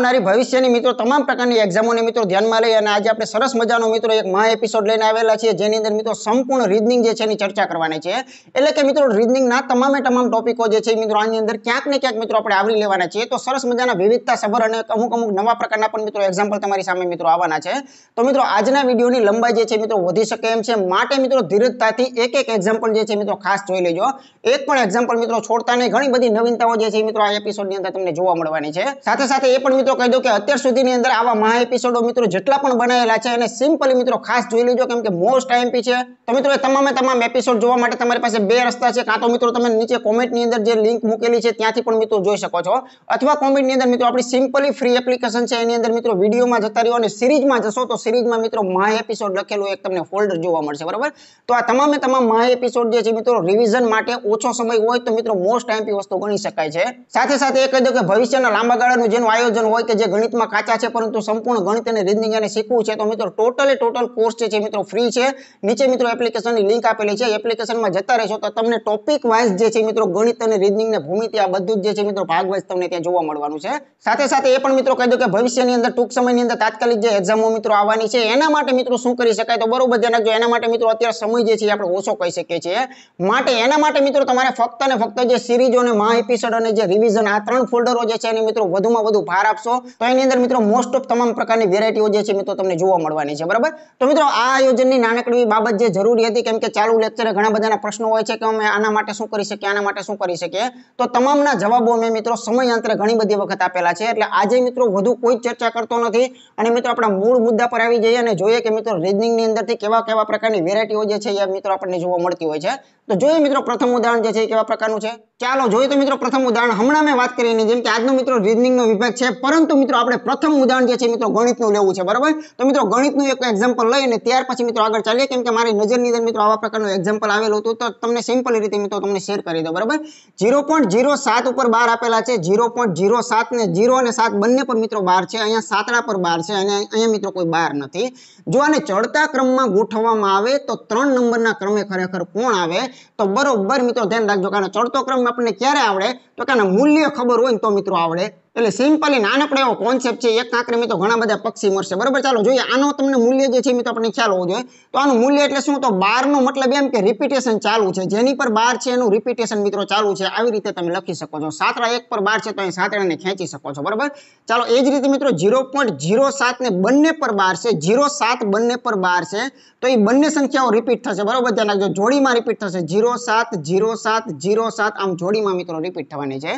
આવનારી ભવિષ્યની મિત્રો તમામ પ્રકારની એક્ઝામોને મિત્રો ધ્યાનમાં લઈ અને આજે આપણે સરસ મજાનો મિત્રો એક મહા એપિસોડ લઈને આવેલા છીએ જેની અંદર મિત્રો સંપૂર્ણ રીઝનિંગ જે છે એની ચર્ચા કરવાની છે એટલે કે મિત્રો રીઝનિંગના તમામે તમામ ટોપિકો જે છે મિત્રો આની અંદર ક્યાંક ને ક્યાંક મિત્રો આપણે આવરી લેવાના છીએ તો સરસ મજાના વિવિધતા સભર અને અમુક અમુક નવા પ્રકારના પણ મિત્રો એક્ઝામ્પલ તમારી સામે મિત્રો આવવાના છે તો મિત્રો આજના વિડીયોની લંબાઈ જે છે મિત્રો વધી શકે એમ છે માટે મિત્રો ધીરજતાથી એક એક એક્ઝામ્પલ જે છે મિત્રો ખાસ જોઈ લેજો એક પણ એક્ઝામ્પલ મિત્રો છોડતા નહીં ઘણી બધી નવીનતાઓ જે છે મિત્રો આ એપિસોડની અંદર તમને જોવા મળવાની છે સાથે સાથે એ પણ મિત્રો તો કહી દઉં કે અત્યાર સુધીની અંદર આવા મહા એપિસોડો મિત્રો જેટલા પણ બનાવેલા છે એને સિમ્પલી મિત્રો ખાસ જોઈ લેજો કેમ કે મોસ્ટ આઈએમપી છે તો મિત્રો એ તમામે તમામ એપિસોડ જોવા માટે તમારી પાસે બે રસ્તા છે કાં તો મિત્રો તમે નીચે કોમેન્ટની અંદર જે લિંક મૂકેલી છે ત્યાંથી પણ મિત્રો જોઈ શકો છો અથવા કોમેન્ટની અંદર મિત્રો આપણી સિમ્પલી ફ્રી એપ્લિકેશન છે એની અંદર મિત્રો વિડીયોમાં જતા રહ્યો અને સિરીઝમાં જશો તો સિરીઝમાં મિત્રો મહા એપિસોડ લખેલું એક તમને ફોલ્ડર જોવા મળશે બરાબર તો આ તમામે તમામ મહા એપિસોડ જે છે મિત્રો રિવિઝન માટે ઓછો સમય હોય તો મિત્રો મોસ્ટ આઈએમપી વસ્તુ ગણી શકાય છે સાથે સાથે એ કહી દઉં કે ભવિષ્યના લાંબા ગાળાનું જેનું આયોજન હોય હોય કે જે ગણિતમાં કાચા છે પરંતુ સંપૂર્ણ ગણિત અને રીઝનિંગ એને શીખવું છે તો મિત્રો ટોટલી ટોટલ કોર્સ છે મિત્રો ફ્રી છે નીચે મિત્રો એપ્લિકેશનની લિંક આપેલી છે એપ્લિકેશનમાં જતા રહેશો તો તમને ટોપિક વાઇઝ જે છે મિત્રો ગણિત અને રીઝનિંગ ને ભૂમિતિ આ બધું જ જે છે મિત્રો ભાગ વાઇઝ તમને ત્યાં જોવા મળવાનું છે સાથે સાથે એ પણ મિત્રો કહી દો કે ભવિષ્યની અંદર ટૂંક સમયની અંદર તાત્કાલિક જે એક્ઝામો મિત્રો આવવાની છે એના માટે મિત્રો શું કરી શકાય તો બરોબર ધ્યાન રાખજો એના માટે મિત્રો અત્યારે સમય જે છે આપણે ઓછો કહી શકીએ છીએ માટે એના માટે મિત્રો તમારે ફક્ત ને ફક્ત જે સિરીઝો અને મહા એપિસોડ અને જે રિવિઝન આ ત્રણ ફોલ્ડરો જે છે એને મિત્રો વધુમાં વધુ ભાર આપશો છો તો એની અંદર મિત્રો મોસ્ટ ઓફ તમામ પ્રકારની વેરાયટીઓ જે છે મિત્રો તમને જોવા મળવાની છે બરાબર તો મિત્રો આ આયોજનની નાનકડી બાબત જે જરૂરી હતી કેમ કે ચાલુ લેક્ચરે ઘણા બધાના પ્રશ્નો હોય છે કે અમે આના માટે શું કરી શકીએ આના માટે શું કરી શકીએ તો તમામના જવાબો મેં મિત્રો સમયાંતરે ઘણી બધી વખત આપેલા છે એટલે આજે મિત્રો વધુ કોઈ ચર્ચા કરતો નથી અને મિત્રો આપણા મૂળ મુદ્દા પર આવી જઈએ અને જોઈએ કે મિત્રો રીઝનિંગની અંદરથી કેવા કેવા પ્રકારની વેરાયટીઓ જે છે એ મિત્રો આપણને જોવા મળતી હોય છે તો જોઈએ મિત્રો પ્રથમ ઉદાહરણ જે છે કેવા પ્રકારનું છે ચાલો જોઈએ તો મિત્રો પ્રથમ ઉદાહરણ હમણાં મેં વાત કરી જેમ કે આજનો મિત્રો રીઝનિંગનો વિભાગ છે પરંતુ મિત્રો આપણે પ્રથમ ઉદાહરણ જે છે મિત્રો ગણિતનું લેવું છે બરાબર તો મિત્રો ગણિતનું એક એક્ઝામ્પલ અને ત્યાર પછી મિત્રો આગળ ચાલીએ કેમ કે મારી નજરની અંદર મિત્રો આવા પ્રકારનું એક્ઝામ્પલ આવેલું હતું તો તમને સિમ્પલ રીતે મિત્રો તમને શેર કરી દો બરાબર ઝીરો પોઈન્ટ ઝીરો સાત ઉપર બાર આપેલા છે ઝીરો પોઈન્ટ ઝીરો સાત ને ઝીરો અને સાત બંને પર મિત્રો બાર છે અહીંયા સાતડા પર બાર છે અને અહીંયા મિત્રો કોઈ બાર નથી જો આને ચડતા ક્રમમાં ગોઠવવામાં આવે તો ત્રણ નંબરના ક્રમે ખરેખર કોણ આવે તો બરોબર મિત્રો ધ્યાન રાખજો કારણ ચડતો ક્રમ આપણને ક્યારે આવડે તો કારણ મૂલ્ય ખબર હોય તો મિત્રો આવડે એટલે સિમ્પલી નાનકડો એવો કોન્સેપ્ટ છે એક કાંકરે મિત્રો ઘણા બધા પક્ષી મરશે બરાબર ચાલો જોઈએ આનો તમને મૂલ્ય જે છે મિત્રો આપણને ખ્યાલ હોવો જોઈએ તો આનું મૂલ્ય એટલે શું તો બારનો મતલબ એમ કે રિપીટેશન ચાલુ છે જેની પર બાર છે એનું રિપીટેશન મિત્રો ચાલુ છે આવી રીતે તમે લખી શકો છો સાતરા એક પર બાર છે તો અહીં સાતરાને ખેંચી શકો છો બરાબર ચાલો એ જ રીતે મિત્રો ઝીરો પોઈન્ટ ઝીરો સાતને બંને પર બાર છે ઝીરો સાત બંને પર બાર છે તો એ બંને સંખ્યાઓ રિપીટ થશે બરાબર ધ્યાન રાખજો જોડીમાં રિપીટ થશે ઝીરો સાત ઝીરો સાત ઝીરો સાત આમ જોડીમાં મિત્રો રિપીટ થવાની છે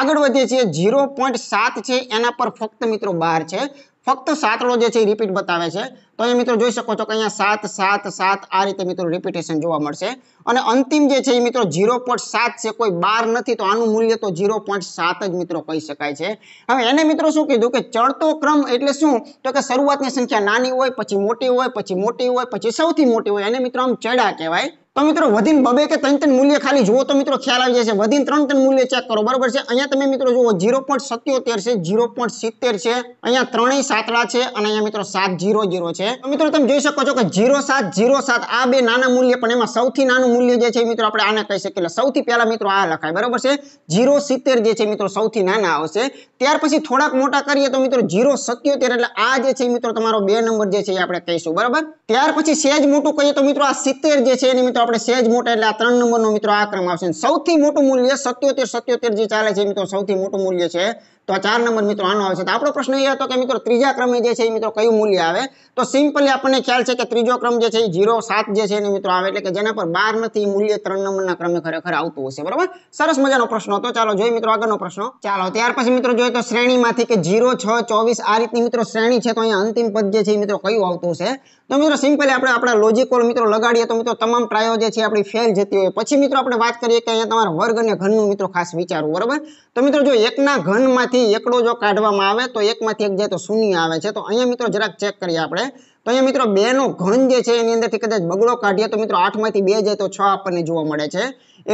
આગળ વધીએ છીએ ઝીરો પોઈન્ટ સાત છે એના પર ફક્ત મિત્રો બાર છે ફક્ત સાતડો જે છે એ રિપીટ બતાવે છે તો અહીંયા મિત્રો જોઈ શકો છો કે અહીંયા સાત સાત સાત આ રીતે મિત્રો રિપીટેશન જોવા મળશે અને અંતિમ જે છે એ મિત્રો ઝીરો છે કોઈ બાર નથી તો આનું મૂલ્ય તો ઝીરો જ મિત્રો કહી શકાય છે હવે એને મિત્રો શું કીધું કે ચડતો ક્રમ એટલે શું તો કે શરૂઆતની સંખ્યા નાની હોય પછી મોટી હોય પછી મોટી હોય પછી સૌથી મોટી હોય એને મિત્રો આમ ચડા કહેવાય તો મિત્રો વધીન બબે કે ત્રણ ત્રણ મૂલ્ય ખાલી જુઓ તો મિત્રો ખ્યાલ આવી જશે વધીન ત્રણ ત્રણ મૂલ્ય ચેક કરો બરાબર છે અહીંયા તમે મિત્રો જુઓ ઝીરો સત્યોતેર છે ઝીરો સિત્તેર છે અહીંયા ત્રણેય સાતડા છે અને અહીંયા મિત્રો સાત જીરો જીરો છે તો મિત્રો તમે જોઈ શકો છો કે જીરો સાત જીરો સાત આ બે નાના મૂલ્ય પણ એમાં સૌથી નાનું મૂલ્ય જે છે મિત્રો આપણે આને કહી શકીએ એટલે સૌથી પહેલા મિત્રો આ લખાય બરાબર છે જીરો સિત્તેર જે છે મિત્રો સૌથી નાના આવશે ત્યાર પછી થોડાક મોટા કરીએ તો મિત્રો જીરો સત્યોતેર એટલે આ જે છે મિત્રો તમારો બે નંબર જે છે એ આપણે કહીશું બરાબર ત્યાર પછી સેજ મોટું કહીએ તો મિત્રો આ સિત્તેર જે છે એની મિત્રો આપણે સેજ મોટા એટલે આ ત્રણ નંબરનો મિત્રો આ ક્રમ આવશે સૌથી મોટું મૂલ્ય સત્યોતેર સત્યોતેર જે ચાલે છે મિત્રો સૌથી મોટું મૂલ્ય છે તો આ ચાર નંબર મિત્રો આનો આવશે તો આપણો પ્રશ્ન એ હતો કે મિત્રો ત્રીજા ક્રમે જે છે એ મિત્રો કયું મૂલ્ય આવે તો સિમ્પલી આપણને ખ્યાલ છે કે ત્રીજો ક્રમ જે છે એ ઝીરો સાત જે છે એને મિત્રો આવે એટલે કે જેના પર બાર નથી મૂલ્ય ત્રણ નંબરના ક્રમે ખરેખર આવતું હશે બરાબર સરસ મજાનો પ્રશ્ન હતો ચાલો જોઈએ મિત્રો આગળનો પ્રશ્ન ચાલો ત્યાર પછી મિત્રો જોઈએ તો શ્રેણીમાંથી કે ઝીરો છ ચોવીસ આ રીતની મિત્રો શ્રેણી છે તો અહીંયા અંતિમ પદ જે છે એ મિત્રો કયું આવતું હશે તો મિત્રો સિમ્પલી આપણે આપણા લોજિકોલ મિત્રો લગાડીએ તો મિત્રો તમામ ટ્રાયો જે છે આપણી ફેલ જતી હોય પછી મિત્રો આપણે વાત કરીએ કે અહીંયા તમારા વર્ગ અને ઘનનું મિત્રો ખાસ વિચારવું બરાબર તો મિત્રો જો એકના ઘનમાંથી એકડો જો કાઢવામાં આવે તો એકમાંથી એક જાય તો શૂન્ય આવે છે તો અહીંયા મિત્રો જરાક ચેક કરીએ આપણે તો અહીંયા મિત્રો બેનો ઘન જે છે એની અંદરથી કદાચ બગડો કાઢીએ તો મિત્રો આઠમાંથી બે જાય તો છ આપણને જોવા મળે છે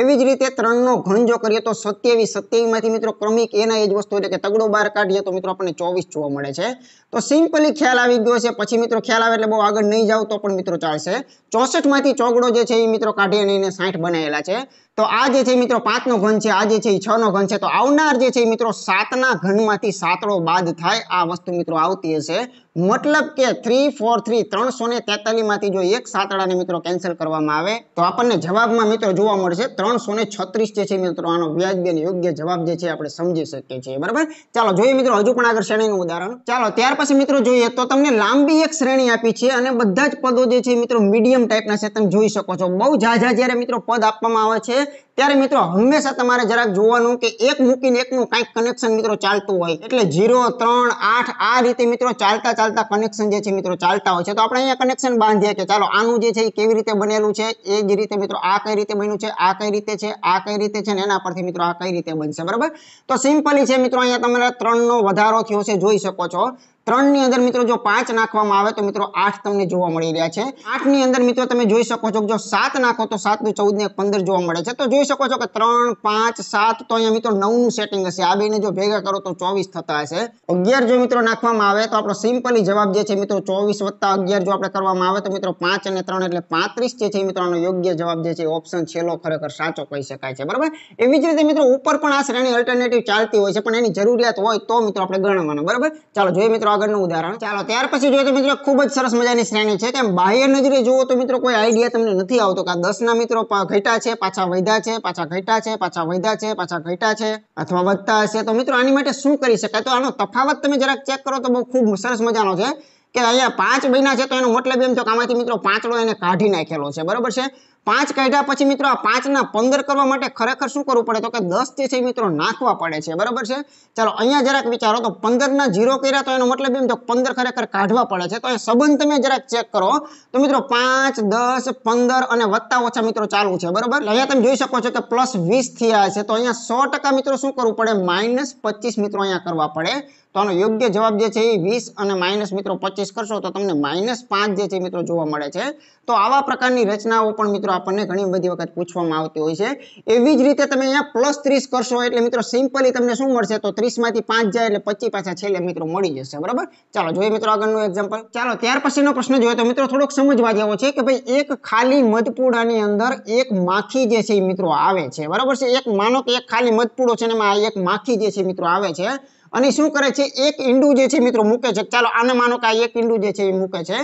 એવી જ રીતે ત્રણનો ઘન જો કરીએ તો સત્યાવીસ સત્યાવીસમાંથી મિત્રો ક્રમિક એના એ જ વસ્તુ એટલે કે તગડો બહાર કાઢીએ તો મિત્રો આપણને ચોવીસ જોવા મળે છે તો સિમ્પલી ખ્યાલ આવી ગયો છે પછી મિત્રો ખ્યાલ આવે એટલે બહુ આગળ નહીં જાવ તો પણ મિત્રો ચાલશે ચોસઠમાંથી ચોગડો જે છે એ મિત્રો કાઢી અને એને સાઠ બનાવેલા છે તો આ જે છે મિત્રો પાંચ નો ઘન છે આ જે છે એ છ નો ઘન છે તો આવનાર જે છે મિત્રો સાતના ઘનમાંથી સાતડો બાદ થાય આ વસ્તુ મિત્રો આવતી હશે મતલબ કે થ્રી ફોર થ્રી ત્રણસો ને તેતાલીસમાંથી જો એક સાતડા ને મિત્રો કેન્સલ કરવામાં આવે તો આપણને જવાબમાં મિત્રો જોવા મળશે ત્રણસો છત્રીસ જે છે મિત્રો આનો વ્યાજબી યોગ્ય જવાબ જે છે આપણે સમજી શકીએ છીએ બરાબર ચાલો જોઈએ મિત્રો હજુ પણ આગળ શ્રેણીનું ઉદાહરણ ચાલો ત્યાર પછી મિત્રો જોઈએ તો તમને લાંબી એક શ્રેણી આપી છે અને બધા જ પદો જે છે મિત્રો મીડિયમ ટાઈપના છે તમે જોઈ શકો છો બહુ ઝાઝા જ્યારે મિત્રો પદ આપવામાં આવે છે ત્યારે મિત્રો હંમેશા તમારે જરાક જોવાનું કે એક મૂકીને એકનું કાંઈક કનેક્શન મિત્રો ચાલતું હોય એટલે ઝીરો ત્રણ આઠ આ રીતે મિત્રો ચાલતા ચાલતા કનેક્શન જે છે મિત્રો ચાલતા હોય છે તો આપણે અહીંયા કનેક્શન બાંધીએ કે ચાલો આનું જે છે એ કેવી રીતે બનેલું છે એ જ રીતે મિત્રો આ કઈ રીતે બન્યું છે આ કઈ રીતે છે આ કઈ રીતે છે ને એના પરથી મિત્રો આ કઈ રીતે બનશે બરાબર તો સિમ્પલી છે મિત્રો અહીંયા તમારે ત્રણનો વધારો થયો છે જોઈ શકો છો ત્રણ ની અંદર મિત્રો જો પાંચ નાખવામાં આવે તો મિત્રો આઠ તમને જોવા મળી રહ્યા છે આઠ ની અંદર મિત્રો તમે જોઈ શકો છો જો સાત નાખો તો નું ચૌદ ને પંદર જોવા મળે છે તો જોઈ શકો છો કે ત્રણ પાંચ સાત તો અહીંયા મિત્રો નવનું સેટિંગ હશે આ બેને જો ભેગા કરો તો ચોવીસ થતા હશે અગિયાર જો મિત્રો નાખવામાં આવે તો આપણો સિમ્પલી જવાબ જે છે મિત્રો ચોવીસ વત્તા અગિયાર જો આપણે કરવામાં આવે તો મિત્રો પાંચ અને ત્રણ એટલે પાંત્રીસ જે છે મિત્રો આનો યોગ્ય જવાબ જે છે ઓપ્શન છેલ્લો ખરેખર સાચો કહી શકાય છે બરાબર એવી જ રીતે મિત્રો ઉપર પણ આ શ્રેણી અલ્ટરનેટિવ ચાલતી હોય છે પણ એની જરૂરિયાત હોય તો મિત્રો આપણે ગણવાના બરાબર ચાલો જોઈએ મિત્રો આગળનું ઉદાહરણ ચાલો ત્યાર પછી જોઈએ તો મિત્રો ખૂબ જ સરસ મજાની શ્રેણી છે કે બાહ્ય નજરે જુઓ તો મિત્રો કોઈ આઈડિયા તમને નથી આવતો કે આ દસના મિત્રો ઘટા છે પાછા વધ્યા છે પાછા ઘટા છે પાછા વધ્યા છે પાછા ઘટા છે અથવા વધતા હશે તો મિત્રો આની માટે શું કરી શકાય તો આનો તફાવત તમે જરાક ચેક કરો તો બહુ ખૂબ સરસ મજાનો છે કે અહીંયા પાંચ મહિના છે તો એનો મતલબ એમ તો કે આમાંથી મિત્રો પાંચડો એને કાઢી નાખેલો છે બરોબર છે પાંચ કાઢ્યા પછી મિત્રો આ પાંચના પંદર કરવા માટે ખરેખર શું કરવું પડે તો કે દસ જે છે મિત્રો નાખવા પડે છે બરાબર છે ચાલો અહીંયા જરાક વિચારો તો પંદરના ઝીરો કર્યા તો એનો મતલબ એમ તો પંદર ખરેખર કાઢવા પડે છે તો એ સંબંધ તમે જરાક ચેક કરો તો મિત્રો પાંચ દસ પંદર અને વત્તા ઓછા મિત્રો ચાલુ છે બરાબર અહીંયા તમે જોઈ શકો છો કે પ્લસ વીસ થયા છે તો અહીંયા સો મિત્રો શું કરવું પડે માઇનસ પચીસ મિત્રો અહીંયા કરવા પડે તો આનો યોગ્ય જવાબ જે છે એ વીસ અને માઇનસ મિત્રો પચીસ કરશો તો તમને માઇનસ પાંચ જે છે મિત્રો જોવા મળે છે તો આવા પ્રકારની રચનાઓ પણ મિત્રો આપણને ઘણી બધી વખત પૂછવામાં આવતી હોય છે એવી જ રીતે તમે અહીંયા પ્લસ ત્રીસ કરશો એટલે મિત્રો સિમ્પલી તમને શું મળશે તો ત્રીસ માંથી પાંચ જાય એટલે પચીસ પાછા છેલ્લે મિત્રો મળી જશે બરાબર ચાલો જોઈએ મિત્રો આગળનું એક્ઝામ્પલ ચાલો ત્યાર પછીનો પ્રશ્ન જોઈએ તો મિત્રો થોડોક સમજવા જેવો છે કે ભાઈ એક ખાલી મધપુડાની અંદર એક માખી જે છે એ મિત્રો આવે છે બરાબર છે એક માનો કે એક ખાલી મધપુડો છે ને એમાં એક માખી જે છે મિત્રો આવે છે અને શું કરે છે એક ઈંડું જે છે મિત્રો મૂકે છે ચાલો આને માનો કે આ એક ઈંડું જે છે એ મૂકે છે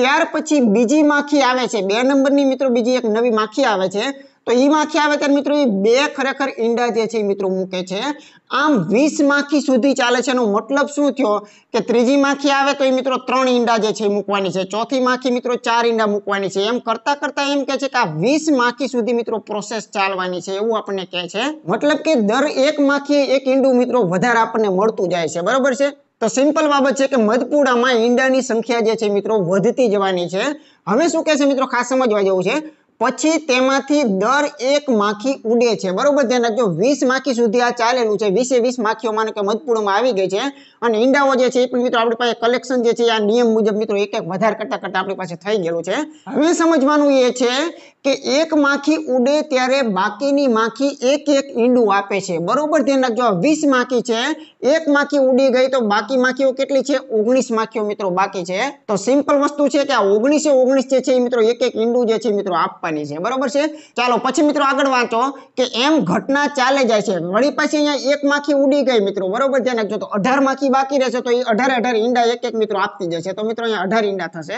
ત્યાર પછી બીજી માખી આવે છે બે નંબરની મિત્રો બીજી એક નવી માખી આવે છે તો એ માખી આવે ત્યારે મિત્રો એ બે ખરેખર ઈંડા જે છે એ મિત્રો મૂકે છે આમ વીસ માખી સુધી ચાલે છે એનો મતલબ શું થયો કે ત્રીજી માખી આવે તો એ મિત્રો ત્રણ ઈંડા જે છે એ મૂકવાની છે ચોથી માખી મિત્રો ચાર ઈંડા મૂકવાની છે એમ કરતા કરતા એમ કહે છે કે આ વીસ માખી સુધી મિત્રો પ્રોસેસ ચાલવાની છે એવું આપણને કહે છે મતલબ કે દર એક માખી એક ઈંડું મિત્રો વધારે આપણને મળતું જાય છે બરાબર છે તો સિમ્પલ બાબત છે કે મધપુડામાં ઈંડાની સંખ્યા જે છે મિત્રો વધતી જવાની છે હવે શું કહે છે મિત્રો ખાસ સમજવા જેવું છે પછી તેમાંથી દર એક માખી ઉડે છે બરોબર ધ્યાન રાખજો વીસ માખી સુધી આ ચાલેલું છે વીસે વીસ માખીઓ માનો કે મધપૂડમાં આવી ગઈ છે અને ઈંડાઓ જે છે એ પણ મિત્રો આપણી પાસે કલેક્શન જે છે આ નિયમ મુજબ મિત્રો એક એક વધારે કરતા કરતા આપણી પાસે થઈ ગયેલું છે હવે સમજવાનું એ છે કે એક માખી ઉડે ત્યારે બાકીની માખી એક એક ઈંડું આપે છે બરોબર ધ્યાન રાખજો આ વીસ માખી છે એક માખી ઉડી ગઈ તો બાકી માખીઓ કેટલી છે ઓગણીસ માખીઓ મિત્રો બાકી છે તો સિમ્પલ વસ્તુ છે કે આ ઓગણીસે ઓગણીસ જે છે એ મિત્રો એક એક ઈંડું જે છે મિત્રો આપવા કરવાની છે બરોબર છે ચાલો પછી મિત્રો આગળ વાંચો કે એમ ઘટના ચાલે જાય છે વળી પછી અહીંયા એક માખી ઉડી ગઈ મિત્રો બરોબર ધ્યાન રાખજો તો અઢાર માખી બાકી રહેશે તો એ અઢાર અઢાર ઈંડા એક એક મિત્રો આપતી જશે તો મિત્રો અહીંયા અઢાર ઈંડા થશે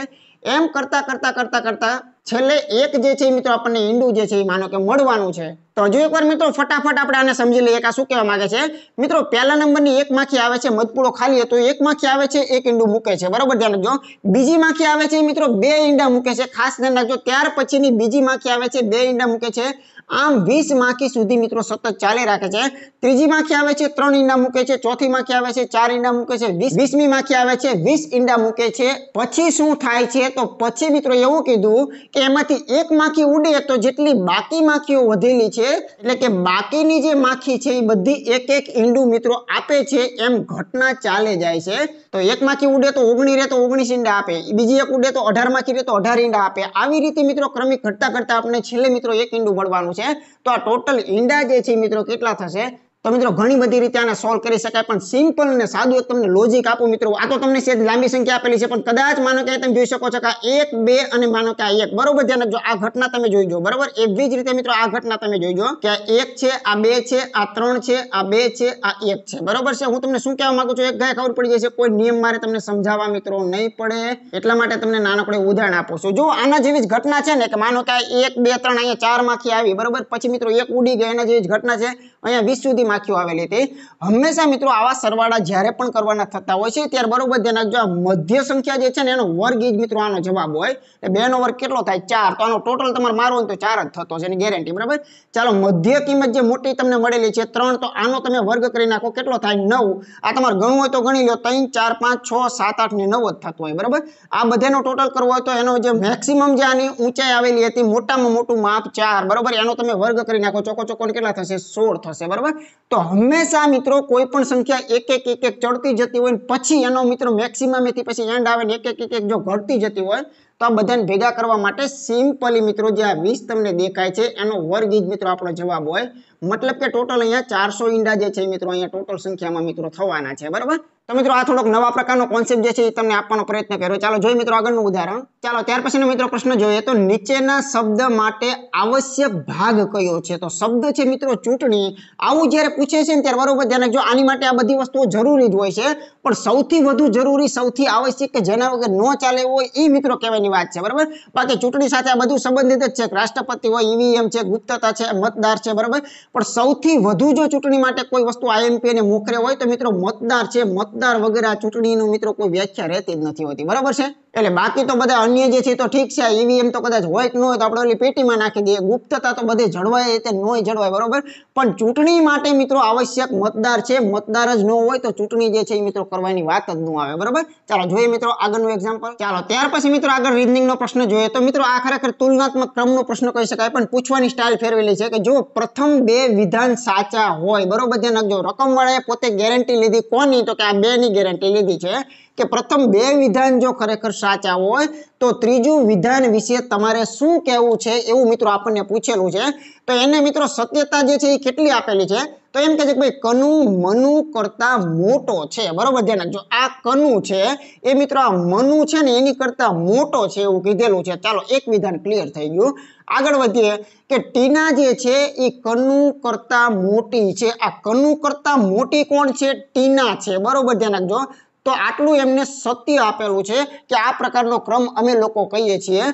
એમ કરતા કરતા કરતા કરતા છેલ્લે એક જે છે મિત્રો આપણને ઈંડું જે છે એ માનો કે મળવાનું છે તો હજુ એકવાર મિત્રો ફટાફટ આપણે આને સમજી લઈએ કે શું કહેવા માંગે છે મિત્રો પહેલા નંબરની એક માખી આવે છે મધપૂળો ખાલી હતો એક માખી આવે છે એક ઈંડું મૂકે છે બરાબર ધ્યાન રાખજો બીજી માખી આવે છે મિત્રો બે ઈંડા મૂકે છે ખાસ ધ્યાન રાખજો ત્યાર પછીની બીજી માખી આવે છે બે ઈંડા મૂકે છે આમ વીસ માખી સુધી મિત્રો સતત ચાલી રાખે છે ત્રીજી માખી આવે છે ત્રણ ઈંડા મૂકે છે ચોથી માખી આવે છે ચાર ઈંડા મૂકે છે વીસ વીસમી માખી આવે છે વીસ ઈંડા મૂકે છે પછી શું થાય છે તો પછી મિત્રો એવું કીધું કે એમાંથી એક માખી ઉડે તો જેટલી બાકી માખીઓ વધેલી છે એટલે કે બાકીની જે માખી છે એ બધી એક એક ઈંડું મિત્રો આપે છે એમ ઘટના ચાલે જાય છે તો એક માખી ઉડે તો ઓગણી રહે તો ઓગણીસ ઈંડા આપે બીજી એક ઉડે તો અઢાર માખી રહે તો અઢાર ઈંડા આપે આવી રીતે મિત્રો ક્રમિક ઘટતા ઘટતા આપણે છેલ્લે મિત્રો એક ઈંડું મળવાનું છે તો આ ટોટલ ઈંડા જે છે મિત્રો કેટલા થશે તો મિત્રો ઘણી બધી રીતે આને સોલ્વ કરી શકાય પણ સિમ્પલ અને સાદું તમને લોજિક આપું મિત્રો આ તો તમને સેજ લાંબી સંખ્યા આપેલી છે પણ કદાચ માનો કે તમે જોઈ શકો છો કે એક બે અને માનો કે આ એક બરોબર ધ્યાન જો આ ઘટના તમે જોઈજો બરોબર એવી જ રીતે મિત્રો આ ઘટના તમે જોઈજો કે આ એક છે આ બે છે આ ત્રણ છે આ બે છે આ એક છે બરોબર છે હું તમને શું કહેવા માંગુ છું એક ગાય ખબર પડી જશે કોઈ નિયમ મારે તમને સમજાવવા મિત્રો નહીં પડે એટલા માટે તમને નાનકડે ઉદાહરણ આપું છું જો આના જેવી જ ઘટના છે ને કે માનો કે આ એક બે ત્રણ અહીંયા ચાર માંથી આવી બરોબર પછી મિત્રો એક ઉડી ગયા એના જેવી જ ઘટના છે અહીંયા વીસ સુધી માખીઓ આવેલી હતી હંમેશા મિત્રો આવા સરવાળા જ્યારે પણ કરવાના થતા હોય છે ત્યારે બરોબર ધ્યાન રાખજો આ મધ્ય સંખ્યા જે છે ને એનો વર્ગ જ મિત્રો આનો જવાબ હોય એટલે બેનો વર્ગ કેટલો થાય ચાર તો આનો ટોટલ તમારે મારવો તો ચાર જ થતો છે એની ગેરંટી બરાબર ચાલો મધ્ય કિંમત જે મોટી તમને મળેલી છે ત્રણ તો આનો તમે વર્ગ કરી નાખો કેટલો થાય નવ આ તમારે ગણવું હોય તો ગણી લો ત્રણ ચાર પાંચ છ સાત આઠ ને નવ જ થતો હોય બરાબર આ બધાનો ટોટલ કરવો હોય તો એનો જે મેક્સિમમ જે આની ઊંચાઈ આવેલી હતી મોટામાં મોટું માપ ચાર બરાબર એનો તમે વર્ગ કરી નાખો ચોકો ચોકો કેટલા થશે સોળ થશે આવશે બરાબર તો હંમેશા મિત્રો કોઈ પણ સંખ્યા એક એક એક એક ચડતી જતી હોય પછી એનો મિત્રો મેક્સિમમ એથી પછી એન્ડ આવે ને એક એક એક જો ઘટતી જતી હોય તો આ બધાને ભેગા કરવા માટે સિમ્પલી મિત્રો જે આ વીસ તમને દેખાય છે એનો વર્ગ મિત્રો આપણો જવાબ હોય મતલબ કે ટોટલ અહીંયા ચારસો ઈંડા જે છે મિત્રો અહીંયા ટોટલ સંખ્યામાં મિત્રો થવાના છે બરાબર તો મિત્રો આ થોડોક નવા પ્રકારનો કોન્સેપ્ટ જે છે એ તમને આપવાનો પ્રયત્ન કર્યો ચાલો જોઈએ મિત્રો આગળનું ઉદાહરણ ચાલો ત્યાર પછીનો મિત્રો પ્રશ્ન જોઈએ તો નીચેના શબ્દ માટે આવશ્યક ભાગ કયો છે તો શબ્દ છે મિત્રો ચૂંટણી આવું જ્યારે પૂછે છે ને ત્યારે બરોબર ધ્યાન જો આની માટે આ બધી વસ્તુઓ જરૂરી જ હોય છે પણ સૌથી વધુ જરૂરી સૌથી આવશ્યક કે જેના વગર ન ચાલે હોય એ મિત્રો કહેવાની વાત છે બરાબર બાકી ચૂંટણી સાથે આ બધું સંબંધિત જ છે રાષ્ટ્રપતિ હોય ઈવીએમ છે ગુપ્તતા છે મતદાર છે બરાબર પણ સૌથી વધુ જો ચૂંટણી માટે કોઈ વસ્તુ આઈએમપી અને મોખરે હોય તો મિત્રો મતદાર છે મતદાર વગર આ ચૂંટણીનું મિત્રો કોઈ વ્યાખ્યા રહેતી જ નથી હોતી બરાબર છે એટલે બાકી તો બધા અન્ય જે છે તો ઠીક છે ઈવીએમ e તો કદાચ હોય કે ન હોય તો આપણે ઓલી પેટીમાં નાખી દઈએ ગુપ્તતા તો બધે જળવાય તે ન જળવાય બરોબર પણ ચૂંટણી માટે મિત્રો આવશ્યક મતદાર છે મતદાર જ ન હોય તો ચૂંટણી જે છે એ મિત્રો કરવાની વાત જ ન આવે બરાબર ચાલો જોઈએ મિત્રો આગળનું એક્ઝામ્પલ ચાલો ત્યાર પછી મિત્રો આગળ રીઝનિંગનો પ્રશ્ન જોઈએ તો મિત્રો આ ખરેખર તુલનાત્મક ક્રમનો પ્રશ્ન કહી શકાય પણ પૂછવાની સ્ટાઇલ ફેરવેલી છે કે જો પ્રથમ બે વિધાન સાચા હોય બરોબર ધ્યાન રાખજો રકમવાળાએ પોતે ગેરંટી લીધી કોની તો કે આ ની ગેરંટી લીધી છે કે પ્રથમ બે વિધાન જો ખરેખર સાચા હોય તો ત્રીજું વિધાન વિશે તમારે શું કહેવું છે એવું મિત્રો આપણને પૂછેલું છે તો એને મિત્રો સત્યતા જે છે એ કેટલી આપેલી છે તો એમ કહે કે ભાઈ કનુ મનુ કરતા મોટો છે બરોબર ધ્યાન રાખજો આ કનુ છે એ મિત્રો આ મનુ છે ને એની કરતા મોટો છે એવું કીધેલું છે ચાલો એક વિધાન ક્લિયર થઈ ગયું આગળ વધીએ કે ટીના જે છે એ કનુ કરતાં મોટી છે આ કનુ કરતાં મોટી કોણ છે ટીના છે બરોબર ધ્યાન રાખજો તો આટલું એમને સત્ય આપેલું છે કે આ પ્રકારનો ક્રમ અમે લોકો કહીએ છીએ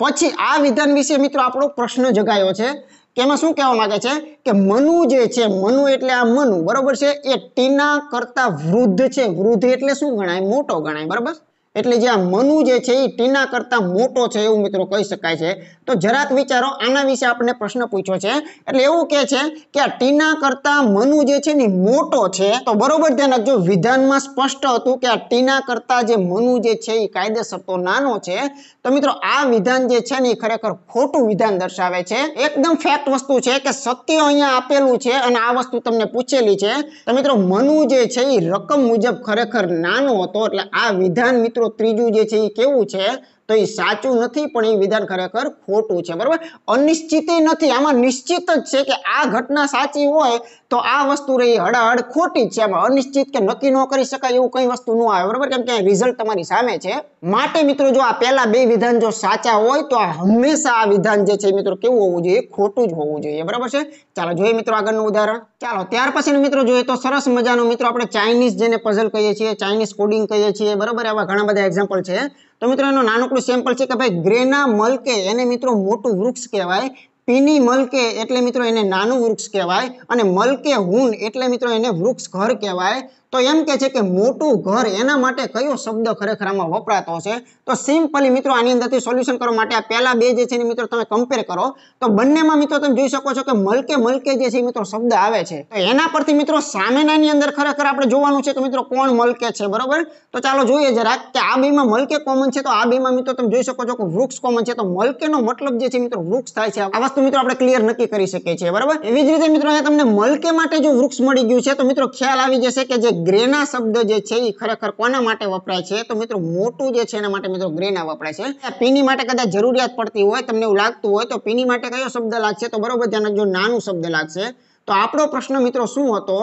પછી આ વિધાન વિશે મિત્રો આપણો પ્રશ્ન જગાયો છે કે એમાં શું કહેવા માંગે છે કે મનુ જે છે મનુ એટલે આ મનુ બરોબર છે એ ટીના કરતાં વૃદ્ધ છે વૃદ્ધ એટલે શું ગણાય મોટો ગણાય બરાબર એટલે જે આ મનુ જે છે એ ટીના કરતા મોટો છે એવું મિત્રો કહી શકાય છે તો જરાક વિચારો આના વિશે આપણને પ્રશ્ન પૂછ્યો છે એટલે એવું કે છે કે આ ટીના કરતા મનુ જે છે ને મોટો છે તો બરોબર ધ્યાન રાખજો વિધાનમાં સ્પષ્ટ હતું કે આ ટીના કરતા જે મનુ જે છે એ કાયદેસર તો નાનો છે તો મિત્રો આ વિધાન જે છે ને એ ખરેખર ખોટું વિધાન દર્શાવે છે એકદમ ફેક્ટ વસ્તુ છે કે સત્ય અહીંયા આપેલું છે અને આ વસ્તુ તમને પૂછેલી છે તો મિત્રો મનુ જે છે એ રકમ મુજબ ખરેખર નાનો હતો એટલે આ વિધાન મિત્રો મિત્રો ત્રીજું જે છે એ કેવું છે તો એ સાચું નથી પણ એ વિધાન ખરેખર ખોટું છે બરાબર અનિશ્ચિત નથી આમાં નિશ્ચિત જ છે કે આ ઘટના સાચી હોય તો આ વસ્તુ રહી હડાહડ ખોટી છે એમાં અનિશ્ચિત કે નક્કી ન કરી શકાય એવું કઈ વસ્તુ ન આવે બરાબર કેમ કે રિઝલ્ટ તમારી સામે છે માટે મિત્રો જો આ પહેલા બે વિધાન જો સાચા હોય તો આ હંમેશા આ વિધાન જે છે મિત્રો કેવું હોવું જોઈએ ખોટું જ હોવું જોઈએ બરાબર છે ચાલો જોઈએ મિત્રો આગળનું ઉદાહરણ ચાલો ત્યાર પછી મિત્રો જોઈએ તો સરસ મજાનું મિત્રો આપણે ચાઇનીઝ જેને પઝલ કહીએ છીએ ચાઇનીઝ કોડિંગ કહીએ છીએ બરાબર એવા ઘણા બધા એક્ઝામ્પલ છે તો મિત્રો એનો નાનકડું સેમ્પલ છે કે ભાઈ ગ્રેના મલકે એને મિત્રો મોટું વૃક્ષ કહેવાય પીની મલકે એટલે મિત્રો એને નાનું વૃક્ષ કહેવાય અને મલકે હૂન એટલે મિત્રો એને વૃક્ષ ઘર કહેવાય તો એમ કે છે કે મોટું ઘર એના માટે કયો શબ્દ ખરેખર આમાં વપરાતો છે તો સિમ્પલી મિત્રો આની અંદરથી સોલ્યુશન કરવા માટે આ પહેલા બે જે છે મિત્રો તમે કમ્પેર કરો તો બંનેમાં મિત્રો તમે જોઈ શકો છો કે મલકે મલકે જે છે મિત્રો શબ્દ આવે છે તો એના પરથી મિત્રો સામેનાની અંદર ખરેખર આપણે જોવાનું છે કે મિત્રો કોણ મલકે છે બરોબર તો ચાલો જોઈએ જરાક કે આ બેમાં મલકે કોમન છે તો આ બેમાં મિત્રો તમે જોઈ શકો છો કે વૃક્ષ કોમન છે તો મલકેનો મતલબ જે છે મિત્રો વૃક્ષ થાય છે આ વસ્તુ મિત્રો આપણે ક્લિયર નક્કી કરી શકીએ છીએ બરાબર એવી જ રીતે મિત્રો અહીંયા તમને મલકે માટે જો વૃક્ષ મળી ગયું છે તો મિત્રો ખ્યાલ આવી જશે કે જે ગ્રેના શબ્દ જે છે એ ખરેખર કોના માટે વપરાય છે તો મિત્રો મોટું જે છે એના માટે મિત્રો ગ્રેના વપરાય છે પીની માટે કદાચ જરૂરિયાત પડતી હોય તમને એવું લાગતું હોય તો પીની માટે કયો શબ્દ લાગશે તો બરોબર ધ્યાન જો નાનું શબ્દ લાગશે તો આપણો પ્રશ્ન મિત્રો શું હતો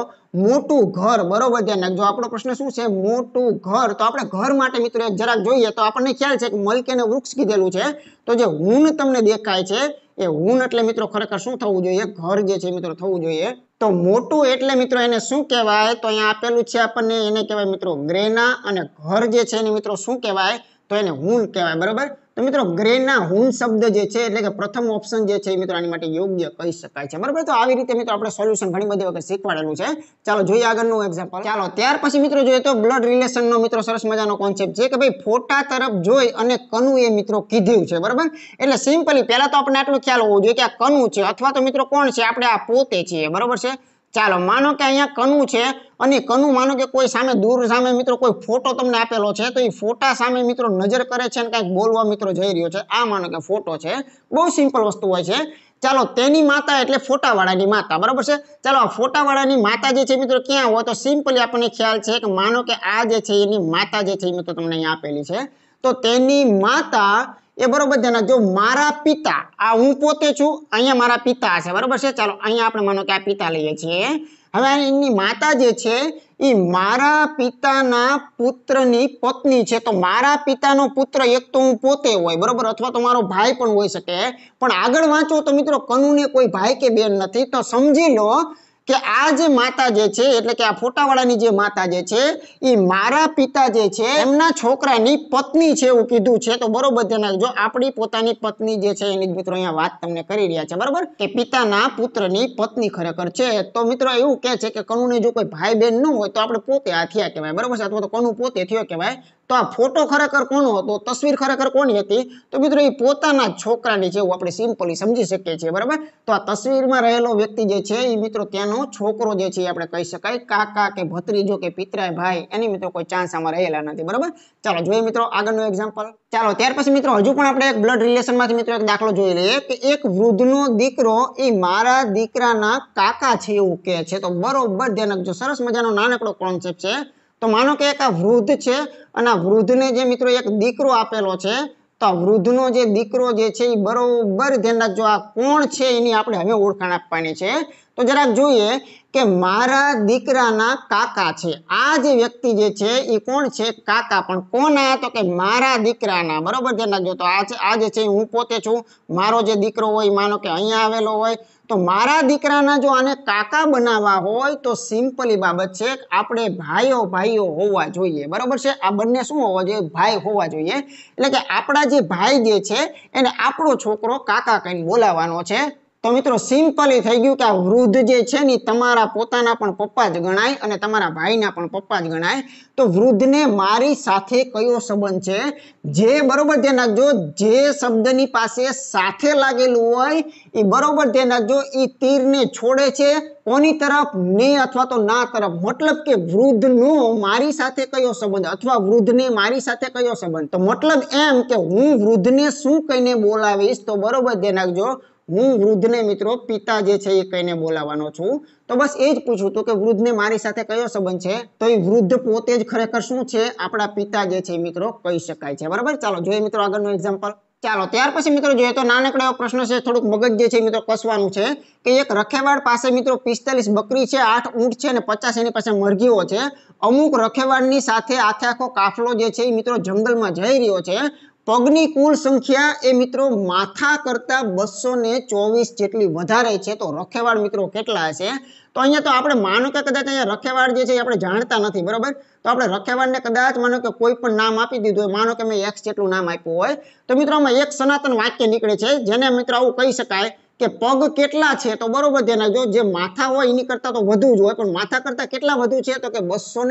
મોટું ઘર બરોબર ધ્યાન રાખજો આપણો પ્રશ્ન શું છે મોટું ઘર તો આપણે ઘર માટે મિત્રો જરાક જોઈએ તો આપણને ખ્યાલ છે કે મલકે વૃક્ષ કીધેલું છે તો જે ઊન તમને દેખાય છે એ હુન એટલે મિત્રો ખરેખર શું થવું જોઈએ ઘર જે છે મિત્રો થવું જોઈએ તો મોટું એટલે મિત્રો એને શું કહેવાય તો અહીંયા આપેલું છે આપણને એને કહેવાય મિત્રો ગ્રેના અને ઘર જે છે એને મિત્રો શું કહેવાય તો એને હુન કહેવાય બરાબર તો મિત્રો ગ્રેના હુન શબ્દ જે છે એટલે કે પ્રથમ ઓપ્શન જે છે એ મિત્રો આની માટે યોગ્ય કહી શકાય છે બરાબર તો આવી રીતે મિત્રો આપણે સોલ્યુશન ઘણી બધી વખત શીખવાડેલું છે ચાલો જોઈએ આગળનું એક્ઝામ્પલ ચાલો ત્યાર પછી મિત્રો જોઈએ તો બ્લડ રિલેશનનો મિત્રો સરસ મજાનો કોન્સેપ્ટ છે કે ભાઈ ફોટા તરફ જોઈ અને કનુ એ મિત્રો કીધું છે બરાબર એટલે સિમ્પલી પહેલા તો આપણે આટલો ખ્યાલ હોવો જોઈએ કે આ કનુ છે અથવા તો મિત્રો કોણ છે આપણે આ પોતે છીએ બરાબર છે ચાલો માનો કે અહીંયા કનુ છે અને કનુ માનો કે કોઈ સામે દૂર સામે મિત્રો કોઈ ફોટો તમને આપેલો છે તો એ ફોટા સામે મિત્રો નજર કરે છે અને કાંઈક બોલવા મિત્રો જઈ રહ્યો છે આ માનો કે ફોટો છે બહુ સિમ્પલ વસ્તુ હોય છે ચાલો તેની માતા એટલે ફોટાવાળાની માતા બરાબર છે ચાલો આ ફોટાવાળાની માતા જે છે મિત્રો ક્યાં હોય તો સિમ્પલી આપણને ખ્યાલ છે કે માનો કે આ જે છે એની માતા જે છે મિત્રો તમને અહીંયા આપેલી છે તો તેની માતા એ બરોબર ધ્યાન જો મારા પિતા આ હું પોતે છું અહીંયા મારા પિતા હશે બરોબર છે ચાલો અહીંયા આપણે માનો કે આ પિતા લઈએ છીએ હવે એની માતા જે છે એ મારા પિતાના પુત્રની પત્ની છે તો મારા પિતાનો પુત્ર એક તો હું પોતે હોય બરોબર અથવા તો મારો ભાઈ પણ હોઈ શકે પણ આગળ વાંચો તો મિત્રો કનુને કોઈ ભાઈ કે બેન નથી તો સમજી લો કે આ જે માતા જે છે એટલે કે આ ફોટાવાળાની જે માતા જે છે એ મારા પિતા જે છે એમના છોકરાની પત્ની છે એવું કીધું છે તો બરોબર ધ્યાન જો આપણી પોતાની પત્ની જે છે એની મિત્રો અહીંયા વાત તમને કરી રહ્યા છે બરોબર કે પિતાના પુત્રની પત્ની ખરેખર છે તો મિત્રો એવું કહે છે કે કનુને જો કોઈ ભાઈ બહેન ન હોય તો આપણે પોતે આ કહેવાય બરોબર છે અથવા તો કનુ પોતે થયો કહેવાય તો આ ફોટો ખરેખર કોનો હતો તસવીર ખરેખર કોની હતી તો મિત્રો એ પોતાના છોકરાની જેવું આપણે સિમ્પલી સમજી શકીએ છીએ બરાબર તો આ તસવીરમાં રહેલો વ્યક્તિ જે છે એ મિત્રો ત્યાંનો છોકરો જે છે આપણે કહી શકાય કાકા કે ભત્રીજો કે પિતરાય ભાઈ એની મિત્રો કોઈ ચાન્સ આમાં રહેલા નથી બરાબર ચાલો જોઈએ મિત્રો આગળનું એક્ઝામ્પલ ચાલો ત્યાર પછી મિત્રો હજુ પણ આપણે એક બ્લડ રિલેશનમાંથી મિત્રો એક દાખલો જોઈ લઈએ કે એક વૃદ્ધનો દીકરો એ મારા દીકરાના કાકા છે એવું કહે છે તો બરોબર ધ્યાન રાખજો સરસ મજાનો નાનકડો કોન્સેપ્ટ છે તો માનો કે એક આ વૃદ્ધ છે અને આ વૃદ્ધને જે મિત્રો એક દીકરો આપેલો છે તો આ વૃદ્ધનો જે દીકરો જે છે એ બરોબર ધ્યાન રાખજો આ કોણ છે એની આપણે હવે ઓળખાણ આપવાની છે તો જરાક જોઈએ કે મારા દીકરાના કાકા છે આ જે વ્યક્તિ જે છે એ કોણ છે કાકા પણ કોના તો કે મારા દીકરાના બરોબર ધ્યાન રાખજો તો આ છે આ જે છે હું પોતે છું મારો જે દીકરો હોય માનો કે અહીંયા આવેલો હોય તો મારા દીકરાના જો આને કાકા બનાવવા હોય તો સિમ્પલી બાબત છે આપણે ભાઈઓ ભાઈઓ હોવા જોઈએ બરાબર છે આ બંને શું હોવા જોઈએ ભાઈ હોવા જોઈએ એટલે કે આપણા જે ભાઈ જે છે એને આપણો છોકરો કાકા કહીને બોલાવવાનો છે તો મિત્રો સિમ્પલ એ થઈ ગયું કે આ વૃદ્ધ જે છે ને તમારા પોતાના પણ પપ્પા જ ગણાય અને તમારા ભાઈના પણ પપ્પા જ ગણાય તો વૃદ્ધને મારી સાથે કયો સંબંધ છે જે બરોબર ધ્યાન રાખજો જે શબ્દની પાસે સાથે લાગેલું હોય એ બરોબર ધ્યાન રાખજો એ તીરને છોડે છે કોની તરફ ને અથવા તો ના તરફ મતલબ કે વૃદ્ધનો મારી સાથે કયો સંબંધ અથવા વૃદ્ધને મારી સાથે કયો સંબંધ તો મતલબ એમ કે હું વૃદ્ધને શું કહીને બોલાવીશ તો બરોબર ધ્યાન રાખજો હું વૃદ્ધને મિત્રો પિતા જે છે એ કહીને બોલાવવાનો છું તો બસ એ જ પૂછ્યું હતું કે વૃદ્ધને મારી સાથે કયો સંબંધ છે તો એ વૃદ્ધ પોતે જ ખરેખર શું છે આપણા પિતા જે છે મિત્રો કહી શકાય છે બરાબર ચાલો જોઈએ મિત્રો આગળનો એક્ઝામ્પલ ચાલો ત્યાર પછી મિત્રો જોઈએ તો નાનકડો એવો પ્રશ્ન છે થોડુંક મગજ જે છે મિત્રો કસવાનું છે કે એક રખેવાડ પાસે મિત્રો પિસ્તાલીસ બકરી છે આઠ ઊંટ છે અને પચાસ એની પાસે મરઘીઓ છે અમુક રખેવાડની સાથે આખે આખો કાફલો જે છે એ મિત્રો જંગલમાં જઈ રહ્યો છે પગની કુલ સંખ્યા એ મિત્રો માથા કરતા બસો ને ચોવીસ જેટલી વધારે છે તો રખેવાડ મિત્રો કેટલા હશે તો અહીંયા તો આપણે માનો કે કદાચ અહીંયા રખેવાડ જે છે એ આપણે જાણતા નથી બરાબર તો આપણે રખેવાળને કદાચ માનો કે કોઈ પણ નામ આપી દીધું હોય માનો કે મેં એક્સ જેટલું નામ આપ્યું હોય તો મિત્રો આમાં એક સનાતન વાક્ય નીકળે છે જેને મિત્રો આવું કહી શકાય કે પગ કેટલા છે તો બરોબર ધ્યાન જો જે માથા હોય એની કરતાં તો વધુ જ હોય પણ માથા કરતાં કેટલા વધુ છે તો કે બસો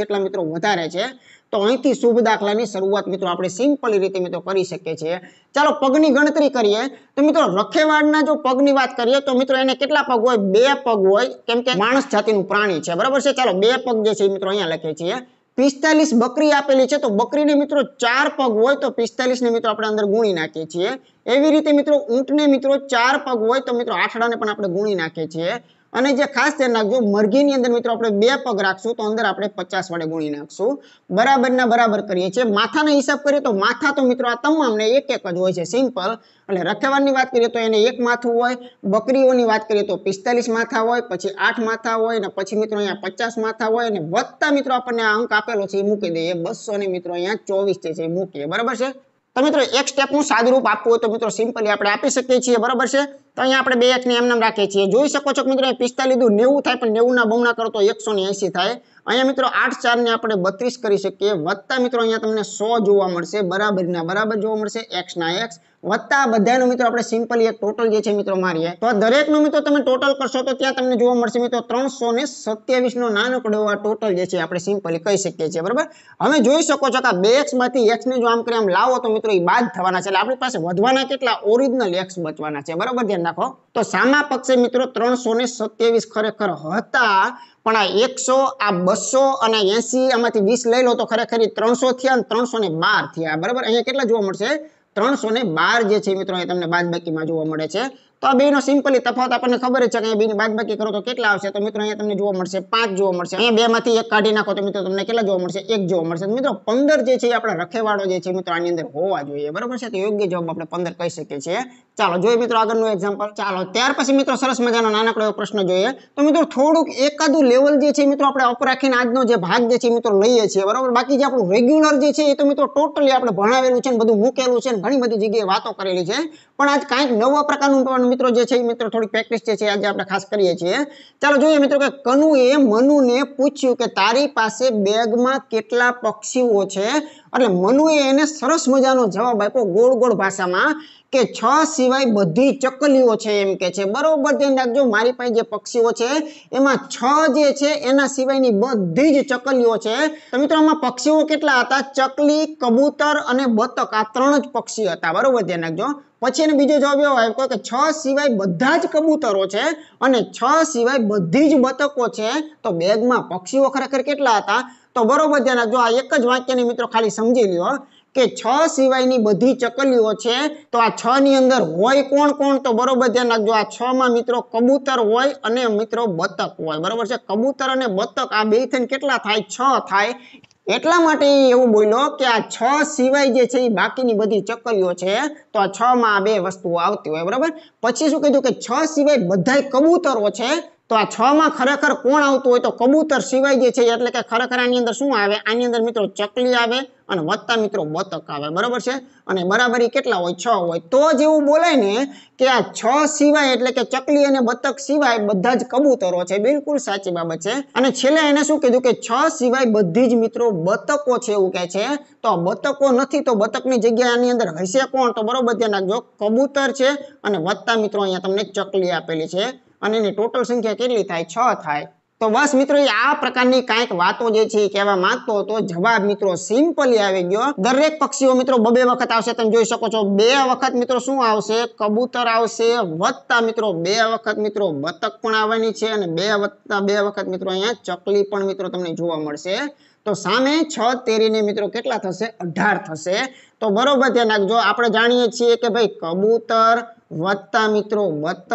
જેટલા મિત્રો વધારે છે તો અહીંથી શુભ દાખલાની શરૂઆત મિત્રો આપણે સિમ્પલ રીતે મિત્રો કરી શકીએ છીએ ચાલો પગની ગણતરી કરીએ તો મિત્રો રખેવાડના જો પગની વાત કરીએ તો મિત્રો એને કેટલા પગ હોય બે પગ હોય કેમ કે માણસ જાતિનું પ્રાણી છે બરાબર છે ચાલો બે પગ જે છે મિત્રો અહીંયા લખીએ છીએ પિસ્તાલીસ બકરી આપેલી છે તો બકરી ને મિત્રો ચાર પગ હોય તો પિસ્તાલીસ ને મિત્રો આપણે અંદર ગુણી નાખીએ છીએ એવી રીતે મિત્રો ને મિત્રો ચાર પગ હોય તો મિત્રો આઠડાને પણ આપણે ગુણી નાખીએ છીએ અને જે ખાસ ધ્યાન રાખજો મરઘીની અંદર મિત્રો આપણે બે પગ રાખશું તો અંદર આપણે પચાસ વડે ગુણી નાખશું બરાબરના બરાબર કરીએ છીએ માથાનો હિસાબ કરીએ તો માથા તો મિત્રો આ તમામને એક એક જ હોય છે સિમ્પલ એટલે રખેવારની વાત કરીએ તો એને એક માથું હોય બકરીઓની વાત કરીએ તો પિસ્તાલીસ માથા હોય પછી આઠ માથા હોય અને પછી મિત્રો અહીંયા પચાસ માથા હોય અને વધતા મિત્રો આપણને આ અંક આપેલો છે એ મૂકી દઈએ બસો ને મિત્રો અહીંયા ચોવીસ છે એ મૂકીએ બરાબર છે તો મિત્રો એક સ્ટેપનું સાદુરૂપ આપવું હોય તો મિત્રો સિમ્પલી આપણે આપી શકીએ છીએ બરાબર છે તો અહીંયા આપણે બે એકને નામ રાખીએ છીએ જોઈ શકો છો કે પિસ્તાલી પિસ્તાલીસ નેવું થાય પણ નેવુંના બમણા કરો તો એકસો થાય અહીંયા મિત્રો આઠ ચારને આપણે બત્રીસ કરી શકીએ વધતા મિત્રો અહીંયા તમને સો જોવા મળશે બરાબરના બરાબર જોવા મળશે એક્સના એક્સ વત્તા બધાનું મિત્રો આપણે સિમ્પલી એક ટોટલ જે છે મિત્રો મારીએ તો દરેકનું મિત્રો તમે ટોટલ કરશો તો ત્યાં તમને જોવા મળશે મિત્રો ત્રણસો ને સત્યાવીસનો નાનકડો આ ટોટલ જે છે આપણે સિમ્પલી કહી શકીએ છીએ બરાબર હવે જોઈ શકો છો કે બે એક્સમાંથી એક્સને જો આમ કરી આમ લાવો તો મિત્રો એ બાદ થવાના છે એટલે આપણી પાસે વધવાના કેટલા ઓરિજિનલ એક્સ બચવાના છે બરાબર ધ્યાન રાખો તો સામા પક્ષે મિત્રો ત્રણસો ને સત્યાવીસ ખરેખર હતા પણ આ એકસો આ બસો અને એસી આમાંથી વીસ લઈ લો તો ખરેખર ત્રણસો થયા અને ત્રણસો ને બાર થયા બરાબર અહીંયા કેટલા જોવા મળશે ત્રણસો ને બાર જે છે મિત્રો એ તમને બાદબાકીમાં જોવા મળે છે તો આ નો સિમ્પલી તફાવત આપણને ખબર જ છે કે અહીંયા બેની બાદબાકી કરો તો કેટલા આવશે તો મિત્રો અહીંયા તમને જોવા મળશે પાંચ જોવા મળશે અહીંયા બેમાંથી એક કાઢી નાખો તો મિત્રો તમને કેટલા જોવા મળશે એક જોવા મળશે મિત્રો પંદર જે છે આપણા રખેવાળો જે છે મિત્રો આની અંદર હોવા જોઈએ બરોબર છે તો યોગ્ય જવાબ આપણે પંદર કહી શકીએ છીએ ચાલો જોઈએ મિત્રો આગળનું એક્ઝામ્પલ ચાલો ત્યાર પછી મિત્રો સરસ મજાનો નાનકડો એવો પ્રશ્ન જોઈએ તો મિત્રો થોડુંક એકાદું લેવલ જે છે મિત્રો આપણે અપ રાખીને આજનો જે ભાગ જે છે મિત્રો લઈએ છીએ બરોબર બાકી જે આપણું રેગ્યુલર જે છે એ તો મિત્રો ટોટલી આપણે ભણાવેલું છે ને બધું મૂકેલું છે ઘણી બધી જગ્યાએ વાતો કરેલી છે પણ આજ કાંઈક નવા પ્રકારનું પણ મિત્રો જે છે એ મિત્રો થોડી પ્રેક્ટિસ જે છે આજે આપણે ખાસ કરીએ છીએ ચાલો જોઈએ મિત્રો કે કનુએ મનુને પૂછ્યું કે તારી પાસે બેગમાં કેટલા પક્ષીઓ છે એટલે મનુએ એને સરસ મજાનો જવાબ આપ્યો ગોળ ગોળ ભાષામાં કે છ સિવાય બધી ચકલીઓ છે એમ કે છે બરોબર ધ્યાન રાખજો મારી પાસે જે પક્ષીઓ છે એમાં છ જે છે એના સિવાયની બધી જ ચકલીઓ છે તો મિત્રો આમાં પક્ષીઓ કેટલા હતા ચકલી કબૂતર અને બતક આ ત્રણ જ પક્ષી હતા બરોબર ધ્યાન રાખજો પછી પછીનો બીજો જવાબ એવો આવ્યો કે છ સિવાય બધા જ કબૂતરો છે અને છ સિવાય બધી જ બતકો છે તો બેગમાં પક્ષીઓ ખરેખર કેટલા હતા તો બરોબર ધ્યાન જો આ એક જ વાક્યની મિત્રો ખાલી સમજી લ્યો કે છ સિવાયની બધી ચકલીઓ છે તો આ છ ની અંદર હોય કોણ કોણ તો બરોબર ધ્યાન રાખજો આ છ માં મિત્રો કબૂતર હોય અને મિત્રો બતક હોય બરોબર છે કબૂતર અને બતક આ બે થઈને કેટલા થાય છ થાય એટલા માટે એવું બોલ્યો કે આ છ સિવાય જે છે એ બાકીની બધી ચકલીઓ છે તો આ છ માં આ બે વસ્તુઓ આવતી હોય બરાબર પછી શું કીધું કે છ સિવાય બધા કબૂતરો છે તો આ છ માં ખરેખર કોણ આવતું હોય તો કબૂતર સિવાય જે છે એટલે કે ખરેખર આની અંદર શું આવે આની અંદર મિત્રો ચકલી આવે અને વત્તા મિત્રો બતક આવે બરાબર છે અને બરાબરી કેટલા હોય છ હોય તો જ એવું બોલાય ને કે આ છ સિવાય એટલે કે ચકલી અને બતક સિવાય બધા જ કબૂતરો છે બિલકુલ સાચી બાબત છે અને છેલ્લે એને શું કીધું કે છ સિવાય બધી જ મિત્રો બતકો છે એવું કહે છે તો આ બતકો નથી તો બતકની જગ્યાની અંદર હશે કોણ તો બરોબર ધ્યાન રાખજો કબૂતર છે અને વત્તા મિત્રો અહીંયા તમને ચકલી આપેલી છે અને એની ટોટલ સંખ્યા કેટલી થાય છ થાય તો બસ મિત્રો આ પ્રકારની કાંઈક વાતો જે છે કહેવા માંગતો હતો જવાબ મિત્રો સિમ્પલી આવી ગયો દરેક પક્ષીઓ મિત્રો બબે વખત આવશે તમે જોઈ શકો છો બે વખત મિત્રો શું આવશે કબૂતર આવશે વત્તા મિત્રો બે વખત મિત્રો બતક પણ આવવાની છે અને બે વત્તા બે વખત મિત્રો અહીંયા ચકલી પણ મિત્રો તમને જોવા મળશે તો સામે છ તેરીને મિત્રો કેટલા થશે અઢાર થશે તો બરોબર ધ્યાન રાખજો આપણે જાણીએ છીએ કે ભાઈ કબૂતર વત્તા મિત્રો બતક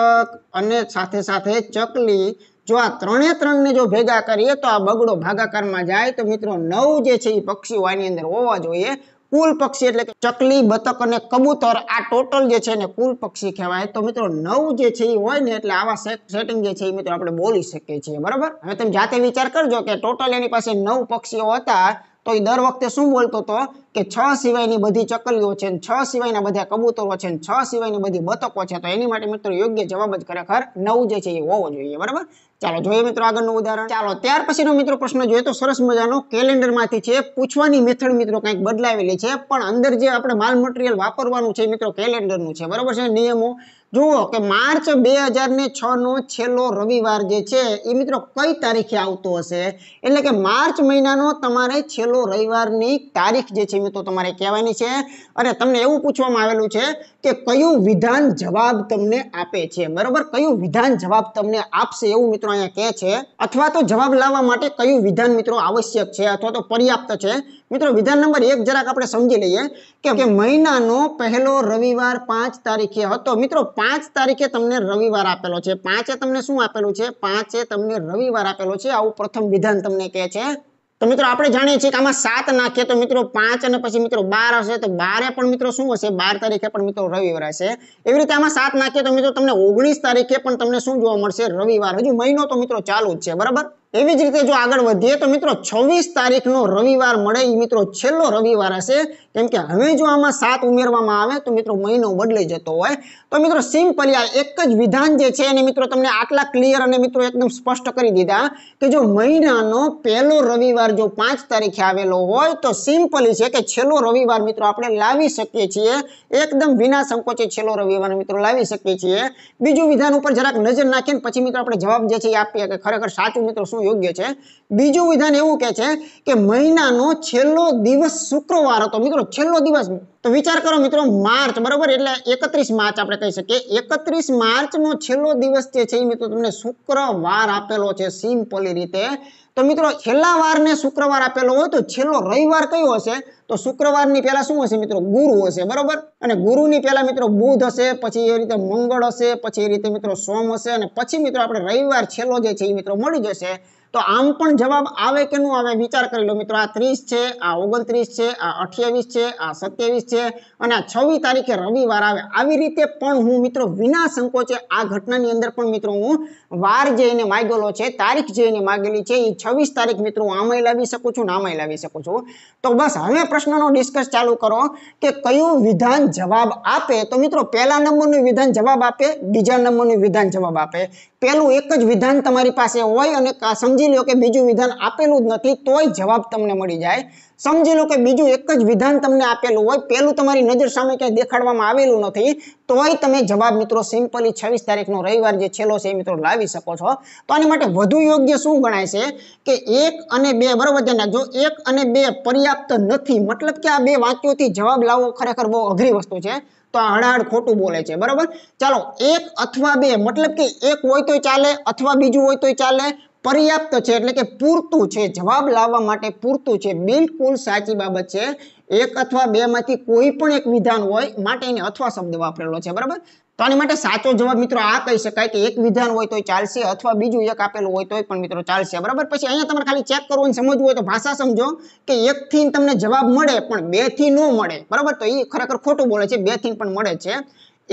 અને સાથે સાથે ચકલી જો આ ત્રણે ત્રણને જો ભેગા કરીએ તો આ બગડો ભાગાકારમાં જાય તો મિત્રો નવ જે છે એ પક્ષીઓ આની અંદર હોવા જોઈએ કુલ પક્ષી એટલે કે ચકલી બતક અને કબૂતર આ ટોટલ જે છે ને કુલ પક્ષી કહેવાય તો મિત્રો નવ જે છે એ હોય ને એટલે આવા સેટિંગ જે છે એ મિત્રો આપણે બોલી શકીએ છીએ બરાબર હવે તમે જાતે વિચાર કરજો કે ટોટલ એની પાસે નવ પક્ષીઓ હતા તો એ દર વખતે શું બોલતો હતો કે છ સિવાયની બધી ચકલીઓ છે છ સિવાયના બધા કબૂતરો છે છ સિવાયની બધી બતકો છે તો એની માટે મિત્રો યોગ્ય જવાબ જ ખરેખર નવ જે છે એ હોવો જોઈએ બરાબર ચાલો જોઈએ મિત્રો આગળનું ઉદાહરણ ચાલો ત્યાર પછીનો મિત્રો પ્રશ્ન જોઈએ તો સરસ મજાનો કેલેન્ડરમાંથી છે પૂછવાની મેથડ મિત્રો કંઈક બદલાવેલી છે પણ અંદર જે આપણે માલ મટીરિયલ વાપરવાનું છે મિત્રો કેલેન્ડર નું છે બરોબર છે નિયમો જુઓ કે માર્ચ બે હજાર ને છ નો છેલ્લો રવિવાર જે છે એ મિત્રો કઈ તારીખે આવતો હશે એટલે કે માર્ચ મહિનાનો તમારે છેલ્લો રવિવારની તારીખ જે છે મિત્રો તમારે કહેવાની છે અને તમને એવું પૂછવામાં આવેલું છે કે કયું વિધાન જવાબ તમને આપે છે બરોબર કયું વિધાન જવાબ તમને આપશે એવું મિત્રો અહીંયા કહે છે અથવા તો જવાબ લાવવા માટે કયું વિધાન મિત્રો આવશ્યક છે અથવા તો પર્યાપ્ત છે મિત્રો વિધાન નંબર એક જરાક આપણે સમજી લઈએ કે મહિનાનો પહેલો રવિવાર પાંચ તારીખે હતો મિત્રો પાંચ તારીખે તમને રવિવાર આપેલો છે પાંચે તમને શું આપેલું છે પાંચે તમને રવિવાર આપેલો છે આવું પ્રથમ વિધાન તમને કહે છે તો મિત્રો આપણે જાણીએ છીએ કે આમાં સાત નાખીએ તો મિત્રો પાંચ અને પછી મિત્રો બાર હશે તો બારે પણ મિત્રો શું હશે બાર તારીખે પણ મિત્રો રવિવાર હશે એવી રીતે આમાં સાત નાખીએ તો મિત્રો તમને ઓગણીસ તારીખે પણ તમને શું જોવા મળશે રવિવાર હજુ મહિનો તો મિત્રો ચાલુ જ છે બરાબર એવી જ રીતે જો આગળ વધીએ તો મિત્રો છવ્વીસ તારીખનો રવિવાર મળે એ મિત્રો છેલ્લો રવિવાર હશે કેમ કે હવે જો આમાં સાત ઉમેરવામાં આવે તો મિત્રો મહિનો બદલાઈ જતો હોય તો મિત્રો સિમ્પલી આ એક જ વિધાન જે છે એને મિત્રો તમને આટલા ક્લિયર અને મિત્રો એકદમ સ્પષ્ટ કરી દીધા કે જો મહિનાનો પહેલો રવિવાર જો પાંચ તારીખે આવેલો હોય તો સિમ્પલી છે કે છેલ્લો રવિવાર મિત્રો આપણે લાવી શકીએ છીએ એકદમ વિના સંકોચે છેલ્લો રવિવાર મિત્રો લાવી શકીએ છીએ બીજું વિધાન ઉપર જરાક નજર નાખીને પછી મિત્રો આપણે જવાબ જે છે એ આપીએ કે ખરેખર સાચું મિત્રો શું યોગ્ય છે બીજું વિધાન એવું કે છે કે મહિનાનો છેલ્લો દિવસ શુક્રવાર હતો મિત્રો છેલ્લો દિવસ તો વિચાર કરો મિત્રો માર્ચ બરાબર એટલે એકત્રીસ માર્ચ આપણે કહી શકીએ એકત્રીસ માર્ચનો છેલ્લો દિવસ જે છે એ મિત્રો તમને શુક્રવાર આપેલો છે સિમ્પલી રીતે તો મિત્રો છેલ્લા વારને શુક્રવાર આપેલો હોય તો છેલ્લો રવિવાર કયો હશે તો શુક્રવારની પહેલા શું હશે મિત્રો ગુરુ હશે બરોબર અને ગુરુની પહેલા મિત્રો બુધ હશે પછી એ રીતે મંગળ હશે પછી એ રીતે મિત્રો સોમ હશે અને પછી મિત્રો આપણે રવિવાર છેલ્લો જે છે એ મિત્રો મળી જશે તો આમ પણ જવાબ આવે કે ન આવે વિચાર કરી લો મિત્રો આ ત્રીસ છે આ ઓગણત્રીસ છે આ અઠ્યાવીસ છે આ સત્યાવીસ છે અને આ છવ્વીસ તારીખે રવિવાર આવે આવી રીતે પણ હું મિત્રો વિના સંકોચે આ ઘટનાની અંદર પણ મિત્રો હું વાર જે એને માગેલો છે તારીખ જે એને માગેલી છે એ છવ્વીસ તારીખ મિત્રો આમાં આમાંય લાવી શકું છું ને આમાંય લાવી શકું છું તો બસ હવે પ્રશ્નનો ડિસ્કસ ચાલુ કરો કે કયું વિધાન જવાબ આપે તો મિત્રો પહેલા નંબરનું વિધાન જવાબ આપે બીજા નંબરનું વિધાન જવાબ આપે પહેલું એક જ વિધાન તમારી પાસે હોય અને સમજી સમજી લો કે બીજું વિધાન આપેલું જ નથી તોય જવાબ તમને મળી જાય સમજી લો કે બીજું એક જ વિધાન તમને આપેલું હોય પેલું તમારી નજર સામે ક્યાંય દેખાડવામાં આવેલું નથી તોય તમે જવાબ મિત્રો સિમ્પલી છવ્વીસ તારીખનો રવિવાર જે છેલ્લો છે એ મિત્રો લાવી શકો છો તો આની માટે વધુ યોગ્ય શું ગણાય છે કે એક અને બે બરોબર ધ્યાન જો એક અને બે પર્યાપ્ત નથી મતલબ કે આ બે વાક્યોથી જવાબ લાવવો ખરેખર બહુ અઘરી વસ્તુ છે તો આ હળાહળ ખોટું બોલે છે બરાબર ચાલો એક અથવા બે મતલબ કે એક હોય તોય ચાલે અથવા બીજું હોય તોય ચાલે પર્યાપ્ત છે એટલે કે પૂરતું છે જવાબ લાવવા માટે પૂરતું છે બિલકુલ સાચી બાબત છે એક અથવા બે માંથી કોઈ પણ એક વિધાન હોય માટે એને અથવા શબ્દ વાપરેલો છે બરાબર તો આની માટે સાચો જવાબ મિત્રો આ કહી શકાય કે એક વિધાન હોય તો ચાલશે અથવા બીજું એક આપેલું હોય તો પણ મિત્રો ચાલશે બરાબર પછી અહીંયા તમારે ખાલી ચેક કરવું સમજવું હોય તો ભાષા સમજો કે એકથી તમને જવાબ મળે પણ બેથી ન મળે બરાબર તો એ ખરેખર ખોટું બોલે છે બેથી પણ મળે છે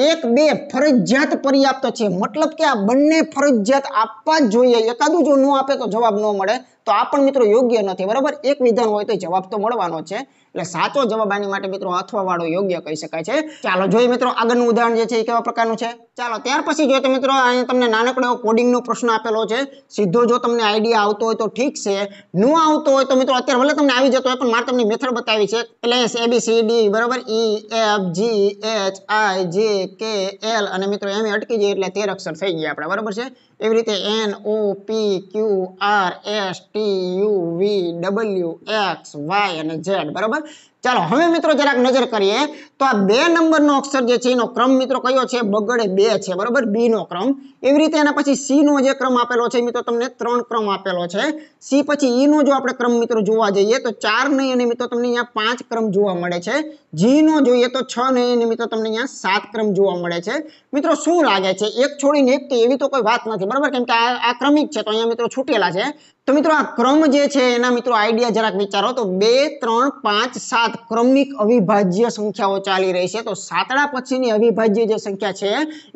એક બે ફરજિયાત પર્યાપ્ત છે મતલબ કે આ બંને ફરજિયાત આપવા જ જોઈએ એકાદું જો ન આપે તો જવાબ ન મળે તો આ પણ મિત્રો યોગ્ય નથી બરાબર એક વિધાન હોય તો જવાબ તો મળવાનો છે એટલે સાચો જવાબ આની માટે મિત્રો અથવા વાળો યોગ્ય કહી શકાય છે ચાલો જોઈએ મિત્રો આગળનું ઉદાહરણ જે છે એ કેવા પ્રકારનું છે ચાલો ત્યાર પછી જો તો મિત્રો અહીંયા તમને નાનકડો કોડિંગનો પ્રશ્ન આપેલો છે સીધો જો તમને આઈડિયા આવતો હોય તો ઠીક છે ન આવતો હોય તો મિત્રો અત્યારે ભલે તમને આવી જતો હોય પણ મારે તમને મેથડ બતાવી છે પ્લેસ એબીસીડી બરાબર ઈ એફ જી એચ આઈ જે કે એલ અને મિત્રો એમ અટકી જઈએ એટલે તેર અક્ષર થઈ ગયા આપણે બરાબર છે એવી રીતે N O P Q R S T U V W X Y અને ઝેડ બરાબર ચાલો હવે મિત્રો જરાક નજર કરીએ તો આ બે નંબરનો અક્ષર જે છે એનો ક્રમ મિત્રો કયો છે બગડે બે છે બરોબર બી નો ક્રમ એવી રીતે એના પછી સી નો જે ક્રમ આપેલો છે મિત્રો તમને ત્રણ ક્રમ આપેલો છે સી પછી ઈ e નો જો આપણે ક્રમ મિત્રો જોવા જઈએ તો ચાર નહીં અને મિત્રો તમને અહીંયા પાંચ ક્રમ જોવા મળે છે જી નો જોઈએ તો છ નહીં અને મિત્રો તમને અહીંયા સાત ક્રમ જોવા મળે છે મિત્રો શું લાગે છે એક છોડીને એક એવી તો કોઈ વાત નથી બરોબર કેમ કે આ ક્રમિક છે તો અહીંયા મિત્રો છૂટેલા છે તો મિત્રો આ ક્રમ જે છે એના મિત્રો આઈડિયા જરાક વિચારો તો બે ત્રણ પાંચ સાત ક્રમિક અવિભાજ્ય સંખ્યાઓ ચાલી રહી છે તો સાતડા પછીની અવિભાજ્ય જે સંખ્યા છે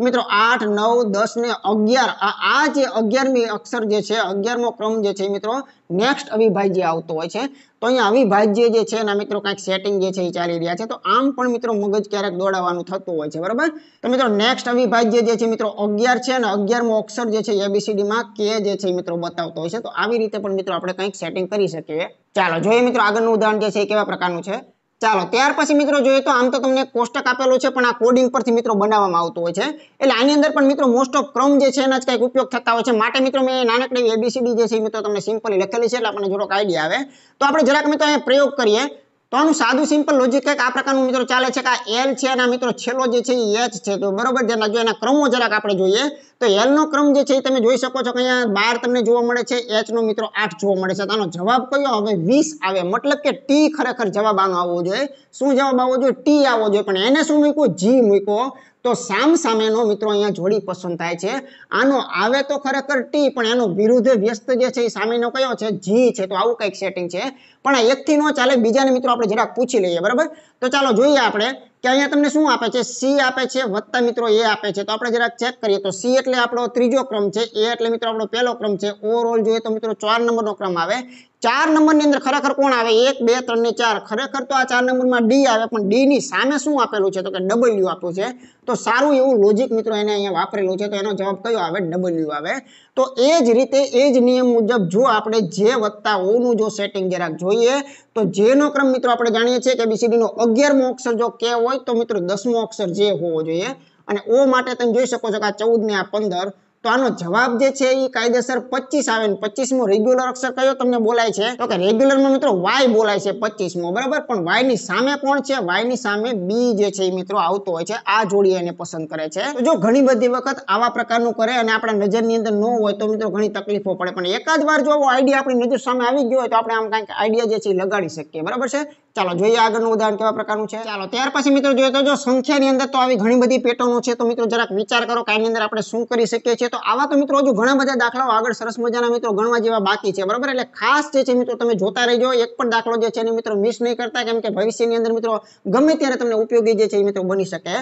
મિત્રો આઠ નવ દસ ને અગિયાર આ જે અગિયારમી અક્ષર જે છે અગિયારમો ક્રમ જે છે મિત્રો નેક્સ્ટ અવિભાજ્ય આવતો હોય છે તો અહીંયા અવિભાજ્ય જે છે એના મિત્રો કાંઈક સેટિંગ જે છે એ ચાલી રહ્યા છે તો આમ પણ મિત્રો મગજ ક્યારેક દોડાવવાનું થતું હોય છે બરાબર તો મિત્રો નેક્સ્ટ અવિભાજ્ય જે છે મિત્રો અગિયાર છે અને અગિયારમો અક્ષર જે છે એબીસીડીમાં કે જે છે મિત્રો બતાવતો હોય છે તો આવી રીતે પણ મિત્રો આપણે કંઈક સેટિંગ કરી શકીએ ચાલો જોઈએ મિત્રો આગળનું ઉદાહરણ જે છે એ કેવા પ્રકારનું છે ચાલો ત્યાર પછી મિત્રો જોઈએ તો આમ તો તમને કોષ્ટક આપેલું છે પણ આ કોડિંગ પરથી મિત્રો બનાવવામાં આવતું હોય છે એટલે આની અંદર પણ મિત્રો મોસ્ટ ઓફ ક્રમ જે છે એના જ કંઈક ઉપયોગ થતા હોય છે માટે મિત્રો મેં નાનકડી એબીસીડી જે છે મિત્રો તમને સિમ્પલી લખેલી છે એટલે આપણને થોડોક આઈડિયા આવે તો આપણે જરાક મિત્રો અહીંયા પ્રયોગ કરીએ તો આનું સાદું સિમ્પલ લોજિક કંઈક આ પ્રકારનું મિત્રો ચાલે છે કે આ એલ છે એના મિત્રો છેલ્લો જે છે એ એચ છે તો બરોબર ધ્યાન રાખજો એના ક્રમો જરાક આપણે જોઈએ તો એલનો ક્રમ જે છે એ તમે જોઈ શકો છો કે અહીંયા બાર તમને જોવા મળે છે એચનો મિત્રો આઠ જોવા મળે છે તો આનો જવાબ કયો હવે વીસ આવે મતલબ કે ટી ખરેખર જવાબ આનો આવવો જોઈએ શું જવાબ આવવો જોઈએ ટી આવવો જોઈએ પણ એને શું મૂક્યો જી મૂક્યો તો સામ સામેનો મિત્રો અહીંયા જોડી પસંદ થાય છે આનો આવે તો ખરેખર ટી પણ એનો વિરુદ્ધ વ્યસ્ત જે છે એ સામેનો કયો છે જી છે તો આવું કંઈક સેટિંગ છે પણ આ એકથી ન ચાલે બીજાને મિત્રો આપણે જરાક પૂછી લઈએ બરાબર તો ચાલો જોઈએ આપણે કે અહીંયા તમને શું આપે છે સી આપે છે વત્તા મિત્રો એ આપે છે તો આપણે જરાક ચેક કરીએ તો સી એટલે આપણો ત્રીજો ક્રમ છે એ એટલે મિત્રો આપણો પહેલો ક્રમ છે ઓવરઓલ જોઈએ તો મિત્રો ચાર નંબરનો ક્રમ આવે ચાર નંબરની અંદર ખરેખર કોણ આવે એક બે ત્રણ ને ચાર ખરેખર તો આ ચાર નંબરમાં ડી આવે પણ ડીની સામે શું આપેલું છે તો કે ડબલ્યુ આપ્યું છે તો સારું એવું લોજિક મિત્રો એને અહીંયા વાપરેલું છે તો એનો જવાબ કયો આવે ડબલ્યુ આવે તો એ જ રીતે એ જ નિયમ મુજબ જો આપણે જે વત્તા ઓનું જો સેટિંગ જરાક જોઈએ તો જેનો ક્રમ મિત્રો આપણે જાણીએ છીએ કે બીસીડીનો અગિયારમો અક્ષર જો કે હોય તો મિત્રો દસમો અક્ષર જે હોવો જોઈએ અને ઓ માટે તમે જોઈ શકો છો કે આ ચૌદ ને આ પંદર તો આનો જવાબ જે છે એ કાયદેસર પચીસ આવે ને પચીસમો રેગ્યુલર અક્ષર કયો તમને બોલાય છે તો કે રેગ્યુલરમાં મિત્રો વાય બોલાય છે પચીસમો બરાબર પણ વાયની સામે કોણ છે વાયની સામે બી જે છે એ મિત્રો આવતો હોય છે આ જોડી એને પસંદ કરે છે જો ઘણી બધી વખત આવા પ્રકારનું કરે અને આપણા નજરની અંદર ન હોય તો મિત્રો ઘણી તકલીફો પડે પણ એક જ વાર જો આઈડિયા આપણી નજર સામે આવી ગયો હોય તો આપણે આમ કાંઈક આઈડિયા જે છે લગાડી શકીએ બરાબર છે ચાલો જોઈએ આગળનું ઉદાહરણ કેવા પ્રકારનું છે ચાલો ત્યાર પછી મિત્રો જોઈએ તો જો સંખ્યાની અંદર તો આવી ઘણી બધી પેટર્નો છે તો મિત્રો જરાક વિચાર કરો કે આની અંદર આપણે શું કરી શકીએ છીએ તો આવા તો મિત્રો હજુ ઘણા બધા દાખલાઓ આગળ સરસ મજાના મિત્રો ગણવા જેવા બાકી છે બરાબર એટલે ખાસ જે છે મિત્રો તમે જોતા રહેજો એક પણ દાખલો જે છે એને મિત્રો મિસ નહીં કરતા કેમ કે ભવિષ્યની અંદર મિત્રો ગમે ત્યારે તમને ઉપયોગી જે છે એ મિત્રો બની શકે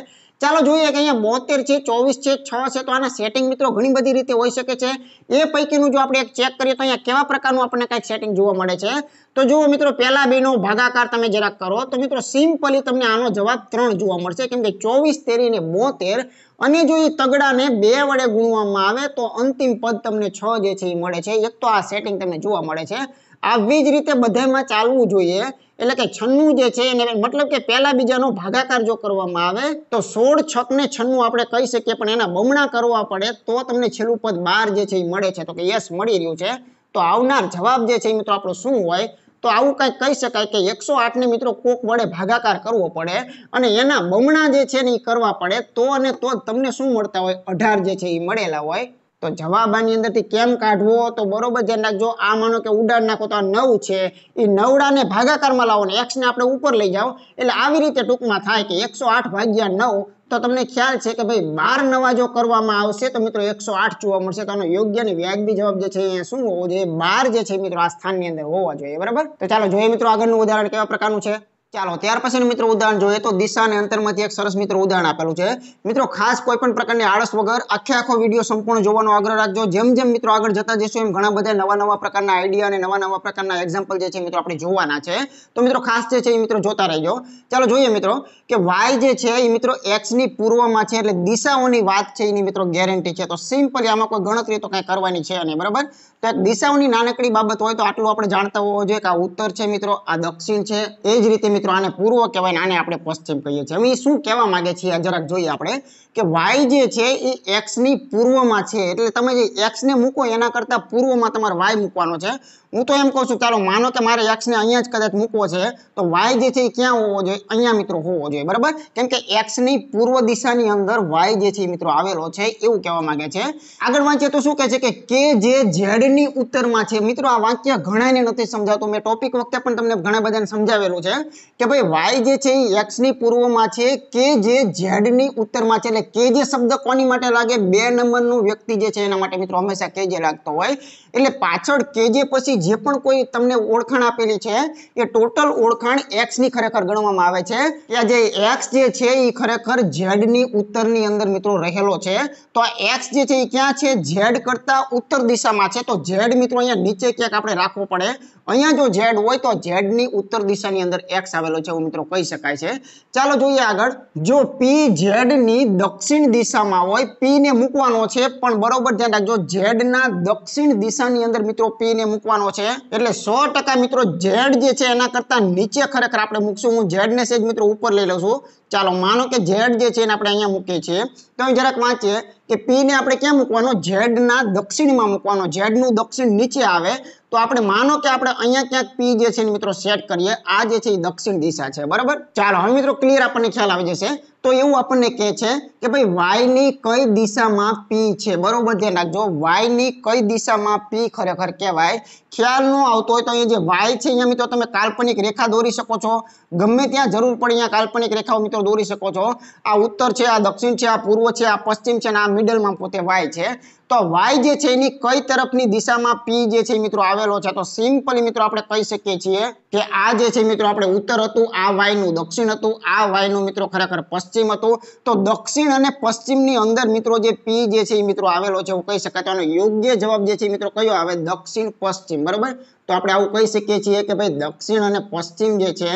ચાલો જોઈએ કે અહીંયા બોતેર છે ચોવીસ છે છ છે તો આના સેટિંગ મિત્રો ઘણી બધી રીતે હોઈ શકે છે એ પૈકીનું જો આપણે એક ચેક કરીએ તો અહીંયા કેવા પ્રકારનું આપણને કંઈક સેટિંગ જોવા મળે છે તો જુઓ મિત્રો પહેલા બેનો ભાગાકાર તમે જરાક કરો તો મિત્રો સિમ્પલી તમને આનો જવાબ ત્રણ જોવા મળશે કેમ કે ચોવીસ તેરી ને બોતેર અને જો એ તગડાને બે વડે ગુણવામાં આવે તો અંતિમ પદ તમને છ જે છે એ મળે છે એક તો આ સેટિંગ તમને જોવા મળે છે આવી જ રીતે બધામાં ચાલવું જોઈએ એટલે કે છન્નું જે છે એને મતલબ કે પહેલાં બીજાનો ભાગાકાર જો કરવામાં આવે તો સોળ છક ને છન્નું આપણે કહી શકીએ પણ એના બમણા કરવા પડે તો તમને છેલ્લું પદ બાર જે છે એ મળે છે તો કે યસ મળી રહ્યું છે તો આવનાર જવાબ જે છે એ મિત્રો આપણો શું હોય તો આવું કંઈક કહી શકાય કે એકસો આઠને મિત્રો કોક વડે ભાગાકાર કરવો પડે અને એના બમણા જે છે ને એ કરવા પડે તો અને તો તમને શું મળતા હોય અઢાર જે છે એ મળેલા હોય તો જવાબ આની અંદરથી કેમ કાઢવો તો બરોબર ધ્યાન રાખજો આ માનો કે ઉડાડ નાખો તો આ નવ છે એ નવડાને ભાગાકારમાં લાવો ને એક્સને આપણે ઉપર લઈ જાઓ એટલે આવી રીતે ટૂંકમાં થાય કે એકસો આઠ ભાગ્યા નવ તો તમને ખ્યાલ છે કે ભાઈ બાર નવા જો કરવામાં આવશે તો મિત્રો એકસો આઠ જોવા મળશે તો આનો યોગ્ય અને વ્યાજબી જવાબ જે છે અહીંયા શું હોવો જોઈએ બાર જે છે મિત્રો આ સ્થાનની અંદર હોવા જોઈએ બરાબર તો ચાલો જોઈએ મિત્રો આગળનું ઉદાહરણ કેવા પ્રકારનું છે ચાલો ત્યાર પછીનું મિત્રો ઉદાહરણ જોઈએ તો દિશા અને અંતરમાંથી એક સરસ મિત્રો ઉદાહરણ આપેલું છે મિત્રો ખાસ કોઈ પણ પ્રકારની આળસ વગર આખે આખો વિડીયો સંપૂર્ણ જોવાનો આગ્રહ રાખજો જેમ જેમ મિત્રો આગળ જતા જશો એમ ઘણા બધા નવા નવા પ્રકારના આઈડિયા અને નવા નવા પ્રકારના એક્ઝામ્પલ જે છે મિત્રો આપણે જોવાના છે તો મિત્રો ખાસ જે છે એ મિત્રો જોતા રહેજો ચાલો જોઈએ મિત્રો કે વાય જે છે એ મિત્રો એક્સની પૂર્વમાં છે એટલે દિશાઓની વાત છે એની મિત્રો ગેરંટી છે તો સિમ્પલી આમાં કોઈ ગણતરી તો કંઈ કરવાની છે નહીં બરાબર તો દિશાઓની નાનકડી બાબત હોય તો આટલું આપણે જાણતા હોવું જોઈએ કે આ ઉત્તર છે મિત્રો આ દક્ષિણ છે એ જ રીતે મિત્રો આને પૂર્વ કહેવાય આને આપણે પશ્ચિમ કહીએ છીએ હવે શું કહેવા માંગે છીએ જરાક જોઈએ આપણે કે વાય જે છે એ એક્સની પૂર્વમાં છે એટલે તમે જે એક્સને મૂકો એના કરતાં પૂર્વમાં તમારે વાય મૂકવાનો છે હું તો એમ કહું છું ચાલો માનો કે મારે એક્સને અહીંયા જ કદાચ મૂકવો છે તો વાય જે છે એ ક્યાં હોવો જોઈએ અહીંયા મિત્રો હોવો જોઈએ બરાબર કેમ કે એક્સની પૂર્વ દિશાની અંદર વાય જે છે મિત્રો આવેલો છે એવું કહેવા માંગે છે આગળ વાંચીએ તો શું કહે છે કે કે જે ઝેડની ઉત્તરમાં છે મિત્રો આ વાક્ય ઘણાને નથી સમજાતું મેં ટોપિક વખતે પણ તમને ઘણા બધાને સમજાવેલું છે કે ભાઈ વાય જે છે એ એક્સની પૂર્વમાં છે કે જે ઝેડની ઉત્તરમાં છે એટલે કે જે શબ્દ કોની માટે લાગે બે નંબરનું વ્યક્તિ જે છે એના માટે મિત્રો હંમેશા કે જે લાગતો હોય એટલે પાછળ કે જે પછી જે પણ કોઈ તમને ઓળખાણ આપેલી છે એ ટોટલ ઓળખાણ એક્સની ખરેખર ગણવામાં આવે છે ત્યાં જે એક્સ જે છે એ ખરેખર ઝેડ ઝેડની ઉત્તરની અંદર મિત્રો રહેલો છે તો આ એક્સ જે છે એ ક્યાં છે ઝેડ કરતાં ઉત્તર દિશામાં છે તો ઝેડ મિત્રો અહીંયા નીચે ક્યાંક આપણે રાખવો પડે અહીંયા જો ઝેડ હોય તો ઝેડ ની ઉત્તર દિશાની અંદર એક્સ આવેલો છે એવું મિત્રો કહી શકાય છે ચાલો જોઈએ આગળ જો પી ઝેડ ની દક્ષિણ દિશામાં હોય પીને મૂકવાનો છે પણ બરોબર ધ્યાન રાખજો ઝેડના દક્ષિણ દિશાની અંદર મિત્રો પી ને મૂકવાનો છે એટલે સો ટકા મિત્રો ઝેડ જે છે એના કરતા નીચે ખરેખર આપણે મૂકશું હું ઝેડને સેજ મિત્રો ઉપર લઈ લઉં છું ચાલો માનો કે ઝેડ જે છે એને આપણે અહીંયા મૂકીએ છીએ તો જરાક વાંચીએ કે પીને આપણે ક્યાં મૂકવાનો ઝેડના દક્ષિણમાં મૂકવાનો ઝેડનું દક્ષિણ નીચે આવે તો આપણે માનો કે આપણે અહીંયા ક્યાંક પી જે છે મિત્રો સેટ કરીએ આ જે છે એ દક્ષિણ દિશા છે બરાબર ચાલો હવે મિત્રો ક્લિયર આપણને ખ્યાલ આવી જશે તો એવું આપણને કહે છે કે ભાઈ વાયની કઈ દિશામાં પી છે બરોબર ધ્યાન રાખજો વાયની કઈ દિશામાં પી ખરેખર કહેવાય ખ્યાલ ન આવતો હોય તો અહીંયા જે વાય છે અહીંયા મિત્રો તમે કાલ્પનિક રેખા દોરી શકો છો ગમે ત્યાં જરૂર પડે અહીંયા કાલ્પનિક રેખાઓ મિત્રો દોરી શકો છો આ ઉત્તર છે આ દક્ષિણ છે આ પૂર્વ છે આ પશ્ચિમ છે અને આ મિડલમાં પોતે વાય છે તો વાય જે છે એની કઈ તરફની દિશામાં પી જે છે મિત્રો આવેલો છે તો સિમ્પલી મિત્રો આપણે કહી શકીએ છીએ કે આ જે છે મિત્રો આપણે ઉત્તર હતું આ વાયનું દક્ષિણ હતું આ વાયનું મિત્રો ખરેખર પશ્ચિમ પશ્ચિમ હતું તો દક્ષિણ અને પશ્ચિમની અંદર મિત્રો જે પી જે છે એ મિત્રો આવેલો છે એવું કહી શકાય તો આનો યોગ્ય જવાબ જે છે મિત્રો કયો આવે દક્ષિણ પશ્ચિમ બરાબર તો આપણે આવું કહી શકીએ છીએ કે ભાઈ દક્ષિણ અને પશ્ચિમ જે છે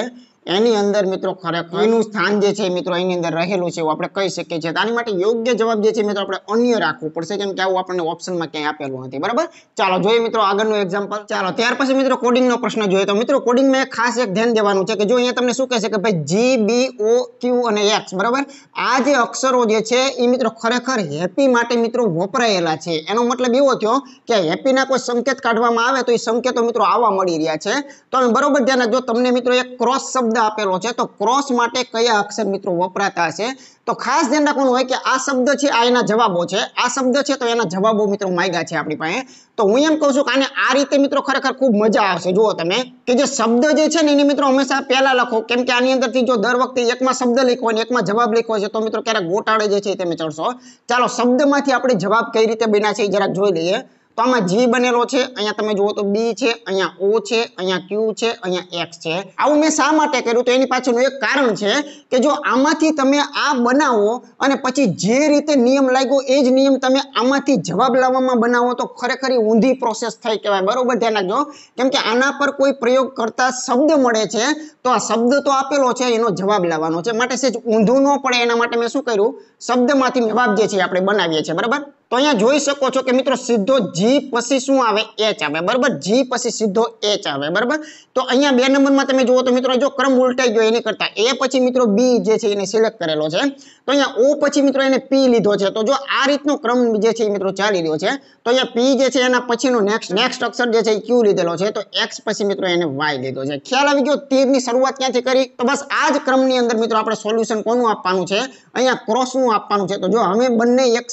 એની અંદર મિત્રો ખરેખર એનું સ્થાન જે છે મિત્રો એની અંદર રહેલું છે એવું આપણે કહી શકીએ છીએ આની માટે યોગ્ય જવાબ જે છે મિત્રો આપણે અન્ય રાખવું પડશે કેમ કે આવું આપણને ઓપ્શનમાં ક્યાંય આપેલું નથી બરાબર ચાલો જોઈએ મિત્રો આગળનું એક્ઝામ્પલ ચાલો ત્યાર પછી મિત્રો કોડિંગનો પ્રશ્ન જોઈએ તો મિત્રો કોડિંગમાં એક ખાસ એક ધ્યાન દેવાનું છે કે જો અહીંયા તમને શું કહે છે કે ભાઈ જી બી ઓ ક્યુ અને એક્સ બરાબર આ જે અક્ષરો જે છે એ મિત્રો ખરેખર હેપી માટે મિત્રો વપરાયેલા છે એનો મતલબ એવો થયો કે હેપીના કોઈ સંકેત કાઢવામાં આવે તો એ સંકેતો મિત્રો આવવા મળી રહ્યા છે તો બરોબર ધ્યાન રાખજો તમને મિત્રો એક ક્રોસ શબ્દ આપેલો છે તો ક્રોસ માટે કયા અક્ષર મિત્રો વપરાતા છે તો ખાસ ધ્યાન રાખવાનું હોય કે આ શબ્દ છે આ એના જવાબો છે આ શબ્દ છે તો એના જવાબો મિત્રો માંગ્યા છે આપણી પાસે તો હું એમ કહું છું કે આને આ રીતે મિત્રો ખરેખર ખૂબ મજા આવશે જુઓ તમે કે જે શબ્દ જે છે ને એને મિત્રો હંમેશા પહેલા લખો કેમ કે આની અંદરથી જો દર વખતે એકમાં શબ્દ લખો અને એકમાં જવાબ લખો છે તો મિત્રો ક્યારેક ગોટાળે જે છે તમે ચડશો ચાલો શબ્દમાંથી આપણે જવાબ કઈ રીતે બન્યા છે એ જરાક જોઈ લઈએ તો આમાં જી બનેલો છે અહીંયા તમે જુઓ તો બી છે અહીંયા ઓ છે અહીંયા ક્યુ છે અહીંયા એક્સ છે આવું મેં શા માટે કર્યું તો એની પાછળનું એક કારણ છે કે જો આમાંથી તમે આ બનાવો અને પછી જે રીતે નિયમ લાગ્યો એ જ નિયમ તમે આમાંથી જવાબ લાવવામાં બનાવો તો ખરેખર ઊંધી પ્રોસેસ થઈ કહેવાય બરોબર ધ્યાન રાખજો કેમ કે આના પર કોઈ પ્રયોગ કરતા શબ્દ મળે છે તો આ શબ્દ તો આપેલો છે એનો જવાબ લાવવાનો છે માટે સેજ ઊંધું ન પડે એના માટે મેં શું કર્યું શબ્દમાંથી જવાબ જે છે આપણે બનાવીએ છીએ બરાબર તો અહીંયા જોઈ શકો છો કે મિત્રો સીધો જી પછી શું આવે એચ આવે બરાબર જી પછી સીધો એચ આવે બરાબર તો અહીંયા બે નંબરમાં તમે જુઓ તો મિત્રો જો ક્રમ ઉલટાઈ ગયો એની કરતાં એ પછી મિત્રો બી જે છે એને સિલેક્ટ કરેલો છે તો અહીંયા ઓ પછી મિત્રો એને પી લીધો છે તો જો આ રીતનો ક્રમ જે છે મિત્રો ચાલી રહ્યો છે તો અહીંયા પી જે છે એના પછીનો નેક્સ્ટ નેક્સ્ટ અક્ષર જે છે એ ક્યુ લીધેલો છે તો એક્સ પછી મિત્રો એને વાય લીધો છે ખ્યાલ આવી ગયો તીરની શરૂઆત ક્યાંથી કરી તો બસ આ જ ક્રમની અંદર મિત્રો આપણે સોલ્યુશન કોનું આપવાનું છે અહીંયા ક્રોસનું આપવાનું છે તો જો હવે બંને એક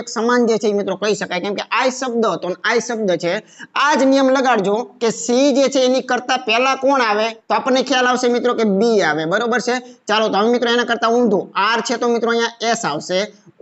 એક સમાન સમાન જે છે એ મિત્રો કહી શકાય કેમ કે આઈ શબ્દ હતો આઈ શબ્દ છે આ જ નિયમ લગાડજો કે સી જે છે એની કરતા પહેલા કોણ આવે તો આપણને ખ્યાલ આવશે મિત્રો કે બી આવે બરોબર છે ચાલો તો હવે મિત્રો એના કરતા ઊંધું આર છે તો મિત્રો અહીંયા એસ આવશે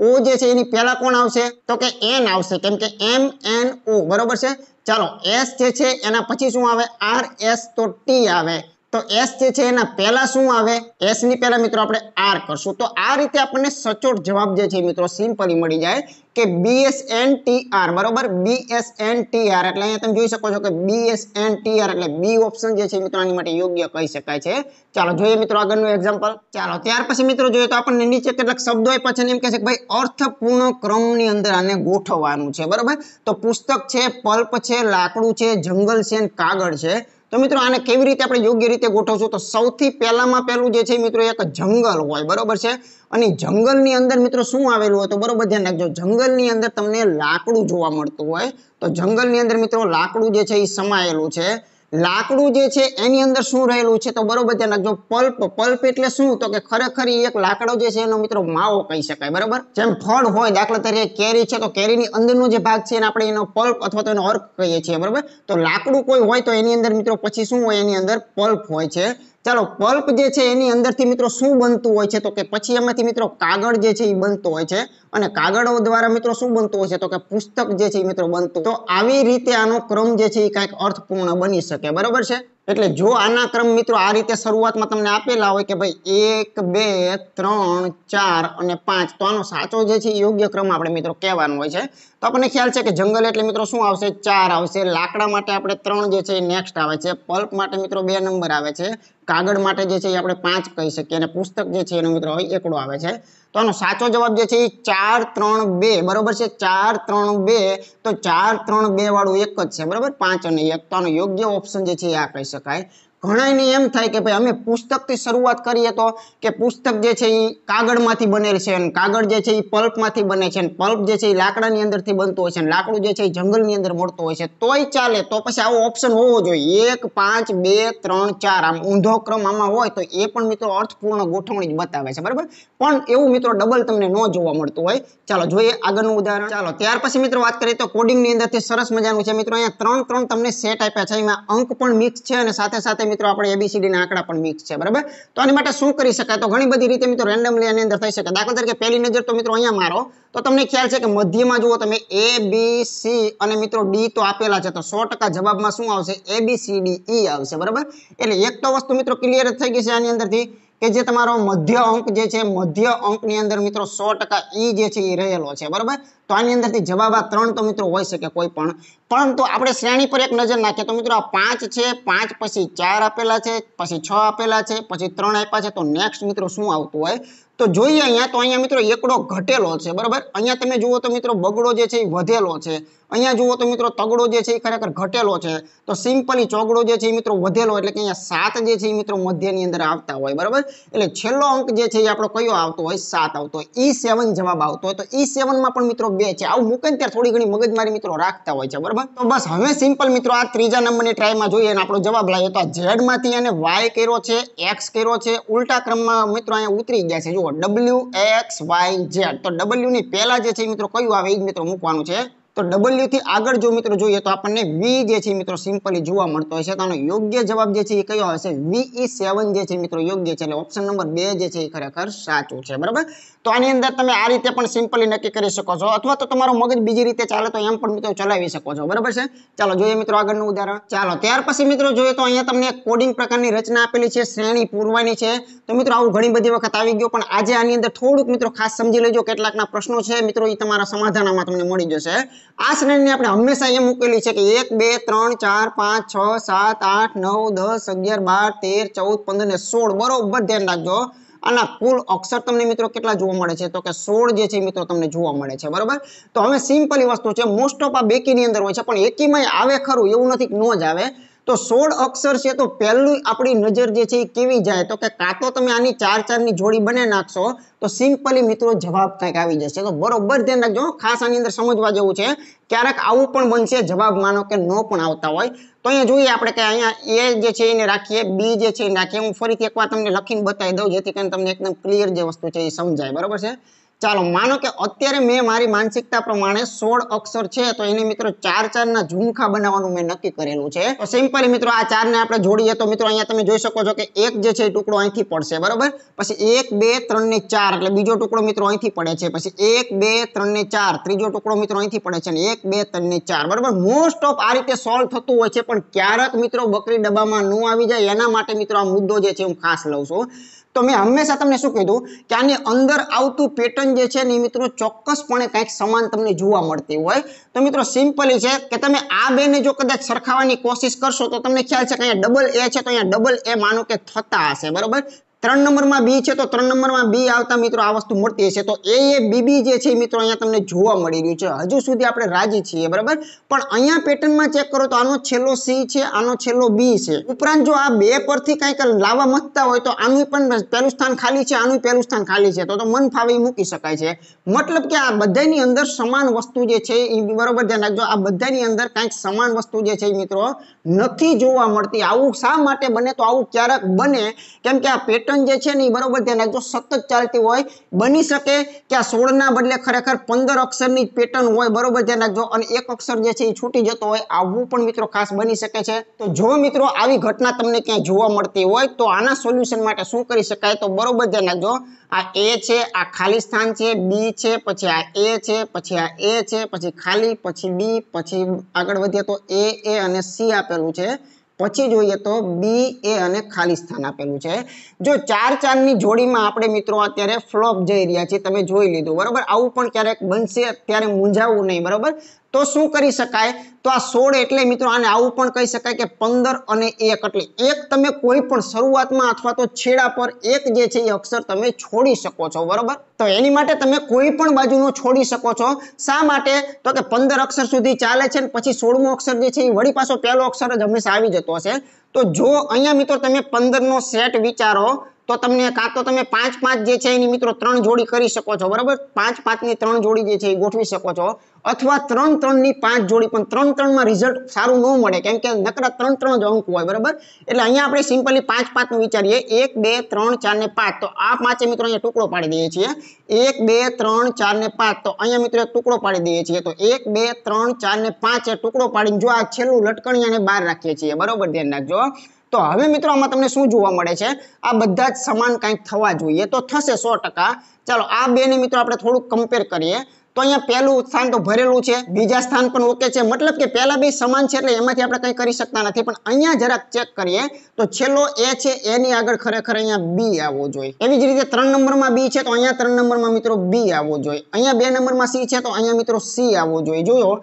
ઓ જે છે એની પહેલા કોણ આવશે તો કે એન આવશે કેમ કે એમ એન ઓ બરોબર છે ચાલો એસ જે છે એના પછી શું આવે આર એસ તો ટી આવે તો એસ જે છે એના પહેલા શું આવે એસ ની પહેલા મિત્રો આપણે આર કરશું તો આ રીતે આપણને સચોટ જવાબ જે છે મિત્રો સિમ્પલ સિમ્પલી મળી જાય કે બીએસએન ટી બરોબર બીએસએન ટી આર એટલે અહીંયા તમે જોઈ શકો છો કે બીએસએન ટી એટલે બી ઓપ્શન જે છે મિત્રો આની માટે યોગ્ય કહી શકાય છે ચાલો જોઈએ મિત્રો આગળનું એક્ઝામ્પલ ચાલો ત્યાર પછી મિત્રો જોઈએ તો આપણને નીચે કેટલાક શબ્દો આપ્યા છે એમ કહે છે કે ભાઈ અર્થપૂર્ણ ક્રમની અંદર આને ગોઠવવાનું છે બરોબર તો પુસ્તક છે પલ્પ છે લાકડું છે જંગલ છે કાગળ છે તો મિત્રો આને કેવી રીતે આપણે યોગ્ય રીતે ગોઠવશું તો સૌથી પહેલામાં પહેલું જે છે મિત્રો એક જંગલ હોય બરોબર છે અને જંગલની અંદર મિત્રો શું આવેલું હોય તો બરોબર ધ્યાન રાખજો જંગલની અંદર તમને લાકડું જોવા મળતું હોય તો જંગલની અંદર મિત્રો લાકડું જે છે એ સમાયેલું છે લાકડું જે છે એની અંદર શું રહેલું છે તો બરોબર ધ્યાન જો પલ્પ પલ્પ એટલે શું તો કે ખરેખર એક લાકડો જે છે એનો મિત્રો માવો કહી શકાય બરોબર જેમ ફળ હોય દાખલા તરીકે કેરી છે તો કેરીની અંદરનો જે ભાગ છે એને આપણે એનો પલ્પ અથવા તો એનો અર્ક કહીએ છીએ બરોબર તો લાકડું કોઈ હોય તો એની અંદર મિત્રો પછી શું હોય એની અંદર પલ્પ હોય છે ચાલો પલ્પ જે છે એની અંદરથી મિત્રો શું બનતું હોય છે તો કે પછી એમાંથી મિત્રો કાગળ જે છે એ બનતો હોય છે અને કાગળો દ્વારા મિત્રો શું બનતું હોય છે તો કે પુસ્તક જે છે એ મિત્રો બનતું તો આવી રીતે આનો ક્રમ જે છે એ કાંઈક અર્થપૂર્ણ બની શકે બરોબર છે એટલે જો આના ક્રમ મિત્રો આ રીતે શરૂઆતમાં તમને આપેલા હોય કે ભાઈ એક બે ત્રણ ચાર અને પાંચ તો આનો સાચો જે છે યોગ્ય ક્રમ આપણે મિત્રો કહેવાનો હોય છે તો આપણને ખ્યાલ છે કે જંગલ એટલે મિત્રો શું આવશે ચાર આવશે લાકડા માટે આપણે ત્રણ જે છે એ નેક્સ્ટ આવે છે પલ્પ માટે મિત્રો બે નંબર આવે છે કાગળ માટે જે છે એ આપણે પાંચ કહી શકીએ અને પુસ્તક જે છે એનો મિત્રો હોય એકડો આવે છે તો આનો સાચો જવાબ જે છે એ ચાર ત્રણ બે બરોબર છે ચાર ત્રણ બે તો ચાર ત્રણ બે વાળું એક જ છે બરોબર પાંચ અને એક તો આનો યોગ્ય ઓપ્શન જે છે એ આ કહી શકાય ઘણાયને એમ થાય કે ભાઈ અમે પુસ્તકથી શરૂઆત કરીએ તો કે પુસ્તક જે છે એ કાગળમાંથી બનેલ છે અને કાગળ જે છે એ પલ્પમાંથી બને છે અને પલ્પ જે છે એ લાકડાની અંદરથી બનતું હોય છે અને લાકડું જે છે એ જંગલની અંદર મળતું હોય છે તોય ચાલે તો પછી આવો ઓપ્શન હોવો જોઈએ એક પાંચ બે ત્રણ ચાર આમ ઊંધો ક્રમ આમાં હોય તો એ પણ મિત્રો અર્થપૂર્ણ ગોઠવણી જ બતાવે છે બરાબર પણ એવું મિત્રો ડબલ તમને ન જોવા મળતું હોય ચાલો જોઈએ આગળનું ઉદાહરણ ચાલો ત્યાર પછી મિત્રો વાત કરીએ તો કોડિંગની અંદરથી સરસ મજાનું છે મિત્રો અહીંયા ત્રણ ત્રણ તમને સેટ આપ્યા છે એમાં અંક પણ મિક્સ છે અને સાથે સાથે સાથે મિત્રો આપણે એબીસીડી ના આંકડા પણ મિક્સ છે બરાબર તો આની માટે શું કરી શકાય તો ઘણી બધી રીતે મિત્રો રેન્ડમલી આની અંદર થઈ શકે દાખલા તરીકે પહેલી નજર તો મિત્રો અહીંયા મારો તો તમને ખ્યાલ છે કે મધ્યમાં જુઓ તમે એ બી સી અને મિત્રો ડી તો આપેલા છે તો સો ટકા જવાબમાં શું આવશે એબીસીડી ઈ e આવશે બરાબર એટલે એક તો વસ્તુ મિત્રો ક્લિયર જ થઈ ગઈ છે આની અંદરથી કે જે તમારો મધ્ય અંક જે છે મધ્ય અંકની અંદર મિત્રો સો ટકા ઈ જે છે એ રહેલો છે બરાબર તો આની અંદરથી જવાબ આ ત્રણ તો મિત્રો હોઈ શકે કોઈ પણ પરંતુ આપણે શ્રેણી પર એક નજર નાખીએ તો મિત્રો આ પાંચ છે પાંચ પછી ચાર આપેલા છે પછી છ આપેલા છે પછી ત્રણ આપ્યા છે તો નેક્સ્ટ મિત્રો શું આવતું હોય તો જોઈએ અહીંયા તો અહીંયા મિત્રો એકડો ઘટેલો છે બરાબર અહીંયા તમે જુઓ તો મિત્રો બગડો જે છે એ વધેલો છે અહીંયા જુઓ તો મિત્રો તગડો જે છે એ ખરેખર ઘટેલો છે તો સિમ્પલી ચોગડો જે છે એ મિત્રો વધેલો એટલે કે અહીંયા સાત જે છે એ મિત્રો મધ્યની અંદર આવતા હોય બરાબર એટલે છેલ્લો અંક જે છે એ આપણો કયો આવતો હોય સાત આવતો હોય ઈ સેવન જવાબ આવતો હોય તો ઈ સેવનમાં પણ મિત્રો બે છે આવું મૂકે ત્યારે થોડી ઘણી મગજમારી મિત્રો રાખતા હોય છે બરાબર તો બસ હવે સિમ્પલ મિત્રો આ ત્રીજા નંબરની ટ્રાયમાં જોઈએ આપણો જવાબ લાવ્યો તો આ ઝેડમાંથી એને વાય કર્યો છે એક્સ કર્યો છે ઉલટા ક્રમમાં મિત્રો અહીંયા ઉતરી ગયા છે જો જુઓ ડબલ્યુ એક્સ વાય ઝેડ તો ડબલ્યુની પહેલાં જે છે મિત્રો કયું આવે એ મિત્રો મૂકવાનું છે તો ડબલ્યુથી આગળ જો મિત્રો જોઈએ તો આપણને વી જે છે મિત્રો સિમ્પલી જોવા મળતો હોય છે તો આનો યોગ્ય જવાબ જે છે એ કયો હશે વીઈ સેવન e જે છે મિત્રો યોગ્ય છે એટલે ઓપ્શન નંબર બે જે છે એ ખરેખર સાચું છે બરાબર તો આની અંદર તમે આ રીતે પણ સિમ્પલી નક્કી કરી શકો છો અથવા તો તમારો મગજ બીજી રીતે ચાલે તો એમ પણ મિત્રો ચલાવી શકો છો બરાબર છે ચાલો જોઈએ મિત્રો આગળનું ઉદાહરણ ચાલો ત્યાર પછી મિત્રો જોઈએ તો અહીંયા તમને કોડિંગ પ્રકારની રચના આપેલી છે શ્રેણી પૂરવાની છે તો મિત્રો આવું ઘણી બધી વખત આવી ગયો પણ આજે આની અંદર થોડુંક મિત્રો ખાસ સમજી લેજો કેટલાકના પ્રશ્નો છે મિત્રો એ તમારા સમાધાનમાં તમને મળી જશે આ શ્રેણીને આપણે હંમેશા એમ મૂકેલી છે કે એક બે ત્રણ ચાર પાંચ છ સાત આઠ નવ દસ અગિયાર બાર તેર ચૌદ પંદર ને સોળ બરોબર ધ્યાન રાખજો આના કુલ અક્ષર તમને મિત્રો કેટલા જોવા મળે છે તો કે સોળ જે છે મિત્રો તમને જોવા મળે છે બરાબર તો હવે સિમ્પલી વસ્તુ છે મોસ્ટ ઓફ આ બેકીની અંદર હોય છે પણ એકીમાં આવે ખરું એવું નથી કે ન જ આવે તો સોળ અક્ષર છે તો પહેલું આપણી નજર જે છે એ કેવી જાય તો કે કાં તો તમે આની ચાર ચારની જોડી બને નાખશો તો સિમ્પલી મિત્રો જવાબ કંઈક આવી જશે તો બરોબર ધ્યાન રાખજો ખાસ આની અંદર સમજવા જેવું છે ક્યારેક આવું પણ બનશે જવાબ માનો કે નો પણ આવતા હોય તો અહીંયા જોઈએ આપણે કે અહીંયા એ જે છે એને રાખીએ બી જે છે એને રાખીએ હું ફરીથી એકવાર તમને લખીને બતાવી દઉં જેથી કરીને તમને એકદમ ક્લિયર જે વસ્તુ છે એ સમજાય બરોબર છે ચાલો માનો કે અત્યારે મેં મારી માનસિકતા પ્રમાણે સોળ અક્ષર છે તો એને મિત્રો ચાર ચારના ઝુમખા બનાવવાનું મેં નક્કી કરેલું છે તો સિમ્પલ મિત્રો આ ચારને આપણે જોડીએ તો મિત્રો અહીંયા તમે જોઈ શકો છો કે એક જે છે એ ટુકડો અહીંથી પડશે બરાબર પછી એક બે ત્રણ ને ચાર એટલે બીજો ટુકડો મિત્રો અહીંથી પડે છે પછી એક બે ત્રણ ને ચાર ત્રીજો ટુકડો મિત્રો અહીંથી પડે છે અને એક બે ત્રણ ને ચાર બરાબર મોસ્ટ ઓફ આ રીતે સોલ્વ થતું હોય છે પણ ક્યારેક મિત્રો બકરી ડબ્બામાં ન આવી જાય એના માટે મિત્રો આ મુદ્દો જે છે હું ખાસ લઉં છું તો મેં હંમેશા તમને શું કીધું કે આની અંદર આવતું પેટર્ન જે છે ને મિત્રો ચોક્કસપણે કંઈક સમાન તમને જોવા મળતી હોય તો મિત્રો સિમ્પલી છે કે તમે આ બેને જો કદાચ સરખાવાની કોશિશ કરશો તો તમને ખ્યાલ છે કે અહીંયા ડબલ એ છે તો અહીંયા ડબલ એ માનો કે થતા હશે બરાબર ત્રણ નંબરમાં બી છે તો ત્રણ નંબરમાં બી આવતા મિત્રો આ વસ્તુ મળતી હશે તો એ એ બીબી જે છે મિત્રો અહીંયા તમને જોવા મળી રહ્યું છે હજુ સુધી આપણે રાજી છીએ બરાબર પણ અહીંયા પેટર્નમાં ચેક કરો તો આનો છેલ્લો સી છે આનો છેલ્લો બી છે ઉપરાંત જો આ બે પરથી કંઈક લાવવા માંગતા હોય તો આનું પણ પહેલું સ્થાન ખાલી છે આનું પહેલું સ્થાન ખાલી છે તો તો મન ફાવી મૂકી શકાય છે મતલબ કે આ બધાની અંદર સમાન વસ્તુ જે છે એ બરાબર ધ્યાન રાખજો આ બધાની અંદર કંઈક સમાન વસ્તુ જે છે મિત્રો નથી જોવા મળતી આવું શા માટે બને તો આવું ક્યારેક બને કેમ કે આ પેટર્ન જનરેશન જે છે ને એ બરોબર ધ્યાન રાખજો સતત ચાલતી હોય બની શકે કે આ સોળના બદલે ખરેખર પંદર અક્ષરની પેટર્ન હોય બરોબર ધ્યાન રાખજો અને એક અક્ષર જે છે એ છૂટી જતો હોય આવું પણ મિત્રો ખાસ બની શકે છે તો જો મિત્રો આવી ઘટના તમને ક્યાંય જોવા મળતી હોય તો આના સોલ્યુશન માટે શું કરી શકાય તો બરોબર ધ્યાન રાખજો આ એ છે આ ખાલી સ્થાન છે બી છે પછી આ એ છે પછી આ એ છે પછી ખાલી પછી બી પછી આગળ વધીએ તો એ એ અને સી આપેલું છે પછી જોઈએ તો બી એ અને ખાલી સ્થાન આપેલું છે જો ચાર ચારની જોડીમાં આપણે મિત્રો અત્યારે ફ્લોપ જઈ રહ્યા છીએ તમે જોઈ લીધું બરાબર આવું પણ ક્યારેક બનશે અત્યારે મૂંઝાવું નહીં બરાબર તો શું કરી શકાય તો આ સોળ એટલે મિત્રો આને આવું પણ કહી શકાય કે પંદર અને એક એટલે એક તમે કોઈ પણ શરૂઆતમાં અથવા તો છેડા પર એક જે છે એ અક્ષર તમે છોડી શકો છો બરોબર તો એની માટે તમે કોઈ પણ બાજુનો છોડી શકો છો શા માટે તો કે પંદર અક્ષર સુધી ચાલે છે ને પછી સોળમો અક્ષર જે છે એ વળી પાછો પહેલો અક્ષર જ હંમેશા આવી જતો હશે તો જો અહીંયા મિત્રો તમે પંદરનો સેટ વિચારો તો તમને કાં તો તમે પાંચ પાંચ જે છે એની મિત્રો ત્રણ જોડી કરી શકો છો બરાબર પાંચ પાંચ ની ત્રણ જોડી જે છે એ ગોઠવી શકો છો અથવા ત્રણ ત્રણની પાંચ જોડી પણ ત્રણ ત્રણમાં રિઝલ્ટ સારું ન મળે કેમ કે નકરા ત્રણ ત્રણ જ અંક હોય બરાબર એટલે અહીંયા આપણે સિમ્પલી પાંચ પાંચનું વિચારીએ એક બે ત્રણ ચાર ને પાંચ તો આ પાંચે મિત્રો અહીંયા ટુકડો પાડી દઈએ છીએ એક બે ત્રણ ચાર ને પાંચ તો અહીંયા મિત્રો ટુકડો પાડી દઈએ છીએ તો એક બે ત્રણ ચાર ને પાંચ ટુકડો પાડીને જો આ છેલ્લું લટકણી અને બહાર રાખીએ છીએ બરોબર ધ્યાન રાખજો તો હવે મિત્રો આમાં તમને શું જોવા મળે છે આ બધા જ સમાન કંઈક થવા જોઈએ તો થશે સો ચાલો આ બેને મિત્રો આપણે થોડુંક કમ્પેર કરીએ તો અહીંયા પહેલું સ્થાન તો ભરેલું છે બીજા સ્થાન પણ ઓકે છે મતલબ કે પહેલાં બે સમાન છે એટલે એમાંથી આપણે કંઈ કરી શકતા નથી પણ અહીંયા જરાક ચેક કરીએ તો છેલ્લો એ છે એની આગળ ખરેખર અહીંયા બી આવવો જોઈએ એવી જ રીતે ત્રણ નંબરમાં બી છે તો અહીંયા ત્રણ નંબરમાં મિત્રો બી આવવો જોઈએ અહીંયા બે નંબરમાં સી છે તો અહીંયા મિત્રો સી આવવો જોઈએ જોયો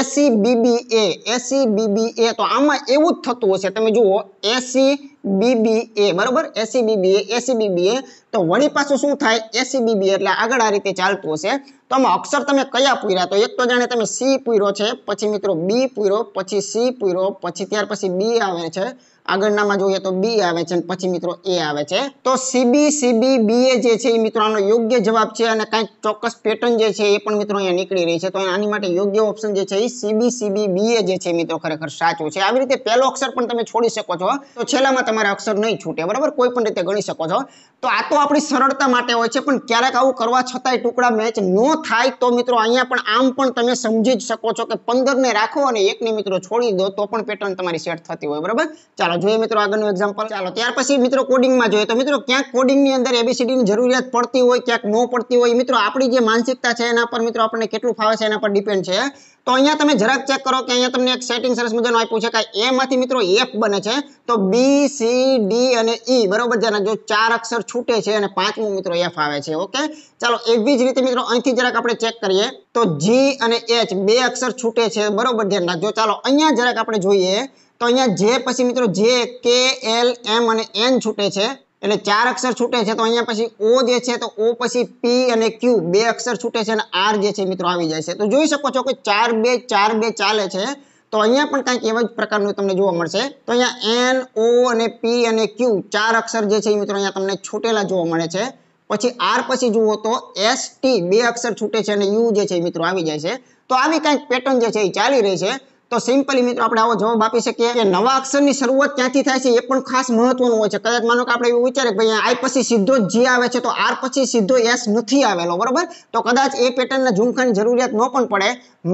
એસી બીબી એ એસી બીબી એ તો આમાં એવું જ થતું હશે તમે જુઓ એસી બીબીએ બરોબર એસી બીબીએ એસી બીબીએ તો વળી પાછું શું થાય એસી બીબીએ એટલે આગળ આ રીતે ચાલતું હશે તો આમાં અક્ષર તમે કયા પૂર્યા તો એક તો જાણે તમે સી પૂર્યો છે પછી મિત્રો બી પૂર્યો પછી સી પૂર્યો પછી ત્યાર પછી બી આવે છે આગળનામાં જોઈએ તો બી આવે છે અને પછી મિત્રો એ આવે છે તો સીબી સીબી એ જે છે એ મિત્રો યોગ્ય જવાબ છે અને કંઈક ચોક્કસ પેટર્ન જે છે એ પણ મિત્રો અહીંયા નીકળી રહી છે તો આની માટે યોગ્ય ઓપ્શન જે છે એ સીબી સીબી એ જે છે મિત્રો ખરેખર સાચું છે આવી રીતે પહેલો અક્ષર પણ તમે છોડી શકો છો તો છેલ્લામાં તમારે અક્ષર નહીં છૂટે બરાબર કોઈ પણ રીતે ગણી શકો છો તો આ તો આપણી સરળતા માટે હોય છે પણ ક્યારેક આવું કરવા છતાંય ટુકડા મેચ ન થાય તો મિત્રો અહીંયા પણ આમ પણ તમે સમજી જ શકો છો કે પંદરને રાખો અને એકને મિત્રો છોડી દો તો પણ પેટર્ન તમારી સેટ થતી હોય બરાબર ચાલો જોઈએ મિત્રો આગળનું એક્ઝામ્પલ ચાલો ત્યાર પછી મિત્રો કોડિંગમાં જોઈએ તો મિત્રો ક્યાંક કોડિંગની અંદર એબીસીડીની જરૂરિયાત પડતી હોય ક્યાંક ન પડતી હોય મિત્રો આપણી જે માનસિકતા છે એના પર મિત્રો આપણને કેટલું ફાવે છે એના પર ડિપેન્ડ છે તો અહીંયા તમે જરાક ચેક કરો કે અહીંયા તમને એક સેટિંગ સરસ મજાનું આપ્યું છે કે એમાંથી મિત્રો એફ બને છે તો બી સી ડી અને ઈ e, બરોબર છે જો ચાર અક્ષર છૂટે છે અને પાંચમું મિત્રો એફ આવે છે ઓકે ચાલો એવી જ રીતે મિત્રો અહીંથી જરાક આપણે ચેક કરીએ તો જી અને એચ બે અક્ષર છૂટે છે બરોબર ધ્યાન રાખજો ચાલો અહીંયા જરાક આપણે જોઈએ તો અહીંયા જે પછી મિત્રો જે કે એલ એમ અને એન છૂટે છે એટલે ચાર અક્ષર છૂટે છે તો અહીંયા પછી ઓ જે છે તો ઓ પછી પી અને ક્યુ બે અક્ષર છૂટે છે અને આર જે છે મિત્રો આવી જાય છે તો જોઈ શકો છો કે ચાર બે ચાર બે ચાલે છે તો અહીંયા પણ કંઈક એવા જ પ્રકારનું તમને જોવા મળશે તો અહીંયા એન ઓ અને પી અને ક્યુ ચાર અક્ષર જે છે મિત્રો અહીંયા તમને છૂટેલા જોવા મળે છે પછી આર પછી જુઓ તો એસ ટી બે અક્ષર છૂટે છે અને યુ જે છે મિત્રો આવી જાય છે તો આવી કંઈક પેટર્ન જે છે એ ચાલી રહી છે તો સિમ્પલી મિત્રો આપણે આવો જવાબ આપી શકીએ કે નવા અક્ષરની શરૂઆત ક્યાંથી થાય છે એ પણ ખાસ મહત્વનું હોય છે કદાચ માનો કે આપણે એવું વિચારે કે ભાઈ આઈ પછી સીધો જી આવે છે તો આર પછી સીધો એસ નથી આવેલો બરોબર તો કદાચ એ પેટર્નના ઝુમખાની જરૂરિયાત ન પણ પડે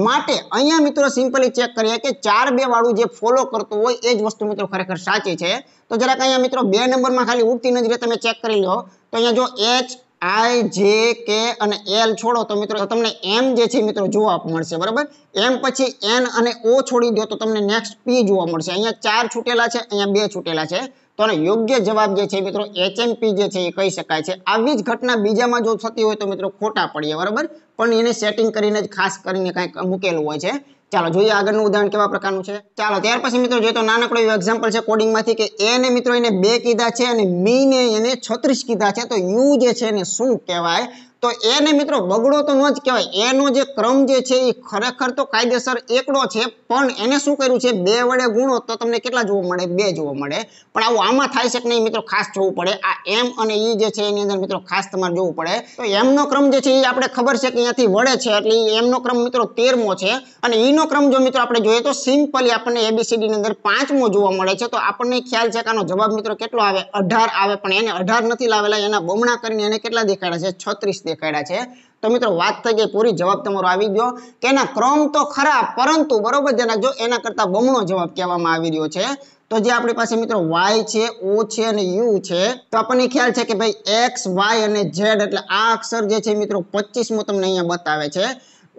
માટે અહીંયા મિત્રો સિમ્પલી ચેક કરીએ કે ચાર બે વાળું જે ફોલો કરતું હોય એ જ વસ્તુ મિત્રો ખરેખર સાચી છે તો જરાક અહીંયા મિત્રો બે નંબરમાં ખાલી ઉડતી નજરે તમે ચેક કરી લો તો અહીંયા જો એચ આઈ જે કે અને એલ છોડો તો મિત્રો તમને એમ જે છે મિત્રો જોવા મળશે બરાબર એમ પછી એન અને ઓ છોડી દો તો તમને નેક્સ્ટ પી જોવા મળશે અહીંયા ચાર છૂટેલા છે અહીંયા બે છૂટેલા છે તો યોગ્ય જવાબ જે છે મિત્રો એચ એમ પી જે છે એ કહી શકાય છે આવી જ ઘટના બીજામાં જો થતી હોય તો મિત્રો ખોટા પડીએ બરાબર પણ એને સેટિંગ કરીને જ ખાસ કરીને કંઈક મૂકેલું હોય છે ચાલો જોઈએ આગળનું ઉદાહરણ કેવા પ્રકારનું છે ચાલો ત્યાર પછી મિત્રો જોઈએ તો નાનકડો એવો એક્ઝામ્પલ છે કોડિંગમાંથી કે એ ને મિત્રો એને બે કીધા છે અને મીને એને છત્રીસ કીધા છે તો યુ જે છે એને શું કહેવાય તો એને મિત્રો બગડો તો નો જ કહેવાય એનો જે ક્રમ જે છે એ ખરેખર તો કાયદેસર એકડો છે પણ એને શું કર્યું છે બે વડે ગુણો તો તમને કેટલા જોવા મળે બે જોવા મળે પણ આવું આમાં થાય છે કે નહીં મિત્રો ખાસ જોવું પડે આ એમ અને ઈ જે છે એની અંદર મિત્રો ખાસ તમારે જોવું પડે તો એમનો ક્રમ જે છે એ આપણે ખબર છે કે અહીંયાથી વડે છે એટલે એમનો ક્રમ મિત્રો તેરમો છે અને ઈનો ક્રમ જો મિત્રો આપણે જોઈએ તો સિમ્પલી આપણને એબીસીડી ની અંદર પાંચમો જોવા મળે છે તો આપણને ખ્યાલ છે કે આનો જવાબ મિત્રો કેટલો આવે અઢાર આવે પણ એને અઢાર નથી લાવેલા એના બમણા કરીને એને કેટલા દેખાડે છે છત્રીસ દેખાડે દેખાડ્યા છે તો મિત્રો વાત થઈ ગઈ પૂરી જવાબ તમારો આવી ગયો કે એના ક્રમ તો ખરા પરંતુ બરોબર ધ્યાન રાખજો એના કરતાં બમણો જવાબ કહેવામાં આવી રહ્યો છે તો જે આપણી પાસે મિત્રો વાય છે ઓ છે અને યુ છે તો આપણને ખ્યાલ છે કે ભાઈ એક્સ વાય અને ઝેડ એટલે આ અક્ષર જે છે મિત્રો પચીસમો તમને અહીંયા બતાવે છે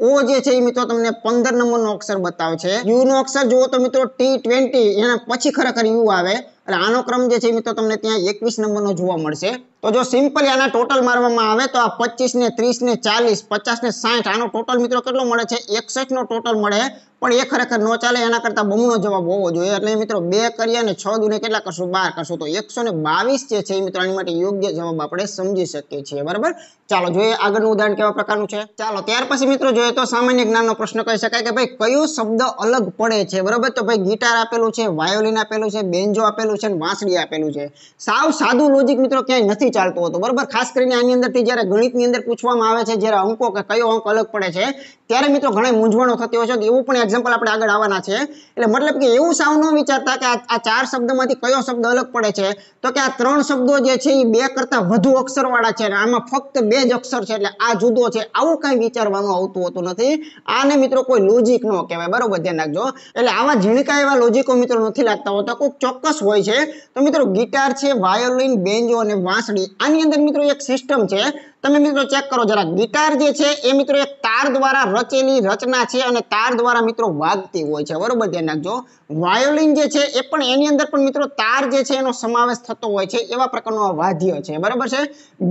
ઓ જે છે એ મિત્રો તમને પંદર નંબરનો અક્ષર બતાવે છે યુ નો અક્ષર જુઓ તો મિત્રો ટી ટ્વેન્ટી એના પછી ખરેખર યુ આવે અને આનો ક્રમ જે છે મિત્રો તમને ત્યાં એકવીસ નંબરનો જોવા મળશે તો જો સિમ્પલી આના ટોટલ મારવામાં આવે તો આ પચીસ ને ત્રીસ ને ચાલીસ પચાસ ને સાઠ આનો ટોટલ મિત્રો કેટલો મળે છે એકસઠ નો ટોટલ મળે પણ એ ખરેખર ન ચાલે એના કરતા બમણો જવાબ હોવો જોઈએ એટલે મિત્રો બે કરીએ અને છ દુને કેટલા કરશું બાર કરશું તો એકસો બાવીસ જે છે એ મિત્રો આની માટે યોગ્ય જવાબ આપણે સમજી શકીએ છીએ બરાબર ચાલો જોઈએ આગળનું ઉદાહરણ કેવા પ્રકારનું છે ચાલો ત્યાર પછી મિત્રો જોઈએ તો સામાન્ય જ્ઞાનનો પ્રશ્ન કહી શકાય કે ભાઈ કયો શબ્દ અલગ પડે છે બરાબર તો ભાઈ ગિટાર આપેલું છે વાયોલિન આપેલું છે બેન્જો આપેલું છે અને વાંસળી આપેલું છે સાવ સાદું લોજિક મિત્રો ક્યાંય નથી ચાલતું હતું બરાબર ખાસ કરીને આની અંદરથી જ્યારે ગણિતની અંદર પૂછવામાં આવે છે જ્યારે અંકો કે કયો અંક અલગ પડે છે ત્યારે મિત્રો ઘણા મૂંઝવણો થતી હોય છે એવું પણ એક્ઝામ્પલ આપણે આગળ આવવાના છે એટલે મતલબ કે એવું સાવ ન વિચારતા કે આ ચાર શબ્દમાંથી કયો શબ્દ અલગ પડે છે તો કે આ ત્રણ શબ્દો જે છે એ બે કરતા વધુ અક્ષરવાળા છે અને આમાં ફક્ત બે જ અક્ષર છે એટલે આ જુદો છે આવું કંઈ વિચારવાનું આવતું હોતું નથી આને મિત્રો કોઈ લોજિક ન કહેવાય બરોબર ધ્યાન રાખજો એટલે આવા ઝીણકા એવા લોજિકો મિત્રો નથી લાગતા હોતા કોઈ ચોક્કસ હોય છે તો મિત્રો ગિટાર છે વાયોલિન બેન્જો અને વાંસળી આની અંદર મિત્રો એક સિસ્ટમ છે તમે મિત્રો ચેક કરો જરા ગિટાર જે છે એ મિત્રો એક તાર દ્વારા રચેલી રચના છે અને તાર દ્વારા મિત્રો વાગતી હોય છે બરોબર ધ્યાન રાખજો વાયોલિન જે છે એ પણ એની અંદર પણ મિત્રો તાર જે છે એનો સમાવેશ થતો હોય છે એવા પ્રકારનો વાદ્ય છે બરોબર છે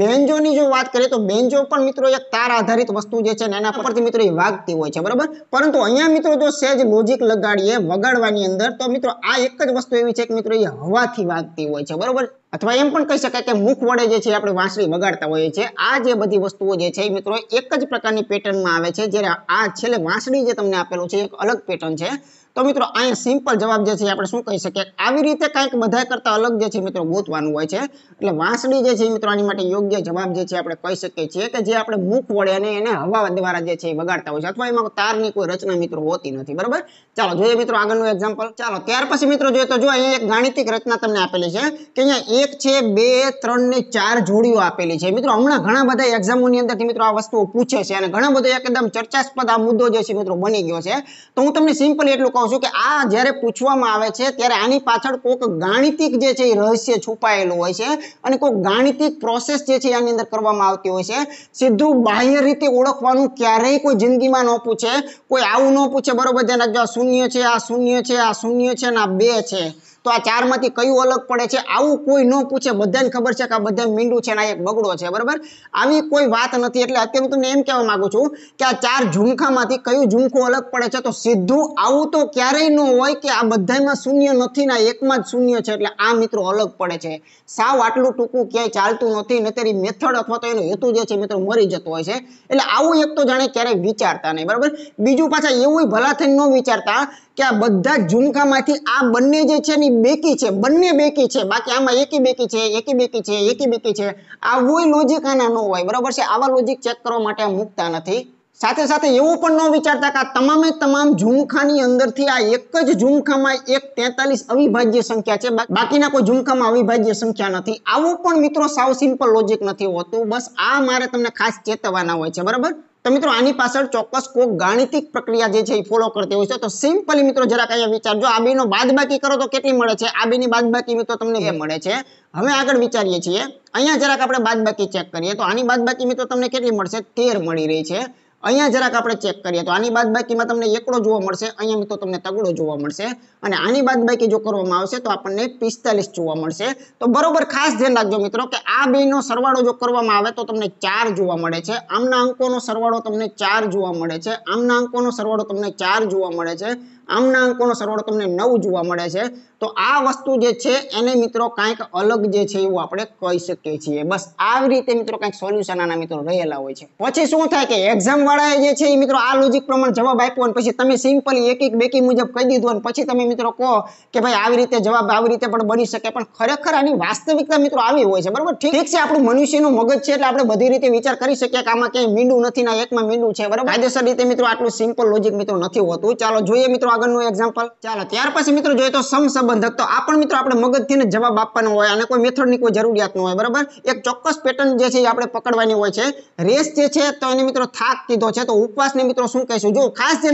બેન્જોની જો વાત કરીએ તો બેન્જો પણ મિત્રો એક તાર આધારિત વસ્તુ જે છે એના પરથી મિત્રો એ વાગતી હોય છે બરોબર પરંતુ અહીંયા મિત્રો જો સેજ લોજિક લગાડીએ વગાડવાની અંદર તો મિત્રો આ એક જ વસ્તુ એવી છે કે મિત્રો એ હવાથી વાગતી હોય છે બરોબર અથવા એમ પણ કહી શકાય કે મુખ વડે જે છે આપણે વાંસળી વગાડતા હોઈએ છીએ આ જે બધી વસ્તુઓ જે છે એ મિત્રો એક જ પ્રકારની પેટર્નમાં આવે છે જ્યારે આ છેલ્લે વાંસળી જે તમને આપેલું છે એક અલગ પેટર્ન છે તો મિત્રો અહીંયા સિમ્પલ જવાબ જે છે આપણે શું કહી શકીએ આવી રીતે કંઈક બધા કરતાં અલગ જે છે મિત્રો ગોતવાનું હોય છે એટલે વાંસળી જે છે મિત્રો આની માટે યોગ્ય જવાબ જે છે આપણે કહી શકીએ છીએ કે જે આપણે મુખ વડે અને એને હવા દ્વારા જે છે વગાડતા હોય છે અથવા એમાં તારની કોઈ રચના મિત્રો હોતી નથી બરાબર ચાલો જોઈએ મિત્રો આગળનું એક્ઝામ્પલ ચાલો ત્યાર પછી મિત્રો જોઈએ તો જો અહીંયા એક ગાણિતિક રચના તમને આપેલી છે કે અહીંયા એક છે બે ત્રણ ને ચાર જોડીઓ આપેલી છે મિત્રો હમણાં ઘણા બધા એક્ઝામોની અંદરથી મિત્રો આ વસ્તુઓ પૂછે છે અને ઘણા બધા એકદમ ચર્ચાસ્પદ આ મુદ્દો જે છે મિત્રો બની ગયો છે તો હું તમને સિમ્પલ એટલું કહું કહું છું કે આ જ્યારે પૂછવામાં આવે છે ત્યારે આની પાછળ કોઈક ગાણિતિક જે છે એ રહસ્ય છુપાયેલું હોય છે અને કોઈક ગાણિતિક પ્રોસેસ જે છે આની અંદર કરવામાં આવતી હોય છે સીધું બાહ્ય રીતે ઓળખવાનું ક્યારેય કોઈ જિંદગીમાં ન પૂછે કોઈ આવું ન પૂછે બરોબર ધ્યાન રાખજો આ શૂન્ય છે આ શૂન્ય છે આ શૂન્ય છે અને આ બે છે તો આ ચારમાંથી કયું અલગ પડે છે આવું કોઈ ન પૂછે બધાને ખબર છે કે આ બધા મીંડું છે આ એક બગડો છે બરાબર આવી કોઈ વાત નથી એટલે અત્યારે હું તમને એમ કહેવા માંગુ છું કે આ ચાર ઝુમખામાંથી કયું ઝુમખું અલગ પડે છે તો સીધું આવું તો ક્યારેય ન હોય કે આ બધામાં શૂન્ય નથી ને એકમાં જ શૂન્ય છે એટલે આ મિત્રો અલગ પડે છે સાવ આટલું ટૂંકું ક્યાંય ચાલતું નથી નતર એ મેથડ અથવા તો એનો હેતુ જે છે મિત્રો મરી જતો હોય છે એટલે આવું એક તો જાણે ક્યારેય વિચારતા નહીં બરાબર બીજું પાછા એવું ભલા થઈને ન વિચારતા કે આ બધા ઝુમકામાંથી આ બંને જે છે ને બેકી છે બંને બેકી છે બાકી આમાં એકી બેકી છે એકી બેકી છે એકી બેકી છે આવું લોજિક આના ન હોય બરાબર છે આવા લોજિક ચેક કરવા માટે મૂકતા નથી સાથે સાથે એવું પણ ન વિચારતા કે આ તમામે તમામ ઝુમખાની અંદરથી આ એક જ ઝુમખામાં એક તેતાલીસ અવિભાજ્ય સંખ્યા છે બાકીના કોઈ ઝુમખામાં અવિભાજ્ય સંખ્યા નથી આવું પણ મિત્રો સાવ સિમ્પલ લોજિક નથી હોતું બસ આ મારે તમને ખાસ ચેતવવાના હોય છે બરાબર તો મિત્રો આની પાછળ ચોક્કસ કોઈ ગાણિતિક પ્રક્રિયા જે છે એ ફોલો કરતી હોય છે તો સિમ્પલી મિત્રો જરાક અહીંયા વિચારજો આ બેનો બાદબાકી કરો તો કેટલી મળે છે આ બેની બાદબાકી મિત્રો તમને એ મળે છે હવે આગળ વિચારીએ છીએ અહીંયા જરાક આપણે બાદબાકી ચેક કરીએ તો આની બાદબાકી મિત્રો તમને કેટલી મળશે તેર મળી રહી છે અહીંયા જરાક આપણે ચેક કરીએ તો આની બાદબાકીમાં તમને એકડો જોવા મળશે અહીંયા મિત્રો તમને તગડો જોવા મળશે અને આની બાદબાકી જો કરવામાં આવશે તો આપણને પિસ્તાલીસ જોવા મળશે તો બરોબર ખાસ ધ્યાન રાખજો મિત્રો કે આ બેનો સરવાળો જો કરવામાં આવે તો તમને ચાર જોવા મળે છે આમના અંકોનો સરવાળો તમને ચાર જોવા મળે છે આમના અંકોનો સરવાળો તમને ચાર જોવા મળે છે આમના અંકોનો સરવાળો તમને નવ જોવા મળે છે તો આ વસ્તુ જે છે એને મિત્રો કાંઈક અલગ જે છે એવું આપણે કહી શકીએ છીએ બસ આવી રીતે મિત્રો કાંઈક સોલ્યુશન આના મિત્રો રહેલા હોય છે પછી શું થાય કે એક્ઝામ વાળાએ જે છે એ મિત્રો આ લોજિક પ્રમાણે જવાબ આપ્યો અને પછી તમે સિમ્પલી એક એક બેકી મુજબ કહી દીધું અને પછી તમે મિત્રો કહો કે ભાઈ આવી રીતે જવાબ આવી રીતે પણ બની શકે પણ ખરેખર આની વાસ્તવિકતા મિત્રો આવી હોય છે બરાબર ઠીક છે આપણું મનુષ્યનું મગજ છે એટલે આપણે બધી રીતે વિચાર કરી શકીએ કે આમાં ક્યાંય મીંડું નથી ના એકમાં મીંડું છે બરાબર કાયદેસર રીતે મિત્રો આટલું સિમ્પલ લોજિક મિત્રો નથી હોતું ચાલો જોઈએ મિત્રો આગળનું એક્ઝામ્પલ ચાલો ત્યાર પછી મિત્રો જોઈએ તો સમસંબંધક તો આ પણ મિત્રો આપણે મગજથી જવાબ આપવાનો હોય અને કોઈ મેથડની કોઈ જરૂરિયાત ન હોય બરાબર એક ચોક્કસ પેટર્ન જે છે એ આપણે પકડવાની હોય છે રેસ જે છે તો એને મિત્રો થાક કીધો છે તો ઉપવાસને મિત્રો શું કહીશું જો ખાસ જે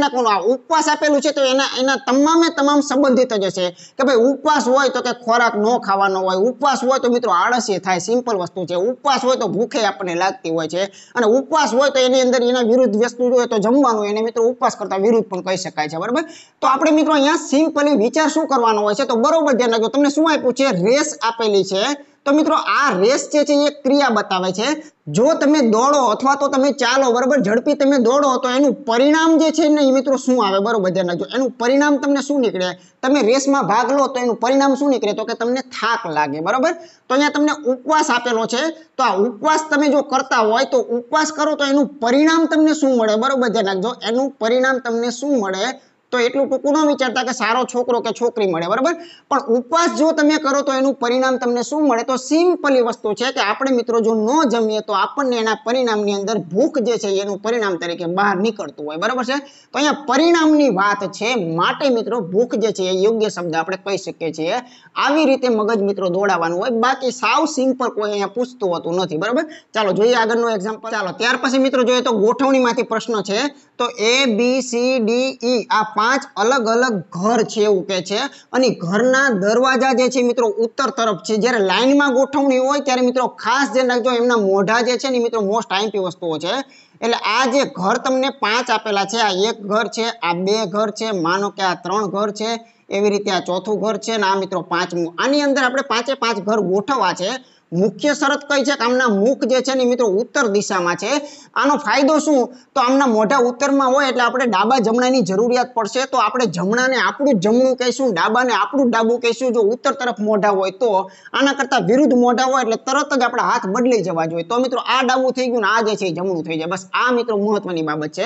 ઉપવાસ આપેલું છે તો એના એના તમામે તમામ સંબંધિત જ હશે કે ભાઈ ઉપવાસ હોય તો કે ખોરાક ન ખાવાનો હોય ઉપવાસ હોય તો મિત્રો આળસી થાય સિમ્પલ વસ્તુ છે ઉપવાસ હોય તો ભૂખે આપણને લાગતી હોય છે અને ઉપવાસ હોય તો એની અંદર એના વિરુદ્ધ વસ્તુ જોઈએ તો જમવાનું એને મિત્રો ઉપવાસ કરતા વિરુદ્ધ પણ કહી શકાય છે બરાબર તો આપણે મિત્રો અહીંયા સિમ્પલી વિચાર શું કરવાનો હોય છે તો બરોબર ધ્યાન રાખજો તમને શું આપ્યું છે રેસ આપેલી છે તો મિત્રો આ રેસ જે છે એ ક્રિયા બતાવે છે જો તમે દોડો અથવા તો તમે ચાલો બરાબર ઝડપી તમે દોડો તો એનું પરિણામ જે છે ને એ મિત્રો શું આવે બરોબર ધ્યાન રાખજો એનું પરિણામ તમને શું નીકળે તમે રેસમાં ભાગ લો તો એનું પરિણામ શું નીકળે તો કે તમને થાક લાગે બરાબર તો અહીંયા તમને ઉપવાસ આપેલો છે તો આ ઉપવાસ તમે જો કરતા હોય તો ઉપવાસ કરો તો એનું પરિણામ તમને શું મળે બરોબર ધ્યાન રાખજો એનું પરિણામ તમને શું મળે તો એટલું ટૂંકું ન વિચારતા કે સારો છોકરો કે છોકરી મળે બરાબર પણ ઉપવાસ જો તમે કરો તો એનું પરિણામ તમને શું મળે તો સિમ્પલી વસ્તુ છે કે આપણે મિત્રો જો ન જમીએ તો આપણને એના પરિણામની અંદર ભૂખ જે છે એનું પરિણામ તરીકે બહાર નીકળતું હોય બરાબર છે તો અહીંયા પરિણામની વાત છે માટે મિત્રો ભૂખ જે છે એ યોગ્ય શબ્દ આપણે કહી શકીએ છીએ આવી રીતે મગજ મિત્રો દોડાવવાનું હોય બાકી સાવ સિમ્પલ કોઈ અહીંયા પૂછતું હોતું નથી બરાબર ચાલો જોઈએ આગળનું એક્ઝામ્પલ ચાલો ત્યાર પછી મિત્રો જોઈએ તો ગોઠવણીમાંથી પ્રશ્ન છે તો એ બી સી ડી ઈ આ પાંચ અલગ અલગ ઘર છે એવું કહે છે અને ઘરના દરવાજા જે છે મિત્રો ઉત્તર તરફ છે જ્યારે લાઇનમાં ગોઠવણી હોય ત્યારે મિત્રો ખાસ જે રાખજો એમના મોઢા જે છે ને મિત્રો મોસ્ટ આઈમ્પી વસ્તુઓ છે એટલે આ જે ઘર તમને પાંચ આપેલા છે આ એક ઘર છે આ બે ઘર છે માનો કે આ ત્રણ ઘર છે એવી રીતે આ ચોથું ઘર છે અને આ મિત્રો પાંચમું આની અંદર આપણે પાંચે પાંચ ઘર ગોઠવવા છે મુખ્ય શરત કઈ છે કે આમના મુખ જે છે ને મિત્રો ઉત્તર દિશામાં છે આનો ફાયદો શું તો આમના મોઢા ઉત્તરમાં હોય એટલે આપણે ડાબા જમણાની જરૂરિયાત પડશે તો આપણે જમણાને આપણું જમણું કહીશું ડાબાને આપણું ડાબું કહીશું જો ઉત્તર તરફ મોઢા હોય તો આના કરતાં વિરુદ્ધ મોઢા હોય એટલે તરત જ આપણા હાથ બદલી જવા જોઈએ તો મિત્રો આ ડાબું થઈ ગયું ને આ જે છે જમણું થઈ જાય બસ આ મિત્રો મહત્વની બાબત છે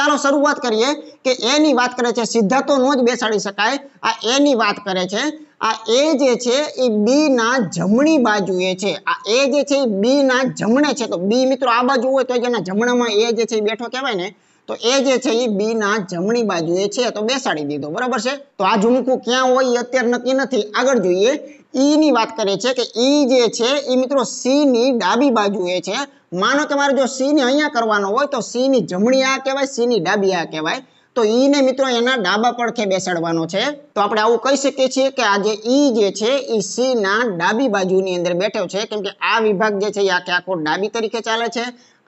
ચાલો શરૂઆત કરીએ કે એની વાત કરે છે સિદ્ધાંતો નો જ બેસાડી શકાય આ એની વાત કરે છે આ એ જે છે એ બી ના જમણી બાજુએ છે આ એ જે છે એ બી ના જમણે છે તો બી મિત્રો આ બાજુ હોય તો એના જમણામાં એ જે છે એ બેઠો કહેવાય ને તો એ જે છે એ બી ના જમણી બાજુએ છે તો બેસાડી દીધો બરાબર છે તો આ ઝુમકું ક્યાં હોય એ અત્યારે નક્કી નથી આગળ જોઈએ ઈ e ની વાત કરે છે કે ઈ e જે છે એ મિત્રો સી ની ડાબી બાજુએ છે માનો કે મારે જો સી ને અહીંયા કરવાનો હોય તો સી ની જમણી આ કહેવાય સી ની ડાબી આ કહેવાય તો ઈને મિત્રો એના ડાબા પડખે બેસાડવાનો છે તો આપણે આવું કહી શકીએ છીએ કે આ જે ઈ જે છે એ સી ના ડાબી બાજુની અંદર બેઠો છે કેમ કે આ વિભાગ જે છે એ આખે આખો ડાબી તરીકે ચાલે છે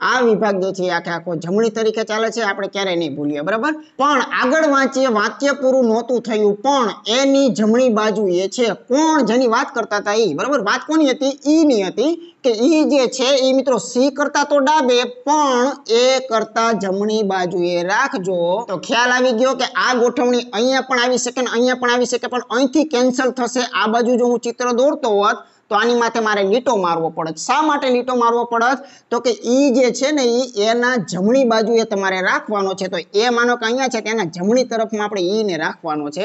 આ વિભાગ જે છે આખે આખો જમણી તરીકે ચાલે છે આપણે ક્યારેય નહીં ભૂલીએ બરાબર પણ આગળ વાંચીએ વાક્ય પૂરું નહોતું થયું પણ એની જમણી બાજુ એ છે કોણ જેની વાત કરતા હતા એ બરાબર વાત કોની હતી ઈની હતી કે ઈ જે છે એ મિત્રો સી કરતા તો ડાબે પણ એ કરતા જમણી બાજુએ રાખજો તો ખ્યાલ આવી ગયો કે આ ગોઠવણી અહીંયા પણ આવી શકે ને અહીંયા પણ આવી શકે પણ અહીંથી કેન્સલ થશે આ બાજુ જો હું ચિત્ર દોરતો હોત તો આની માથે મારે લીટો મારવો પડત શા માટે લીટો મારવો પડત તો કે ઈ જે છે ને ઈ એના જમણી બાજુએ તમારે રાખવાનો છે તો એ માનો કે અહીંયા છે તેના જમણી તરફમાં આપણે ઈને રાખવાનો છે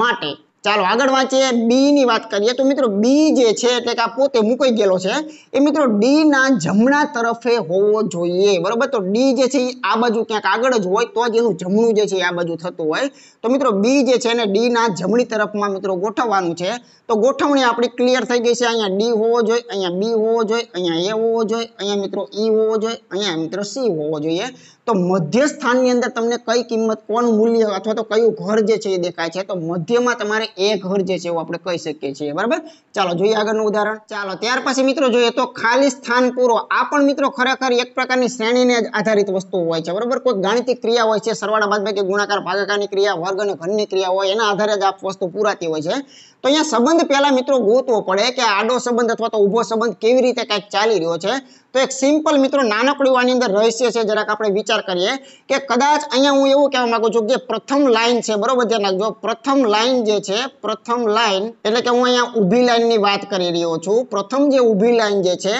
માટે ચાલો આગળ વાંચીએ બી ની વાત કરીએ તો મિત્રો બી જે છે એટલે કે આ પોતે મુકાઈ ગયેલો છે એ મિત્રો ડી ના જમણા તરફે હોવો જોઈએ બરોબર તો ડી જે છે આ બાજુ ક્યાંક આગળ જ હોય તો જ એનું જમણું જે છે આ બાજુ થતું હોય તો મિત્રો બી જે છે ને ડી ના જમણી તરફમાં મિત્રો ગોઠવવાનું છે તો ગોઠવણી આપણી ક્લિયર થઈ ગઈ છે અહીંયા ડી હોવો જોઈએ અહીંયા બી હોવો જોઈએ અહીંયા એ હોવો જોઈએ અહીંયા મિત્રો ઈ e હોવો જોઈએ અહીંયા મિત્રો સી હોવો જોઈએ તો મધ્ય સ્થાનની અંદર તમને કઈ કિંમત કોણ મૂલ્ય અથવા તો કયું ઘર જે છે એ દેખાય છે તો મધ્યમાં તમારે એ ઘર જે છે એવું આપણે કહી શકીએ છીએ બરાબર ચાલો જોઈએ આગળનું ઉદાહરણ ચાલો ત્યાર પછી મિત્રો જોઈએ તો ખાલી સ્થાન પૂરો આ પણ મિત્રો ખરેખર એક પ્રકારની શ્રેણીને આધારિત વસ્તુ હોય છે બરાબર કોઈ ગાણિતિક ક્રિયા હોય છે સરવાળા બાદબાકી ગુણાકાર ભાગાકારની ક્રિયા વર્ગ અને ઘનની ક્રિયા હોય એના આધારે જ આ વસ્તુ પૂરાતી હોય છે તો અહીંયા સંબંધ પહેલા મિત્રો ગોતવો પડે કે આડો સંબંધ અથવા તો ઊભો સંબંધ કેવી રીતે કંઈક ચાલી રહ્યો છે તો એક સિમ્પલ મિત્રો નાનકડું આની અંદર રહસ્ય છે જરાક આપણે વિચાર કરીએ કે કદાચ અહીંયા હું એવું કહેવા માંગુ છું કે પ્રથમ લાઇન છે બરોબર ધ્યાન રાખજો પ્રથમ લાઇન જે છે પ્રથમ લાઇન એટલે કે હું અહીંયા ઊભી લાઇનની વાત કરી રહ્યો છું પ્રથમ જે ઊભી લાઇન જે છે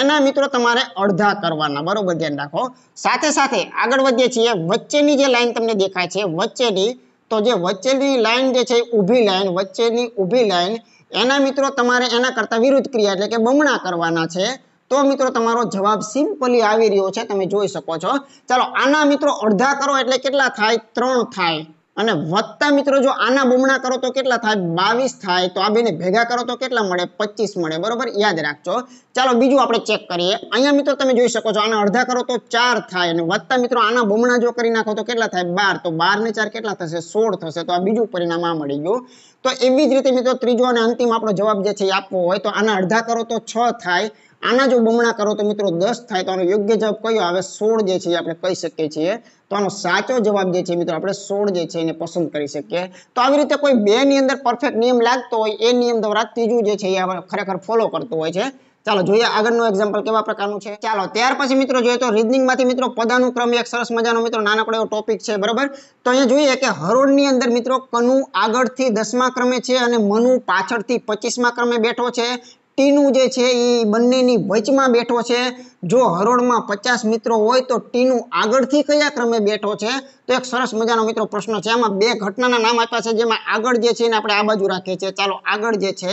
એના મિત્રો તમારે અડધા કરવાના બરોબર ધ્યાન રાખો સાથે સાથે આગળ વધીએ છીએ વચ્ચેની જે લાઈન તમને દેખાય છે વચ્ચેની તો જે વચ્ચેની લાઈન જે છે ઊભી લાઈન વચ્ચેની ઊભી લાઈન એના મિત્રો તમારે એના કરતાં વિરુદ્ધ ક્રિયા એટલે કે બમણા કરવાના છે તો મિત્રો તમારો જવાબ સિમ્પલી આવી રહ્યો છે તમે જોઈ શકો છો ચાલો આના મિત્રો અડધા કરો એટલે કેટલા થાય ત્રણ થાય અને વધતા મિત્રો જો આના બમણા કરો તો કેટલા થાય બાવીસ થાય તો આ બેને ભેગા કરો તો કેટલા મળે પચીસ મળે બરોબર યાદ રાખજો ચાલો બીજું આપણે ચેક કરીએ અહીંયા મિત્રો તમે જોઈ શકો છો આના અડધા કરો તો ચાર થાય અને વધતા મિત્રો આના બમણા જો કરી નાખો તો કેટલા થાય બાર તો બાર ને ચાર કેટલા થશે સોળ થશે તો આ બીજું પરિણામ આ મળી ગયું તો એવી જ રીતે મિત્રો ત્રીજો અને અંતિમ આપણો જવાબ જે છે એ આપવો હોય તો આના અડધા કરો તો છ થાય આના જો બમણા કરો તો મિત્રો દસ થાય તો આનો યોગ્ય જવાબ કયો આવે સોળ જે છે આપણે કહી શકીએ છીએ તો આનો સાચો જવાબ જે છે મિત્રો આપણે સોળ જે છે એને પસંદ કરી શકીએ તો આવી રીતે કોઈ બે ની અંદર પરફેક્ટ નિયમ લાગતો હોય એ નિયમ દ્વારા ત્રીજું જે છે એ ખરેખર ફોલો કરતું હોય છે ચાલો જોઈએ આગળનું એક્ઝામ્પલ કેવા પ્રકારનું છે ચાલો ત્યાર પછી મિત્રો જોઈએ તો રીઝનિંગમાંથી મિત્રો પદાનુક્રમ એક સરસ મજાનો મિત્રો નાનકડો એવો ટોપિક છે બરાબર તો અહીંયા જોઈએ કે હરોળની અંદર મિત્રો કનુ આગળથી દસમા ક્રમે છે અને મનુ પાછળથી પચીસમા ક્રમે બેઠો છે ટીનું જે છે એ બંનેની વચમાં બેઠો છે જો હરોળમાં પચાસ મિત્રો હોય તો ટીનું આગળથી કયા ક્રમે બેઠો છે તો એક સરસ મજાનો મિત્રો પ્રશ્ન છે આમાં બે ઘટનાના નામ આપ્યા છે જેમાં આગળ જે છે એને આપણે આ બાજુ રાખીએ છીએ ચાલો આગળ જે છે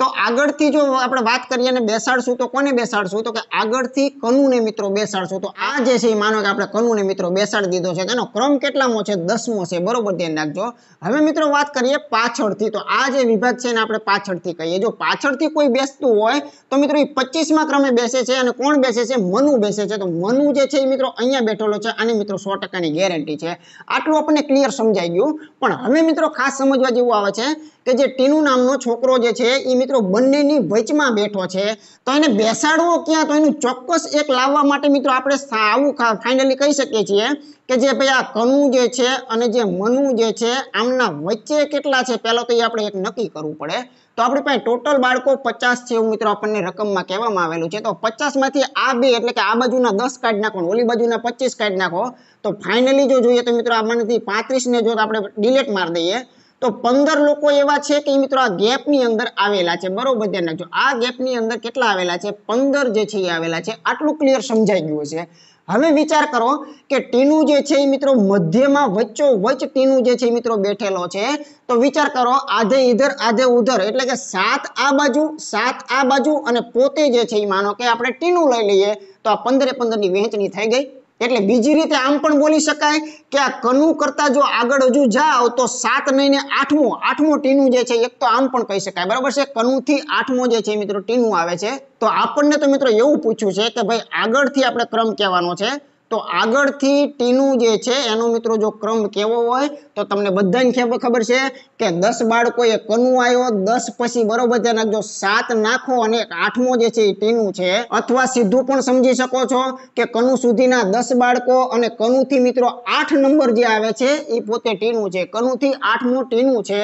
તો આગળથી જો આપણે વાત કરીએ ને બેસાડશું તો કોને બેસાડશું તો કે આગળથી કનુને મિત્રો બેસાડશું તો આ જે છે એ માનો કે આપણે કનુને મિત્રો બેસાડી દીધો છે તેનો ક્રમ કેટલામો છે દસમો છે બરોબર ધ્યાન રાખજો હવે મિત્રો વાત કરીએ પાછળથી તો આ જે વિભાગ છે એને આપણે પાછળથી કહીએ જો પાછળથી કોઈ બેસતું હોય તો મિત્રો એ પચીસમાં ક્રમે બેસે છે અને કોણ બેસે છે મનુ બેસે છે તો મનુ જે છે એ મિત્રો અહીંયા બેઠેલો છે આની મિત્રો સો ટકાની ગેરંટી છે આટલું આપણને ક્લિયર સમજાઈ ગયું પણ હવે મિત્રો ખાસ સમજવા જેવું આવે છે કે જે ટીનુ નામનો છોકરો જે છે એ મિત્રો બંનેની વચમાં બેઠો છે તો એને બેસાડવો ક્યાં તો એનું ચોક્કસ એક લાવવા માટે મિત્રો આપણે આવું ફાઇનલી કહી શકીએ છીએ કે જે ભાઈ આ કનુ જે છે અને જે મનુ જે છે આમના વચ્ચે કેટલા છે પહેલાં તો એ આપણે એક નક્કી કરવું પડે તો આપણી પાસે ટોટલ બાળકો પચાસ છે એવું મિત્રો આપણને રકમમાં કહેવામાં આવેલું છે તો પચાસમાંથી આ બે એટલે કે આ બાજુના દસ કાઢી નાખો ઓલી બાજુના પચીસ કાઢ નાખો તો ફાઇનલી જો જોઈએ તો મિત્રો આમાંથી પાંત્રીસને જો આપણે ડિલેટ મારી દઈએ તો પંદર લોકો એવા છે કે મિત્રો આ ગેપની અંદર આવેલા છે બરોબર ધ્યાન રાખજો આ ગેપની અંદર કેટલા આવેલા છે પંદર જે છે એ આવેલા છે આટલું ક્લિયર સમજાઈ ગયું છે હવે વિચાર કરો કે ટીનું જે છે એ મિત્રો મધ્યમાં વચ્ચો વચ્ચ ટીનું જે છે મિત્રો બેઠેલો છે તો વિચાર કરો આધે ઇધર આધે ઉધર એટલે કે સાત આ બાજુ સાત આ બાજુ અને પોતે જે છે એ માનો કે આપણે ટીનું લઈ લઈએ તો આ પંદરે પંદરની વહેંચણી થઈ ગઈ એટલે બીજી રીતે આમ પણ બોલી શકાય કે આ કનુ કરતા જો આગળ હજુ જાઓ તો સાત નહીં ને આઠમું આઠમું ટીનું જે છે એક તો આમ પણ કહી શકાય બરાબર છે કનુ થી આઠમો જે છે મિત્રો ટીનું આવે છે તો આપણને તો મિત્રો એવું પૂછ્યું છે કે ભાઈ આગળથી આપણે ક્રમ કહેવાનો છે તો આગળથી ટીનું જે છે એનો મિત્રો જો ક્રમ કેવો હોય તો તમને બધાને ખબર છે કે દસ બાળકોએ કનુ આવ્યો દસ પછી બરોબર ધ્યાન રાખજો સાત નાખો અને એક આઠમો જે છે એ ટીનું છે અથવા સીધું પણ સમજી શકો છો કે કનુ સુધીના દસ બાળકો અને કનુથી મિત્રો આઠ નંબર જે આવે છે એ પોતે ટીનું છે કનુથી આઠમું ટીનું છે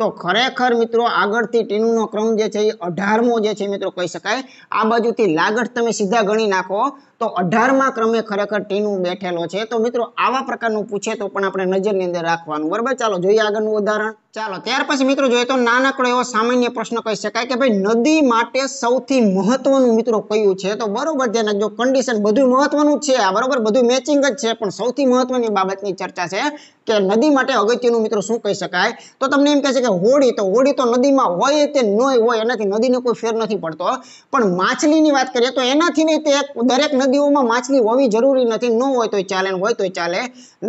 તો ખરેખર મિત્રો આગળથી ટીનુંનો ક્રમ જે છે એ અઢારમો જે છે મિત્રો કહી શકાય આ બાજુથી લાગઠ તમે સીધા ગણી નાખો તો અઢારમા ક્રમે ખરેખર ટીનું બેઠેલો છે તો મિત્રો આવા પ્રકારનું પૂછે તો પણ આપણે નજરની અંદર રાખવાનું બરાબર ચાલો જોઈએ આગળનું ઉદાહરણ ચાલો ત્યાર પછી મિત્રો જોઈએ તો નાનકડો એવો સામાન્ય પ્રશ્ન કહી શકાય કે ભાઈ નદી માટે સૌથી મહત્વનું મિત્રો કયું છે તો બરોબર ધ્યાન રાખજો કન્ડિશન બધું મહત્વનું છે બરોબર બધું મેચિંગ જ છે પણ સૌથી મહત્વની બાબતની ચર્ચા છે કે નદી માટે અગત્યનું મિત્રો શું કહી શકાય તો તમને એમ કહે છે કે હોડી તો હોડી તો નદીમાં હોય તે ન હોય એનાથી નદીને કોઈ ફેર નથી પડતો પણ માછલીની વાત કરીએ તો એનાથી નહીં તે દરેક નદીઓમાં માછલી હોવી જરૂરી નથી ન હોય તો ચાલે હોય તો ચાલે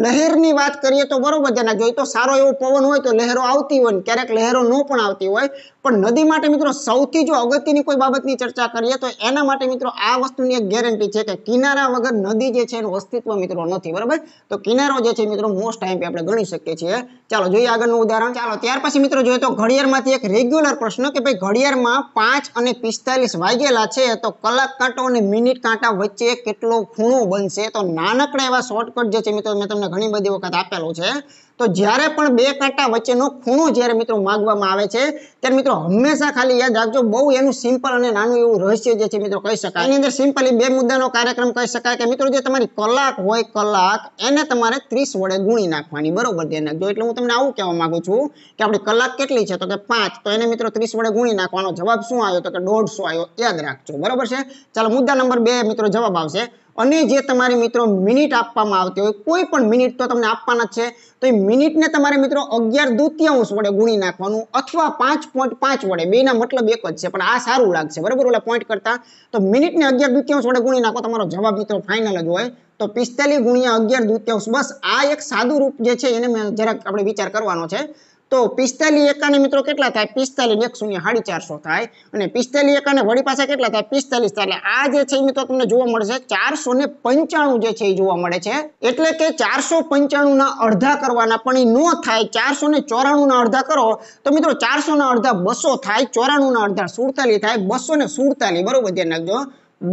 લહેરની વાત કરીએ તો બરોબર ધ્યાન જોઈએ તો સારો એવો પવન હોય તો લહેરો આવતી હોય ક્યારેક લહેરો ન પણ આવતી હોય પણ નદી માટે મિત્રો સૌથી જો અગત્યની કોઈ બાબતની ચર્ચા કરીએ તો એના માટે મિત્રો આ વસ્તુની એક ગેરંટી છે કે કિનારા વગર નદી જે છે એનું અસ્તિત્વ મિત્રો નથી બરાબર તો કિનારો જે છે મિત્રો મોસ્ટ ટાઈમ આપણે ગણી શકીએ છીએ ચાલો જોઈએ આગળનું ઉદાહરણ ચાલો ત્યાર પછી મિત્રો જોઈએ તો ઘડિયાળમાંથી એક રેગ્યુલર પ્રશ્ન કે ભાઈ ઘડિયાળમાં પાંચ અને પિસ્તાલીસ વાગેલા છે તો કલાક કાંટો અને મિનિટ કાંટા વચ્ચે બનશે કેટલો ખૂણો બનશે તો નાનકડા એવા શોર્ટકટ જે છે મિત્રો મેં તમને ઘણી બધી વખત આપેલું છે તો જ્યારે પણ બે કાંટા વચ્ચેનો ખૂણો જ્યારે મિત્રો માગવામાં આવે છે ત્યારે મિત્રો હંમેશા ખાલી યાદ રાખજો બહુ એનું સિમ્પલ અને નાનું એવું રહસ્ય જે છે મિત્રો કહી શકાય એની અંદર સિમ્પલી બે મુદ્દાનો કાર્યક્રમ કહી શકાય કે મિત્રો જે તમારી કલાક હોય કલાક એને તમારે ત્રીસ વડે ગુણી નાખવાની બરોબર ધ્યાન નાખજો એટલે હું તમને આવું કહેવા માંગુ છું કે આપણી કલાક કેટલી છે તો કે પાંચ તો એને મિત્રો ત્રીસ વડે ગુણી નાખવાનો જવાબ શું આવ્યો તો કે દોઢસો આવ્યો યાદ રાખજો બરોબર છે ચાલો મુદ્દા નંબર બે મિત્રો જવાબ આવશે અને જે તમારે મિત્રો મિનિટ આપવામાં આવતી હોય કોઈ પણ મિનિટ તો તમને આપવાના છે તો એ મિનિટને તમારે મિત્રો અગિયાર દુત્યાંશ વડે ગુણી નાખવાનું અથવા પાંચ પોઈન્ટ પાંચ વડે બેના મતલબ એક જ છે પણ આ સારું લાગશે બરોબર ઓલા પોઈન્ટ કરતા તો મિનિટને અગિયાર દુત્યાંશ વડે ગુણી નાખો તમારો જવાબ મિત્રો ફાઇનલ જ હોય તો પિસ્તાલીસ ગુણ્યા અગિયાર દુત્યાંશ બસ આ એક સાદું રૂપ જે છે એને જરાક આપણે વિચાર કરવાનો છે તો પિસ્તાલીસ એકાને મિત્રો કેટલા થાય પિસ્તાલીસ એક શૂન્ય સાડી ચારસો થાય અને પિસ્તાલીસ એકાને વળી પાસે કેટલા થાય પિસ્તાલીસ એટલે આ જે છે મિત્રો તમને જોવા મળશે ચારસો ને પંચાણું જે છે એ જોવા મળે છે એટલે કે ચારસો પંચાણું ના અડધા કરવાના પણ એ ન થાય ચારસો ને ચોરાણું ના અડધા કરો તો મિત્રો ચારસો ના અડધા બસો થાય ચોરાણું ના અડધા સુડતાલીસ થાય બસો ને સુડતાલીસ બરોબર ધ્યાન રાખજો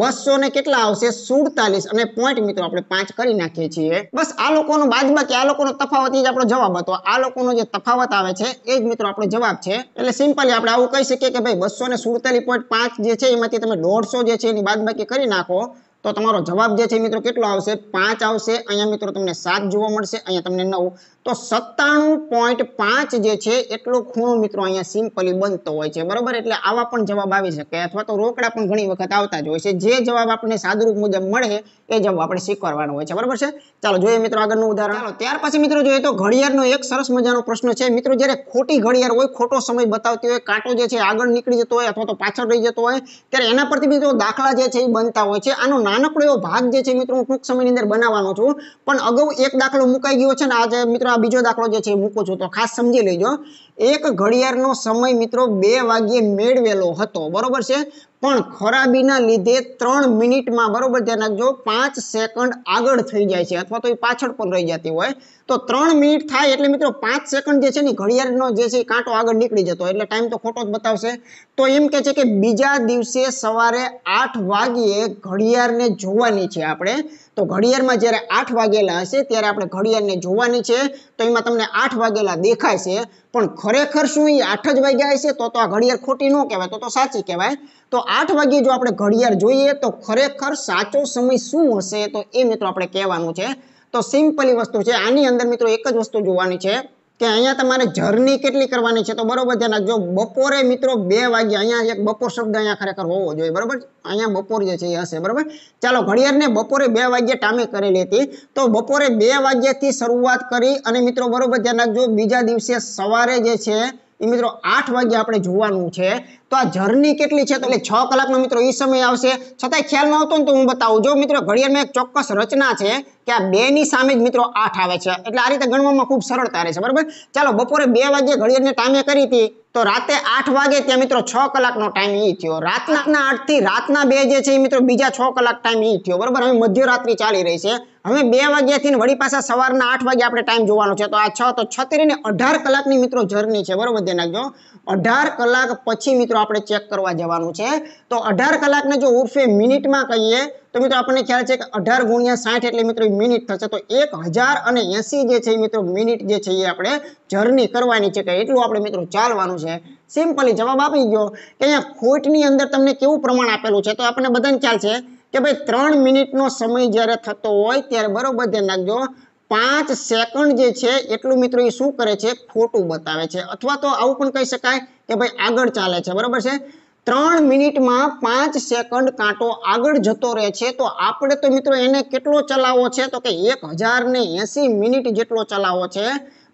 બસો ને કેટલા આવશે સુડતાલીસ અને પોઈન્ટ મિત્રો આપણે પાંચ કરી નાખીએ છીએ બસ આ લોકોનો બાદબાકી આ લોકોનો તફાવત જ આપણો જવાબ હતો આ લોકોનો જે તફાવત આવે છે એ જ મિત્રો આપણો જવાબ છે એટલે સિમ્પલી આપણે આવું કહી શકીએ કે ભાઈ બસો ને સુડતાલીસ પોઈન્ટ પાંચ જે છે એમાંથી તમે દોઢસો જે છે એની બાદબાકી કરી નાખો તો તમારો જવાબ જે છે મિત્રો કેટલો આવશે પાંચ આવશે અહીંયા મિત્રો તમને સાત જોવા મળશે અહીંયા તમને નવ તો સત્તાણું પોઈન્ટ પાંચ જે છે એટલો ખૂણો મિત્રો અહીંયા સિમ્પલી બનતો હોય છે બરોબર એટલે આવા પણ જવાબ આવી શકે અથવા તો રોકડા પણ ઘણી વખત આવતા જ હોય છે જે જવાબ આપણને સાદુરૂપ મુજબ મળે એ જવાબ આપણે સ્વીકારવાનો હોય છે બરોબર છે ચાલો જોઈએ મિત્રો આગળનું ઉદાહરણ ત્યાર પછી મિત્રો જોઈએ તો ઘડિયાળનો એક સરસ મજાનો પ્રશ્ન છે મિત્રો જ્યારે ખોટી ઘડિયાળ હોય ખોટો સમય બતાવતી હોય કાંટો જે છે આગળ નીકળી જતો હોય અથવા તો પાછળ રહી જતો હોય ત્યારે એના પરથી મિત્રો દાખલા જે છે એ બનતા હોય છે આનો નાનકડો એવો ભાગ જે છે મિત્રો હું ટૂંક સમયની અંદર બનાવવાનો છું પણ અગાઉ એક દાખલો મુકાઈ ગયો છે ને આજે મિત્રો આ બીજો દાખલો જે છે મૂકું છું તો ખાસ સમજી લેજો એક ઘડિયાળનો સમય મિત્રો બે વાગ્યે મેળવેલો હતો બરોબર છે પણ ખરાબીના લીધે ત્રણ મિનિટમાં બરોબર ધ્યાન રાખજો પાંચ સેકન્ડ આગળ થઈ જાય છે અથવા તો એ પાછળ પણ રહી જતી હોય તો ત્રણ મિનિટ થાય એટલે મિત્રો પાંચ સેકન્ડ જે છે ને ઘડિયાળનો જે છે કાંટો આગળ નીકળી જતો એટલે ટાઈમ તો ખોટો જ બતાવશે તો એમ કે છે કે બીજા દિવસે સવારે આઠ વાગ્યે ઘડિયાળને જોવાની છે આપણે તો ઘડિયાળમાં જ્યારે આઠ વાગેલા હશે ત્યારે આપણે ઘડિયાળને જોવાની છે તો એમાં તમને આઠ વાગેલા દેખાય છે પણ ખરેખર શું એ આઠ જ વાગ્યા હશે તો તો આ ઘડિયાળ ખોટી ન કહેવાય તો તો સાચી કહેવાય તો આઠ વાગ્યે જો આપણે ઘડિયાળ જોઈએ તો ખરેખર સાચો સમય શું હશે તો એ મિત્રો આપણે કહેવાનું છે તો સિમ્પલી વસ્તુ છે આની અંદર મિત્રો એક જ વસ્તુ જોવાની છે કે અહીંયા તમારે જર્ની કેટલી કરવાની છે તો બરોબર ધ્યાન રાખજો બપોરે મિત્રો બે વાગ્યા અહીંયા એક બપોર શબ્દ અહીંયા ખરેખર હોવો જોઈએ બરોબર અહીંયા બપોર જે છે એ હશે બરોબર ચાલો ઘડિયાળને બપોરે બે વાગ્યે ટામે કરેલી હતી તો બપોરે બે વાગ્યાથી શરૂઆત કરી અને મિત્રો બરોબર ધ્યાન રાખજો બીજા દિવસે સવારે જે છે એ મિત્રો આઠ વાગે આપણે જોવાનું છે તો આ જર્ની કેટલી છે તો એટલે છ કલાકનો મિત્રો એ સમય આવશે છતાંય ખ્યાલ ન હતો ને તો હું બતાવું જો મિત્રો ઘડિયાળમાં એક ચોક્કસ રચના છે કે આ બેની સામે જ મિત્રો આઠ આવે છે એટલે આ રીતે ગણવામાં ખૂબ સરળતા રહે છે બરાબર ચાલો બપોરે બે વાગે ઘડિયાળને ટાઈમે કરી હતી તો રાતે આઠ વાગે ત્યાં મિત્રો છ કલાકનો ટાઈમ એ થયો રાતના આઠથી રાતના બે જે છે એ મિત્રો બીજા છ કલાક ટાઈમ એ થયો બરાબર હવે મધ્યરાત્રિ ચાલી રહી છે હવે બે વાગ્યાથી વળી પાછા સવારના આઠ વાગ્યા આપણે ટાઈમ જોવાનો છે તો આ છ તો છત્રી ને અઢાર કલાકની મિત્રો જર્ની છે બરોબર ધ્યાન રાખજો અઢાર કલાક પછી મિત્રો આપણે ચેક કરવા જવાનું છે તો અઢાર કલાકને જો ઉર્ફે મિનિટમાં કહીએ તો મિત્રો આપણને ખ્યાલ છે કે અઢાર ગુણ્યા સાઠ એટલે મિત્રો મિનિટ થશે તો એક હજાર અને એંસી જે છે મિત્રો મિનિટ જે છે એ આપણે જર્ની કરવાની છે કે એટલું આપણે મિત્રો ચાલવાનું છે સિમ્પલી જવાબ આપી ગયો કે અહીંયા ખોટની અંદર તમને કેવું પ્રમાણ આપેલું છે તો આપણને બધાને ખ્યાલ છે કે ભાઈ ત્રણ મિનિટનો સમય જ્યારે થતો હોય ત્યારે બરોબર ધ્યાન રાખજો પાંચ સેકન્ડ જે છે એટલું મિત્રો એ શું કરે છે ખોટું બતાવે છે અથવા તો આવું પણ કહી શકાય કે ભાઈ આગળ ચાલે છે બરાબર છે ત્રણ મિનિટમાં પાંચ સેકન્ડ કાંટો આગળ જતો રહે છે તો આપણે તો મિત્રો એને કેટલો ચલાવવો છે તો કે એક મિનિટ જેટલો ચલાવો છે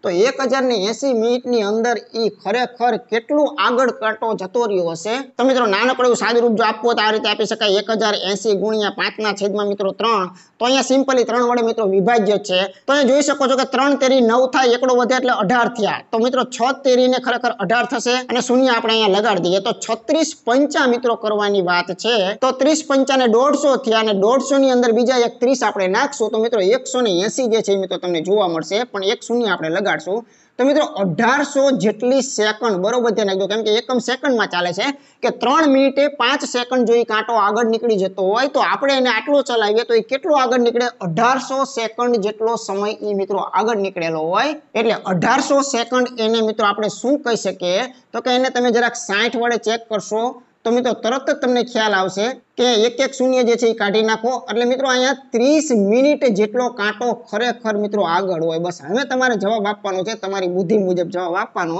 તો એક હજાર ને એસી ની અંદર એ ખરેખર કેટલું આગળ કાંટો જતો રહ્યો હશે તો મિત્રો નાનકડું સાદુરૂપ જો આપવો તો આ રીતે આપી શકાય એક હજાર એસી ગુણ્યા પાંચના છેદમાં મિત્રો ત્રણ તો અહીંયા સિમ્પલી ત્રણ વડે મિત્રો વિભાજ્ય છે તો અહીંયા જોઈ શકો છો કે ત્રણ તેરી નવ થાય એકડો વધે એટલે અઢાર થયા તો મિત્રો છ તેરીને ખરેખર અઢાર થશે અને શૂન્ય આપણે અહીંયા લગાડી દઈએ તો છત્રીસ પંચા મિત્રો કરવાની વાત છે તો ત્રીસ પંચા ને દોઢસો થયા અને દોઢસો ની અંદર બીજા એક ત્રીસ આપણે નાખશું તો મિત્રો એકસો ને જે છે મિત્રો તમને જોવા મળશે પણ એક શૂન્ય આપણે લગાડી લગાડશો તો મિત્રો અઢારસો જેટલી સેકન્ડ બરોબર ધ્યાન રાખજો કેમ કે એકમ સેકન્ડમાં ચાલે છે કે ત્રણ મિનિટે પાંચ સેકન્ડ જોઈ કાંટો આગળ નીકળી જતો હોય તો આપણે એને આટલો ચલાવીએ તો એ કેટલો આગળ નીકળે અઢારસો સેકન્ડ જેટલો સમય એ મિત્રો આગળ નીકળેલો હોય એટલે અઢારસો સેકન્ડ એને મિત્રો આપણે શું કહી શકીએ તો કે એને તમે જરાક સાઠ વડે ચેક કરશો તો મિત્રો તરત જ તમને ખ્યાલ આવશે કે એક એક શૂન્ય જે છે એ કાઢી નાખો એટલે મિત્રો અહીંયા ત્રીસ મિનિટ જેટલો કાંટો ખરેખર મિત્રો આગળ હોય બસ હવે તમારે જવાબ આપવાનો છે તમારી બુદ્ધિ મુજબ જવાબ આપવાનો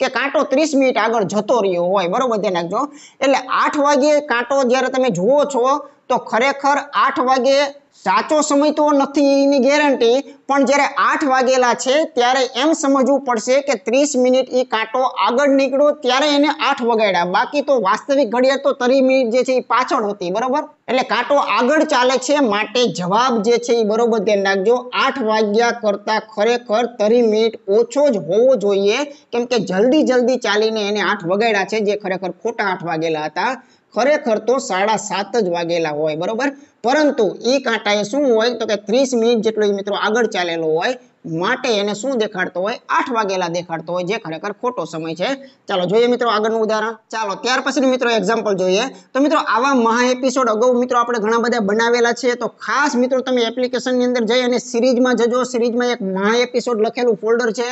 કે કાંટો ત્રીસ મિનિટ આગળ જતો રહ્યો હોય બરોબર ધ્યાન નાખજો એટલે આઠ વાગ્યે કાંટો જ્યારે તમે જુઓ છો તો ખરેખર આઠ વાગે સાચો સમય તો નથી એની ગેરંટી પણ જ્યારે આઠ વાગેલા છે ત્યારે એમ સમજવું પડશે કે ત્રીસ મિનિટ એ કાંટો આગળ નીકળ્યો ત્યારે એને આઠ વગાડ્યા બાકી તો વાસ્તવિક ઘડિયાળ તો ત્રીસ મિનિટ જે છે એ પાછળ હતી બરાબર એટલે કાંટો આગળ ચાલે છે માટે જવાબ જે છે એ બરોબર ધ્યાન રાખજો આઠ વાગ્યા કરતાં ખરેખર ત્રીસ મિનિટ ઓછો જ હોવો જોઈએ કેમ કે જલ્દી જલ્દી ચાલીને એને આઠ વગાડ્યા છે જે ખરેખર ખોટા આઠ વાગેલા હતા ખરેખર તો સાડા સાત જ વાગેલા હોય બરોબર પરંતુ એ કાંટા એ શું હોય તો કે ત્રીસ મિનિટ જેટલો એ મિત્રો આગળ ચાલેલો હોય માટે એને શું દેખાડતો હોય આઠ વાગેલા દેખાડતો હોય જે ખરેખર ખોટો સમય છે ચાલો જોઈએ મિત્રો આગળનું ઉદાહરણ ચાલો ત્યાર પછી મિત્રો એક્ઝામ્પલ જોઈએ તો મિત્રો આવા મહા એપિસોડ અગાઉ મિત્રો આપણે ઘણા બધા બનાવેલા છે તો ખાસ મિત્રો તમે એપ્લિકેશનની અંદર જઈ અને સિરીઝમાં જજો સિરીઝમાં એક મહા એપિસોડ લખેલું ફોલ્ડર છે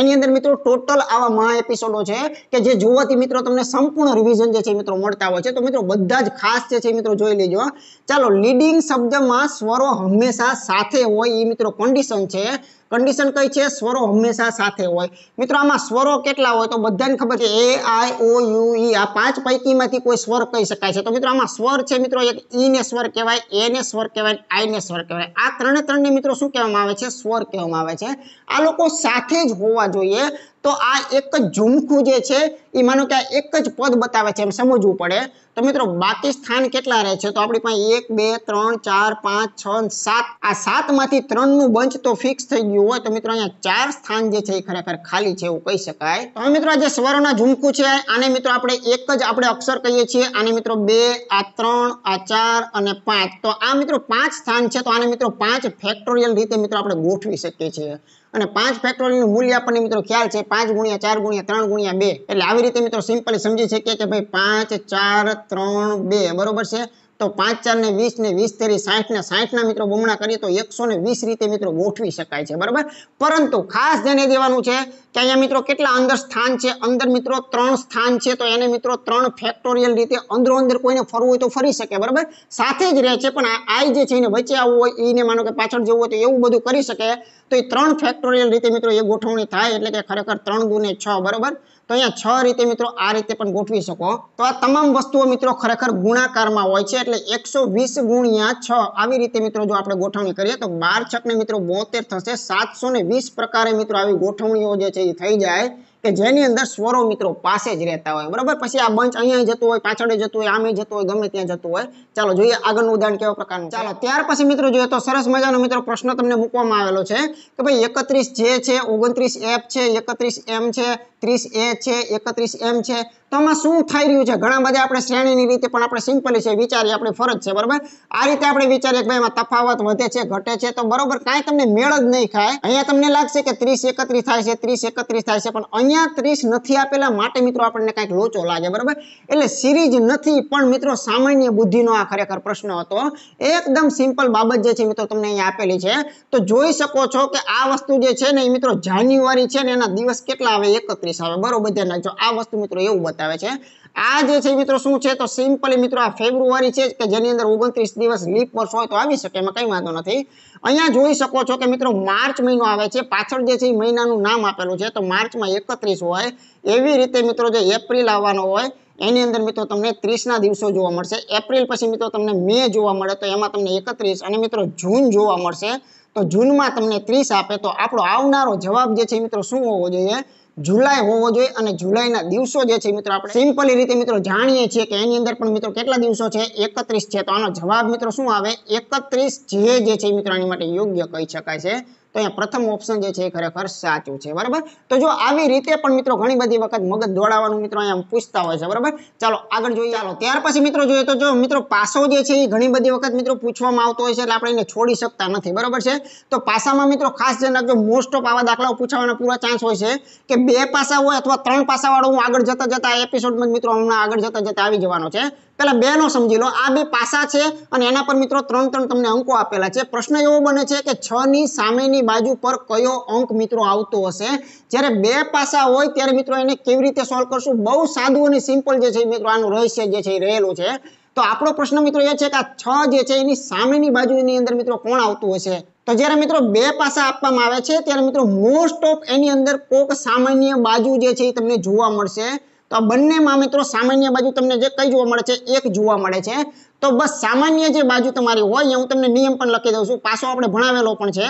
એની અંદર મિત્રો ટોટલ આવા મહા એપિસોડો છે કે જે જોવાથી મિત્રો તમને સંપૂર્ણ રિવિઝન જે છે મિત્રો મળતા હોય છે તો મિત્રો બધા જ ખાસ જે છે મિત્રો જોઈ લેજો ચાલો લીડિંગ શબ્દમાં સ્વરો હંમેશા સાથે હોય એ મિત્રો કન્ડિશન છે કન્ડિશન કઈ છે સ્વરો હંમેશા સાથે હોય મિત્રો આમાં સ્વરો કેટલા હોય તો બધાને ખબર છે એ આઈ ઓ યુ ઈ આ પાંચ પૈકીમાંથી કોઈ સ્વર કહી શકાય છે તો મિત્રો આમાં સ્વર છે મિત્રો એક ઈ e ને સ્વર કહેવાય એ ને સ્વર કહેવાય આઈ ને સ્વર કહેવાય આ ત્રણે ત્રણને મિત્રો શું કહેવામાં આવે છે સ્વર કહેવામાં આવે છે આ લોકો સાથે જ હોવા જોઈએ તો આ એક જ ઝુમખું જે છે એ માનો કે આ એક જ પદ બતાવે છે એમ સમજવું પડે તો મિત્રો બાકી સ્થાન કેટલા રહે છે તો આપણી પાસે એક બે ત્રણ ચાર પાંચ છ સાત આ સાતમાંથી ત્રણનું બંચ તો ફિક્સ થઈ ગયું હોય તો મિત્રો અહીંયા ચાર સ્થાન જે છે એ ખરેખર ખાલી છે એવું કહી શકાય તો હવે મિત્રો આ જે સ્વરના ઝુમખું છે આને મિત્રો આપણે એક જ આપણે અક્ષર કહીએ છીએ આને મિત્રો બે આ ત્રણ આ ચાર અને પાંચ તો આ મિત્રો પાંચ સ્થાન છે તો આને મિત્રો પાંચ ફેક્ટોરિયલ રીતે મિત્રો આપણે ગોઠવી શકીએ છીએ અને પાંચ ફેક્ટોરિયલનું મૂલ્ય આપણને મિત્રો ખ્યાલ છે પાંચ ગુણ્યા ચાર ગુણ્યા ત્રણ ગુણ્યા બે એટલે આવી રીતે મિત્રો સિમ્પલી સમજી શકીએ કે ભાઈ પાંચ ચાર ત્રણ બે બરોબર છે તો પાંચ ચાર ને વીસ ને વીસ તેરી સાઠ ને સાઠ ના મિત્રો બમણા કરીએ તો એકસો ને વીસ રીતે મિત્રો ગોઠવી શકાય છે બરાબર પરંતુ ખાસ ધ્યાને દેવાનું છે કે અહીંયા મિત્રો કેટલા અંદર સ્થાન છે અંદર મિત્રો ત્રણ સ્થાન છે તો એને મિત્રો ત્રણ ફેક્ટોરિયલ રીતે અંદરો અંદર કોઈને ફરવું હોય તો ફરી શકે બરાબર સાથે જ રહે છે પણ આઈ જે છે એને વચ્ચે આવવું હોય એને માનો કે પાછળ જવું હોય તો એવું બધું કરી શકે તો એ ત્રણ ફેક્ટોરિયલ રીતે મિત્રો એ ગોઠવણી થાય એટલે કે ખરેખર ત્રણ ગુને છ બરાબર તો અહીંયા છ રીતે મિત્રો આ રીતે પણ ગોઠવી શકો તો આ તમામ વસ્તુઓ મિત્રો ખરેખર ગુણાકારમાં હોય છે એટલે એકસો વીસ ગુણ્યા છ આવી રીતે મિત્રો જો આપણે ગોઠવણી કરીએ તો બાર છકને મિત્રો બોતેર થશે સાતસો ને વીસ પ્રકારે મિત્રો આવી ગોઠવણીઓ જે છે એ થઈ જાય કે જેની અંદર સ્વરો મિત્રો પાસે જ રહેતા હોય બરાબર પછી આ બંચ અહીંયા જતું હોય પાછળ જતું હોય આમે જતું હોય ગમે ત્યાં જતું હોય ચાલો જોઈએ આગળનું ઉદાહરણ કેવા પ્રકારનું ચાલો ત્યાર પછી મિત્રો જોઈએ તો સરસ મજાનો મિત્રો પ્રશ્ન તમને મૂકવામાં આવેલો છે કે ભાઈ એકત્રીસ જે છે ઓગણત્રીસ એફ છે એકત્રીસ એમ છે ત્રીસ એ છે એકત્રીસ એમ છે તો આમાં શું થઈ રહ્યું છે ઘણા બધા આપણે શ્રેણીની રીતે પણ આપણે સિમ્પલી છે વિચારીએ આપણી ફરજ છે બરાબર આ રીતે આપણે વિચારીએ કે ભાઈ એમાં તફાવત વધે છે ઘટે છે તો બરોબર કાંઈ તમને મેળ જ નહીં ખાય અહીંયા તમને લાગશે કે ત્રીસ એકત્રીસ થાય છે ત્રીસ એકત્રીસ થાય છે પણ અહીંયા ત્રીસ નથી આપેલા માટે મિત્રો આપણને કાંઈક લોચો લાગે બરાબર એટલે સિરીજ નથી પણ મિત્રો સામાન્ય બુદ્ધિનો આ ખરેખર પ્રશ્ન હતો એકદમ સિમ્પલ બાબત જે છે મિત્રો તમને અહીંયા આપેલી છે તો જોઈ શકો છો કે આ વસ્તુ જે છે ને એ મિત્રો જાન્યુઆરી છે ને એના દિવસ કેટલા આવે એકત્રીસ આવે બરોબર ધ્યાન રાખજો આ વસ્તુ મિત્રો એવું બતાવે બતાવે છે આ જે છે મિત્રો શું છે તો સિમ્પલી મિત્રો આ ફેબ્રુઆરી છે કે જેની અંદર ઓગણત્રીસ દિવસ લીપ વર્ષ હોય તો આવી શકે એમાં કંઈ વાંધો નથી અહીંયા જોઈ શકો છો કે મિત્રો માર્ચ મહિનો આવે છે પાછળ જે છે એ મહિનાનું નામ આપેલું છે તો માર્ચમાં એકત્રીસ હોય એવી રીતે મિત્રો જે એપ્રિલ આવવાનો હોય એની અંદર મિત્રો તમને ત્રીસના દિવસો જોવા મળશે એપ્રિલ પછી મિત્રો તમને મે જોવા મળે તો એમાં તમને એકત્રીસ અને મિત્રો જૂન જોવા મળશે તો જૂનમાં તમને ત્રીસ આપે તો આપણો આવનારો જવાબ જે છે મિત્રો શું હોવો જોઈએ જુલાઈ હોવો જોઈએ અને જુલાઈના દિવસો જે છે મિત્રો આપણે સિમ્પલી રીતે મિત્રો જાણીએ છીએ કે એની અંદર પણ મિત્રો કેટલા દિવસો છે એકત્રીસ છે તો આનો જવાબ મિત્રો શું આવે એકત્રીસ જે જે છે મિત્રો આની માટે યોગ્ય કહી શકાય છે તો અહીંયા પ્રથમ ઓપ્શન જે છે એ ખરેખર સાચું છે બરાબર તો જો આવી રીતે પણ મિત્રો ઘણી બધી વખત મગજ દોડાવવાનું મિત્રો અહીંયા પૂછતા હોય છે બરાબર ચાલો આગળ જોઈએ ચાલો ત્યાર પછી મિત્રો જોઈએ તો જો મિત્રો પાસો જે છે એ ઘણી બધી વખત મિત્રો પૂછવામાં આવતો હોય છે એટલે આપણે એને છોડી શકતા નથી બરાબર છે તો પાસામાં મિત્રો ખાસ ધ્યાન રાખજો મોસ્ટ ઓફ આવા દાખલાઓ પૂછવાના પૂરા ચાન્સ હોય છે કે બે પાસા હોય અથવા ત્રણ પાસાવાળો હું આગળ જતા જતા એપિસોડમાં મિત્રો હમણાં આગળ જતા જતા આવી જવાનો છે પેલા બે નો સમજી લો આ બે પાસા છે અને એના પર મિત્રો ત્રણ ત્રણ તમને અંકો આપેલા છે પ્રશ્ન એવો બને છે કે છ ની સામેની બાજુ પર કયો અંક મિત્રો આવતો હશે જ્યારે બે પાસા હોય ત્યારે મિત્રો એને કેવી રીતે સોલ્વ કરશું બહુ સાદું અને સિમ્પલ જે છે મિત્રો આનું રહસ્ય જે છે એ રહેલું છે તો આપણો પ્રશ્ન મિત્રો એ છે કે આ છ જે છે એની સામેની બાજુની અંદર મિત્રો કોણ આવતું હશે તો જ્યારે મિત્રો બે પાસા આપવામાં આવે છે ત્યારે મિત્રો મોસ્ટ ઓફ એની અંદર કોક સામાન્ય બાજુ જે છે એ તમને જોવા મળશે તો આ બંનેમાં મિત્રો સામાન્ય બાજુ તમને જે કઈ જોવા મળે છે એક જોવા મળે છે તો બસ સામાન્ય જે બાજુ તમારી હોય એ હું તમને નિયમ પણ લખી દઉં છું પાછો આપણે ભણાવેલો પણ છે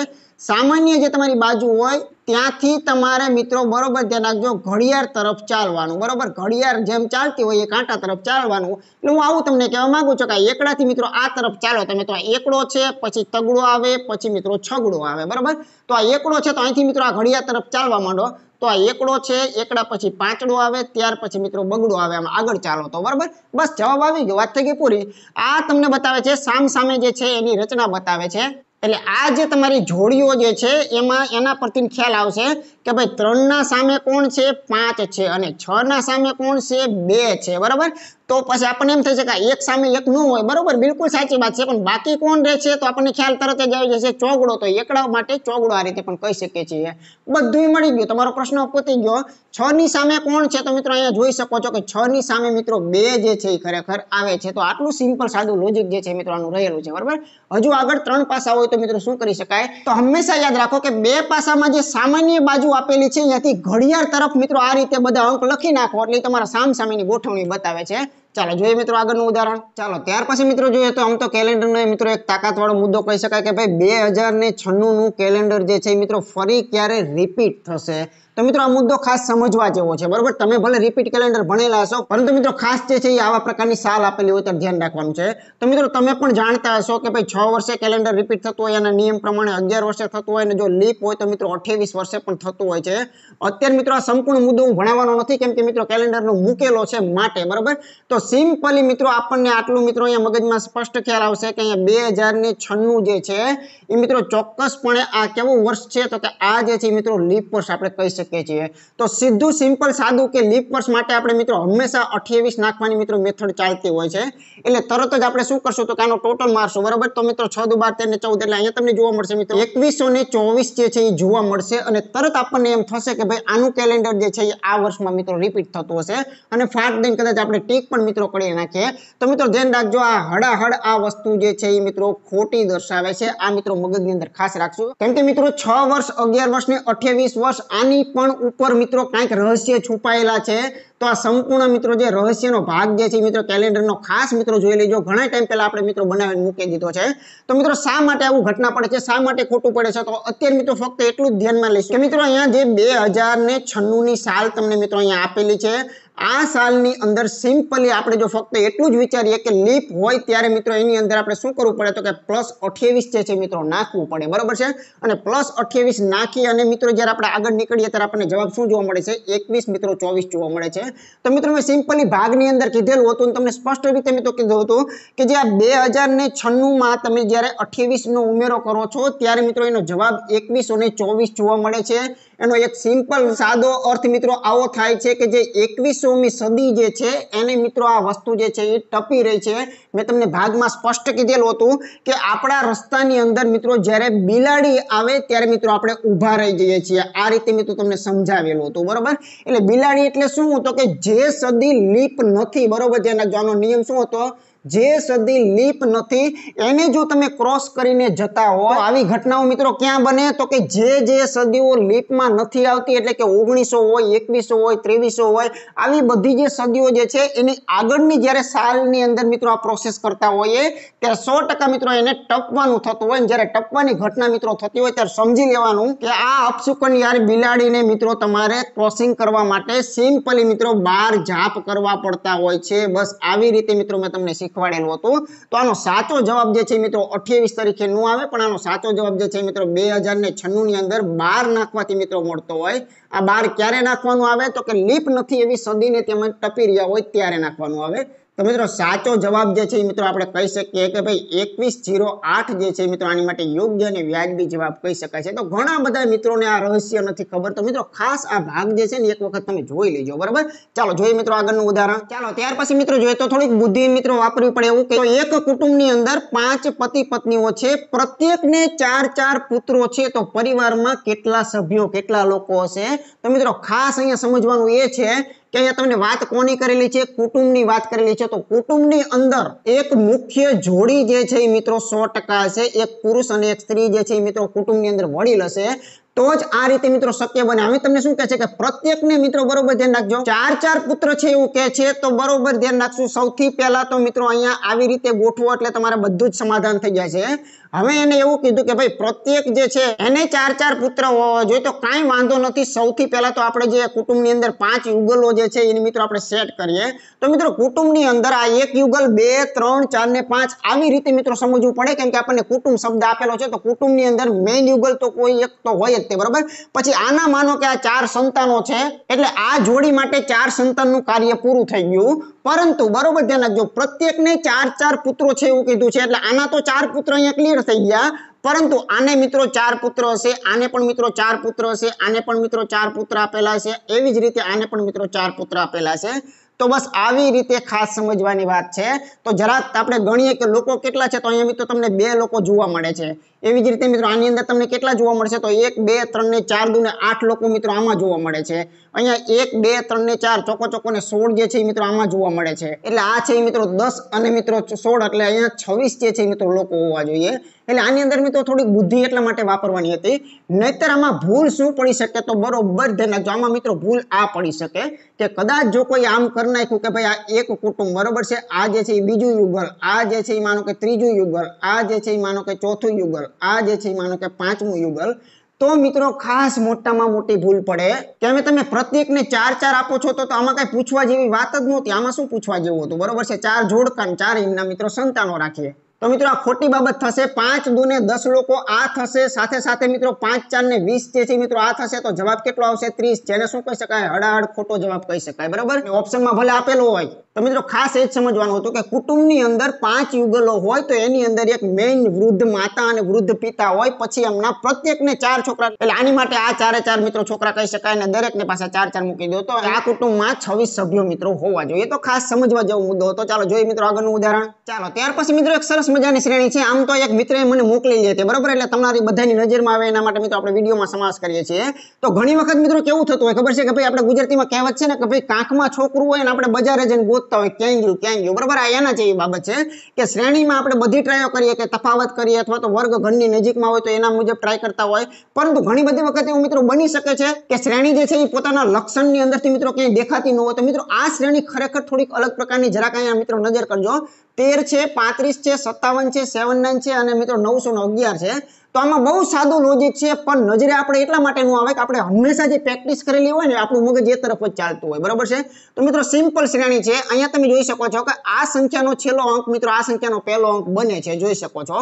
સામાન્ય જે તમારી બાજુ હોય ત્યાંથી તમારે મિત્રો બરોબર ધ્યાન રાખજો ઘડિયાળ તરફ ચાલવાનું બરોબર ઘડિયાળ જેમ ચાલતી હોય એ કાંટા તરફ ચાલવાનું એટલે હું આવું તમને કહેવા માંગુ છું કે એકડાથી મિત્રો આ તરફ ચાલો તમે તો આ એકડો છે પછી તગડો આવે પછી મિત્રો છગડો આવે બરોબર તો આ એકડો છે તો અહીંથી મિત્રો આ ઘડિયાળ તરફ ચાલવા માંડો તો આ એકડો છે એકડા પછી પાંચડો આવે ત્યાર પછી મિત્રો બગડો આવે આમ આગળ ચાલો તો બરાબર બસ જવાબ આવી ગયો વાત થઈ ગઈ પૂરી આ તમને બતાવે છે સામ સામે જે છે એની રચના બતાવે છે એટલે આ જે તમારી જોડીઓ જે છે એમાં એના પરથી ખ્યાલ આવશે કે ભાઈ ત્રણના સામે કોણ છે પાંચ છે અને છના સામે કોણ છે બે છે બરાબર તો પછી આપણને એમ થઈ શકે એક સામે એક ન હોય બરોબર બિલકુલ સાચી વાત છે પણ બાકી કોણ રહે છે તો આપણને ખ્યાલ તરત જ આવી જશે ચોગડો તો એકડા માટે ચોગડો આ રીતે પણ કહી શકીએ છીએ બધું મળી ગયું તમારો પ્રશ્ન પૂતી ગયો છ ની સામે કોણ છે તો મિત્રો અહીંયા જોઈ શકો છો કે છ ની સામે મિત્રો બે જે છે એ ખરેખર આવે છે તો આટલું સિમ્પલ સાદું લોજિક જે છે મિત્રો આનું રહેલું છે બરાબર હજુ આગળ ત્રણ પાસા હોય તો મિત્રો શું કરી શકાય તો હંમેશા યાદ રાખો કે બે પાસામાં જે સામાન્ય બાજુ આપેલી છે અહીંયાથી ઘડિયાળ તરફ મિત્રો આ રીતે બધા અંક લખી નાખો એટલે તમારા સામ સામેની ગોઠવણી બતાવે છે ચાલો જોઈએ મિત્રો આગળનું ઉદાહરણ ચાલો ત્યાર પછી મિત્રો જોઈએ તો આમ તો કેલેન્ડરનો મિત્રો એક તાકાતવાળો મુદ્દો કહી શકાય કે ભાઈ બે હજાર ને છન્નુંનું કેલેન્ડર જે છે મિત્રો ફરી ક્યારે રિપીટ થશે તો મિત્રો આ મુદ્દો ખાસ સમજવા જેવો છે બરોબર તમે ભલે રિપીટ કેલેન્ડર ભણેલા હશો પરંતુ મિત્રો ખાસ જે છે એ આવા પ્રકારની સાલ આપેલી હોય ત્યારે ધ્યાન રાખવાનું છે તો મિત્રો તમે પણ જાણતા હશો કે ભાઈ છ વર્ષે કેલેન્ડર રિપીટ થતું હોય એના નિયમ પ્રમાણે અગિયાર વર્ષે થતું હોય અને જો લીપ હોય તો મિત્રો અઠ્યાવીસ વર્ષે પણ થતું હોય છે અત્યારે મિત્રો આ સંપૂર્ણ મુદ્દો હું ભણાવવાનો નથી કેમ કે મિત્રો કેલેન્ડરનો મૂકેલો છે માટે બરોબર તો સિમ્પલી મિત્રો આપણને આટલું મિત્રો અહીંયા મગજમાં સ્પષ્ટ ખ્યાલ આવશે કે અહીંયા બે ને છન્નું જે છે એ મિત્રો ચોક્કસપણે આ કેવું વર્ષ છે તો કે આ જે છે મિત્રો લીપ વર્ષ આપણે કહી શકીએ શકીએ છીએ તો સીધું સિમ્પલ સાદું કે લીપ વર્ષ માટે આપણે મિત્રો હંમેશા અઠ્યાવીસ નાખવાની મિત્રો મેથડ ચાલતી હોય છે એટલે તરત જ આપણે શું કરશું તો કે આનો ટોટલ મારશું બરાબર તો મિત્રો છ દુ બાર તેર ચૌદ એટલે અહીંયા તમને જોવા મળશે મિત્રો એકવીસો ને ચોવીસ જે છે એ જોવા મળશે અને તરત આપણને એમ થશે કે ભાઈ આનું કેલેન્ડર જે છે એ આ વર્ષમાં મિત્રો રિપીટ થતું હશે અને ફાટ દઈને કદાચ આપણે ટીક પણ મિત્રો કરી નાખીએ તો મિત્રો ધ્યાન રાખજો આ હડાહડ આ વસ્તુ જે છે એ મિત્રો ખોટી દર્શાવે છે આ મિત્રો મગજની અંદર ખાસ રાખશું કેમ કે મિત્રો છ વર્ષ અગિયાર વર્ષ ને અઠ્યાવીસ વર્ષ આની પણ ઉપર મિત્રો કાંઈક રહસ્ય છુપાયેલા છે તો આ સંપૂર્ણ મિત્રો જે રહસ્યનો ભાગ જે છે મિત્રો કેલેન્ડરનો ખાસ મિત્રો જોઈ લેજો ઘણા ટાઈમ પહેલા આપણે મિત્રો બનાવીને મૂકી દીધો છે તો મિત્રો શા માટે આવું ઘટના પડે છે શા માટે ખોટું પડે છે તો અત્યારે મિત્રો ફક્ત એટલું જ ધ્યાનમાં લઈશું કે મિત્રો અહીંયા જે બે હજાર ને છન્નુંની સાલ તમને મિત્રો અહીંયા આપેલી છે આ સાલની અંદર સિમ્પલી આપણે જો ફક્ત એટલું જ વિચારીએ કે લીપ હોય ત્યારે મિત્રો એની અંદર આપણે શું કરવું પડે તો કે પ્લસ અઠ્યાવીસ જે છે મિત્રો નાખવું પડે બરાબર છે અને પ્લસ અઠ્યાવીસ નાખી અને મિત્રો જ્યારે આપણે આગળ નીકળીએ ત્યારે આપણને જવાબ શું જોવા મળે છે એકવીસ મિત્રો ચોવીસ જોવા મળે છે તો મિત્રો મેં સિમ્પલી ભાગની અંદર કીધેલું હતું અને તમને સ્પષ્ટ રીતે મિત્રો કીધું હતું કે જે આ બે હજાર ને છન્નુંમાં તમે જ્યારે અઠ્યાવીસનો ઉમેરો કરો છો ત્યારે મિત્રો એનો જવાબ એકવીસ અને ચોવીસ જોવા મળે છે એનો એક સિમ્પલ સાદો અર્થ મિત્રો આવો થાય છે કે જે એકવીસ એકવીસમી સદી જે છે એને મિત્રો આ વસ્તુ જે છે એ ટપી રહી છે મેં તમને ભાગમાં સ્પષ્ટ કીધેલું હતું કે આપણા રસ્તાની અંદર મિત્રો જ્યારે બિલાડી આવે ત્યારે મિત્રો આપણે ઊભા રહી જઈએ છીએ આ રીતે મિત્રો તમને સમજાવેલું હતું બરોબર એટલે બિલાડી એટલે શું તો કે જે સદી લીપ નથી બરોબર જેના જવાનો નિયમ શું હતો જે સદી લીપ નથી એને જો તમે ક્રોસ કરીને જતા હો આવી ઘટનાઓ મિત્રો ક્યાં બને તો કે જે જે સદીઓ લીપમાં નથી આવતી એટલે કે ઓગણીસો હોય એકવીસો હોય ત્રેવીસો હોય આવી બધી જે સદીઓ જે છે એની આગળની જ્યારે સાલની અંદર મિત્રો આ પ્રોસેસ કરતા હોઈએ ત્યારે સો ટકા મિત્રો એને ટપવાનું થતું હોય જ્યારે ટપવાની ઘટના મિત્રો થતી હોય ત્યારે સમજી લેવાનું કે આ અપસુકન યાર બિલાડીને મિત્રો તમારે ક્રોસિંગ કરવા માટે સિમ્પલી મિત્રો બાર જાપ કરવા પડતા હોય છે બસ આવી રીતે મિત્રો મેં તમને શીખ શીખવાડેલું હતું તો આનો સાચો જવાબ જે છે મિત્રો અઠ્યાવીસ તરીકે નું આવે પણ આનો સાચો જવાબ જે છે મિત્રો બે હજાર ને છન્નુંની અંદર બાર નાખવાથી મિત્રો મળતો હોય આ બાર ક્યારે નાખવાનું આવે તો કે લીપ નથી એવી સદીને તેમજ ટપી રહ્યા હોય ત્યારે નાખવાનું આવે તો મિત્રો સાચો જવાબ જે છે મિત્રો આપણે કહી શકીએ કે ભાઈ એકવીસ જીરો આઠ જે છે મિત્રો આની માટે યોગ્ય અને વ્યાજબી જવાબ કહી શકાય છે તો ઘણા બધા મિત્રોને આ રહસ્ય નથી ખબર તો મિત્રો ખાસ આ ભાગ જે છે ને એક વખત તમે જોઈ લેજો બરાબર ચાલો જોઈએ મિત્રો આગળનું ઉદાહરણ ચાલો ત્યાર પછી મિત્રો જોઈએ તો થોડીક બુદ્ધિ મિત્રો વાપરવી પડે એવું કે એક કુટુંબની અંદર પાંચ પતિ પત્નીઓ છે પ્રત્યેકને ચાર ચાર પુત્રો છે તો પરિવારમાં કેટલા સભ્યો કેટલા લોકો હશે તો મિત્રો ખાસ અહીંયા સમજવાનું એ છે કે અહીંયા તમને વાત કોની કરેલી છે કુટુંબની વાત કરેલી છે તો કુટુંબની અંદર એક મુખ્ય જોડી જે છે એ મિત્રો સો છે એક પુરુષ અને એક સ્ત્રી જે છે એ મિત્રો કુટુંબની અંદર વડીલ હશે તો જ આ રીતે મિત્રો શક્ય બને હવે તમને શું કહે છે કે પ્રત્યેકને મિત્રો બરોબર ધ્યાન રાખજો ચાર ચાર પુત્ર છે એવું કે છે તો બરોબર ધ્યાન રાખશું સૌથી પહેલા તો મિત્રો અહીંયા આવી રીતે ગોઠવો એટલે તમારે બધું જ સમાધાન થઈ જાય છે હવે એને એવું કીધું કે ભાઈ પ્રત્યેક જે છે એને ચાર ચાર પુત્ર હોવા જોઈએ તો કાંઈ વાંધો નથી સૌથી પહેલાં તો આપણે જે કુટુંબની અંદર પાંચ યુગલો જે છે એની મિત્રો આપણે સેટ કરીએ તો મિત્રો કુટુંબની અંદર આ એક યુગલ બે ત્રણ ચાર ને પાંચ આવી રીતે મિત્રો સમજવું પડે કેમ કે આપણને કુટુંબ શબ્દ આપેલો છે તો કુટુંબની અંદર મેઇન યુગલ તો કોઈ એક તો હોય જ તે બરાબર પછી આના માનો કે આ ચાર સંતાનો છે એટલે આ જોડી માટે ચાર સંતાનનું કાર્ય પૂરું થઈ ગયું પરંતુ બરોબર ધ્યાન રાખજો પ્રત્યેકને ચાર ચાર પુત્રો છે એવું કીધું છે એટલે આના તો ચાર પુત્ર અહીંયા ક્લિયર થઈ ગયા પરંતુ આને મિત્રો ચાર પુત્ર હશે આને પણ મિત્રો ચાર પુત્ર હશે આને પણ મિત્રો ચાર પુત્ર આપેલા છે એવી જ રીતે આને પણ મિત્રો ચાર પુત્ર આપેલા છે તો બસ આવી રીતે ખાસ સમજવાની વાત છે તો જરાક આપણે ગણીએ કે લોકો કેટલા છે તો અહીંયા મિત્રો તમને બે લોકો જોવા મળે છે એવી જ રીતે મિત્રો આની અંદર તમને કેટલા જોવા મળશે તો એક બે ત્રણ ને ચાર દુ ને આઠ લોકો મિત્રો આમાં જોવા મળે છે અહીંયા એક બે ત્રણ ને ચાર ચોકો ચોકો ને સોળ જે છે એ મિત્રો આમાં જોવા મળે છે એટલે આ છે એ મિત્રો દસ અને મિત્રો સોળ એટલે અહીંયા છવ્વીસ જે છે એ મિત્રો લોકો હોવા જોઈએ એટલે આની અંદર મિત્રો થોડીક બુદ્ધિ એટલા માટે વાપરવાની હતી નહીતર આમાં ભૂલ શું પડી શકે તો બરોબર ધ્યાન આમાં મિત્રો ભૂલ આ પડી શકે કે કદાચ જો કોઈ આમ કરી નાખ્યું કે ભાઈ આ એક કુટુંબ બરોબર છે આ જે છે એ બીજું યુગલ આ જે છે એ માનો કે ત્રીજું યુગલ આ જે છે એ માનો કે ચોથું યુગલ આ જે છે એ માનો કે પાંચમું યુગલ તો મિત્રો ખાસ મોટામાં મોટી ભૂલ પડે કે અમે તમે પ્રત્યેકને ચાર ચાર આપો છો તો આમાં કાંઈ પૂછવા જેવી વાત જ નહોતી આમાં શું પૂછવા જેવું હતું બરોબર છે ચાર જોડકા ચાર એમના મિત્રો સંતાનો રાખીએ તો મિત્રો આ ખોટી બાબત થશે પાંચ દુને દસ લોકો આ થશે સાથે સાથે મિત્રો પાંચ ચાર ને વીસ જે છે મિત્રો આ થશે તો જવાબ કેટલો આવશે ત્રીસ જેને શું કહી શકાય હડાહડ ખોટો જવાબ કહી શકાય બરાબર ઓપ્શનમાં ભલે આપેલો હોય તો મિત્રો ખાસ એ જ સમજવાનું હતું કે કુટુંબની અંદર પાંચ યુગલો હોય તો એની અંદર એક મેઇન વૃદ્ધ માતા અને વૃદ્ધ પિતા હોય પછી એમના પ્રત્યેકને ચાર છોકરા એટલે આની માટે આ ચારે ચાર મિત્રો છોકરા કહી શકાય અને દરેકને પાસે ચાર ચાર મૂકી દો તો આ કુટુંબમાં છવ્વીસ સભ્યો મિત્રો હોવા જોઈએ તો ખાસ સમજવા જેવો મુદ્દો હતો ચાલો જોઈએ મિત્રો આગળનું ઉદાહરણ ચાલો ત્યાર પછી મિત્રો એક સરસ મજાની શ્રેણી છે આમ તો એક મિત્રએ મને મોકલી હતી બરોબર એટલે તમારી બધાની નજરમાં આવે એના માટે મિત્રો આપણે વિડીયોમાં સમાવેશ કરીએ છીએ તો ઘણી વખત મિત્રો કેવું થતું હોય ખબર છે કે ભાઈ આપણે ગુજરાતીમાં કહેવત છે ને કે ભાઈ કાંખમાં છોકરું હોય અને આપણે બજારે જઈને શોધતા હોય ક્યાંય ગયું ક્યાંય ગયું બરાબર આ એના જેવી બાબત છે કે શ્રેણીમાં આપણે બધી ટ્રાયો કરીએ કે તફાવત કરીએ અથવા તો વર્ગ ઘનની નજીકમાં હોય તો એના મુજબ ટ્રાય કરતા હોય પરંતુ ઘણી બધી વખત એવું મિત્રો બની શકે છે કે શ્રેણી જે છે એ પોતાના લક્ષણની અંદરથી મિત્રો ક્યાંય દેખાતી ન હોય તો મિત્રો આ શ્રેણી ખરેખર થોડીક અલગ પ્રકારની જરાક અહીંયા મિત્રો નજર કરજો તેર છે પાંત્રીસ છે સત્તાવન છે સેવન છે અને મિત્રો નવસો અગિયાર છે તો આમાં બહુ સાદું લોજિક છે પણ નજરે આપણે એટલા માટેનું આવે કે આપણે હંમેશા જે પ્રેક્ટિસ કરેલી હોય ને આપણું મગજ એ તરફ જ ચાલતું હોય બરાબર છે તો મિત્રો સિમ્પલ શ્રેણી છે અહીંયા તમે જોઈ શકો છો કે આ સંખ્યાનો છેલ્લો અંક મિત્રો આ સંખ્યાનો પહેલો અંક બને છે જોઈ શકો છો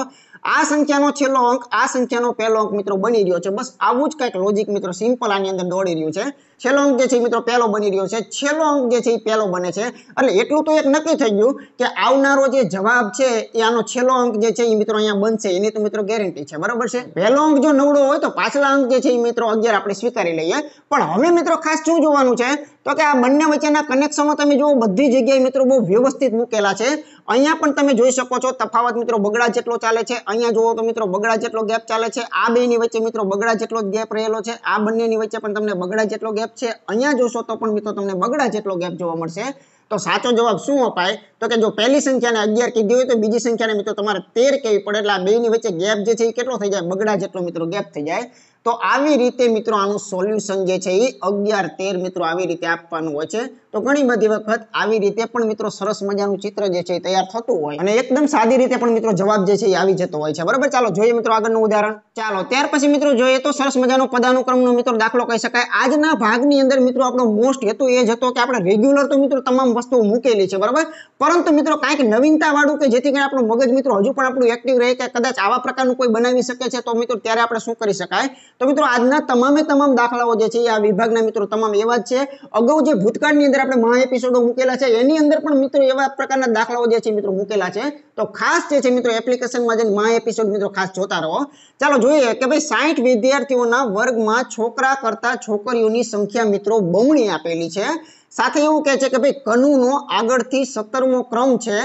આ સંખ્યાનો છેલ્લો અંક આ સંખ્યાનો પહેલો અંક મિત્રો બની રહ્યો છે બસ આવું જ કંઈક લોજિક મિત્રો સિમ્પલ આની અંદર દોડી રહ્યું છે છેલ્લો અંક જે છે મિત્રો પહેલો બની રહ્યો છે છેલ્લો અંક જે છે એ પહેલો બને છે એટલે એટલું તો એક નક્કી થઈ ગયું કે આવનારો જે જવાબ છે એ આનો છેલ્લો અંક જે છે એ મિત્રો અહીંયા બનશે એની તો મિત્રો ગેરંટી છે બરાબર છે પહેલો અંક જો નવડો હોય તો પાછલા અંક જે છે એ મિત્રો અગિયાર આપણે સ્વીકારી લઈએ પણ હવે મિત્રો ખાસ શું જોવાનું છે તો કે આ બંને વચ્ચેના કનેક્શનો તમે જુઓ બધી જગ્યાએ મિત્રો બહુ વ્યવસ્થિત મૂકેલા છે અહીંયા પણ તમે જોઈ શકો છો તફાવત મિત્રો બગડા જેટલો ચાલે છે અહીંયા જુઓ તો મિત્રો બગડા જેટલો ગેપ ચાલે છે આ બેની વચ્ચે મિત્રો બગડા જેટલો ગેપ રહેલો છે આ બંનેની વચ્ચે પણ તમને બગડા જેટલો ગેપ ગેપ છે અહીંયા જોશો તો પણ મિત્રો તમને બગડા જેટલો ગેપ જોવા મળશે તો સાચો જવાબ શું અપાય તો કે જો પહેલી સંખ્યાને અગિયાર કીધી હોય તો બીજી સંખ્યાને મિત્રો તમારે તેર કહેવી પડે એટલે આ બે ની વચ્ચે ગેપ જે છે એ કેટલો થઈ જાય બગડા જેટલો મિત્રો ગેપ થઈ જાય તો આવી રીતે મિત્રો આનું સોલ્યુશન જે છે એ અગિયાર તેર મિત્રો આવી રીતે આપવાનું હોય છે તો ઘણી બધી વખત આવી રીતે પણ મિત્રો સરસ મજાનું ચિત્ર જે છે તૈયાર થતું હોય અને એકદમ સાદી રીતે પણ મિત્રો જવાબ જે છે એ આવી જતો હોય છે બરાબર ચાલો જોઈએ મિત્રો આગળનું ઉદાહરણ ચાલો ત્યાર પછી મિત્રો જોઈએ તો સરસ મજાનો પદાનુક્રમનો મિત્રો દાખલો કહી શકાય આજના ભાગની અંદર મિત્રો આપણો મોસ્ટ હેતુ એ જ હતો કે આપણે રેગ્યુલર તો મિત્રો તમામ વસ્તુઓ મૂકેલી છે બરાબર પરંતુ મિત્રો કાંઈક વાળું કે જેથી કરીને આપણું મગજ મિત્રો હજુ પણ આપણું એક્ટિવ રહે કે કદાચ આવા પ્રકારનું કોઈ બનાવી શકે છે તો મિત્રો ત્યારે આપણે શું કરી શકાય તો મિત્રો આજના તમામે તમામ દાખલાઓ જે છે એ આ વિભાગના મિત્રો તમામ એવા જ છે અગાઉ જે ભૂતકાળની અંદર આપણે મહા એપિસોડો મૂકેલા છે એની અંદર પણ મિત્રો એવા પ્રકારના દાખલાઓ જે છે મિત્રો મૂકેલા છે તો ખાસ જે છે મિત્રો એપ્લિકેશનમાં જઈને મહા એપિસોડ મિત્રો ખાસ જોતા રહો ચાલો જોઈએ કે ભાઈ સાઠ વિદ્યાર્થીઓના વર્ગમાં છોકરા કરતા છોકરીઓની સંખ્યા મિત્રો બમણી આપેલી છે સાથે એવું કહે છે કે ભાઈ કનુનો આગળથી સત્તરમો ક્રમ છે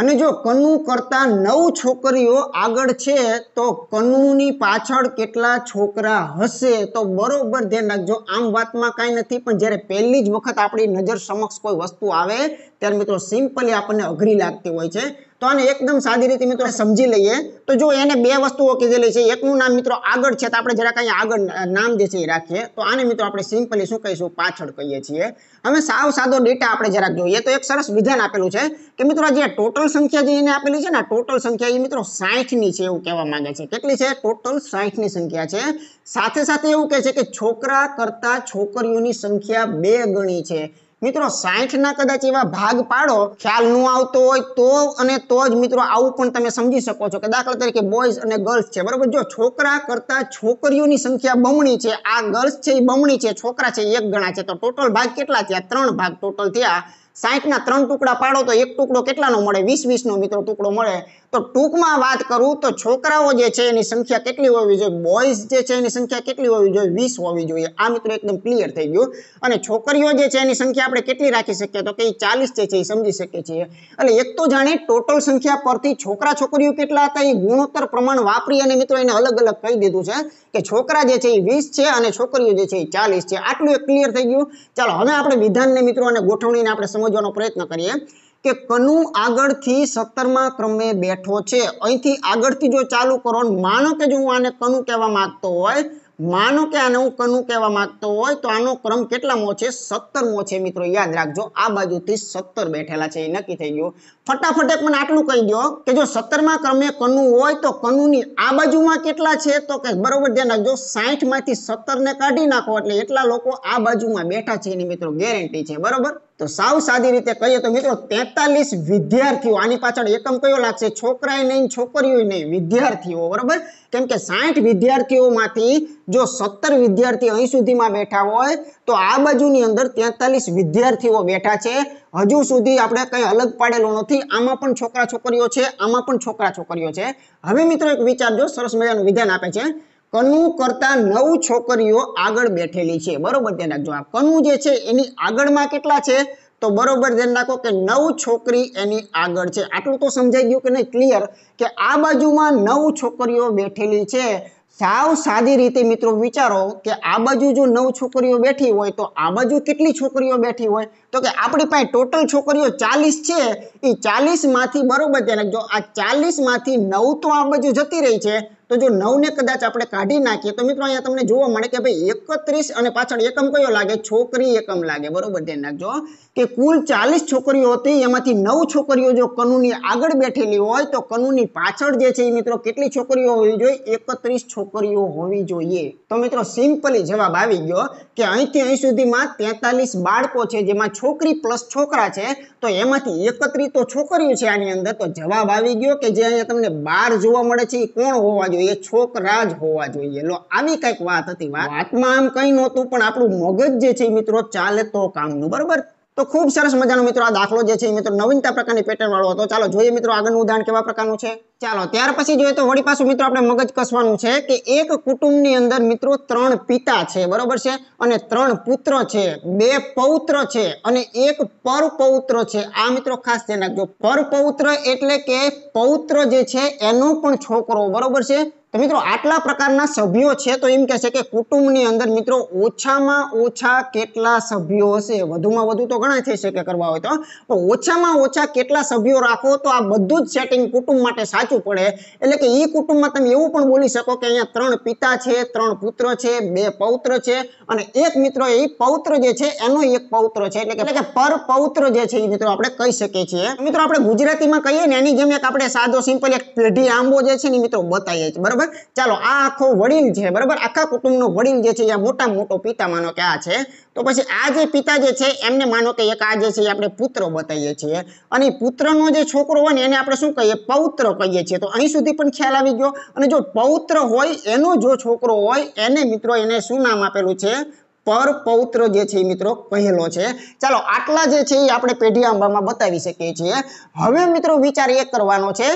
અને જો કનુ કરતા નવ છોકરીઓ આગળ છે તો કનુની પાછળ કેટલા છોકરા હશે તો બરોબર ધ્યાન રાખજો આમ વાતમાં કાંઈ નથી પણ જ્યારે પહેલી જ વખત આપણી નજર સમક્ષ કોઈ વસ્તુ આવે ત્યારે મિત્રો સિમ્પલી આપણને અઘરી લાગતી હોય છે તો આને એકદમ સાદી રીતે મિત્રો સમજી લઈએ તો જો એને બે વસ્તુઓ કીધેલી છે એકનું નામ મિત્રો આગળ છે તો આપણે જરાક અહીંયા આગળ નામ જે છે એ રાખીએ તો આને મિત્રો આપણે સિમ્પલી શું કહીશું પાછળ કહીએ છીએ હવે સાવ સાદો ડેટા આપણે જરાક જોઈએ તો એક સરસ વિધાન આપેલું છે કે મિત્રો જે ટોટલ સંખ્યા જે એને આપેલી છે ને ટોટલ સંખ્યા એ મિત્રો સાહીઠની છે એવું કહેવા માંગે છે કેટલી છે ટોટલ સાહીઠની સંખ્યા છે સાથે સાથે એવું કહે છે કે છોકરા કરતા છોકરીઓની સંખ્યા બે ગણી છે મિત્રો સાઠના કદાચ એવા ભાગ પાડો ખ્યાલ ન આવતો હોય તો અને તો જ મિત્રો આવું પણ તમે સમજી શકો છો કે દાખલા તરીકે બોયઝ અને ગર્લ્સ છે બરાબર જો છોકરા કરતાં છોકરીઓની સંખ્યા બમણી છે આ ગર્લ્સ છે એ બમણી છે છોકરા છે એક ગણા છે તો ટોટલ ભાગ કેટલા થયા ત્રણ ભાગ ટોટલ થયા સાઠના ત્રણ ટુકડા પાડો તો એક ટુકડો કેટલાનો મળે વીસ વીસનો મિત્રો ટુકડો મળે તો ટૂંકમાં વાત કરું તો છોકરાઓ જે છે એની સંખ્યા કેટલી હોવી જોઈએ બોયઝ જે છે એની સંખ્યા કેટલી હોવી જોઈએ વીસ હોવી જોઈએ આ મિત્રો એકદમ ક્લિયર થઈ ગયું અને છોકરીઓ જે છે એની સંખ્યા આપણે કેટલી રાખી શકીએ તો કે ચાલીસ જે છે એ સમજી શકીએ છીએ એટલે એક તો જાણે ટોટલ સંખ્યા પરથી છોકરા છોકરીઓ કેટલા હતા એ ગુણોત્તર પ્રમાણ વાપરી અને મિત્રો એને અલગ અલગ કહી દીધું છે કે છોકરા જે છે એ વીસ છે અને છોકરીઓ જે છે એ ચાલીસ છે આટલું એક ક્લિયર થઈ ગયું ચાલો હવે આપણે વિધાનને મિત્રો અને ગોઠવણીને આપણે સમજવાનો પ્રયત્ન કરીએ કે કનુ આગળથી સત્તરમાં ક્રમે બેઠો છે અહીંથી આગળથી જો ચાલુ કરો માનો કે જો હું આને કનુ કહેવા માંગતો હોય માનો કે આને હું કનુ કહેવા માંગતો હોય તો આનો ક્રમ કેટલામો છે સત્તરમો છે મિત્રો યાદ રાખજો આ બાજુથી સત્તર બેઠેલા છે એ નક્કી થઈ ગયું ફટાફટ એક મને આટલું કહી દો કે જો સત્તરમાં ક્રમે કનુ હોય તો કનુની આ બાજુમાં કેટલા છે તો કે બરોબર ધ્યાન રાખજો સાહીઠમાંથી સત્તરને કાઢી નાખો એટલે એટલા લોકો આ બાજુમાં બેઠા છે એની મિત્રો ગેરંટી છે બરોબર તો સાવ સાદી રીતે કહીએ તો મિત્રો તેતાલીસ વિદ્યાર્થીઓ આની પાછળ એકમ કયો લાગશે છોકરાએ નહીં છોકરીઓ નહીં વિદ્યાર્થીઓ બરાબર કેમ કે સાઠ વિદ્યાર્થીઓમાંથી જો સત્તર વિદ્યાર્થી અહીં સુધીમાં બેઠા હોય તો આ બાજુની અંદર તેતાલીસ વિદ્યાર્થીઓ બેઠા છે હજુ સુધી આપણે કંઈ અલગ પાડેલો નથી આમાં પણ છોકરા છોકરીઓ છે આમાં પણ છોકરા છોકરીઓ છે હવે મિત્રો એક વિચારજો સરસ મજાનું વિધાન આપે છે કનુ કરતા નવ છોકરીઓ આગળ બેઠેલી છે બરોબર ધ્યાન રાખજો આ કનુ જે છે એની આગળમાં કેટલા છે તો બરોબર ધ્યાન રાખો કે નવ છોકરી એની આગળ છે આટલું તો સમજાઈ ગયું કે નહીં ક્લિયર કે આ બાજુમાં નવ છોકરીઓ બેઠેલી છે સાવ સાદી રીતે મિત્રો વિચારો કે આ બાજુ જો નવ છોકરીઓ બેઠી હોય તો આ બાજુ કેટલી છોકરીઓ બેઠી હોય તો કે આપણી પાસે ટોટલ છોકરીઓ ચાલીસ છે એ ચાલીસમાંથી બરોબર ત્યાં નાખજો આ ચાલીસમાંથી નવ તો આ બાજુ જતી રહી છે તો જો નવને કદાચ આપણે કાઢી નાખીએ તો મિત્રો અહીંયા તમને જોવા મળે કે ભાઈ એકત્રીસ અને પાછળ એકમ કયો લાગે છોકરી એકમ લાગે બરોબર ધ્યાન રાખજો કે કુલ ચાલીસ છોકરીઓ હતી એમાંથી નવ છોકરીઓ જો કનુની આગળ બેઠેલી હોય તો કનુની પાછળ જે છે એ મિત્રો કેટલી છોકરીઓ હોવી જોઈએ એકત્રીસ છોકરીઓ હોવી જોઈએ તો મિત્રો સિમ્પલી જવાબ આવી ગયો કે અહીંથી અહીં સુધીમાં તેતાલીસ બાળકો છે જેમાં છોકરી પ્લસ છોકરા છે તો એમાંથી એકત્રી તો છોકરીઓ છે આની અંદર તો જવાબ આવી ગયો કે જે અહીંયા તમને બાર જોવા મળે છે એ કોણ હોવા જોઈએ છોકરા જ હોવા જોઈએ લો આવી કંઈક વાત હતી વાતમાં આમ કંઈ નહોતું પણ આપણું મગજ જે છે મિત્રો ચાલે તો કામનું બરાબર તો ખૂબ સરસ મજાનો મિત્રો આ દાખલો જે છે એ મિત્રો નવીનતા પ્રકારની પેટર્ન વાળો હતો ચાલો જોઈએ મિત્રો આગળનું ઉદાહરણ કેવા પ્રકારનું છે ચાલો ત્યાર પછી જોઈએ તો વળી પાછું મિત્રો આપણે મગજ કસવાનું છે કે એક કુટુંબની અંદર મિત્રો ત્રણ પિતા છે બરોબર છે અને ત્રણ પુત્ર છે બે પૌત્ર છે અને એક પર પૌત્ર છે આ મિત્રો ખાસ ધ્યાન રાખજો પરપૌત્ર એટલે કે પૌત્ર જે છે એનો પણ છોકરો બરોબર છે તો મિત્રો આટલા પ્રકારના સભ્યો છે તો એમ કહેશે કે કુટુંબની અંદર મિત્રો ઓછામાં ઓછા કેટલા સભ્યો હશે વધુમાં વધુ તો ઘણા થઈ શકે કરવા હોય તો ઓછામાં ઓછા કેટલા સભ્યો રાખો તો આ બધું જ સેટિંગ કુટુંબ માટે સાચું પડે એટલે કે એ કુટુંબમાં તમે એવું પણ બોલી શકો કે અહીંયા ત્રણ પિતા છે ત્રણ પુત્ર છે બે પૌત્ર છે અને એક મિત્રો એ પૌત્ર જે છે એનો એક પૌત્ર છે એટલે કે પર પૌત્ર જે છે એ મિત્રો આપણે કહી શકીએ છીએ મિત્રો આપણે ગુજરાતીમાં કહીએ ને એની જેમ એક આપણે સાદો સિમ્પલ એક પેઢી આંબો જે છે ને મિત્રો બતાવીએ છીએ બરાબર બરાબર ચાલો આ આખો વડીલ છે બરાબર આખા કુટુંબનો વડીલ જે છે એ મોટા મોટો પિતા માનો કે આ છે તો પછી આ જે પિતા જે છે એમને માનો કે એક આ જે છે આપણે પુત્ર બતાવીએ છીએ અને પુત્રનો જે છોકરો હોય ને એને આપણે શું કહીએ પૌત્ર કહીએ છીએ તો અહીં સુધી પણ ખ્યાલ આવી ગયો અને જો પૌત્ર હોય એનો જો છોકરો હોય એને મિત્રો એને શું નામ આપેલું છે પર પૌત્ર જે છે મિત્રો કહેલો છે ચાલો આટલા જે છે એ આપણે પેઢી આંબામાં બતાવી શકીએ છીએ હવે મિત્રો વિચાર એ કરવાનો છે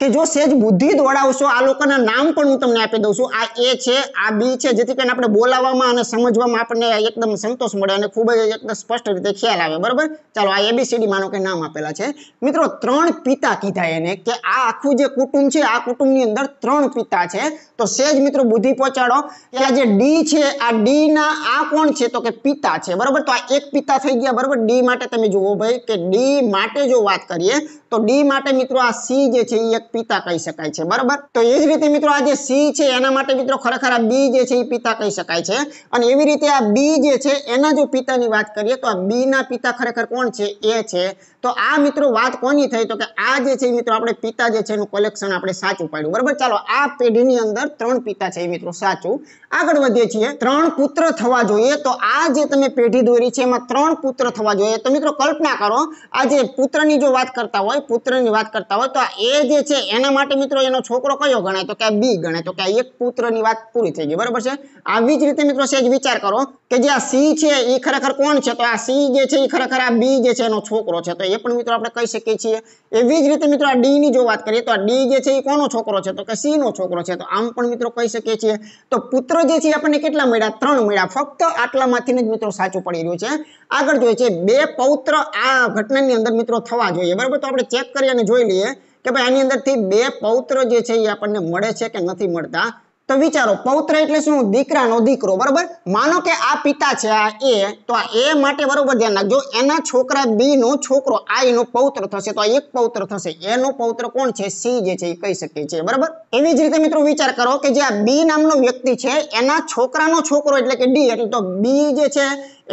કે જો સેજ બુદ્ધિ દોડાવશો આ લોકોના નામ પણ હું તમને આપી દઉં છું આ એ છે આ બી છે જેથી કરીને આપણે બોલાવવામાં અને સમજવામાં આપણને એકદમ સંતોષ મળે અને ખૂબ જ એકદમ સ્પષ્ટ રીતે ખ્યાલ આવે બરાબર ચાલો આ એબીસીડી માનો કે નામ આપેલા છે મિત્રો ત્રણ પિતા કીધા એને કે આ આખું જે કુટુંબ છે આ કુટુંબની અંદર ત્રણ પિતા છે તો સેજ મિત્રો બુદ્ધિ પહોંચાડો કે આ જે ડી છે આ ડી ના આ કોણ છે તો કે પિતા છે બરાબર તો આ એક પિતા થઈ ગયા બરાબર ડી માટે તમે જુઓ ભાઈ કે ડી માટે જો વાત કરીએ તો ડી માટે મિત્રો આ સી જે છે એ એક પિતા કહી શકાય છે બરાબર તો એ જ રીતે મિત્રો આ જે સી છે એના માટે મિત્રો ખરેખર આ બી જે છે એ પિતા કહી શકાય છે અને એવી રીતે આ બી જે છે એના જો પિતાની વાત કરીએ તો આ બી ના પિતા ખરેખર કોણ છે એ છે તો આ મિત્રો વાત કોની થઈ તો કે આ જે છે મિત્રો આપણે પિતા જે છે એનું કલેક્શન આપણે સાચું પાડ્યું બરાબર ચાલો આ પેઢીની અંદર ત્રણ પિતા છે મિત્રો સાચું આગળ વધીએ છીએ ત્રણ પુત્ર થવા જોઈએ તો આ જે તમે પેઢી દોરી છે એમાં ત્રણ પુત્ર થવા જોઈએ તો મિત્રો કલ્પના કરો આ જે પુત્રની જો વાત કરતા હોય પુત્રની વાત કરતા હોય તો એ જે છે એના માટે મિત્રો એનો છોકરો કયો ગણાય તો કે આ બી ગણાય તો કે આ એક પુત્રની વાત પૂરી થઈ ગઈ બરાબર છે આવી જ રીતે મિત્રો સહેજ વિચાર કરો કે જે આ સી છે એ ખરેખર કોણ છે તો આ સી જે છે એ ખરેખર આ બી જે છે એનો છોકરો છે તો એ પણ મિત્રો આપણે કહી શકીએ છીએ એવી જ રીતે મિત્રો આ ડી ની જો વાત કરીએ તો આ ડી જે છે એ કોનો છોકરો છે તો કે સી નો છોકરો છે તો આમ પણ મિત્રો કહી શકીએ છીએ તો પુત્ર જે છે આપણને કેટલા મળ્યા ત્રણ મળ્યા ફક્ત આટલામાંથી જ મિત્રો સાચું પડી રહ્યું છે આગળ જોઈએ છે બે પૌત્ર આ ઘટનાની અંદર મિત્રો થવા જોઈએ બરાબર તો આપણે ચેક કરી અને જોઈ લઈએ કે ભાઈ આની અંદરથી બે પૌત્ર જે છે એ આપણને મળે છે કે નથી મળતા તો વિચારો પૌત્ર એટલે શું દીકરાનો દીકરો બરોબર માનો કે આ પિતા છે આ એ તો આ એ માટે બરોબર ધ્યાન રાખજો એના છોકરા બી નો છોકરો આ નો પૌત્ર થશે તો આ એક પૌત્ર થશે એનો પૌત્ર કોણ છે સી જે છે એ કહી શકીએ છીએ બરાબર એવી જ રીતે મિત્રો વિચાર કરો કે જે આ બી નામનો વ્યક્તિ છે એના છોકરાનો છોકરો એટલે કે ડી એટલે તો બી જે છે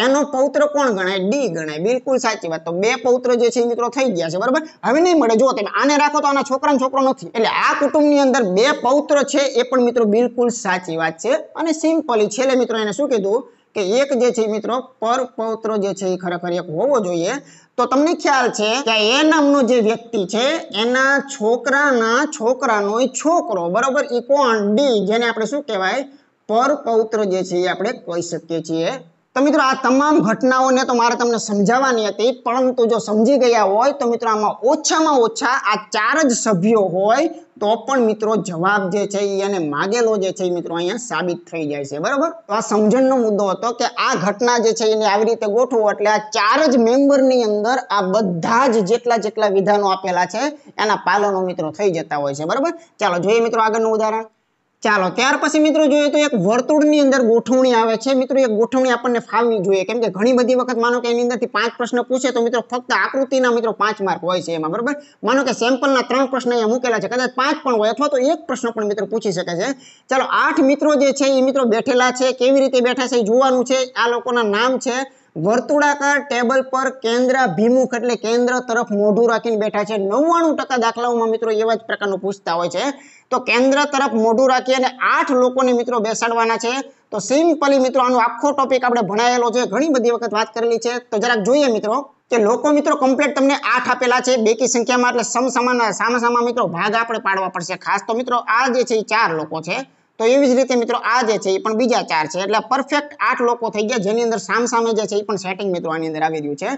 એનો પૌત્ર કોણ ગણાય ડી ગણાય બિલકુલ સાચી વાત તો બે પૌત્ર જે છે મિત્રો થઈ ગયા છે બરાબર હવે નહીં મળે જો તમે આને રાખો તો આના છોકરા છોકરો નથી એટલે આ કુટુંબની અંદર બે પૌત્ર છે એ પણ મિત્રો બિલકુલ સાચી વાત છે અને સિમ્પલી છેલ્લે મિત્રો એને શું કીધું કે એક જે છે મિત્રો પર પૌત્ર જે છે એ ખરેખર એક હોવો જોઈએ તો તમને ખ્યાલ છે કે એ નામનો જે વ્યક્તિ છે એના છોકરાના છોકરાનો છોકરો બરોબર ઈ કોણ ડી જેને આપણે શું કહેવાય પર પૌત્ર જે છે એ આપણે કહી શકીએ છીએ તો મિત્રો આ તમામ ઘટનાઓને તો મારે તમને સમજાવવાની હતી પરંતુ જો સમજી ગયા હોય તો મિત્રો આમાં ઓછામાં ઓછા આ ચાર જ સભ્યો હોય તો પણ મિત્રો જવાબ જે છે એને માગેલો જે છે એ મિત્રો અહીંયા સાબિત થઈ જાય છે બરાબર તો આ સમજણનો મુદ્દો હતો કે આ ઘટના જે છે એને આવી રીતે ગોઠવો એટલે આ ચાર જ મેમ્બરની અંદર આ બધા જ જેટલા જેટલા વિધાનો આપેલા છે એના પાલનો મિત્રો થઈ જતા હોય છે બરાબર ચાલો જોઈએ મિત્રો આગળનું ઉદાહરણ ચાલો ત્યાર પછી મિત્રો જોઈએ તો એક વર્તુળની અંદર ગોઠવણી આવે છે મિત્રો એક ગોઠવણી આપણને ફાવવી જોઈએ કેમ કે ઘણી બધી વખત માનો કે એની અંદરથી પાંચ પ્રશ્ન પૂછે તો મિત્રો ફક્ત આકૃતિના મિત્રો પાંચ માર્ક હોય છે એમાં બરાબર માનો કે સેમ્પલના ત્રણ પ્રશ્ન અહીંયા મૂકેલા છે કદાચ પાંચ પણ હોય અથવા તો એક પ્રશ્ન પણ મિત્રો પૂછી શકે છે ચાલો આઠ મિત્રો જે છે એ મિત્રો બેઠેલા છે કેવી રીતે બેઠા છે એ જોવાનું છે આ લોકોના નામ છે વર્તુળાકાર ટેબલ પર કેન્દ્ર ભીમુખ એટલે કેન્દ્ર તરફ મોઢું રાખીને બેઠા છે નવ્વાણું ટકા દાખલાઓમાં મિત્રો એવા જ પ્રકારનું પૂછતા હોય છે તો કેન્દ્ર તરફ મોઢું રાખી અને આઠ લોકોને મિત્રો બેસાડવાના છે તો સિમ્પલી મિત્રો આનો આખો ટોપિક આપણે ભણાયેલો છે ઘણી બધી વખત વાત કરેલી છે તો જરાક જોઈએ મિત્રો કે લોકો મિત્રો કમ્પ્લીટ તમને આઠ આપેલા છે બેકી સંખ્યામાં એટલે સમસામાના સામસામા મિત્રો ભાગ આપણે પાડવા પડશે ખાસ તો મિત્રો આ જે છે એ ચાર લોકો છે તો એવી જ રીતે મિત્રો આ જે છે એ પણ બીજા ચાર છે એટલે પરફેક્ટ આઠ લોકો થઈ ગયા જેની અંદર સામસામે જે છે એ પણ સેટિંગ મિત્રો આની અંદર આવી રહ્યું છે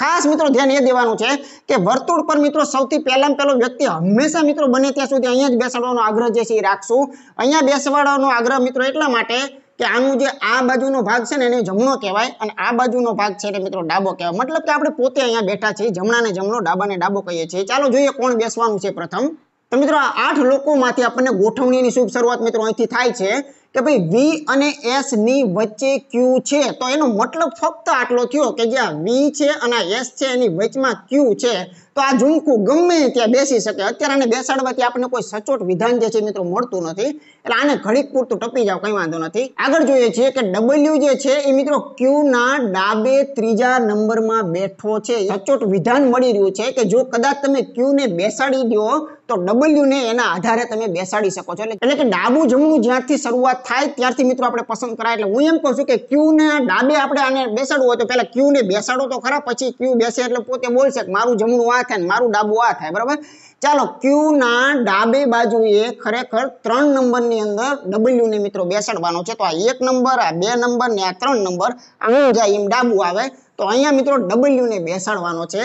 ખાસ મિત્રો ધ્યાન એ દેવાનું છે કે વર્તુળ પર મિત્રો સૌથી પહેલામાં પહેલો વ્યક્તિ હંમેશા મિત્રો બને ત્યાં સુધી અહીંયા જ બેસાડવાનો આગ્રહ જે છે એ રાખશું અહીંયા બેસવાડવાનો આગ્રહ મિત્રો એટલા માટે કે આનું જે આ બાજુનો ભાગ છે ને એને જમણો કહેવાય અને આ બાજુનો ભાગ છે ને મિત્રો ડાબો કહેવાય મતલબ કે આપણે પોતે અહીંયા બેઠા છીએ જમણાને જમણો ડાબાને ડાબો કહીએ છીએ ચાલો જોઈએ કોણ બેસવાનું છે પ્રથમ તો મિત્રો આઠ લોકોમાંથી આપણને ગોઠવણીની શુભ શરૂઆત મિત્રો અહીંથી થાય છે કે ભાઈ વી અને એસ ની વચ્ચે ક્યુ છે તો એનો મતલબ ફક્ત આટલો થયો કે જ્યાં વી છે અને એસ છે એની વચમાં ક્યુ છે તો આ ઝુમકું ગમે ત્યાં બેસી શકે અત્યારે આને બેસાડવાથી આપણને કોઈ સચોટ વિધાન જે છે મિત્રો મળતું નથી એટલે આને ઘડીક પૂરતું ટપી જાવ કંઈ વાંધો નથી આગળ જોઈએ છીએ કે ડબલ્યુ જે છે એ મિત્રો ક્યુના ડાબે ત્રીજા નંબરમાં બેઠો છે સચોટ વિધાન મળી રહ્યું છે કે જો કદાચ તમે ક્યુને બેસાડી દો તો ડબલ્યુને એના આધારે તમે બેસાડી શકો છો એટલે કે ડાબું જમણું જ્યાંથી શરૂઆત થાય ત્યારથી મિત્રો આપણે પસંદ કરાય એટલે હું એમ કહું છું કે ક્યુને ડાબે આપણે આને બેસાડવું હોય તો ક્યુ ને બેસાડો તો ખરા પછી ક્યુ બેસે એટલે પોતે બોલશે મારું જમણું આ થાય મારું ડાબું આ થાય બરાબર ચાલો ક્યુના ડાબે બાજુએ ખરેખર ત્રણ નંબરની અંદર ડબલ્યુ ને મિત્રો બેસાડવાનો છે તો આ એક નંબર આ બે નંબર ને આ ત્રણ નંબર આમ જાય એમ ડાબું આવે તો અહીંયા મિત્રો ડબલ્યુ ને બેસાડવાનો છે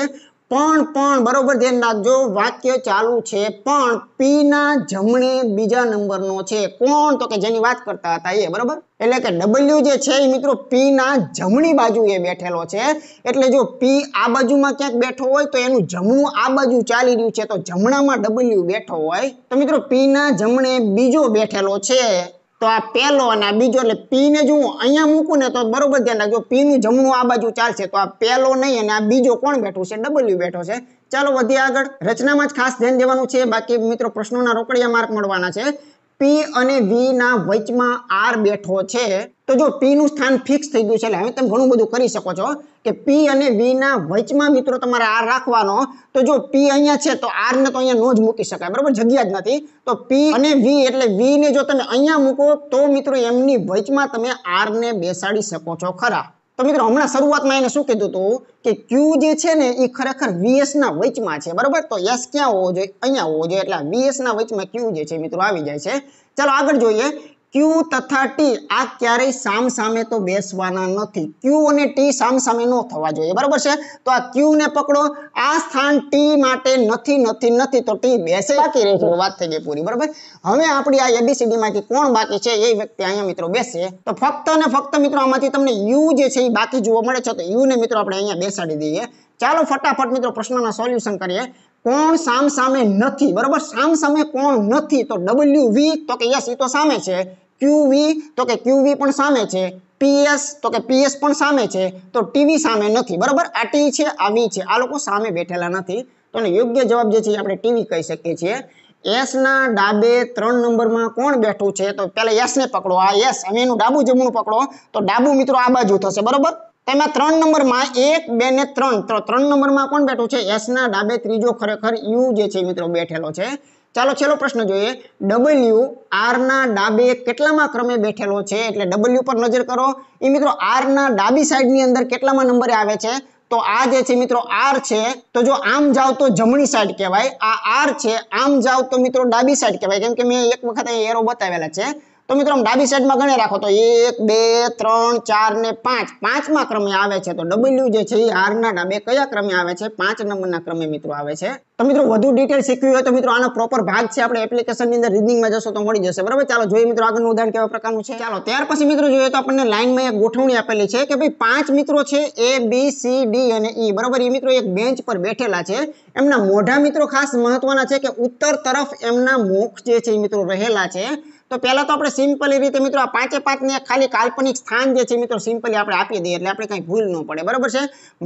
પણ પણ બરોબર ધ્યાન રાખજો વાક્ય ચાલુ છે પણ પી ના જમણે બીજા નંબરનો છે કોણ તો કે જેની વાત કરતા હતા એ બરોબર એટલે કે ડબલ્યુ જે છે એ મિત્રો પી ના જમણી બાજુ એ બેઠેલો છે એટલે જો પી આ બાજુમાં ક્યાંક બેઠો હોય તો એનું જમણું આ બાજુ ચાલી રહ્યું છે તો જમણામાં ડબલ્યુ બેઠો હોય તો મિત્રો પી ના જમણે બીજો બેઠેલો છે તો આ પહેલો અને આ બીજો એટલે પી ને જો અહીંયા મૂકું ને તો બરોબર ધ્યાન રાખજો પી નું જમણું આ બાજુ ચાલશે તો આ પહેલો નહીં અને આ બીજો કોણ બેઠો છે ડબલ્યુ બેઠો છે ચાલો વધીએ આગળ રચનામાં જ ખાસ ધ્યાન દેવાનું છે બાકી મિત્રો પ્રશ્નોના રોકડિયા માર્ક મળવાના છે પી અને વી ના વચમાં આર બેઠો છે તો જો પી નું સ્થાન ફિક્સ થઈ ગયું છે એટલે હવે તમે ઘણું બધું કરી શકો છો કે પી અને વી ના વચમાં મિત્રો તમારે આર રાખવાનો તો જો પી અહીંયા છે તો આર ને તો અહીંયા નો જ મૂકી શકાય બરાબર જગ્યા જ નથી તો પી અને વી એટલે વી ને જો તમે અહીંયા મૂકો તો મિત્રો એમની વચમાં તમે આર ને બેસાડી શકો છો ખરા તો મિત્રો હમણાં શરૂઆતમાં એને શું કીધું હતું કે ક્યુ જે છે ને એ ખરેખર વીએસ ના વચમાં છે બરાબર તો યસ ક્યાં હોવો જોઈએ અહીંયા હોવો જોઈએ એટલે વીએસ ના વચમાં ક્યુ જે છે મિત્રો આવી જાય છે ચાલો આગળ જોઈએ ક્યુ તથા ટી આ ક્યારેય સામ સામે તો બેસવાના નથી ક્યુ અને ટી સામસામે ન થવા જોઈએ બરાબર છે તો આ ક્યુ ને પકડો આ સ્થાન ટી માટે નથી નથી નથી તો ટી બેસે બાકી રહેશે વાત થઈ ગઈ પૂરી બરાબર હવે આપણી આ એબીસીડી માંથી કોણ બાકી છે એ વ્યક્તિ અહીંયા મિત્રો બેસે તો ફક્ત અને ફક્ત મિત્રો આમાંથી તમને યુ જે છે એ બાકી જોવા મળે છે તો યુ ને મિત્રો આપણે અહીંયા બેસાડી દઈએ ચાલો ફટાફટ મિત્રો પ્રશ્નના સોલ્યુશન કરીએ કોણ સામ સામે નથી બરાબર સામ સામે કોણ નથી તો ડબલ્યુ વી તો કે યસ એ તો સામે છે ક્યુવી તો કે ક્યુવી પણ સામે છે પીએસ તો કે પીએસ પણ સામે છે તો ટીવી સામે નથી બરાબર આ ટી છે આ વી છે આ લોકો સામે બેઠેલા નથી તો યોગ્ય જવાબ જે છે આપણે ટીવી કહી શકીએ છીએ એસના ડાબે ત્રણ નંબરમાં કોણ બેઠું છે તો પહેલા એસને પકડો આ એસ અને એનું ડાબું જમણું પકડો તો ડાબું મિત્રો આ બાજુ થશે બરાબર તેમાં ત્રણ નંબરમાં એક બે ને ત્રણ ત્રણ નંબરમાં કોણ બેઠું છે એસના ડાબે ત્રીજો ખરેખર યુ જે છે મિત્રો બેઠેલો છે ચાલો છેલ્લો પ્રશ્ન જોઈએ ડબલ્યુ આરના ડાબે કેટલામાં ક્રમે બેઠેલો છે એટલે ડબલ્યુ પર નજર કરો એ મિત્રો આરના ડાબી સાઈડની અંદર કેટલામાં નંબરે આવે છે તો આ જે છે મિત્રો આર છે તો જો આમ જાવ તો જમણી સાઈડ કહેવાય આ આર છે આમ જાવ તો મિત્રો ડાબી સાઈડ કહેવાય કેમ કે મેં એક વખત એરો બતાવેલા છે તો મિત્રો ડાબી સાઈડમાં ગણી રાખો તો એક બે ત્રણ ચાર ને પાંચ પાંચમા ક્રમે આવે છે તો ડબલ્યુ જે છે એ આરના ડાબે કયા ક્રમે આવે છે પાંચ નંબરના ક્રમે મિત્રો આવે છે તો મિત્રો વધુ ડિટેલ શીખવી હોય તો મિત્રો આનો પ્રોપર ભાગ છે આપણે એપ્લિકેશનની અંદર રીડિંગમાં જશો તો મળી જશે બરાબર ચાલો જોઈએ મિત્રો આગળનું ઉદાહરણ કેવા પ્રકારનું છે ચાલો ત્યાર પછી મિત્રો જોઈએ તો આપણને લાઇનમાં એક ગોઠવણી આપેલી છે કે ભાઈ પાંચ મિત્રો છે એ બી સી ડી અને ઈ e. બરાબર એ મિત્રો એક બેન્ચ પર બેઠેલા છે એમના મોઢા મિત્રો ખાસ મહત્વના છે કે ઉત્તર તરફ એમના મુખ જે છે એ મિત્રો રહેલા છે તો પહેલાં તો આપણે સિમ્પલી રીતે મિત્રો આ પાંચે પાંચને ખાલી કાલ્પનિક સ્થાન જે છે મિત્રો સિમ્પલી આપણે આપી દઈએ એટલે આપણે કંઈ ભૂલ ન પડે બરાબર છે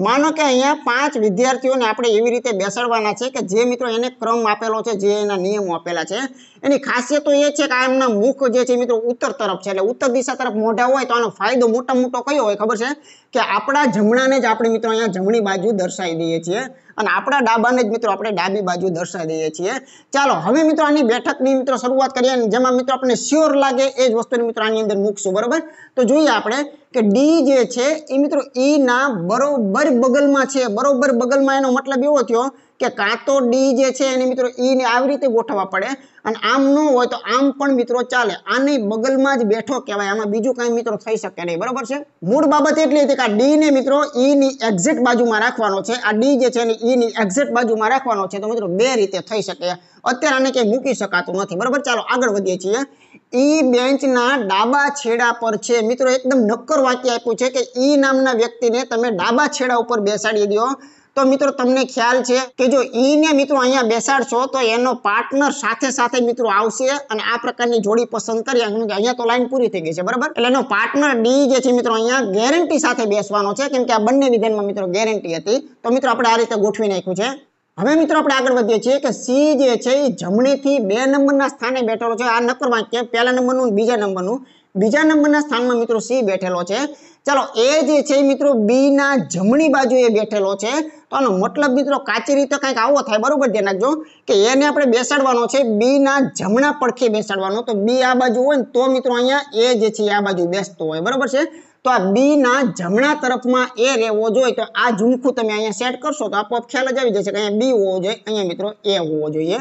માનો કે અહીંયા પાંચ વિદ્યાર્થીઓને આપણે એવી રીતે બેસાડવાના છે કે જે મિત્રો એને ક્રમ આપેલો છે જે એના નિયમો આપેલા છે એની ખાસિયત તો એ છે કે આ એમના મુખ જે છે મિત્રો ઉત્તર તરફ છે એટલે ઉત્તર દિશા તરફ મોઢા હોય તો આનો ફાયદો મોટા મોટો કયો હોય ખબર છે કે આપણા જમણાને જ આપણે મિત્રો અહીંયા જમણી બાજુ દર્શાવી દઈએ છીએ અને આપણા ડાબાને જ મિત્રો આપણે ડાબી બાજુ દર્શાવી દઈએ છીએ ચાલો હવે મિત્રો આની બેઠકની મિત્રો શરૂઆત કરીએ અને જેમાં મિત્રો આપણને શ્યોર લાગે એ જ વસ્તુની મિત્રો આની અંદર મૂકશું બરોબર તો જોઈએ આપણે કે ડી જે છે એ મિત્રો ઈ e ના બરોબર બગલમાં છે બરોબર બગલમાં એનો મતલબ એવો થયો કે કાં તો ડી જે છે એને મિત્રો ઈને આવી રીતે ગોઠવવા પડે અને આમ ન હોય તો આમ પણ મિત્રો ચાલે આને બગલમાં જ બેઠો કહેવાય આમાં બીજું કાંઈ મિત્રો થઈ શકે નહીં બરાબર છે મૂળ બાબત એટલી હતી કે આ ડીને મિત્રો ઈની એક્ઝેક્ટ બાજુમાં રાખવાનો છે આ ડી જે છે એને ઈની એક્ઝેક્ટ બાજુમાં રાખવાનો છે તો મિત્રો બે રીતે થઈ શકે અત્યારે આને કંઈ મૂકી શકાતું નથી બરાબર ચાલો આગળ વધીએ છીએ ઈ બેન્ચના ડાબા છેડા પર છે મિત્રો એકદમ નક્કર વાક્ય આપ્યું છે કે ઈ નામના વ્યક્તિને તમે ડાબા છેડા ઉપર બેસાડી દો તો મિત્રો તમને ખ્યાલ છે કે જો ઈને મિત્રો અહીંયા બેસાડશો તો એનો પાર્ટનર સાથે સાથે મિત્રો આવશે અને આ પ્રકારની જોડી પસંદ કરી અહીંયા તો લાઈન પૂરી થઈ ગઈ છે બરાબર એટલે એનો પાર્ટનર ડી જે છે મિત્રો અહીંયા ગેરંટી સાથે બેસવાનો છે કેમ કે આ બંને વિધાનમાં મિત્રો ગેરંટી હતી તો મિત્રો આપણે આ રીતે ગોઠવી નાખ્યું છે હવે મિત્રો આપણે આગળ વધીએ છીએ કે સી જે છે એ જમણીથી બે નંબરના સ્થાને બેઠેલો છે આ નકર વાંક છે પહેલા નંબરનું બીજા નંબરનું બીજા નંબરના સ્થાનમાં મિત્રો સી બેઠેલો છે ચાલો એ જે છે મિત્રો બી ના જમણી બાજુ એ બેઠેલો છે તો આનો મતલબ મિત્રો કાચી રીતે કંઈક આવો થાય બરોબર ધ્યાન રાખજો કે એને આપણે બેસાડવાનો છે બી ના જમણા પડખે બેસાડવાનો તો બી આ બાજુ હોય ને તો મિત્રો અહીંયા એ જે છે આ બાજુ બેસતો હોય બરોબર છે તો આ બી ના જમણા તરફમાં એ રહેવો જોઈએ તો આ ઝુમખું તમે અહીંયા સેટ કરશો તો આપોઆપ ખ્યાલ જ આવી જશે કે અહીંયા બી હોવો જોઈએ અહીંયા મિત્રો એ હોવો જોઈએ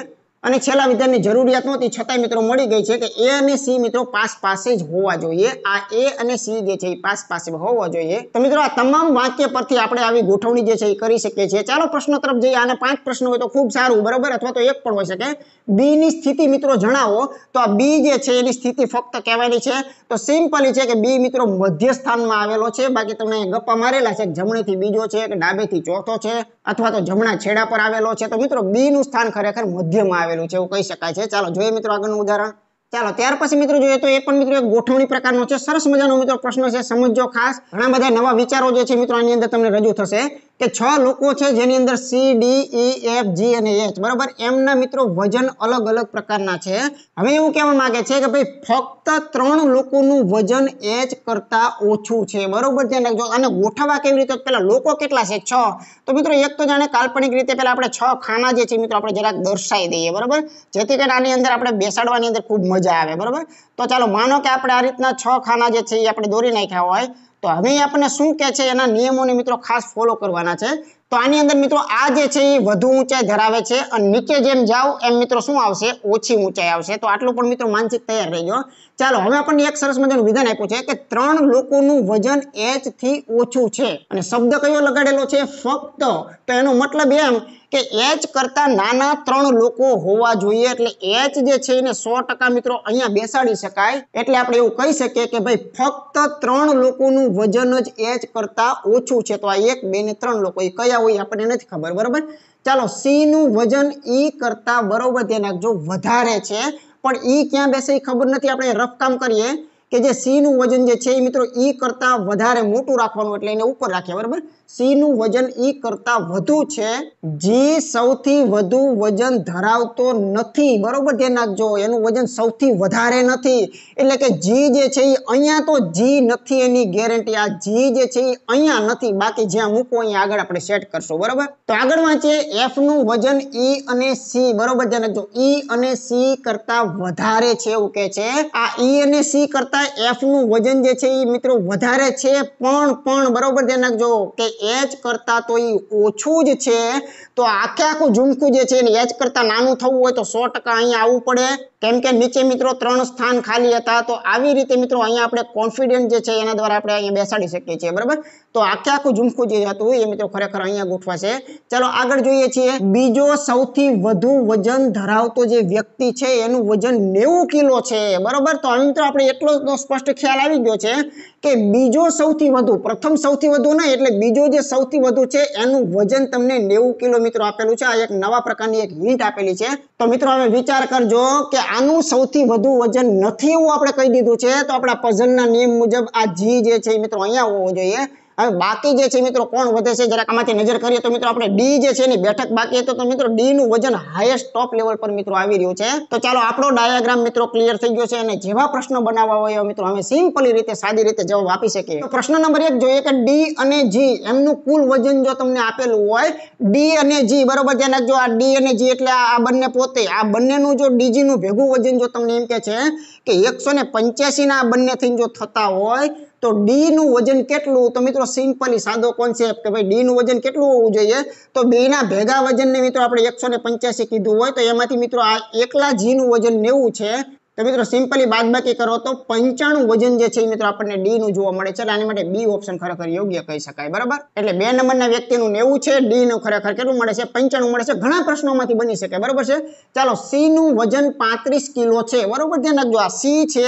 અને છેલ્લા વિધાનની જરૂરિયાત નહોતી છતાંય મિત્રો મળી ગઈ છે કે એ અને સી મિત્રો પાસ પાસે જ હોવા જોઈએ આ એ અને સી જે છે એ પાસ પાસે હોવા જોઈએ તો મિત્રો આ તમામ વાક્ય પરથી આપણે આવી ગોઠવણી જે છે એ કરી શકીએ છીએ ચાલો પ્રશ્નો તરફ જઈએ આને પાંચ પ્રશ્નો હોય તો ખૂબ સારું બરાબર અથવા તો એક પણ હોઈ શકે બી ની સ્થિતિ મિત્રો જણાવો તો આ બી જે છે એની સ્થિતિ ફક્ત કહેવાની છે તો સિમ્પલી છે કે બી મિત્રો મધ્ય સ્થાનમાં આવેલો છે બાકી તમને ગપ્પા મારેલા છે જમણેથી બીજો છે કે ડાબેથી ચોથો છે અથવા તો જમણા છેડા પર આવેલો છે તો મિત્રો બી નું સ્થાન ખરેખર મધ્યમાં આવે આવેલું છે એવું કહી શકાય છે ચાલો જોઈએ મિત્રો આગળનું ઉદાહરણ ચાલો ત્યાર પછી મિત્રો જોઈએ તો એ પણ મિત્રો એક ગોઠવણી પ્રકારનો છે સરસ મજાનો મિત્રો પ્રશ્ન છે સમજો ખાસ ઘણા બધા નવા વિચારો જે છે મિત્રો આની અંદર તમને રજૂ થશે કે છ લોકો છે જેની અંદર C D E F G અને એચ બરાબર એમના મિત્રો વજન અલગ અલગ પ્રકારના છે હવે એવું કહેવા માંગે છે કે ભાઈ ફક્ત ત્રણ લોકોનું વજન એચ કરતા ઓછું છે બરાબર ધ્યાન રાખજો અને ગોઠવવા કેવી રીતે પેલા લોકો કેટલા છે છ તો મિત્રો એક તો જાણે કાલ્પનિક રીતે પેલા આપણે છ ખાના જે છે મિત્રો આપણે જરાક દર્શાવી દઈએ બરાબર જેથી કરીને આની અંદર આપણે બેસાડવાની અંદર ખૂબ મજા મજા આવે બરાબર તો ચાલો માનો કે આપણે આ રીતના છ ખાના જે છે એ આપણે દોરી નાખ્યા હોય તો હવે આપણને શું કે છે એના નિયમોને મિત્રો ખાસ ફોલો કરવાના છે તો આની અંદર મિત્રો આ જે છે એ વધુ ઊંચાઈ ધરાવે છે અને નીચે જેમ જાવ એમ મિત્રો શું આવશે ઓછી ઊંચાઈ આવશે તો આટલું પણ મિત્રો માનસિક તૈયાર રહેજો ચાલો હવે આપણને એક સરસ મજાનું વિધાન આપ્યું છે કે ત્રણ લોકોનું વજન એચ થી ઓછું છે અને શબ્દ કયો લગાડેલો છે ફક્ત તો એનો મતલબ એમ કે એચ કરતા નાના ત્રણ લોકો હોવા જોઈએ એટલે એચ જે છે એને સો મિત્રો અહીંયા બેસાડી શકાય એટલે આપણે એવું કહી શકીએ કે ભાઈ ફક્ત ત્રણ લોકોનું વજન જ એચ કરતા ઓછું છે તો આ એક બે ને ત્રણ લોકો એ કયા હોય આપણને નથી ખબર બરાબર ચાલો સી નું વજન ઈ કરતા બરોબર ધ્યાન રાખજો વધારે છે પણ ઈ ક્યાં બેસે ખબર નથી આપણે રફ કામ કરીએ કે જે સી નું વજન જે છે એ મિત્રો ઈ કરતા વધારે મોટું રાખવાનું એટલે એને ઉપર રાખ્યા બરાબર સી નું વજન ઈ કરતા વધુ છે જી સૌથી વધુ વજન ધરાવતો નથી બરોબર ધ્યાન રાખજો એનું વજન સૌથી વધારે નથી એટલે કે જી જે છે એ અહીંયા તો જી નથી એની ગેરંટી આ જી જે છે એ અહીંયા નથી બાકી જ્યાં મૂકો અહીંયા આગળ આપણે સેટ કરશું બરોબર તો આગળ વાંચીએ એફ નું વજન ઈ અને સી બરોબર ધ્યાન રાખજો ઈ અને સી કરતા વધારે છે એવું કે છે આ ઈ અને સી કરતા એફ નું વજન જે છે એ મિત્રો વધારે છે પણ પણ બરોબર ધ્યાન રાખજો કે એચ કરતાં તો એ ઓછું જ છે તો આખે આખું ઝુમકું જે છે એને એચ કરતાં નાનું થવું હોય તો સો ટકા અહીંયા આવવું પડે કેમ કે નીચે મિત્રો ત્રણ સ્થાન ખાલી હતા તો આવી રીતે મિત્રો અહીંયા આપણે કોન્ફિડન્ટ જે છે એના દ્વારા આપણે અહીંયા બેસાડી શકીએ છીએ બરાબર તો આખે આખું ઝુમકું જે હતું એ મિત્રો ખરેખર અહીંયા ગોઠવાશે ચલો આગળ જોઈએ છીએ બીજો સૌથી વધુ વજન ધરાવતો જે વ્યક્તિ છે એનું વજન નેવું કિલો છે બરાબર તો અહીં મિત્રો આપણે એટલો સ્પષ્ટ ખ્યાલ આવી ગયો છે કે બીજો સૌથી વધુ પ્રથમ સૌથી વધુ નહીં એટલે બીજો માછલીઓ જે સૌથી વધુ છે એનું વજન તમને નેવું કિલો આપેલું છે આ એક નવા પ્રકારની એક હિંટ આપેલી છે તો મિત્રો હવે વિચાર કરજો કે આનું સૌથી વધુ વજન નથી એવું આપણે કહી દીધું છે તો આપણા પઝલના નિયમ મુજબ આ જી જે છે મિત્રો અહીંયા હોવો જોઈએ હવે બાકી જે છે મિત્રો કોણ વધે છે જરાક આમાંથી નજર કરીએ તો મિત્રો આપણે ડી જે છે એની બેઠક બાકી હતો તો મિત્રો ડી નું વજન હાઈએસ્ટ ટોપ લેવલ પર મિત્રો આવી રહ્યું છે તો ચાલો આપણો ડાયાગ્રામ મિત્રો ક્લિયર થઈ ગયો છે અને જેવા પ્રશ્નો બનાવવા હોય મિત્રો અમે સિમ્પલી રીતે સાદી રીતે જવાબ આપી શકીએ તો પ્રશ્ન નંબર એક જોઈએ કે ડી અને જી એમનું કુલ વજન જો તમને આપેલું હોય ડી અને જી બરોબર ધ્યાન રાખજો આ ડી અને જી એટલે આ બંને પોતે આ બંનેનું જો ડીજી નું ભેગું વજન જો તમને એમ કે છે કે એકસો ને પંચ્યાસી ના બંને થઈને જો થતા હોય તો ડી નું વજન કેટલું તો મિત્રો સિમ્પલી સાદો કોન્સેપ્ટ કે ભાઈ ડી નું વજન કેટલું હોવું જોઈએ તો બી ના ભેગા વજન ને મિત્રો આપણે એકસો કીધું હોય તો એમાંથી મિત્રો આ એકલા જી નું વજન નેવું છે તો મિત્રો સિમ્પલી બાદબાકી કરો તો પંચાણું વજન જે છે એ મિત્રો આપણને ડી નું જોવા મળે છે એટલે આની માટે બી ઓપ્શન ખરેખર યોગ્ય કહી શકાય બરાબર એટલે બે નંબરના વ્યક્તિનું નેવું છે ડી નું ખરેખર કેટલું મળે છે પંચાણું મળે છે ઘણા પ્રશ્નોમાંથી બની શકે બરાબર છે ચાલો સી નું વજન પાંત્રીસ કિલો છે બરાબર ધ્યાન રાખજો આ સી છે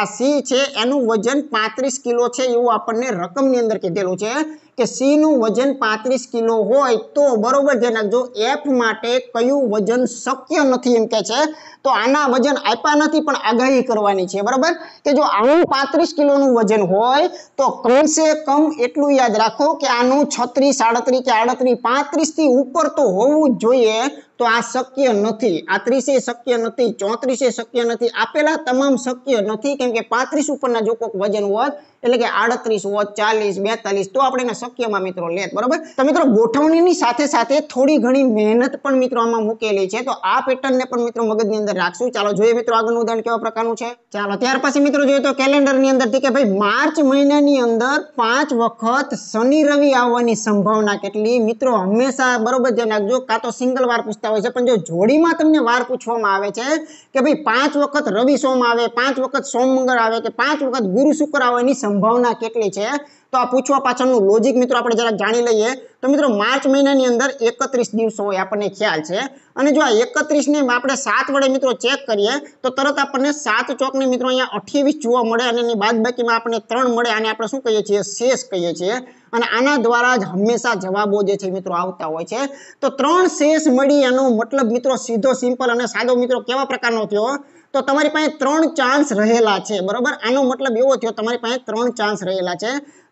આ સી છે એનું વજન પાંત્રીસ કિલો છે એવું આપણને રકમની અંદર કીધેલું છે કે સીનું વજન પાંત્રીસ કિલો હોય તો બરોબર જે નાખજો એફ માટે કયું વજન શક્ય નથી એમ કે છે તો આના વજન આપ્યા નથી પણ આગાહી કરવાની છે બરોબર કે જો આનું પાંત્રીસ નું વજન હોય તો કમસે કમ એટલું યાદ રાખો કે આનું છત્રીસ સાડત્રીસ કે આડત્રીસ થી ઉપર તો હોવું જોઈએ તો આ શક્ય નથી આ ત્રીસે શક્ય નથી ચોત્રીસે શક્ય નથી આપેલા તમામ શક્ય નથી કેમ કે પાંત્રીસ ઉપરના જો કોઈક વજન હોત એટલે કે આડત્રીસ હોત ચાલીસ બેતાલીસ તો આપણે એના શક્યમાં મિત્રો લેત બરોબર તો મિત્રો ગોઠવણીની સાથે સાથે થોડી ઘણી મહેનત પણ મિત્રો આમાં મૂકેલી છે તો આ પેટર્નને પણ મિત્રો મગજની અંદર રાખશું ચાલો જોઈએ મિત્રો આગળનું ઉદાહરણ કેવા પ્રકારનું છે ચાલો ત્યાર પછી મિત્રો જોઈએ તો કેલેન્ડરની અંદરથી કે ભાઈ માર્ચ મહિનાની અંદર પાંચ વખત શનિ રવિ આવવાની સંભાવના કેટલી મિત્રો હંમેશા બરોબર ધ્યાન રાખજો કાં તો સિંગલ વાર પુસ્તક પૂછતા હોય છે પણ જો જોડીમાં તમને વાર પૂછવામાં આવે છે કે ભાઈ પાંચ વખત રવિ સોમ આવે પાંચ વખત સોમ મંગળ આવે કે પાંચ વખત ગુરુ શુક્ર આવે એની સંભાવના કેટલી છે તો આ પૂછવા પાછળનું લોજિક મિત્રો આપણે જરાક જાણી લઈએ તો મિત્રો માર્ચ મહિનાની અંદર એકત્રીસ દિવસો હોય આપણને ખ્યાલ છે અને જો આ એકત્રીસને આપણે સાત વડે મિત્રો ચેક કરીએ તો તરત આપણને સાત ચોકને મિત્રો અહીંયા અઠ્યાવીસ જોવા મળે અને એની બાદબાકીમાં આપણે ત્રણ મળે અને આપણે શું કહીએ છીએ શેષ કહીએ છીએ અને આના દ્વારા જ હંમેશા જવાબો જે છે મિત્રો આવતા હોય છે તો ત્રણ શેષ મળી એનો મતલબ મિત્રો સીધો સિમ્પલ અને સાદો મિત્રો કેવા પ્રકારનો થયો તો તમારી પાસે ત્રણ ચાન્સ રહેલા છે બરોબર આનો મતલબ એવો થયો તમારી પાસે ત્રણ ચાન્સ રહેલા છે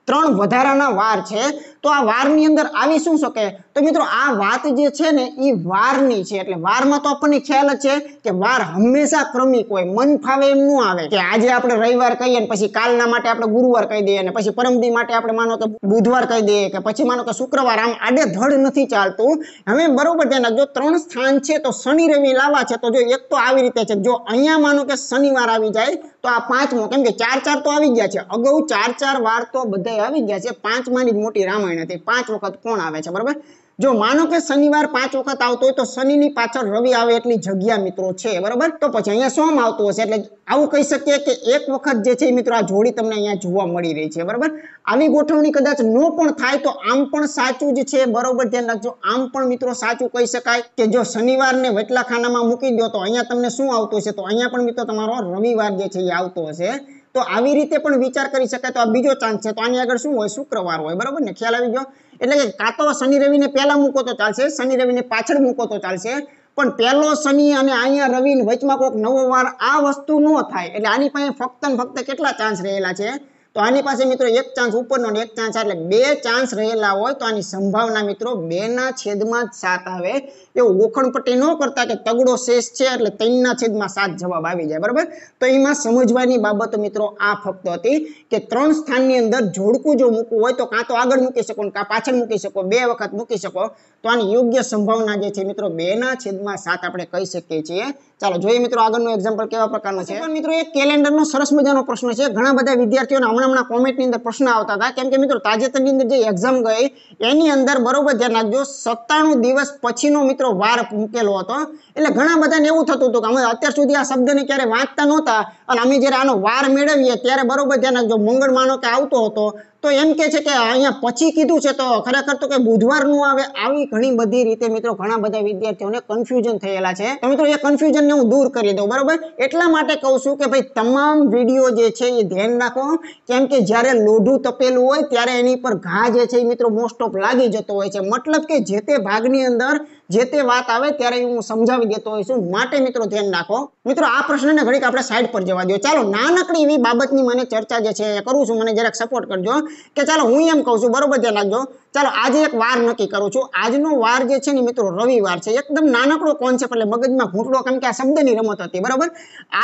ત્રણ વધારાના વાર છે તો આ વારની અંદર આવી શું શકે તો મિત્રો આ વાત જે છે ને એ વારની છે એટલે વારમાં તો આપણને ખ્યાલ જ છે કે વાર હંમેશા ક્રમિક હોય મન ફાવે એમ નું આવે કે આજે આપણે રવિવાર કહીએ ને પછી કાલના માટે આપણે ગુરુવાર કહી દઈએ ને પછી પરમદી માટે આપણે માનો કે બુધવાર કહી દઈએ કે પછી માનો કે શુક્રવાર આમ ધડ નથી ચાલતું હવે બરોબર છે ને જો ત્રણ સ્થાન છે તો શનિ રવિ લાવવા છે તો જો એક તો આવી રીતે છે જો અહીંયા માનો કે શનિવાર આવી જાય તો આ પાંચમો કેમ કે ચાર ચાર તો આવી ગયા છે અગાઉ ચાર ચાર વાર તો બધા આવી ગયા છે પાંચમાની મોટી રામાયણ હતી પાંચ વખત કોણ આવે છે બરાબર જો માનો કે શનિવાર પાંચ વખત આવતો હોય તો શનિની પાછળ રવિ આવે એટલી જગ્યા મિત્રો છે બરાબર તો પછી અહીંયા સોમ આવતો હશે એટલે આવું કહી શકીએ કે એક વખત જે છે મિત્રો આ જોડી તમને અહીંયા જોવા મળી રહી છે બરાબર આવી ગોઠવણી કદાચ નો પણ થાય તો આમ પણ સાચું જ છે બરોબર ધ્યાન રાખજો આમ પણ મિત્રો સાચું કહી શકાય કે જો શનિવારને વચલા ખાનામાં મૂકી દો તો અહીંયા તમને શું આવતું હશે તો અહીંયા પણ મિત્રો તમારો રવિવાર જે છે એ આવતો હશે તો આવી રીતે પણ વિચાર કરી શકાય તો આ બીજો ચાન્સ છે તો આની આગળ શું હોય શુક્રવાર હોય બરાબર ને ખ્યાલ આવી ગયો એટલે કે કાં તો શનિ રવિને પહેલાં મૂકો તો ચાલશે શનિ રવિને પાછળ મૂકો તો ચાલશે પણ પહેલો શનિ અને અહીંયા રવિ વચમાં કોઈક નવો વાર આ વસ્તુ ન થાય એટલે આની પાસે ફક્ત ને ફક્ત કેટલા ચાન્સ રહેલા છે તો આની પાસે મિત્રો એક ચાન્સ ઉપરનો અને એક ચાન્સ એટલે બે ચાન્સ રહેલા હોય તો આની સંભાવના મિત્રો બેના છેદમાં સાત આવે એવું ગોખણપટ્ટી ન કરતા કે તગડો શેષ છે એટલે ત્રણના છેદમાં સાત જવાબ આવી જાય બરાબર તો એમાં સમજવાની બાબત મિત્રો આ ફક્ત હતી કે ત્રણ સ્થાનની અંદર જોડકું જો મૂકવું હોય તો કાં તો આગળ મૂકી શકો કાં પાછળ મૂકી શકો બે વખત મૂકી શકો તો આની યોગ્ય સંભાવના જે છે મિત્રો બેના છેદમાં સાત આપણે કહી શકીએ છીએ ચાલો જોઈએ મિત્રો આગળનું એક્ઝામ્પલ કેવા પ્રકારનો છે મિત્રો એક કેલેન્ડરનો સરસ મજાનો પ્રશ્ન છે ઘણા બધા વિદ્યાર્થીઓને હમણાં હમણાં કોમેન્ટની અંદર પ્રશ્ન આવતા હતા કેમ કે મિત્રો તાજેતરની અંદર જે એક્ઝામ ગઈ એની અંદર બરોબર ધ્યાન રાખજો સત્તાણું દિવસ પછીનો મિત્રો મિત્રો વાર મૂકેલો હતો એટલે ઘણા બધાને એવું થતું હતું કે અમે અત્યાર સુધી આ શબ્દને ક્યારેય વાંચતા નહોતા અને અમે જ્યારે આનો વાર મેળવીએ ત્યારે બરોબર ધ્યાન જો મંગળ માનો કે આવતો હતો તો એમ કે છે કે અહીંયા પછી કીધું છે તો ખરેખર તો કે બુધવારનું આવે આવી ઘણી બધી રીતે મિત્રો ઘણા બધા વિદ્યાર્થીઓને કન્ફ્યુઝન થયેલા છે તો મિત્રો એ કન્ફ્યુઝનને હું દૂર કરી દઉં બરોબર એટલા માટે કહું છું કે ભાઈ તમામ વિડીયો જે છે એ ધ્યાન રાખો કેમ કે જ્યારે લોઢું તપેલું હોય ત્યારે એની પર ઘા જે છે એ મિત્રો મોસ્ટ ઓફ લાગી જતો હોય છે મતલબ કે જે તે ભાગની અંદર જે તે વાત આવે ત્યારે હું સમજાવી દેતો હોઉં છું માટે મિત્રો ધ્યાન રાખો મિત્રો આ પ્રશ્નને ઘડીક આપણે સાઈડ પર જવા દો ચાલો નાનકડી એવી બાબતની મને ચર્ચા જે છે કરું છું મને જરાક સપોર્ટ કરજો કે ચાલો હું એમ કહું છું બરોબર ધ્યાન રાખજો ચાલો આજે એક વાર નક્કી કરું છું આજનો વાર જે છે ને મિત્રો રવિવાર છે એકદમ નાનકડો કોન્સેપ્ટ એટલે મગજમાં ઘૂંટડો કેમ કે આ શબ્દની રમત હતી બરાબર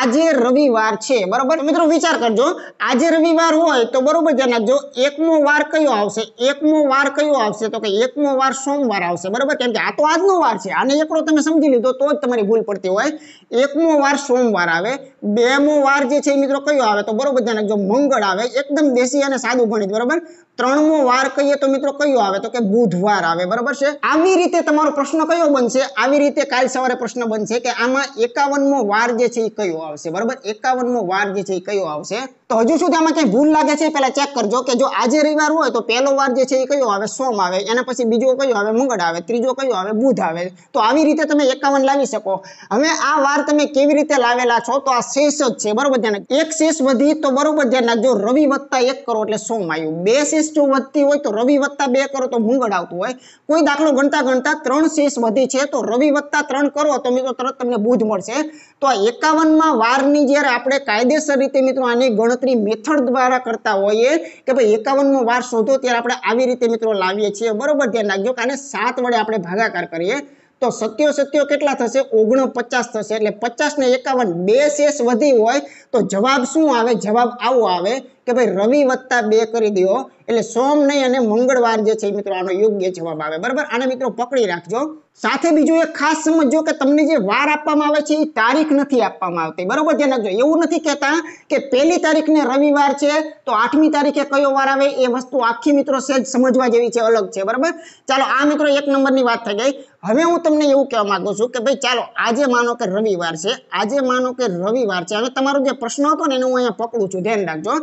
આજે રવિવાર છે બરાબર મિત્રો વિચાર કરજો આજે રવિવાર હોય તો બરોબર ધ્યાન રાખજો એકમો વાર કયો આવશે એકમો વાર કયો આવશે તો કે એકમો વાર સોમવાર આવશે બરાબર કેમ કે આ તો આજનો વાર છે આને એકડો તમે સમજી લીધો તો જ તમારી ભૂલ પડતી હોય એકમો વાર સોમવાર આવે બેમો વાર જે છે મિત્રો કયો આવે તો બરોબર ધ્યાન જો મંગળ આવે એકદમ દેશી અને સાદું ગણિત બરાબર ત્રણમો વાર કહીએ તો મિત્રો કયો આવે તો કે બુધવાર આવે બરાબર છે આવી રીતે તમારો પ્રશ્ન કયો બનશે આવી રીતે કાલ સવારે પ્રશ્ન બનશે કે આમાં એકાવનમો વાર જે છે એ કયો આવશે બરાબર એકાવનમો વાર જે છે એ કયો આવશે તો હજુ સુધી આમાં કંઈ ભૂલ લાગે છે પહેલાં ચેક કરજો કે જો આજે રવિવાર હોય તો પહેલો વાર જે છે એ કયો આવે સોમ આવે એના પછી બીજો કયો આવે મંગળ આવે ત્રીજો કયો આવે બુધ આવે તો આવી રીતે તમે એકાવન લાવી શકો હવે આ વાર તમે કેવી રીતે લાવેલા છો તો આ શેષ જ છે બરોબર ધ્યાન એક શેષ વધી તો બરોબર ધ્યાન રાખજો રવિ વત્તા એક કરો એટલે સોમ આવ્યું બે શેષ જો વધતી હોય તો રવિ વત્તા બે કરો તો મંગળ આવતું હોય કોઈ દાખલો ગણતા ગણતા ત્રણ શેષ વધી છે તો રવિ વત્તા ત્રણ કરો તો મિત્રો તરત તમને બુધ મળશે તો આ એકાવનમાં વારની જ્યારે આપણે કાયદેસર રીતે મિત્રો આની ગણતરી ગણતરી મેથડ દ્વારા કરતા હોઈએ કે ભાઈ એકાવનમો વાર શોધો ત્યારે આપણે આવી રીતે મિત્રો લાવીએ છીએ બરોબર ધ્યાન રાખજો કે આને સાત વડે આપણે ભાગાકાર કરીએ તો સત્યો સત્યો કેટલા થશે ઓગણપચાસ થશે એટલે પચાસ ને એકાવન બે શેષ વધી હોય તો જવાબ શું આવે જવાબ આવો આવે કે ભાઈ રવિ વત્તા બે કરી દો એટલે સોમ નહીં અને મંગળવાર જે છે મિત્રો આનો યોગ્ય જવાબ આવે બરાબર આને મિત્રો પકડી રાખજો સાથે બીજું એક ખાસ સમજો કે તમને જે વાર આપવામાં આવે છે એ તારીખ નથી આપવામાં આવતી બરોબર ધ્યાન રાખજો એવું નથી કહેતા કે પહેલી તારીખને રવિવાર છે તો આઠમી તારીખે કયો વાર આવે એ વસ્તુ આખી મિત્રો સહેજ સમજવા જેવી છે અલગ છે બરાબર ચાલો આ મિત્રો એક નંબરની વાત થઈ ગઈ હવે હું તમને એવું કહેવા માગું છું કે ભાઈ ચાલો આજે માનો કે રવિવાર છે આજે માનો કે રવિવાર છે હવે તમારો જે પ્રશ્ન હતો ને એનું હું અહીંયા પકડું છું ધ્યાન રાખજો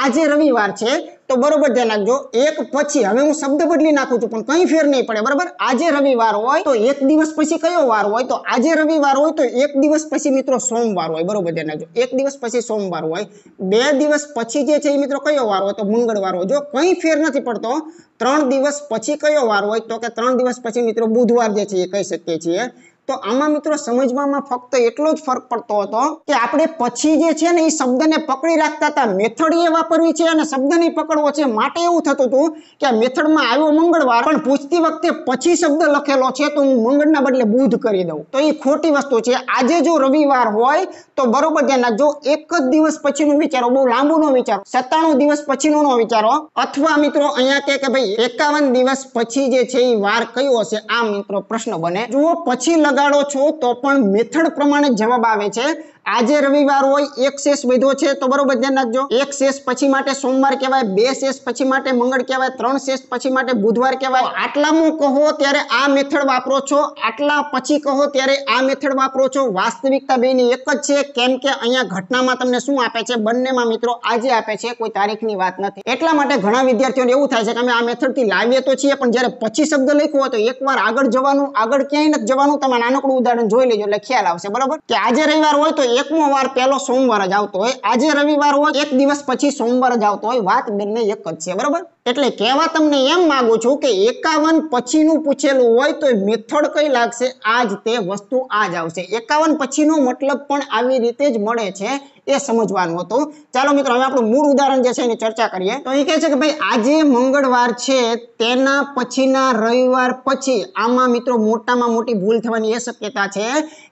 આજે રવિવાર છે તો બરોબર ધ્યાન રાખજો એક પછી હવે હું શબ્દ બદલી નાખું છું પણ કંઈ ફેર નહીં પડે બરાબર આજે રવિવાર હોય તો એક દિવસ પછી કયો વાર હોય તો આજે રવિવાર હોય તો એક દિવસ પછી મિત્રો સોમવાર હોય બરોબર ધ્યાન રાખજો એક દિવસ પછી સોમવાર હોય બે દિવસ પછી જે છે એ મિત્રો કયો વાર હોય તો મંગળવાર હોય જો કંઈ ફેર નથી પડતો ત્રણ દિવસ પછી કયો વાર હોય તો કે ત્રણ દિવસ પછી મિત્રો બુધવાર જે છે એ કહી શકીએ છીએ તો આમાં મિત્રો સમજવામાં ફક્ત એટલો જ ફરક પડતો હતો કે આપણે પછી જે છે ને એ શબ્દને પકડી રાખતા હતા મેથડ એ વાપરવી છે અને શબ્દને પકડવો છે માટે એવું થતું હતું કે મેથડમાં આવ્યો મંગળવાર પણ પૂછતી વખતે પછી શબ્દ લખેલો છે તો હું મંગળના બદલે બુધ કરી દઉં તો એ ખોટી વસ્તુ છે આજે જો રવિવાર હોય તો બરોબર ધ્યાન રાખજો એક જ દિવસ પછીનું વિચારો બહુ લાંબુ નો વિચારો સત્તાણું દિવસ પછીનું નો વિચારો અથવા મિત્રો અહીંયા કે ભાઈ એકાવન દિવસ પછી જે છે એ વાર કયો હશે આ મિત્રો પ્રશ્ન બને જુઓ પછી લગાડો છો તો પણ મેથડ પ્રમાણે જવાબ આવે છે આજે રવિવાર હોય એક શેષ વધ્યો છે તો બરોબર ધ્યાન રાખજો એક શેષ પછી માટે સોમવાર કહેવાય બે શેષ પછી માટે મંગળ કહેવાય ત્રણ શેષ પછી માટે બુધવાર કહેવાય આટલામાં કહો ત્યારે આ મેથડ વાપરો છો આટલા પછી કહો ત્યારે આ મેથડ વાપરો છો વાસ્તવિકતા બેની એક જ છે કેમ કે અહીંયા ઘટનામાં તમને શું આપે છે બંનેમાં મિત્રો આજે આપે છે કોઈ તારીખની વાત નથી એટલા માટે ઘણા વિદ્યાર્થીઓને એવું થાય છે કે અમે આ મેથડથી લાવીએ તો છીએ પણ જયારે પછી શબ્દ લખ્યો હોય તો એકવાર આગળ જવાનું આગળ ક્યાંય નથી જવાનું તમે નાનકડું ઉદાહરણ જોઈ લેજો એટલે ખ્યાલ આવશે બરોબર કે આજે રવિવાર હોય તો એકમો વાર પહેલો સોમવાર જ આવતો હોય આજે રવિવાર હોય એક દિવસ પછી સોમવાર જ આવતો હોય વાત બંને એક જ છે બરાબર એટલે કહેવા તમને એમ માગું છું કે એકાવન પછીનું પૂછેલું હોય તો મેથડ કઈ લાગશે આજ તે વસ્તુ આજ આવશે એકાવન પછીનો મતલબ પણ આવી રીતે જ મળે છે એ સમજવાનું હતું ચાલો મિત્રો હવે આપણું મૂળ ઉદાહરણ જે છે એની ચર્ચા કરીએ તો એ કહે છે કે ભાઈ આજે મંગળવાર છે તેના પછીના રવિવાર પછી આમાં મિત્રો મોટામાં મોટી ભૂલ થવાની એ શક્યતા છે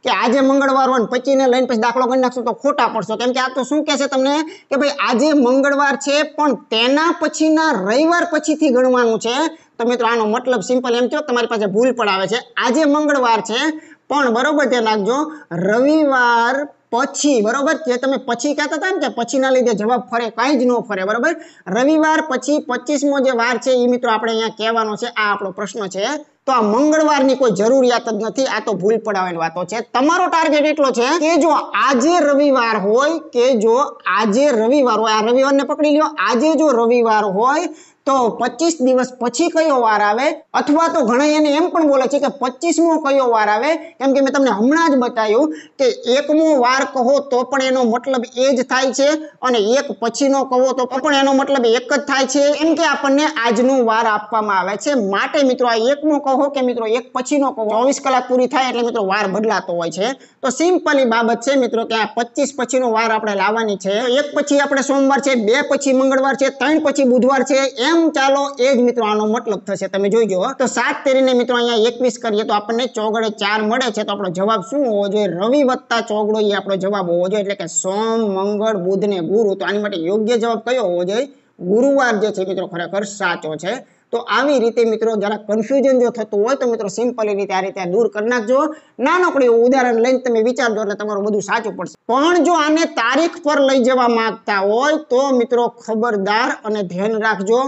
કે આજે મંગળવાર હોય પછીને લઈને પછી દાખલો કરી નાખશો તો ખોટા પડશો કેમ કે આ તો શું કહે છે તમને કે ભાઈ આજે મંગળવાર છે પણ તેના પછીના રવિ રવિવાર પછીથી ગણવાનું છે તો મિત્રો આનો મતલબ સિમ્પલ એમ કહો તમારી પાસે ભૂલ પણ છે આજે મંગળવાર છે પણ બરોબર ધ્યાન રાખજો રવિવાર પછી બરોબર જે તમે પછી કહેતા હતા ને કે પછીના લીધે જવાબ ફરે કાંઈ જ ન ફરે બરોબર રવિવાર પછી પચીસમો જે વાર છે એ મિત્રો આપણે અહીંયા કહેવાનો છે આ આપણો પ્રશ્ન છે તો આ મંગળવારની કોઈ જરૂરિયાત જ નથી આ તો ભૂલ પડાવવાની વાતો છે તમારો ટાર્ગેટ એટલો છે કે જો આજે રવિવાર હોય કે જો આજે રવિવાર હોય આ રવિવારને પકડી લ્યો આજે જો રવિવાર હોય તો પચીસ દિવસ પછી કયો વાર આવે અથવા તો ઘણા એને એમ પણ બોલે છે કે પચીસમો કયો વાર આવે કેમ કે મેં તમને હમણાં જ બતાવ્યું કે એકમો વાર કહો તો પણ એનો મતલબ એ જ થાય છે અને એક પછીનો કહો તો પણ એનો મતલબ એક જ થાય છે એમ કે આપણને આજનો વાર આપવામાં આવે છે માટે મિત્રો આ એકમો કહો કે મિત્રો એક પછીનો કહો ચોવીસ કલાક પૂરી થાય એટલે મિત્રો વાર બદલાતો હોય છે તો સિમ્પલી બાબત છે મિત્રો કે આ પચીસ પછીનો વાર આપણે લાવવાની છે એક પછી આપણે સોમવાર છે બે પછી મંગળવાર છે ત્રણ પછી બુધવાર છે એમ ચાલો એ જ મિત્રો આનો મતલબ થશે તમે જોઈજો તો સાત તેરીને મિત્રો અહીંયા એકવીસ કરીએ તો આપણને ચોગડે ચાર મળે છે તો આપણો જવાબ શું હોવો જોઈએ રવિ વત્તા ચોગડો એ આપણો જવાબ હોવો જોઈએ એટલે કે સોમ મંગળ બુધ ને ગુરુ તો આની માટે યોગ્ય જવાબ કયો હોવો જોઈએ ગુરુવાર જે છે મિત્રો ખરેખર સાચો છે તો આવી રીતે મિત્રો જરા કન્ફ્યુઝન જો થતું હોય તો મિત્રો સિમ્પલ એની આ રીતે દૂર કરી નાખજો નાનકડી ઉદાહરણ લઈને તમે વિચારજો એટલે તમારું બધું સાચું પડશે પણ જો આને તારીખ પર લઈ જવા માંગતા હોય તો મિત્રો ખબરદાર અને ધ્યાન રાખજો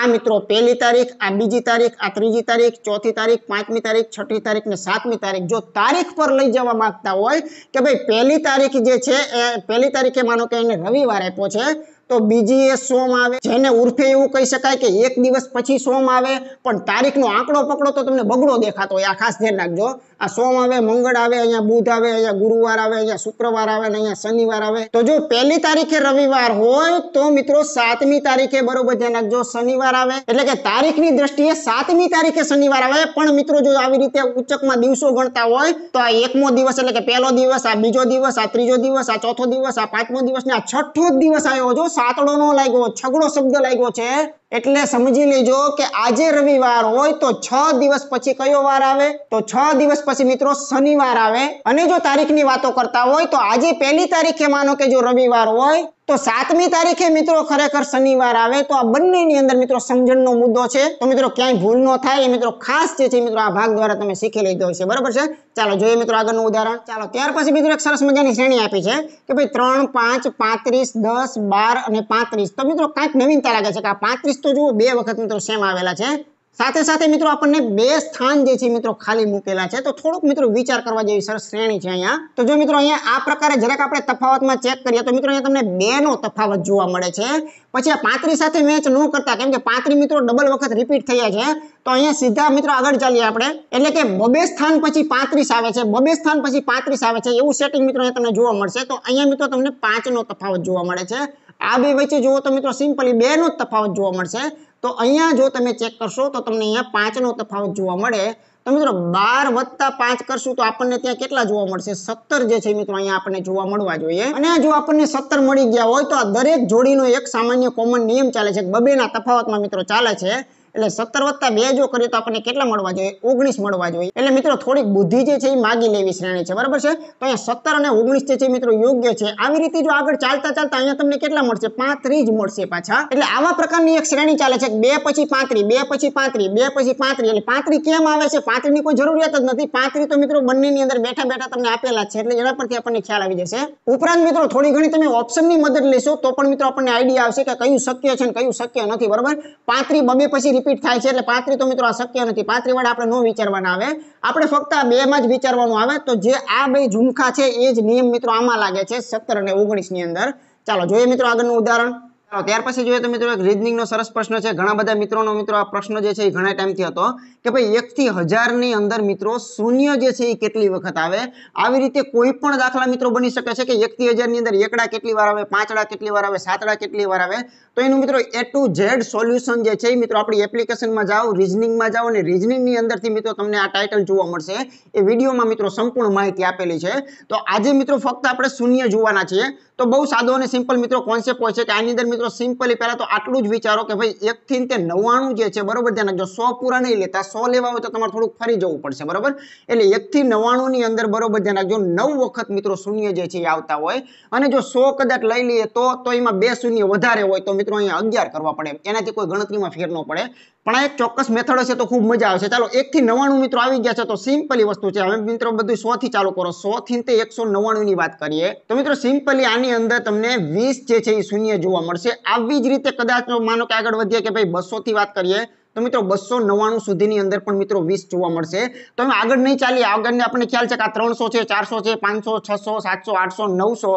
આ મિત્રો પહેલી તારીખ આ બીજી તારીખ આ ત્રીજી તારીખ ચોથી તારીખ પાંચમી તારીખ છઠ્ઠી તારીખ ને સાતમી તારીખ જો તારીખ પર લઈ જવા માંગતા હોય કે ભાઈ પહેલી તારીખ જે છે એ પહેલી તારીખે માનો કે એને રવિવાર આપ્યો છે તો બીજી એ સોમ આવે જેને ઉર્ફે એવું કહી શકાય કે એક દિવસ પછી સોમ આવે પણ તારીખનો આંકડો પકડો તો તમને બગડો દેખાતો હોય આ ખાસ ધ્યાન રાખજો આ સોમ આવે મંગળ આવે અહીંયા બુધ આવે અહીંયા ગુરુવાર આવે અહીંયા શુક્રવાર આવે ને અહીંયા શનિવાર આવે તો જો પહેલી તારીખે રવિવાર હોય તો મિત્રો સાતમી તારીખે બરોબર ધ્યાન રાખજો શનિવાર આવે એટલે કે તારીખની દ્રષ્ટિએ સાતમી તારીખે શનિવાર આવે પણ મિત્રો જો આવી રીતે ઉચ્ચકમાં દિવસો ગણતા હોય તો આ એકમો દિવસ એટલે કે પહેલો દિવસ આ બીજો દિવસ આ ત્રીજો દિવસ આ ચોથો દિવસ આ પાંચમો દિવસ ને આ છઠ્ઠો દિવસ આવ્યો જો પાતળોનો લાગ્યો છગડો શબ્દ લાગ્યો છે એટલે સમજી લેજો કે આજે રવિવાર હોય તો છ દિવસ પછી કયો વાર આવે તો છ દિવસ પછી મિત્રો શનિવાર આવે અને જો તારીખની વાતો કરતા હોય તો આજે પહેલી તારીખે માનો કે જો રવિવાર હોય તો સાતમી તારીખે મિત્રો ખરેખર શનિવાર આવે તો આ બંનેની અંદર મિત્રો સમજણનો મુદ્દો છે તો મિત્રો ક્યાંય ભૂલ ન થાય એ મિત્રો ખાસ જે છે મિત્રો આ ભાગ દ્વારા તમે શીખી લીધો છે બરાબર છે ચાલો જોઈએ મિત્રો આગળનું ઉદાહરણ ચાલો ત્યાર પછી મિત્રો એક સરસ મજાની શ્રેણી આપી છે કે ભાઈ ત્રણ પાંચ પાંત્રીસ દસ બાર અને પાંત્રીસ તો મિત્રો કાંઈક નવીનતા લાગે છે કે આ પાંત્રીસ તો જુઓ બે વખત મિત્રો સેમ આવેલા છે સાથે સાથે મિત્રો આપણને બે સ્થાન જે છે મિત્રો ખાલી મૂકેલા છે તો થોડુંક મિત્રો વિચાર કરવા જેવી સર શ્રેણી છે અહીંયા તો જો મિત્રો અહીંયા આ પ્રકારે જરાક આપણે તફાવતમાં ચેક કરીએ તો મિત્રો અહીંયા તમને બે નો તફાવત જોવા મળે છે પછી આ પાંત્રીસ સાથે મેચ ન કરતા કેમ કે પાંત્રીસ મિત્રો ડબલ વખત રિપીટ થયા છે તો અહીંયા સીધા મિત્રો આગળ ચાલીએ આપણે એટલે કે બબે સ્થાન પછી પાંત્રીસ આવે છે બબે સ્થાન પછી પાંત્રીસ આવે છે એવું સેટિંગ મિત્રો અહીંયા તમને જોવા મળશે તો અહીંયા મિત્રો તમને પાંચ તફાવત જોવા મળે છે આ બે વચ્ચે જુઓ તો મિત્રો સિમ્પલી બેનો જ તફાવત જોવા મળશે તો અહીંયા જો તમે ચેક કરશો તો તમને અહીંયા પાંચનો તફાવત જોવા મળે તો મિત્રો બાર વધતા પાંચ કરશું તો આપણને ત્યાં કેટલા જોવા મળશે સત્તર જે છે મિત્રો અહીંયા આપણને જોવા મળવા જોઈએ અને જો આપણને સત્તર મળી ગયા હોય તો આ દરેક જોડીનો એક સામાન્ય કોમન નિયમ ચાલે છે બબેના તફાવતમાં મિત્રો ચાલે છે એટલે સત્તર વત્તા બે જો કરીએ તો આપણને કેટલા મળવા જોઈએ ઓગણીસ મળવા જોઈએ એટલે મિત્રો થોડીક બુદ્ધિ જે છે એ માગી લેવી શ્રેણી છે બરાબર છે તો અહીંયા સત્તર અને ઓગણીસ જે છે મિત્રો યોગ્ય છે આવી રીતે જો આગળ ચાલતા ચાલતા અહીંયા તમને કેટલા મળશે પાંત્રીસ મળશે પાછા એટલે આવા પ્રકારની એક શ્રેણી ચાલે છે બે પછી પાંત્રી બે પછી પાંત્રી બે પછી પાંત્રી એટલે પાંત્રી કેમ આવે છે પાંત્રીની કોઈ જરૂરિયાત જ નથી પાંત્રી તો મિત્રો બંનેની અંદર બેઠા બેઠા તમને આપેલા છે એટલે એના પરથી આપણને ખ્યાલ આવી જશે ઉપરાંત મિત્રો થોડી ઘણી તમે ઓપ્શનની મદદ લેશો તો પણ મિત્રો આપણને આઈડિયા આવશે કે કયું શક્ય છે ને કયું શક્ય નથી બરાબર પાંત્રી બબે પછી રિપીટ થાય છે એટલે પાંત્રી તો મિત્રો આ શક્ય નથી પાંત્રી વડે આપણે ન વિચારવાના આવે આપણે ફક્ત આ બેમાં જ વિચારવાનું આવે તો જે આ બે ઝુમખા છે એ જ નિયમ મિત્રો આમાં લાગે છે સત્તર અને ઓગણીસ ની અંદર ચાલો જોઈએ મિત્રો આગળનું ઉદાહરણ ત્યાર પછી જોઈએ તો મિત્રો એક રીઝનિંગનો સરસ પ્રશ્ન છે ઘણા બધા મિત્રોનો મિત્રો આ પ્રશ્ન જે છે એ ઘણા ટાઈમથી હતો કે ભાઈ એકથી હજારની અંદર મિત્રો શૂન્ય જે છે એ કેટલી વખત આવે આવી રીતે કોઈ પણ દાખલા મિત્રો બની શકે છે કે એકથી હજારની અંદર એકડા કેટલી વાર આવે પાંચડા કેટલી વાર આવે સાતડા કેટલી વાર આવે તો એનું મિત્રો એ ટુ ઝેડ સોલ્યુશન જે છે એ મિત્રો આપણી એપ્લિકેશનમાં જાઓ રીઝનિંગમાં જાઓ અને રીઝનિંગની અંદરથી મિત્રો તમને આ ટાઇટલ જોવા મળશે એ વિડીયોમાં મિત્રો સંપૂર્ણ માહિતી આપેલી છે તો આજે મિત્રો ફક્ત આપણે શૂન્ય જોવાના છીએ તો બહુ સાદો અને સિમ્પલ મિત્રો કોન્સેપ્ટ હોય છે કે આની અંદર મિત્રો મિત્રો સિમ્પલી પહેલાં તો આટલું જ વિચારો કે ભાઈ એક થી નવાણું જે છે બરોબર ધ્યાન રાખજો સો પૂરા નહીં લેતા સો લેવા હોય તો તમારે થોડુંક ફરી જવું પડશે બરોબર એટલે એક થી નવાણું ની અંદર બરોબર ધ્યાન રાખજો નવ વખત મિત્રો શૂન્ય જે છે એ આવતા હોય અને જો સો કદાચ લઈ લઈએ તો તો એમાં બે શૂન્ય વધારે હોય તો મિત્રો અહીંયા અગિયાર કરવા પડે એનાથી કોઈ ગણતરીમાં ફેર ન પડે પણ આ એક ચોક્કસ મેથડ હશે તો ખૂબ મજા આવશે ચાલો એકથી નવાણું મિત્રો આવી ગયા છે તો સિમ્પલી વસ્તુ છે હવે મિત્રો બધું સોથી ચાલુ કરો સોથી તે એકસો ની વાત કરીએ તો મિત્રો સિમ્પલી આની અંદર તમને વીસ જે છે એ શૂન્ય જોવા મળશે થશે આવી જ રીતે કદાચ માનો કે આગળ વધીએ કે ભાઈ બસો થી વાત કરીએ તો મિત્રો બસો નવ્વાણું સુધીની અંદર પણ મિત્રો વીસ જોવા મળશે તો હવે આગળ નહીં ચાલીએ આગળને આપણને ખ્યાલ છે કે આ ત્રણસો છે ચારસો છે પાંચસો છસો સાતસો આઠસો નવસો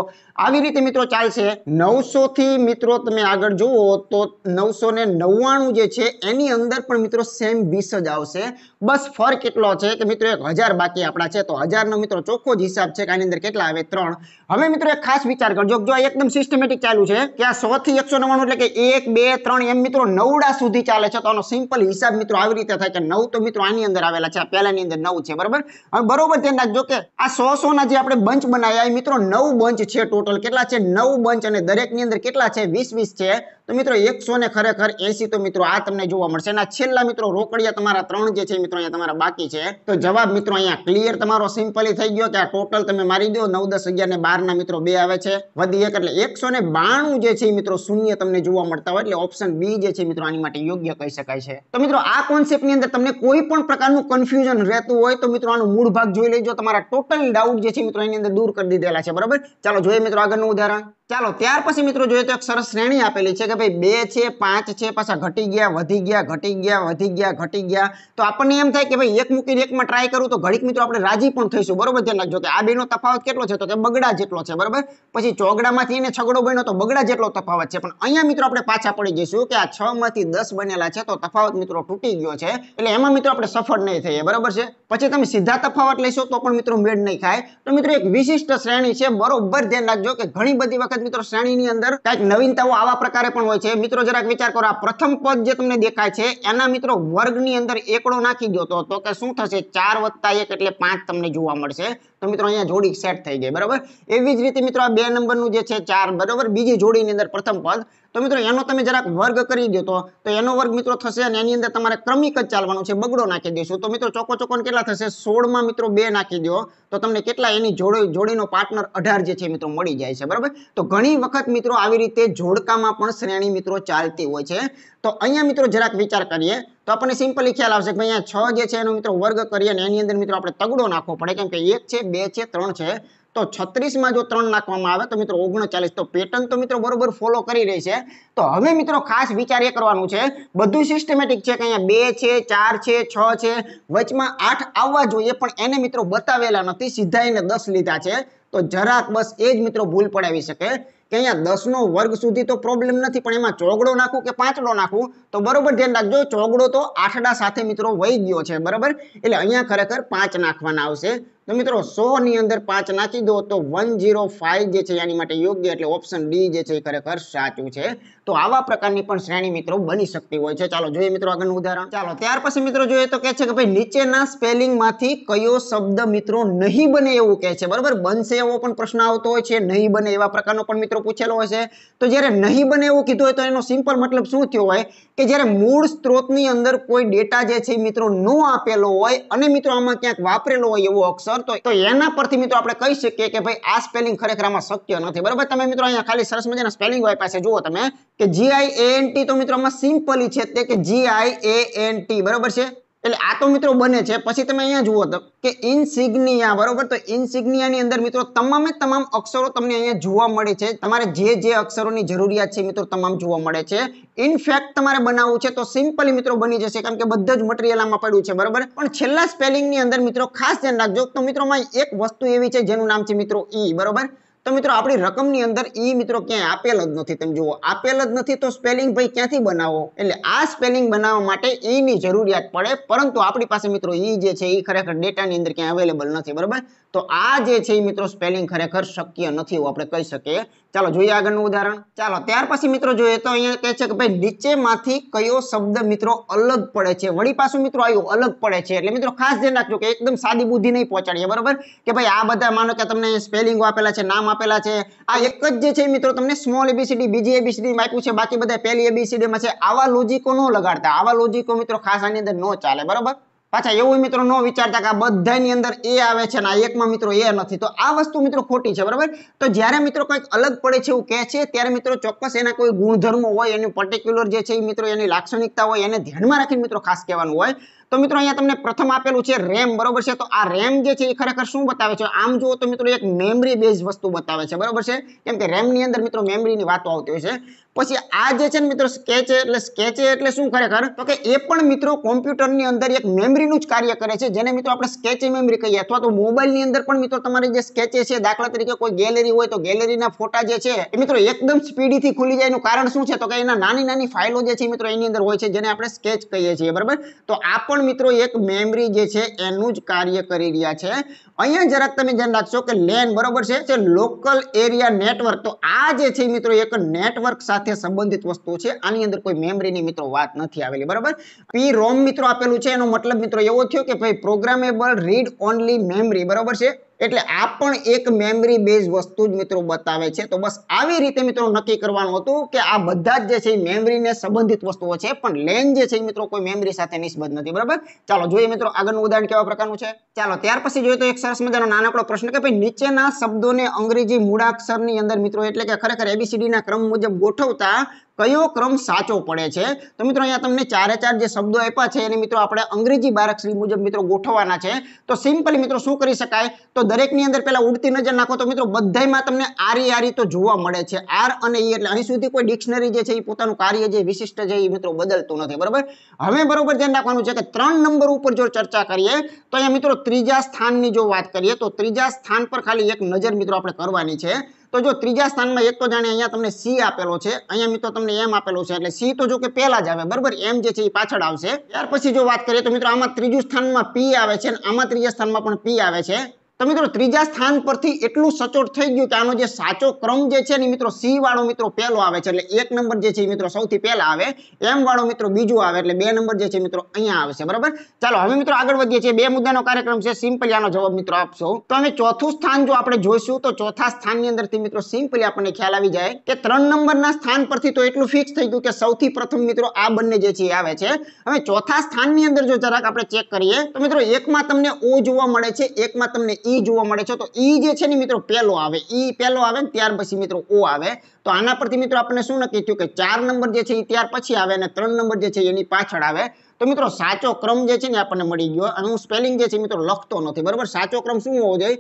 આવી રીતે મિત્રો ચાલશે નવસો થી મિત્રો તમે આગળ જુઓ તો નવસો ને નવ્વાણું જે છે એની અંદર પણ મિત્રો સેમ વીસ જ આવશે બસ ફર કેટલો છે કે મિત્રો એક હજાર બાકી આપણા છે તો હજારનો મિત્રો ચોખ્ખો જ હિસાબ છે કે આની અંદર કેટલા આવે ત્રણ હવે મિત્રો એક ખાસ વિચાર કરજો જો આ એકદમ સિસ્ટમેટિક ચાલુ છે કે આ સો થી એકસો નવ્વાણું એટલે કે એક બે ત્રણ એમ મિત્રો નવડા સુધી ચાલે છે તો આનો સિમ્પલ હિસાબ મિત્રો આવી રીતે થાય કે નવ તો મિત્રો આની અંદર આવેલા છે આ પહેલાની અંદર નવ છે બરોબર હવે બરોબર ધ્યાન રાખજો કે આ સો સોના જે આપણે બંચ બનાવ્યા એ મિત્રો નવ બંચ છે ટોટલ ટોટલ કેટલા છે નવ બંચ અને દરેકની અંદર કેટલા છે વીસ વીસ છે તો મિત્રો એકસો ને ખરેખર એસી તો મિત્રો આ તમને જોવા મળશે એના છેલ્લા મિત્રો રોકડિયા તમારા ત્રણ જે છે મિત્રો અહીંયા તમારા બાકી છે તો જવાબ મિત્રો અહીંયા ક્લિયર તમારો સિમ્પલી થઈ ગયો કે આ ટોટલ તમે મારી દો નવ દસ અગિયાર ને બાર ના મિત્રો બે આવે છે વધી એક એટલે એકસો ને બાણું જે છે મિત્રો શૂન્ય તમને જોવા મળતા હોય એટલે ઓપ્શન બી જે છે મિત્રો આની માટે યોગ્ય કહી શકાય છે તો મિત્રો આ કોન્સેપ્ટની અંદર તમને કોઈ પણ પ્રકારનું કન્ફ્યુઝન રહેતું હોય તો મિત્રો આનું મૂળ ભાગ જોઈ લેજો તમારા ટોટલ ડાઉટ જે છે મિત્રો એની અંદર દૂર કરી દીધેલા છે બરાબર ચાલો જોઈએ મિત્રો આગળનું ઉદાહરણ ચાલો ત્યાર પછી મિત્રો જોઈએ તો એક સરસ શ્રેણી આપેલી છે કે ભાઈ બે છે પાંચ છે પાછા ઘટી ગયા વધી ગયા ઘટી ગયા વધી ગયા ઘટી ગયા તો આપણને એમ થાય કે ભાઈ એક મૂકીને એકમાં ટ્રાય કરું તો ઘડીક મિત્રો આપણે રાજી પણ થઈશું બરોબર ધ્યાન રાખજો કે આ બેનો તફાવત કેટલો છે તો કે બગડા જેટલો છે બરોબર પછી ચોગડામાંથી એને છગડો બન્યો તો બગડા જેટલો તફાવત છે પણ અહીંયા મિત્રો આપણે પાછા પડી જઈશું કે આ છ માંથી દસ બનેલા છે તો તફાવત મિત્રો તૂટી ગયો છે એટલે એમાં મિત્રો આપણે સફળ નહીં થઈએ બરોબર છે પછી તમે સીધા તફાવત લેશો તો પણ મિત્રો મેળ નહીં ખાય તો મિત્રો એક વિશિષ્ટ શ્રેણી છે બરોબર ધ્યાન રાખજો કે ઘણી બધી વખત વખત મિત્રો શ્રેણીની અંદર કંઈક નવીનતાઓ આવા પ્રકારે પણ હોય છે મિત્રો જરાક વિચાર કરો આ પ્રથમ પદ જે તમને દેખાય છે એના મિત્રો વર્ગની અંદર એકડો નાખી દો તો કે શું થશે ચાર વત્તા એક એટલે પાંચ તમને જોવા મળશે તો મિત્રો અહીંયા જોડી સેટ થઈ ગઈ બરાબર એવી જ રીતે મિત્રો આ બે નંબરનું જે છે ચાર બરાબર બીજી જોડીની અંદર પ્રથમ પદ તો મિત્રો એનો તમે જરાક વર્ગ કરી દો તો એનો વર્ગ મિત્રો થશે અને એની અંદર તમારે ક્રમિક જ ચાલવાનું છે બગડો નાખી દઈશું તો મિત્રો ચોકો ચોકોને કેટલા થશે સોળમાં મિત્રો બે નાખી દો તો તમને કેટલા એની જોડી જોડીનો પાર્ટનર અઢાર જે છે મિત્રો મળી જાય છે બરાબર તો ઘણી વખત મિત્રો આવી રીતે જોડકામાં પણ શ્રેણી મિત્રો ચાલતી હોય છે તો અહીંયા મિત્રો જરાક વિચાર કરીએ તો આપણને સિમ્પલી ખ્યાલ આવશે કે અહીંયા છ જે છે એનો મિત્રો વર્ગ કરીએ અને એની અંદર મિત્રો આપણે તગડો નાખવો પડે કેમ કે એક છે બે છે ત્રણ છે તો છત્રીસમાં જો ત્રણ નાખવામાં આવે તો મિત્રો ઓગણચાલીસ તો પેટર્ન તો મિત્રો બરોબર ફોલો કરી રહી છે તો હવે મિત્રો ખાસ વિચાર એ કરવાનું છે બધું સિસ્ટમેટિક છે કે અહીંયા બે છે ચાર છે છ છે વચમાં આઠ આવવા જોઈએ પણ એને મિત્રો બતાવેલા નથી સીધા એને દસ લીધા છે તો જરાક બસ એ જ મિત્રો ભૂલ પડાવી શકે કે અહીંયા દસનો વર્ગ સુધી તો પ્રોબ્લેમ નથી પણ એમાં ચોગડો નાખું કે પાંચડો નાખું તો બરોબર ધ્યાન રાખજો ચોગડો તો આઠડા સાથે મિત્રો વહી ગયો છે બરાબર એટલે અહીંયા ખરેખર પાંચ નાખવાના આવશે તો મિત્રો સો ની અંદર પાંચ નાખી દો તો વન ઝીરો ફાઇવ જે છે એની માટે યોગ્ય એટલે ઓપ્શન ડી જે છે એ ખરેખર સાચું છે તો આવા પ્રકારની પણ શ્રેણી મિત્રો બની શકતી હોય છે ચાલો જોઈએ મિત્રો આગળનું ઉદાહરણ ચાલો ત્યાર પછી મિત્રો જોઈએ તો કહે છે કે ભાઈ નીચેના સ્પેલિંગમાંથી કયો શબ્દ મિત્રો નહીં બને એવું કહે છે બરાબર બનશે એવો પણ પ્રશ્ન આવતો હોય છે નહીં બને એવા પ્રકારનો પણ મિત્રો પૂછેલો હોય છે તો જ્યારે નહીં બને એવું કીધું હોય તો એનો સિમ્પલ મતલબ શું થયો હોય કે જ્યારે મૂળ સ્ત્રોતની અંદર કોઈ ડેટા જે છે મિત્રો ન આપેલો હોય અને મિત્રો આમાં ક્યાંક વાપરેલો હોય એવો અક્ષર કરતો તો એના પરથી મિત્રો આપણે કહી શકીએ કે ભાઈ આ સ્પેલિંગ ખરેખર આમાં શક્ય નથી બરાબર તમે મિત્રો અહીંયા ખાલી સરસ મજાના સ્પેલિંગ હોય પાસે જુઓ તમે કે જીઆઈ એ એન ટી તો મિત્રો આમાં સિમ્પલી છે તે કે જીઆઈ એ એન ટી બરાબર છે એટલે આ તો મિત્રો બને છે પછી તમે અહીંયા જુઓ તો કે ઇનસિગ્નિયા બરોબર તો ઇનસિગ્નિયાની અંદર મિત્રો તમામે તમામ અક્ષરો તમને અહીંયા જોવા મળે છે તમારે જે જે અક્ષરોની જરૂરિયાત છે મિત્રો તમામ જોવા મળે છે ઇનફેક્ટ તમારે બનાવવું છે તો સિમ્પલી મિત્રો બની જશે કારણ કે બધા જ મટીરિયલ આમાં પડ્યું છે બરોબર પણ છેલ્લા સ્પેલિંગની અંદર મિત્રો ખાસ ધ્યાન રાખજો તો મિત્રોમાં એક વસ્તુ એવી છે જેનું નામ છે મિત્રો ઈ e, બરોબર તો મિત્રો આપણી રકમની અંદર ઈ મિત્રો ક્યાંય આપેલ જ નથી તમે જુઓ આપેલ જ નથી તો સ્પેલિંગ ભાઈ ક્યાંથી બનાવો એટલે આ સ્પેલિંગ બનાવવા માટે ઈની જરૂરિયાત પડે પરંતુ આપણી પાસે મિત્રો ઈ જે છે એ ખરેખર ડેટાની અંદર ક્યાંય અવેલેબલ નથી બરાબર તો આ જે છે એ મિત્રો સ્પેલિંગ ખરેખર શક્ય નથી એવું આપણે કહી શકીએ ચાલો જોઈએ આગળનું ઉદાહરણ ચાલો ત્યાર પછી મિત્રો જોઈએ તો અહીંયા કહે છે કે ભાઈ નીચેમાંથી કયો શબ્દ મિત્રો અલગ પડે છે વળી પાછું મિત્રો આવ્યું અલગ પડે છે એટલે મિત્રો ખાસ ધ્યાન રાખજો કે એકદમ સાદી બુદ્ધિ નહીં પહોંચાડીએ બરાબર કે ભાઈ આ બધા માનો કે તમને સ્પેલિંગો આપેલા છે નામ આપેલા છે આ એક જ જે છે મિત્રો તમને સ્મોલ એબીસીડી બીજી એબીસીડીમાં આપ્યું છે બાકી બધા પહેલી એબીસીડીમાં છે આવા લોજિકો ન લગાડતા આવા લોજિકો મિત્રો ખાસ આની અંદર નો ચાલે બરાબર પાછા એવું મિત્રો ન વિચારતા કે આ બધાની અંદર એ આવે છે ને આ એકમાં મિત્રો એ નથી તો આ વસ્તુ મિત્રો ખોટી છે બરાબર તો જ્યારે મિત્રો કંઈક અલગ પડે છે એવું કહે છે ત્યારે મિત્રો ચોક્કસ એના કોઈ ગુણધર્મો હોય એનું પર્ટિક્યુલર જે છે એ મિત્રો એની લાક્ષણિકતા હોય એને ધ્યાનમાં રાખીને મિત્રો ખાસ કહેવાનું હોય તો મિત્રો અહીંયા તમને પ્રથમ આપેલું છે રેમ બરોબર છે તો આ રેમ જે છે એ ખરેખર શું બતાવે છે આમ જુઓ તો મિત્રો એક મેમરી બેઝ વસ્તુ બતાવે છે બરોબર છે કેમ કે ની અંદર મિત્રો મેમરીની વાતો આવતી હોય છે પછી આ જે છે ને મિત્રો સ્કેચ એટલે સ્કેચ એટલે શું ખરેખર તો કે એ પણ મિત્રો કોમ્પ્યુટરની અંદર એક મેમરીનું જ કાર્ય કરે છે જેને મિત્રો આપણે સ્કેચ મેમરી કહીએ અથવા તો મોબાઈલની અંદર પણ મિત્રો તમારી જે સ્કેચ છે દાખલા તરીકે કોઈ ગેલેરી હોય તો ગેલેરીના ફોટા જે છે એ મિત્રો એકદમ સ્પીડીથી ખુલી જાય એનું કારણ શું છે તો કે એના નાની નાની ફાઇલો જે છે મિત્રો એની અંદર હોય છે જેને આપણે સ્કેચ કહીએ છીએ બરાબર તો આ પણ મિત્રો એક મેમરી જે છે એનું જ કાર્ય કરી રહ્યા છે અહીંયા જરાક તમે ધ્યાન રાખશો કે લેન બરોબર છે જે લોકલ એરિયા નેટવર્ક તો આ જે છે મિત્રો એક નેટવર્ક સાથે સંબંધિત વસ્તુ છે આની અંદર કોઈ મેમરીની મિત્રો વાત નથી આવેલી બરોબર પી રોમ મિત્રો આપેલું છે એનો મતલબ મિત્રો એવો થયો કે ભાઈ પ્રોગ્રામેબલ રીડ ઓનલી મેમરી બરોબર છે એટલે આ પણ એક મેમરી બેઝ વસ્તુ જ મિત્રો બતાવે છે તો બસ આવી રીતે મિત્રો નક્કી કરવાનું હતું કે આ બધા જ જે છે મેમરીને સંબંધિત વસ્તુઓ છે પણ લેન જે છે મિત્રો કોઈ મેમરી સાથે નિસ્બત નથી બરાબર ચાલો જોઈએ મિત્રો આગળનું ઉદાહરણ કેવા પ્રકારનું છે ચાલો ત્યાર પછી જોઈએ તો એક સરસ મજાનો નાનકડો પ્રશ્ન કે ભાઈ નીચેના શબ્દોને અંગ્રેજી મૂળાક્ષરની અંદર મિત્રો એટલે કે ખરેખર એબીસીડીના ક્રમ મુજબ ગોઠવતા કયો ક્રમ સાચો પડે છે તો મિત્રો અહીંયા તમને ચારે ચાર જે શબ્દો આપ્યા છે એને મિત્રો આપણે અંગ્રેજી બારકશ્રી મુજબ મિત્રો ગોઠવવાના છે તો સિમ્પલી મિત્રો શું કરી શકાય તો દરેકની અંદર પહેલાં ઉડતી નજર નાખો તો મિત્રો બધામાં તમને આરી આરી તો જોવા મળે છે આર અને ઈ એટલે અહીં સુધી કોઈ ડિક્શનરી જે છે એ પોતાનું કાર્ય જે વિશિષ્ટ છે એ મિત્રો બદલતું નથી બરાબર હવે બરોબર ધ્યાન રાખવાનું છે કે ત્રણ નંબર ઉપર જો ચર્ચા કરીએ તો અહીંયા મિત્રો ત્રીજા સ્થાનની જો વાત કરીએ તો ત્રીજા સ્થાન પર ખાલી એક નજર મિત્રો આપણે કરવાની છે તો જો ત્રીજા સ્થાનમાં એક તો જાણે અહીંયા તમને સી આપેલો છે અહીંયા મિત્રો તમને એમ આપેલો છે એટલે સી તો જો કે પહેલા જ આવે બરાબર એમ જે છે એ પાછળ આવશે ત્યાર પછી જો વાત કરીએ તો મિત્રો આમાં ત્રીજું સ્થાનમાં પી આવે છે આમાં ત્રીજા સ્થાનમાં પણ પી આવે છે તો મિત્રો ત્રીજા સ્થાન પરથી એટલું સચોટ થઈ ગયું કે આનો જે સાચો ક્રમ જે છે ને મિત્રો સી વાળો મિત્રો પહેલો આવે છે એટલે એક નંબર જે છે એ મિત્રો સૌથી પહેલા આવે એમ વાળો મિત્રો બીજો આવે એટલે બે નંબર જે છે મિત્રો અહીંયા આવે છે બરાબર ચાલો હવે મિત્રો આગળ વધીએ છીએ બે મુદ્દાનો કાર્યક્રમ છે સિમ્પલી જવાબ મિત્રો આપશો તો અમે ચોથું સ્થાન જો આપણે જોઈશું તો ચોથા સ્થાનની અંદરથી મિત્રો સિમ્પલી આપણને ખ્યાલ આવી જાય કે ત્રણ નંબરના સ્થાન પરથી તો એટલું ફિક્સ થઈ ગયું કે સૌથી પ્રથમ મિત્રો આ બંને જે છે એ આવે છે હવે ચોથા સ્થાનની અંદર જો જરાક આપણે ચેક કરીએ તો મિત્રો એકમાં તમને ઓ જોવા મળે છે એકમાં તમને ઈ જોવા મળે છે તો ઈ જે છે ને મિત્રો પહેલો આવે ઈ પહેલો આવે ને ત્યાર પછી મિત્રો ઓ આવે તો આના પરથી મિત્રો આપણને શું નક્કી થયું કે ચાર નંબર જે છે એ ત્યાર પછી આવે અને ત્રણ નંબર જે છે એની પાછળ આવે તો મિત્રો સાચો ક્રમ જે છે ને આપણને મળી ગયો અને હું સ્પેલિંગ જે છે મિત્રો લખતો નથી બરાબર સાચો ક્રમ શું હોવો જોઈએ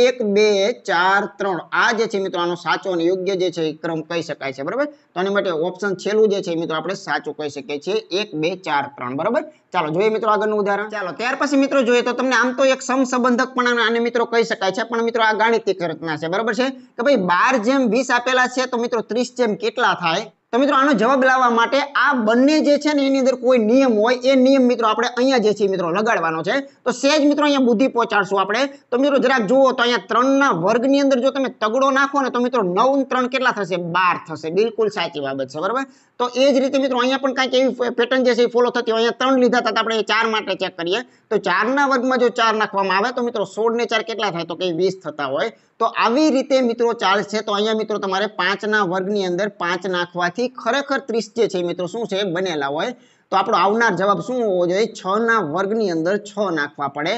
એક બે ચાર ત્રણ આ જે છે મિત્રો આનો સાચો અને યોગ્ય જે છે ક્રમ કહી શકાય છે બરાબર તો એની માટે ઓપ્શન છેલ્લું જે છે મિત્રો આપણે સાચું કહી શકીએ છીએ એક બે ચાર ત્રણ બરાબર ચાલો જોઈએ મિત્રો આગળનું ઉદાહરણ ચાલો ત્યાર પછી મિત્રો જોઈએ તો તમને આમ તો એક સમસંબંધક પણ આને મિત્રો કહી શકાય છે પણ મિત્રો આ ગાણિતિક રચના છે બરાબર છે કે ભાઈ બાર જેમ વીસ આપેલા છે તો મિત્રો ત્રીસ જેમ કેટલા થાય તો મિત્રો આનો જવાબ લાવવા માટે આ બંને જે છે ને એની અંદર કોઈ નિયમ હોય એ નિયમ મિત્રો આપણે અહીંયા જે છે મિત્રો લગાડવાનો છે તો સેજ મિત્રો અહીંયા બુદ્ધિ પહોંચાડશું આપણે તો મિત્રો જરાક જુઓ તો અહીંયા ત્રણના વર્ગની અંદર જો તમે તગડો નાખો ને તો મિત્રો નવ ત્રણ કેટલા થશે બાર થશે બિલકુલ સાચી બાબત છે બરાબર તો એ જ રીતે મિત્રો અહીંયા પણ કાંઈક એવી પેટર્ન જે છે એ ફોલો થતી હોય અહીંયા ત્રણ લીધા હતા આપણે ચાર માટે ચેક કરીએ તો ચારના વર્ગમાં જો ચાર નાખવામાં આવે તો મિત્રો સોળ ને ચાર કેટલા થાય તો કે વીસ થતા હોય તો આવી રીતે મિત્રો ચાલશે તો અહીંયા મિત્રો તમારે પાંચના વર્ગની અંદર પાંચ નાખવાથી ખરેખર ત્રીસ જે છે મિત્રો શું છે બનેલા હોય તો આપણો આવનાર જવાબ શું હોવો જોઈએ છ ના વર્ગની અંદર છ નાખવા પડે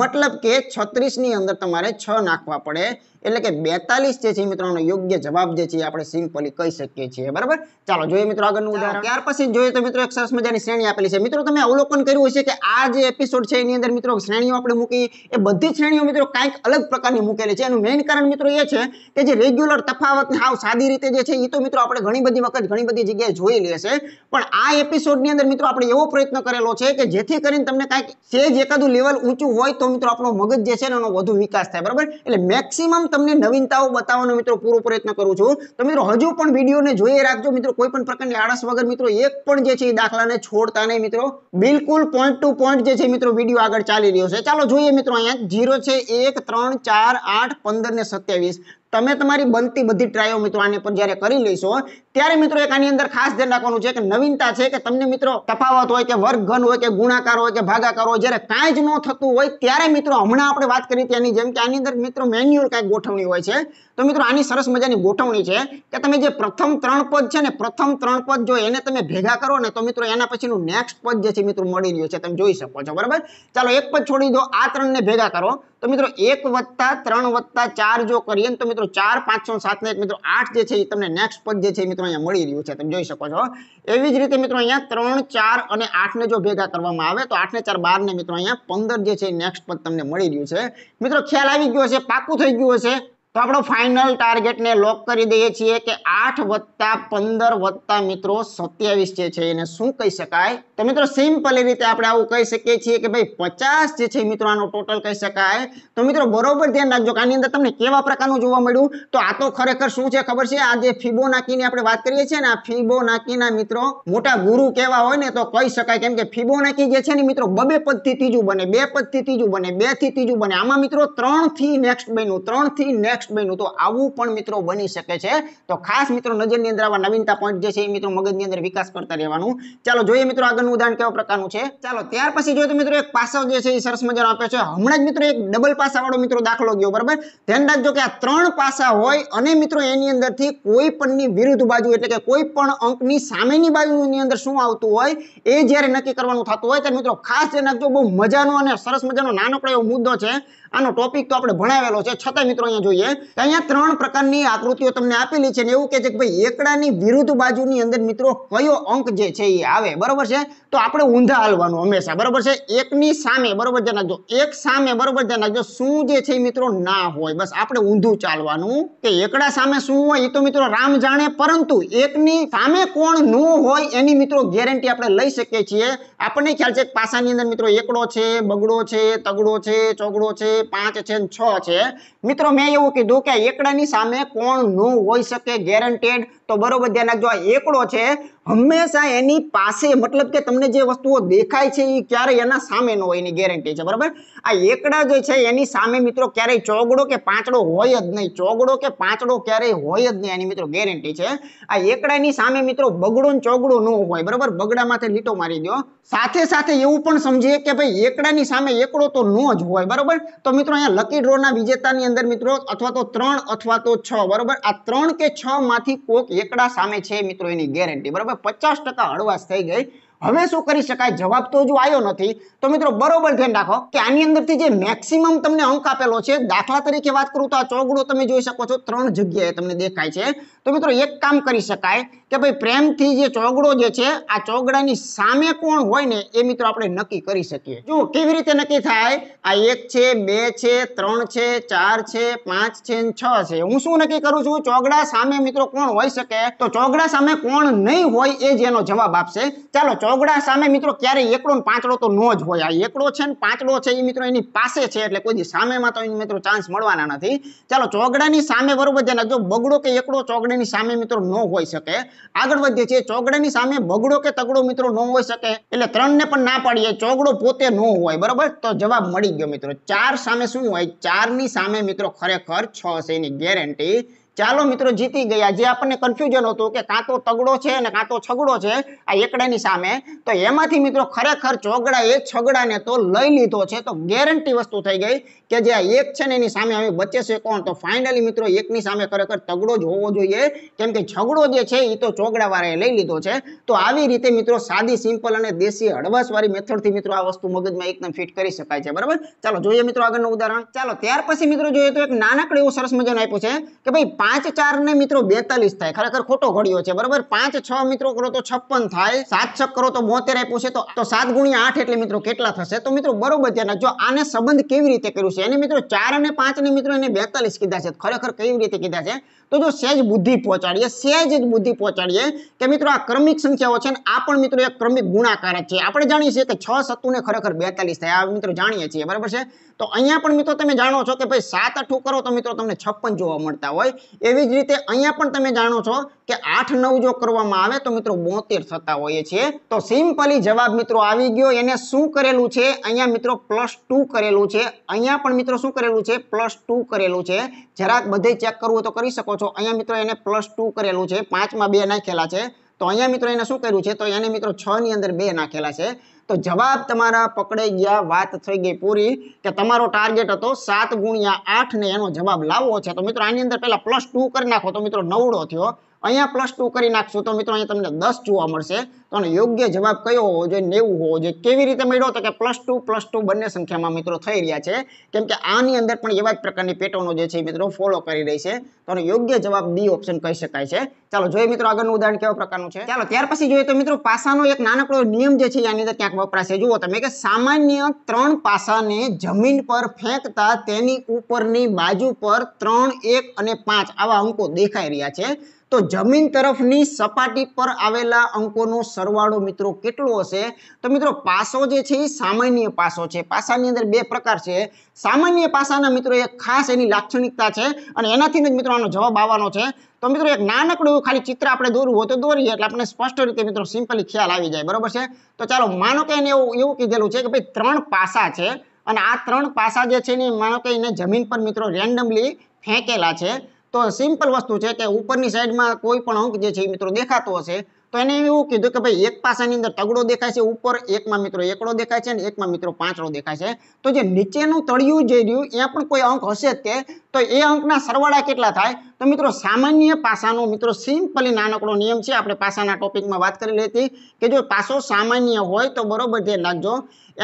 મતલબ કે છત્રીસની અંદર તમારે છ નાખવા પડે એટલે કે બેતાલીસ જે છે મિત્રોનો યોગ્ય જવાબ જે છે આપણે સિમ્પલી કહી શકીએ છીએ બરાબર ચાલો જોઈએ મિત્રો આગળનું ઉદાહરણ ત્યાર પછી જોઈએ તો મિત્રો એક સરસ મજાની શ્રેણી આપેલી છે મિત્રો તમે અવલોકન કર્યું હશે કે આ જે એપિસોડ છે એની અંદર મિત્રો શ્રેણીઓ આપણે મૂકી એ બધી શ્રેણીઓ મિત્રો કંઈક અલગ પ્રકારની મૂકેલી છે એનું મેઇન કારણ મિત્રો એ છે કે જે રેગ્યુલર તફાવત હાવ સાદી રીતે જે છે એ તો મિત્રો આપણે ઘણી બધી વખત ઘણી બધી જગ્યાએ જોઈ લે છે પણ આ એપિસોડની અંદર મિત્રો આપણે એવો પ્રયત્ન કરેલો છે કે જેથી કરીને તમને કાંઈક સેજ એકાદું લેવલ ઊંચું હોય તો મિત્રો આપણો મગજ જે છે એનો વધુ વિકાસ થાય બરાબર એટલે મેક્સિમમ તમને નવીનતાઓ બતાવવાનો મિત્રો પૂરો પ્રયત્ન કરું છું તો મિત્રો હજુ પણ વિડીયોને જોઈ રાખજો મિત્રો કોઈ પણ પ્રકારની આળસ વગર મિત્રો એક પણ જે છે એ દાખલાને છોડતા નહીં મિત્રો બિલકુલ પોઈન્ટ ટુ પોઈન્ટ જે છે મિત્રો વિડીયો આગળ ચાલી રહ્યો છે ચાલો જોઈએ મિત્રો અહીંયા જીરો છે એક ત્રણ ચાર આઠ પંદર ને સત્યાવીસ તમે તમારી બનતી બધી ટ્રાયો મિત્રો આને પર જ્યારે કરી લેશો ત્યારે મિત્રો એક આની અંદર ખાસ ધ્યાન રાખવાનું છે કે નવીનતા છે કે તમને મિત્રો તફાવત હોય કે વર્ગ ઘન હોય કે ગુણાકાર હોય કે ભાગાકાર હોય જ્યારે કાંઈ જ ન થતું હોય ત્યારે મિત્રો હમણાં આપણે વાત કરી ત્યાંની જેમ કે આની અંદર મિત્રો મેન્યુઅલ કાંઈક ગોઠવણી હોય છે તો મિત્રો આની સરસ મજાની ગોઠવણી છે કે તમે જે પ્રથમ ત્રણ પદ છે ને પ્રથમ ત્રણ પદ જો એને તમે ભેગા કરો ને તો મિત્રો એના પછીનું નેક્સ્ટ પદ જે છે મિત્રો મળી રહ્યું છે તમે જોઈ શકો છો બરાબર ચાલો એક પદ છોડી દો આ ત્રણને ભેગા કરો તો મિત્રો એક વત્તા ત્રણ વત્તા ચાર જો કરીએ તો મિત્રો ચાર પાંચ છ સાત ને એક મિત્રો આઠ જે છે એ તમને નેક્સ્ટ પદ જે છે મિત્રો અહીંયા મળી રહ્યું છે તમે જોઈ શકો છો એવી જ રીતે મિત્રો અહીંયા ત્રણ ચાર અને આઠને જો ભેગા કરવામાં આવે તો આઠને ચાર બારને મિત્રો અહીંયા પંદર જે છે નેક્સ્ટ પદ તમને મળી રહ્યું છે મિત્રો ખ્યાલ આવી ગયો હશે પાકું થઈ ગયું હશે તો આપણો ફાઇનલ ટાર્ગેટને લોક કરી દઈએ છીએ કે આઠ વત્તા પંદર વત્તા મિત્રો સત્યાવીસ જે છે એને શું કહી શકાય તો મિત્રો સિમ્પલ રીતે આપણે આવું કહી શકીએ છીએ કે ભાઈ પચાસ જે છે મિત્રો આનો ટોટલ કહી શકાય તો મિત્રો બરોબર ધ્યાન રાખજો કે આની અંદર તમને કેવા પ્રકારનું જોવા મળ્યું તો આ તો ખરેખર શું છે ખબર છે આ જે ફીબો નાકીની આપણે વાત કરીએ છીએ ને આ ફીબો નાકીના મિત્રો મોટા ગુરુ કેવા હોય ને તો કહી શકાય કેમ કે ફીબો નાકી જે છે ને મિત્રો બબે પદથી ત્રીજું બને બે પદથી ત્રીજું બને બે થી ત્રીજું બને આમાં મિત્રો ત્રણથી નેક્સ્ટ બન્યું ત્રણથી નેક્સ્ટ ટેક્સ્ટ બન્યું તો આવું પણ મિત્રો બની શકે છે તો ખાસ મિત્રો નજરની અંદર આવા નવીનતા પોઈન્ટ જે છે એ મિત્રો મગજની અંદર વિકાસ કરતા રહેવાનું ચાલો જોઈએ મિત્રો આગળનું ઉદાહરણ કેવા પ્રકારનું છે ચાલો ત્યાર પછી જોઈએ તો મિત્રો એક પાસા જે છે એ સરસ મજાનો આપ્યો છે હમણાં જ મિત્રો એક ડબલ પાસાવાળો મિત્રો દાખલો ગયો બરાબર ધ્યાન રાખજો કે આ ત્રણ પાસા હોય અને મિત્રો એની અંદરથી કોઈ પણની વિરુદ્ધ બાજુ એટલે કે કોઈ પણ અંકની સામેની બાજુની અંદર શું આવતું હોય એ જ્યારે નક્કી કરવાનું થતું હોય ત્યારે મિત્રો ખાસ ધ્યાન રાખજો બહુ મજાનો અને સરસ મજાનો નાનકડો એવો મુદ્દો છે આનો ટોપિક તો આપણે ભણાવેલો છે છતાં મિત્રો અહીંયા જોઈએ અહીંયા ત્રણ પ્રકારની આકૃતિઓ તમને આપેલી છે ને એવું કે છે કે ભાઈ એકડાની વિરુદ્ધ બાજુની અંદર મિત્રો કયો અંક જે છે એ આવે બરોબર છે તો આપણે ઊંધા હાલવાનું હંમેશા બરોબર છે એકની સામે બરોબર ધ્યાન રાખજો એક સામે બરોબર ધ્યાન રાખજો શું જે છે મિત્રો ના હોય બસ આપણે ઊંધું ચાલવાનું કે એકડા સામે શું હોય એ તો મિત્રો રામ જાણે પરંતુ એકની સામે કોણ ન હોય એની મિત્રો ગેરંટી આપણે લઈ શકીએ છીએ આપણને ખ્યાલ છે પાસાની અંદર મિત્રો એકડો છે બગડો છે તગડો છે ચોગડો છે પાંચ છે છ છે મિત્રો મેં એવું કીધું કે એકડાની સામે કોણ નો હોઈ શકે ગેરંટેડ તો બરોબર ધ્યાન રાખજો આ એકડો છે હંમેશા એની પાસે મતલબ કે તમને જે વસ્તુઓ દેખાય છે એ ક્યારેય એના સામે ન હોય એની ગેરંટી છે બરાબર આ એકડા જે છે એની સામે મિત્રો ક્યારેય ચોગડો કે પાંચડો હોય જ નહીં ચોગડો કે પાંચડો ક્યારેય હોય જ નહીં એની મિત્રો ગેરંટી છે આ એકડાની સામે મિત્રો બગડો ને ચોગડો ન હોય બરાબર બગડા માથે લીટો મારી દો સાથે સાથે એવું પણ સમજીએ કે ભાઈ એકડાની સામે એકડો તો ન જ હોય બરાબર તો મિત્રો અહીંયા લકી ડ્રો ના વિજેતાની અંદર મિત્રો અથવા તો ત્રણ અથવા તો છ બરોબર આ ત્રણ કે છ માંથી કોક એકડા સામે છે મિત્રો એની ગેરંટી બરાબર પચાસ ટકા હળવાશ થઈ ગઈ હવે શું કરી શકાય જવાબ તો હજુ આવ્યો નથી તો મિત્રો બરોબર ધ્યાન રાખો કે આની અંદરથી જે મેક્સિમમ તમને અંક આપેલો છે દાખલા તરીકે વાત કરું તો આ ચોગડો તમે જોઈ શકો છો ત્રણ જગ્યાએ તમને દેખાય છે તો મિત્રો એક કામ કરી શકાય કે ભાઈ પ્રેમથી જે ચોગડો જે છે આ ચોગડાની સામે કોણ હોય ને એ મિત્રો આપણે નક્કી કરી શકીએ જો કેવી રીતે નક્કી થાય આ એક છે બે છે ત્રણ છે ચાર છે પાંચ છે છ છે હું શું નક્કી કરું છું ચોગડા સામે મિત્રો કોણ હોય શકે તો ચોગડા સામે કોણ નહીં હોય એ જ એનો જવાબ આપશે ચાલો ચોગડા સામે મિત્રો ક્યારે એકડો ને પાંચડો તો નો જ હોય આ એકડો છે ને પાંચડો છે એ મિત્રો એની પાસે છે એટલે કોઈ સામેમાં તો એને મિત્રો ચાન્સ મળવાના નથી ચાલો ચોગડાની સામે બરોબર છે જો બગડો કે એકડો ચોગડાની સામે મિત્રો નો હોઈ શકે આગળ વધીએ છીએ ચોગડાની સામે બગડો કે તગડો મિત્રો નો હોઈ શકે એટલે ત્રણને પણ ના પાડીએ ચોગડો પોતે નો હોય બરોબર તો જવાબ મળી ગયો મિત્રો ચાર સામે શું હોય ચારની સામે મિત્રો ખરેખર છ છે એની ગેરંટી ચાલો મિત્રો જીતી ગયા જે આપણને કન્ફ્યુઝન હતું કે કાં તો તગડો છે અને કાં તો છગડો છે આ એકડાની સામે તો એમાંથી મિત્રો ખરેખર ચોગડા એ છગડાને તો લઈ લીધો છે તો ગેરંટી વસ્તુ થઈ ગઈ કે જે આ એક છે ને એની સામે હવે બચે છે કોણ તો ફાઇનલી મિત્રો એકની સામે ખરેખર તગડો જ હોવો જોઈએ કેમ કે છગડો જે છે એ તો ચોગડાવાળાએ લઈ લીધો છે તો આવી રીતે મિત્રો સાદી સિમ્પલ અને દેશી હળવાશવાળી મેથડથી મિત્રો આ વસ્તુ મગજમાં એકદમ ફિટ કરી શકાય છે બરાબર ચાલો જોઈએ મિત્રો આગળનું ઉદાહરણ ચાલો ત્યાર પછી મિત્રો જોઈએ તો એક નાનકડું એવું સરસ મજાનું આપ્યું છે કે ભાઈ પાંચ ચાર ને મિત્રો બેતાલીસ થાય ખરેખર ખોટો ઘડ્યો છે બરાબર પાંચ છ મિત્રો કરો તો છપ્પન થાય સાત છક કરો તો બોતેર આપ્યું છે તો સાત ગુણ્યા આઠ એટલે મિત્રો કેટલા થશે તો મિત્રો બરોબર ધ્યાન જો આને સંબંધ કેવી રીતે કર્યું છે એને મિત્રો ચાર અને પાંચ ને મિત્રો એને બેતાલીસ કીધા છે ખરેખર કેવી રીતે કીધા છે તો જો સહેજ બુદ્ધિ પહોંચાડીએ સહેજ જ બુદ્ધિ પહોંચાડીએ કે મિત્રો આ ક્રમિક સંખ્યાઓ છે ને આ પણ મિત્રો એક ક્રમિક ગુણાકાર છે આપણે જાણીએ છીએ કે છ સત્તુને ખરેખર બેતાલીસ થાય આ મિત્રો જાણીએ છીએ બરાબર છે તો અહીંયા પણ મિત્રો તમે જાણો છો કે ભાઈ સાત અઠું કરો તો મિત્રો તમને છપ્પન જોવા મળતા હોય એવી જ રીતે અહીંયા પણ તમે જાણો છો કે આઠ નવ જો કરવામાં આવે તો મિત્રો બોતેર થતા હોઈએ છીએ તો સિમ્પલી જવાબ મિત્રો આવી ગયો એને શું કરેલું છે અહીંયા મિત્રો પ્લસ ટુ કરેલું છે અહીંયા પણ મિત્રો શું કરેલું છે પ્લસ ટુ કરેલું છે જરાક બધે ચેક કરવું તો કરી શકો શકો છો અહીંયા મિત્રો એને પ્લસ ટુ કરેલું છે પાંચમાં બે નાખેલા છે તો અહીંયા મિત્રો એને શું કર્યું છે તો એને મિત્રો છની અંદર બે નાખેલા છે તો જવાબ તમારા પકડાઈ ગયા વાત થઈ ગઈ પૂરી કે તમારો ટાર્ગેટ હતો સાત ગુણ્યા આઠ ને એનો જવાબ લાવવો છે તો મિત્રો આની અંદર પહેલાં પ્લસ ટુ કરી નાખો તો મિત્રો નવડો થયો અહીંયા પ્લસ ટુ કરી નાખશો તો મિત્રો અહીંયા તમને દસ જોવા મળશે તો યોગ્ય જવાબ કયો હોવો જોઈએ નેવું હોવો જોઈએ કેવી રીતે મળ્યો તો કે પ્લસ ટુ પ્લસ ટુ બંને સંખ્યામાં મિત્રો થઈ રહ્યા છે કેમ કે આની અંદર પણ એવા જ પ્રકારની પેટર્નો જે છે મિત્રો ફોલો કરી રહી છે તો યોગ્ય જવાબ બી ઓપ્શન કહી શકાય છે ચાલો જોઈએ મિત્રો આગળનું ઉદાહરણ કેવા પ્રકારનું છે ચાલો ત્યાર પછી જોઈએ તો મિત્રો પાસાનો એક નાનકડો નિયમ જે છે આની અંદર ક્યાંક વપરાશે જુઓ તમે કે સામાન્ય ત્રણ પાસાને જમીન પર ફેંકતા તેની ઉપરની બાજુ પર ત્રણ એક અને પાંચ આવા અંકો દેખાઈ રહ્યા છે તો જમીન તરફની સપાટી પર આવેલા અંકોનો સરવાળો મિત્રો કેટલો હશે તો મિત્રો પાસો જે છે એ સામાન્ય પાસો છે પાસાની અંદર બે પ્રકાર છે સામાન્ય પાસાના મિત્રો એક ખાસ એની લાક્ષણિકતા છે અને એનાથી જ મિત્રો આનો જવાબ આવવાનો છે તો મિત્રો એક નાનકડું ખાલી ચિત્ર આપણે દોરવું હોય તો દોરીએ એટલે આપણે સ્પષ્ટ રીતે મિત્રો સિમ્પલી ખ્યાલ આવી જાય બરોબર છે તો ચાલો માનો કે એને એવું એવું કીધેલું છે કે ભાઈ ત્રણ પાસા છે અને આ ત્રણ પાસા જે છે ને માનો કે એને જમીન પર મિત્રો રેન્ડમલી ફેંકેલા છે તો સિમ્પલ વસ્તુ છે કે ઉપરની સાઈડમાં કોઈ પણ અંક જે છે એ મિત્રો દેખાતો હશે તો એને એવું કીધું કે ભાઈ એક પાસાની અંદર તગડો દેખાય છે ઉપર એકમાં મિત્રો એકડો દેખાય છે અને એકમાં મિત્રો પાંચડો દેખાય છે તો જે નીચેનું તળિયું જે રહ્યું એ પણ કોઈ અંક હશે જ તે તો એ અંકના સરવાળા કેટલા થાય તો મિત્રો સામાન્ય પાસાનો મિત્રો સિમ્પલી નાનકડો નિયમ છે આપણે પાસાના ટોપિકમાં વાત કરી લેતી કે જો પાસો સામાન્ય હોય તો બરોબર ધ્યાન રાખજો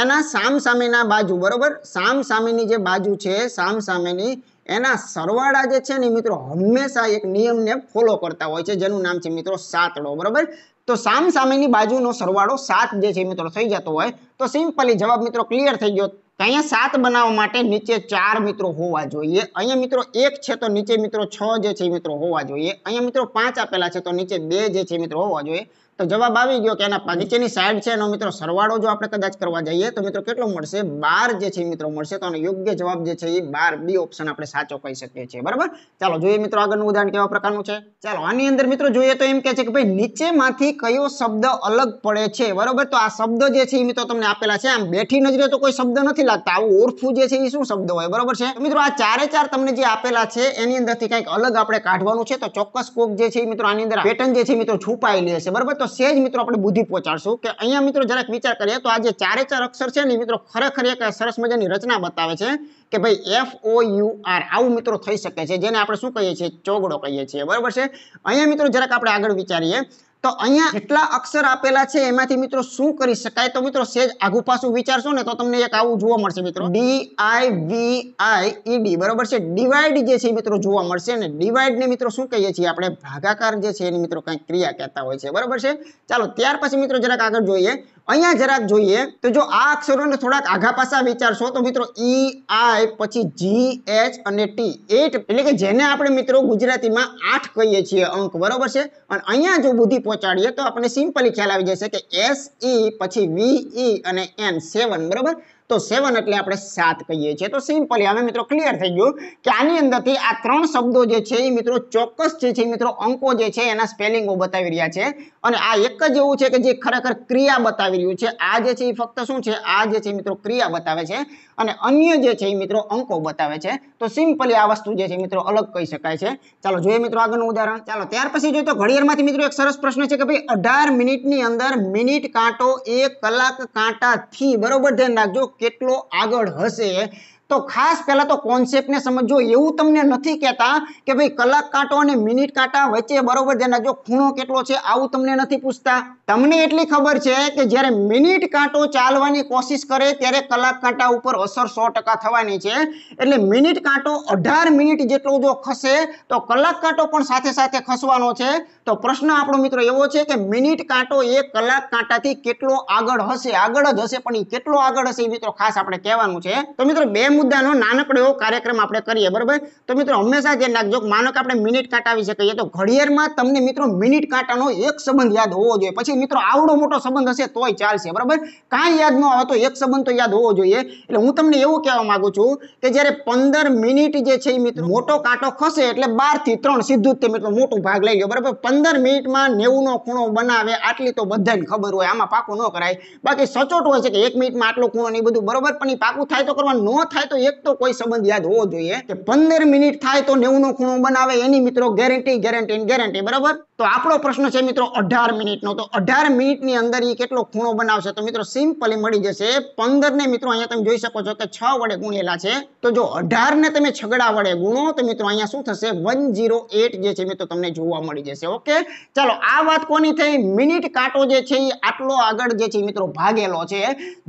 એના સામ સામેના બાજુ બરોબર સામ સામેની જે બાજુ છે સામ સામેની એના સરવાળા જે છે ને મિત્રો હંમેશા એક નિયમને ફોલો કરતા હોય છે જેનું નામ છે મિત્રો સાતડો બરાબર તો સામ સામેની બાજુનો સરવાળો સાત જે છે મિત્રો થઈ જતો હોય તો સિમ્પલી જવાબ મિત્રો ક્લિયર થઈ ગયો અહીંયા સાત બનાવવા માટે નીચે ચાર મિત્રો હોવા જોઈએ અહીંયા મિત્રો એક છે તો નીચે મિત્રો છ જે છે મિત્રો હોવા જોઈએ અહીંયા મિત્રો પાંચ આપેલા છે તો નીચે બે જે છે મિત્રો હોવા જોઈએ તો જવાબ આવી ગયો કે એના નીચેની સાઈડ છે એનો મિત્રો સરવાળો જો આપણે કદાચ કરવા જઈએ તો મિત્રો કેટલો મળશે બાર જે છે મિત્રો મળશે તો યોગ્ય જવાબ જે છે એ બાર બી ઓપ્શન આપણે સાચો કહી શકીએ છીએ બરાબર ચાલો જોઈએ મિત્રો આગળનું ઉદાહરણ કેવા પ્રકારનું છે ચાલો આની અંદર મિત્રો જોઈએ તો એમ કે છે કે ભાઈ નીચેમાંથી કયો શબ્દ અલગ પડે છે બરાબર તો આ શબ્દ જે છે એ મિત્રો તમને આપેલા છે આમ બેઠી નજરે તો કોઈ શબ્દ નથી લાગતા આવું ઓરફું જે છે એ શું શબ્દ હોય બરાબર છે મિત્રો આ ચારે ચાર તમને જે આપેલા છે એની અંદરથી કંઈક અલગ આપણે કાઢવાનું છે તો ચોક્કસ કોક જે છે મિત્રો આની અંદર પેટર્ન જે છે મિત્રો છુપાયેલી હશે બરોબર તો સેજ મિત્રો આપણે બુદ્ધિ પહોંચાડશું કે અહીંયા મિત્રો જરાક વિચાર કરીએ તો આ જે ચારે ચાર અક્ષર છે ને મિત્રો ખરેખર એક સરસ મજાની રચના બતાવે છે કે ભાઈ એફ ઓ યુ આર આવું મિત્રો થઈ શકે છે જેને આપણે શું કહીએ છીએ ચોગડો કહીએ છીએ બરાબર છે અહીંયા મિત્રો જરાક આપણે આગળ વિચારીએ તો અહીંયા એટલા અક્ષર આપેલા છે એમાંથી મિત્રો શું કરી શકાય તો મિત્રો સેજ આગુ પાછું વિચારશો ને તો તમને એક આવું જોવા મળશે મિત્રો D I V I E D બરોબર છે ડિવાઈડ જે છે મિત્રો જોવા મળશે ને ડિવાઈડ ને મિત્રો શું કહીએ છીએ આપણે ભાગાકાર જે છે એની મિત્રો કંઈક ક્રિયા કહેતા હોય છે બરોબર છે ચાલો ત્યાર પછી મિત્રો જરાક આગળ જોઈએ અહીંયા જરાક જોઈએ તો જો આ અક્ષરોને થોડાક આઘા પાસા વિચારશો તો મિત્રો ઈ e આઈ પછી જી એચ અને ટી એટ એટલે કે જેને આપણે મિત્રો ગુજરાતીમાં આઠ કહીએ છીએ અંક બરોબર છે અને અહીંયા જો બુદ્ધિ પહોંચાડીએ તો આપણને સિમ્પલી ખ્યાલ આવી જશે કે એસ ઈ e પછી વીઈ e અને એન સેવન બરાબર તો સેવન એટલે આપણે સાત કહીએ છીએ તો સિમ્પલી હવે મિત્રો ક્લિયર થઈ ગયું કે આની અંદરથી આ ત્રણ શબ્દો જે છે એ મિત્રો ચોક્કસ જે છે મિત્રો અંકો જે છે એના સ્પેલિંગો બતાવી રહ્યા છે અને આ એક જ એવું છે કે જે ખરેખર ક્રિયા બતાવી રહ્યું છે આ જે છે એ ફક્ત શું છે આ જે છે મિત્રો ક્રિયા બતાવે છે અને અન્ય જે છે એ મિત્રો અંકો બતાવે છે તો સિમ્પલી આ વસ્તુ જે છે મિત્રો અલગ કહી શકાય છે ચાલો જોઈએ મિત્રો આગળનું ઉદાહરણ ચાલો ત્યાર પછી જોઈએ તો ઘડિયાળમાંથી મિત્રો એક સરસ પ્રશ્ન છે કે ભાઈ અઢાર મિનિટની અંદર મિનિટ કાંટો એક કલાક કાંટાથી બરોબર ધ્યાન રાખજો કેટલો આગળ હશે તો ખાસ પહેલાં તો કોન્સેપ્ટને સમજો એવું તમને નથી કહેતા કે ભાઈ કલાક કાંટો અને મિનિટ કાંટા વચ્ચે બરોબર જેના જો ખૂણો કેટલો છે આવું તમને નથી પૂછતા તમને એટલી ખબર છે કે જ્યારે મિનિટ કાંટો ચાલવાની કોશિશ કરે ત્યારે કલાક કાંટા ઉપર અસર સો થવાની છે એટલે મિનિટ કાંટો અઢાર મિનિટ જેટલો જો ખસે તો કલાક કાંટો પણ સાથે સાથે ખસવાનો છે તો પ્રશ્ન આપણો મિત્રો એવો છે કે મિનિટ કાંટો એ કલાક કાંટાથી કેટલો આગળ હશે આગળ જ હશે પણ એ કેટલો આગળ હશે એ મિત્રો ખાસ આપણે કહેવાનું છે તો મિત્રો બે મુદ્દાનો નાનકડો એવો કાર્યક્રમ આપણે કરીએ બરાબર તો મિત્રો હંમેશા ધ્યાન રાખજો માનો કે આપણે મિનિટ કાંટા વિશે કહીએ તો ઘડિયાળમાં તમને મિત્રો મિનિટ કાંટાનો એક સંબંધ યાદ હોવો જોઈએ પછી મિત્રો આવડો મોટો સંબંધ હશે તોય ચાલશે બરાબર કાંઈ યાદ ન આવે તો એક સંબંધ તો યાદ હોવો જોઈએ એટલે હું તમને એવું કહેવા માંગુ છું કે જ્યારે પંદર મિનિટ જે છે એ મિત્રો મોટો કાંટો ખસે એટલે બારથી ત્રણ સીધું જ તે મિત્રો મોટો ભાગ લઈ લો બરાબર પંદર મિનિટમાં નેવુંનો ખૂણો બનાવે આટલી તો બધાને ખબર હોય આમાં પાકું ન કરાય બાકી સચોટ હોય છે કે એક મિનિટમાં આટલો ખૂણો નહીં બધું બરાબર પણ એ પાકું થાય તો કરવા ન થાય તો એક તો કોઈ સંબંધ યાદ હોવો જોઈએ કે પંદર મિનિટ થાય તો નેવું નો ખૂણો બનાવે એની મિત્રો ગેરંટી ગેરંટી ગેરંટી બરાબર તો આપણો પ્રશ્ન છે મિત્રો અઢાર મિનિટનો તો અઢાર મિનિટની અંદર એ કેટલો ખૂણો બનાવશે તો મિત્રો સિમ્પલી મળી જશે પંદર ને મિત્રો અહીંયા તમે જોઈ શકો છો કે છ વડે ગુણેલા છે તો જો અઢાર ને તમે છગડા વડે ગુણો તો મિત્રો અહીંયા શું થશે વન એટ જે છે મિત્રો તમને જોવા મળી જશે ઓકે ચાલો આ વાત કોની થઈ મિનિટ કાંટો જે છે એ આટલો આગળ જે છે મિત્રો ભાગેલો છે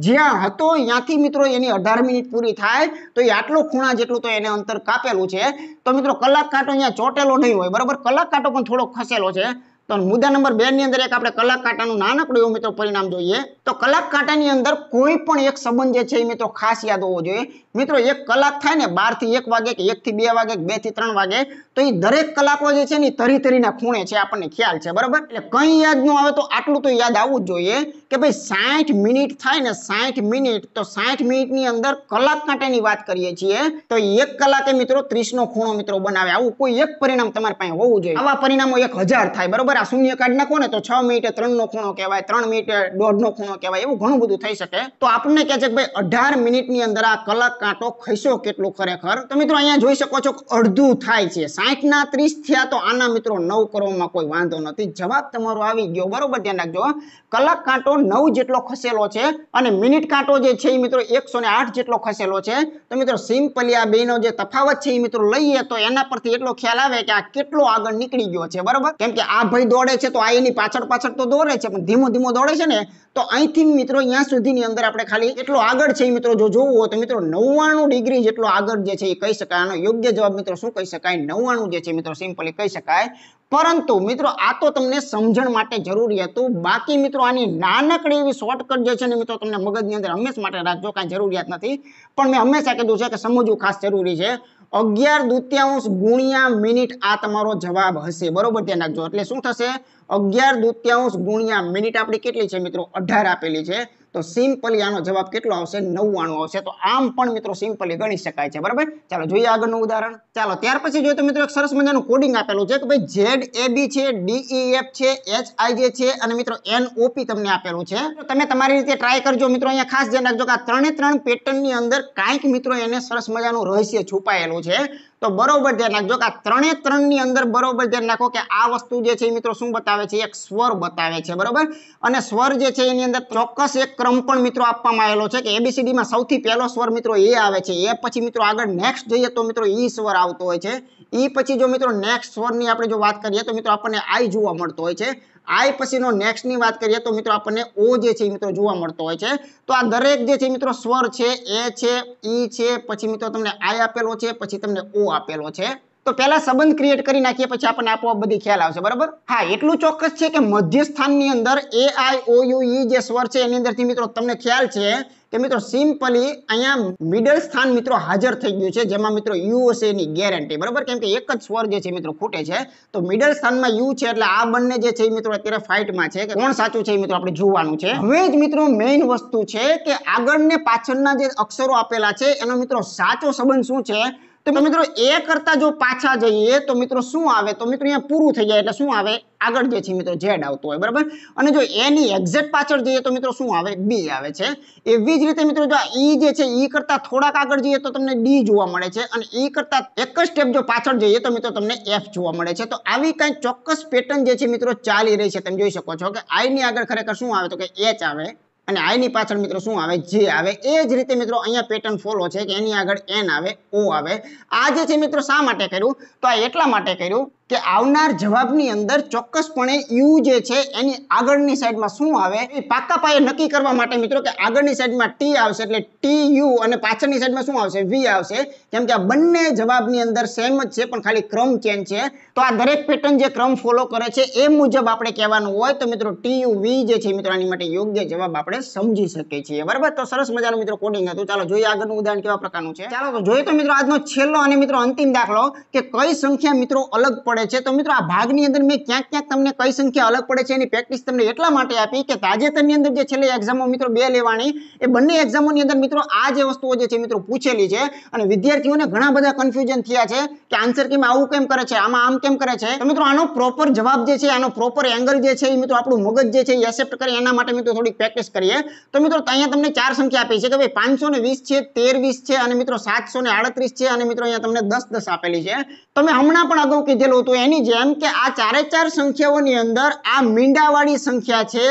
જ્યાં હતો ત્યાંથી મિત્રો એની અઢાર મિનિટ પૂરી થાય તો એ આટલું ખૂણા જેટલું તો એને અંતર કાપેલું છે તો મિત્રો કલાક કાંટો અહીંયા ચોટેલો નહીં હોય બરાબર કલાક કાંટો પણ થોડો ખસેલો છે તો મુદ્દા નંબર બે ની અંદર એક આપણે કલાક કાંટાનું નાનકડું એવું મિત્રો પરિણામ જોઈએ તો કલાક કાંટાની અંદર કોઈ પણ એક સંબંધ જે છે એ મિત્રો ખાસ યાદ હોવો જોઈએ મિત્રો એક કલાક થાય ને બાર થી એક વાગે કે એક થી બે વાગે બે થી ત્રણ વાગે તો એ દરેક કલાકો જે છે ને તરી તરીના ખૂણે છે આપણને ખ્યાલ છે બરાબર એટલે કંઈ યાદ ન આવે તો આટલું તો યાદ આવવું જ જોઈએ કે ભાઈ સાઠ મિનિટ થાય ને સાઠ મિનિટ તો સાઠ મિનિટની અંદર કલાક કાંટાની વાત કરીએ છીએ તો એક કલાકે મિત્રો ત્રીસનો ખૂણો મિત્રો બનાવે આવું કોઈ એક પરિણામ તમારી પાસે હોવું જોઈએ આવા પરિણામો એક હજાર થાય બરોબર આ શૂન્ય કાઢ નાખો ને તો છ મિનિટે ત્રણનો ખૂણો કહેવાય ત્રણ મિનિટે દોઢનો ખૂણો કહેવાય એવું ઘણું બધું થઈ શકે તો આપણને કહે છે કે ભાઈ અઢાર મિનિટની અંદર આ કલાક કાંટો ખસ્યો કેટલું ખરેખર તો મિત્રો અહીંયા જોઈ શકો છો અડધું થાય છે સાઠના ત્રીસ થયા તો આના મિત્રો નવ કરવામાં કોઈ વાંધો નથી જવાબ તમારો આવી ગયો બરોબર ધ્યાન રાખજો કલાક કાંટો નવ જેટલો ખસેલો છે અને મિનિટ કાંટો જે છે એ મિત્રો એકસો ને આઠ જેટલો ખસેલો છે તો મિત્રો સિમ્પલી આ નો જે તફાવત છે એ મિત્રો લઈએ તો એના પરથી એટલો ખ્યાલ આવે કે આ કેટલો આગળ નીકળી ગયો છે બરોબર કેમ કે આ ભાઈ દોડે છે તો આ એની પાછળ પાછળ તો દોડે છે પણ ધીમો ધીમો દોડે છે ને તો અહીંથી મિત્રો અહીંયા સુધીની અંદર આપણે ખાલી એટલો આગળ છે મિત્રો જો જોવું હોય તો મિત્રો નવ્વાણું ડિગ્રી જેટલો આગળ જે છે એ કહી શકાય આનો યોગ્ય જવાબ મિત્રો શું કહી શકાય નવ્વાણું જે છે મિત્રો સિમ્પલી કહી શકાય પરંતુ મિત્રો આ તો તમને સમજણ માટે જરૂરી હતું બાકી મિત્રો આની નાનકડી એવી શોર્ટકટ જે છે ને મિત્રો તમને મગજની અંદર હંમેશા માટે રાખજો કાંઈ જરૂરિયાત નથી પણ મેં હંમેશા કીધું છે કે સમજવું ખાસ જરૂરી છે અગિયાર દુત્યાંશ ગુણ્યા મિનિટ આ તમારો જવાબ હશે બરોબર ધ્યાન રાખજો એટલે શું થશે અગિયાર દુત્યાંશ ગુણ્યા મિનિટ આપણી કેટલી છે મિત્રો અઢાર આપેલી છે તો સિમ્પલી આનો જવાબ કેટલો આવશે નવ્વાણું આવશે તો આમ પણ મિત્રો સિમ્પલી ગણી શકાય છે બરાબર ચાલો જોઈએ આગળનું ઉદાહરણ ચાલો ત્યાર પછી જોઈએ તો મિત્રો એક સરસ મજાનું કોડિંગ આપેલું છે કે ભાઈ ઝેડ એ બી છે ડીઈએફ e, છે એચ આઈ જે છે અને મિત્રો એન ઓપી તમને આપેલું છે તો તમે તમારી રીતે ટ્રાય કરજો મિત્રો અહીંયા ખાસ ધ્યાન રાખજો કે આ ત્રણે ત્રણ પેટર્નની અંદર કાંઈક મિત્રો એને સરસ મજાનું રહસ્ય છુપાયેલું છે તો બરોબર ધ્યાન રાખજો કે આ ત્રણે ત્રણની અંદર બરોબર ધ્યાન રાખો કે આ વસ્તુ જે છે એ મિત્રો શું બતાવે છે એક સ્વર બતાવે છે બરોબર અને સ્વર જે છે એની અંદર ચોક્કસ એક ક્રમ પણ મિત્રો આપવામાં આવેલો છે કે એબીસીડીમાં સૌથી પહેલો સ્વર મિત્રો એ આવે છે એ પછી મિત્રો આગળ નેક્સ્ટ જઈએ તો મિત્રો ઈ e સ્વર આવતો હોય છે ઈ e પછી જો મિત્રો નેક્સ્ટ સ્વરની આપણે જો વાત કરીએ તો મિત્રો આપણને આઈ જોવા મળતો હોય છે આઈ પછીનો નેક્સ્ટની વાત કરીએ તો મિત્રો આપણને ઓ જે છે મિત્રો જોવા મળતો હોય છે તો આ દરેક જે છે મિત્રો સ્વર છે એ છે ઈ છે પછી મિત્રો તમને આઈ આપેલો છે પછી તમને ઓ આપેલો છે તો પહેલા સંબંધ ક્રિએટ કરી નાખીએ પછી આપણને આપોઆપ બધી ખ્યાલ આવશે બરાબર હા એટલું ચોક્કસ છે કે મધ્યસ્થાનની અંદર એ આઈ ઓ યુ ઈ જે સ્વર છે એની અંદરથી મિત્રો તમને ખ્યાલ છે કે મિત્રો સિમ્પલી અહીંયા મિડલ સ્થાન મિત્રો હાજર થઈ ગયું છે જેમાં મિત્રો યુ છે એની ગેરંટી બરાબર કેમ કે એક જ સ્વર જે છે મિત્રો ખૂટે છે તો મિડલ સ્થાનમાં યુ છે એટલે આ બંને જે છે મિત્રો અત્યારે ફાઇટમાં છે કે કોણ સાચું છે મિત્રો આપણે જોવાનું છે હવે જ મિત્રો મેઇન વસ્તુ છે કે આગળ ને પાછળના જે અક્ષરો આપેલા છે એનો મિત્રો સાચો સંબંધ શું છે તો મિત્રો એ કરતા જો પાછા જઈએ તો મિત્રો શું આવે તો મિત્રો અહીંયા પૂરું થઈ જાય એટલે શું આવે આગળ જે છે મિત્રો ઝેડ આવતો હોય બરાબર અને જો એની એક્ઝેક્ટ પાછળ જઈએ તો મિત્રો શું આવે બી આવે છે એવી જ રીતે મિત્રો જો ઈ e જે છે ઈ e કરતા થોડાક આગળ જઈએ તો તમને ડી જોવા મળે છે અને ઈ e કરતા એક જ સ્ટેપ જો પાછળ જઈએ તો મિત્રો તમને એફ જોવા મળે છે તો આવી કંઈ ચોક્કસ પેટર્ન જે છે મિત્રો ચાલી રહી છે તમે જોઈ શકો છો કે આઈની આગળ ખરેખર શું આવે તો કે એચ આવે અને આઈની પાછળ મિત્રો શું આવે જે આવે એ જ રીતે મિત્રો અહીંયા પેટર્ન ફોલો છે કે એની આગળ એન આવે ઓ આવે આ જે છે મિત્રો શા માટે કર્યું તો આ એટલા માટે કર્યું કે આવનાર જવાબની અંદર ચોક્કસપણે યુ જે છે એની આગળની સાઈડમાં શું આવે એ પાક્કા પાયે નક્કી કરવા માટે મિત્રો કે આગળની સાઈડમાં ટી આવશે એટલે ટી યુ અને પાછળની સાઈડમાં શું આવશે વી આવશે કેમ કે આ બંને જવાબની અંદર સેમ જ છે પણ ખાલી ક્રમ ચેન્જ છે તો આ દરેક પેટર્ન જે ક્રમ ફોલો કરે છે એ મુજબ આપણે કહેવાનું હોય તો મિત્રો ટી યુ વી જે છે મિત્રો આની માટે યોગ્ય જવાબ આપણે સમજી શકીએ છીએ બરાબર તો સરસ મજાનું મિત્રો કોડિંગ હતું ચાલો જોઈએ આગળનું ઉદાહરણ કેવા પ્રકારનું છે ચાલો તો જોઈએ તો મિત્રો આજનો છેલ્લો અને મિત્રો અંતિમ દાખલો કે કઈ સંખ્યા મિત્રો અલગ પડે પડે છે તો મિત્રો આ ભાગની અંદર મેં ક્યાંક ક્યાંક તમને કઈ સંખ્યા અલગ પડે છે એની પ્રેક્ટિસ તમને એટલા માટે આપી કે તાજેતરની અંદર જે છેલ્લી એક્ઝામો મિત્રો બે લેવાની એ બંને એક્ઝામોની અંદર મિત્રો આ જે વસ્તુઓ જે છે મિત્રો પૂછેલી છે અને વિદ્યાર્થીઓને ઘણા બધા કન્ફ્યુઝન થયા છે કે આન્સર કેમ આવું કેમ કરે છે આમાં આમ કેમ કરે છે તો મિત્રો આનો પ્રોપર જવાબ જે છે આનો પ્રોપર એંગલ જે છે એ મિત્રો આપણું મગજ જે છે એ એસેપ્ટ કરે એના માટે મિત્રો થોડીક પ્રેક્ટિસ કરીએ તો મિત્રો અહીંયા તમને ચાર સંખ્યા આપી છે કે ભાઈ પાંચસો છે તેર છે અને મિત્રો સાતસો છે અને મિત્રો અહીંયા તમને દસ દસ આપેલી છે તમે હમણાં પણ અગાઉ કીધેલું હતું એની જેમ કે આ ચારે ચાર સંખ્યાઓની અંદર આ મીંડાવાળી સંખ્યા છે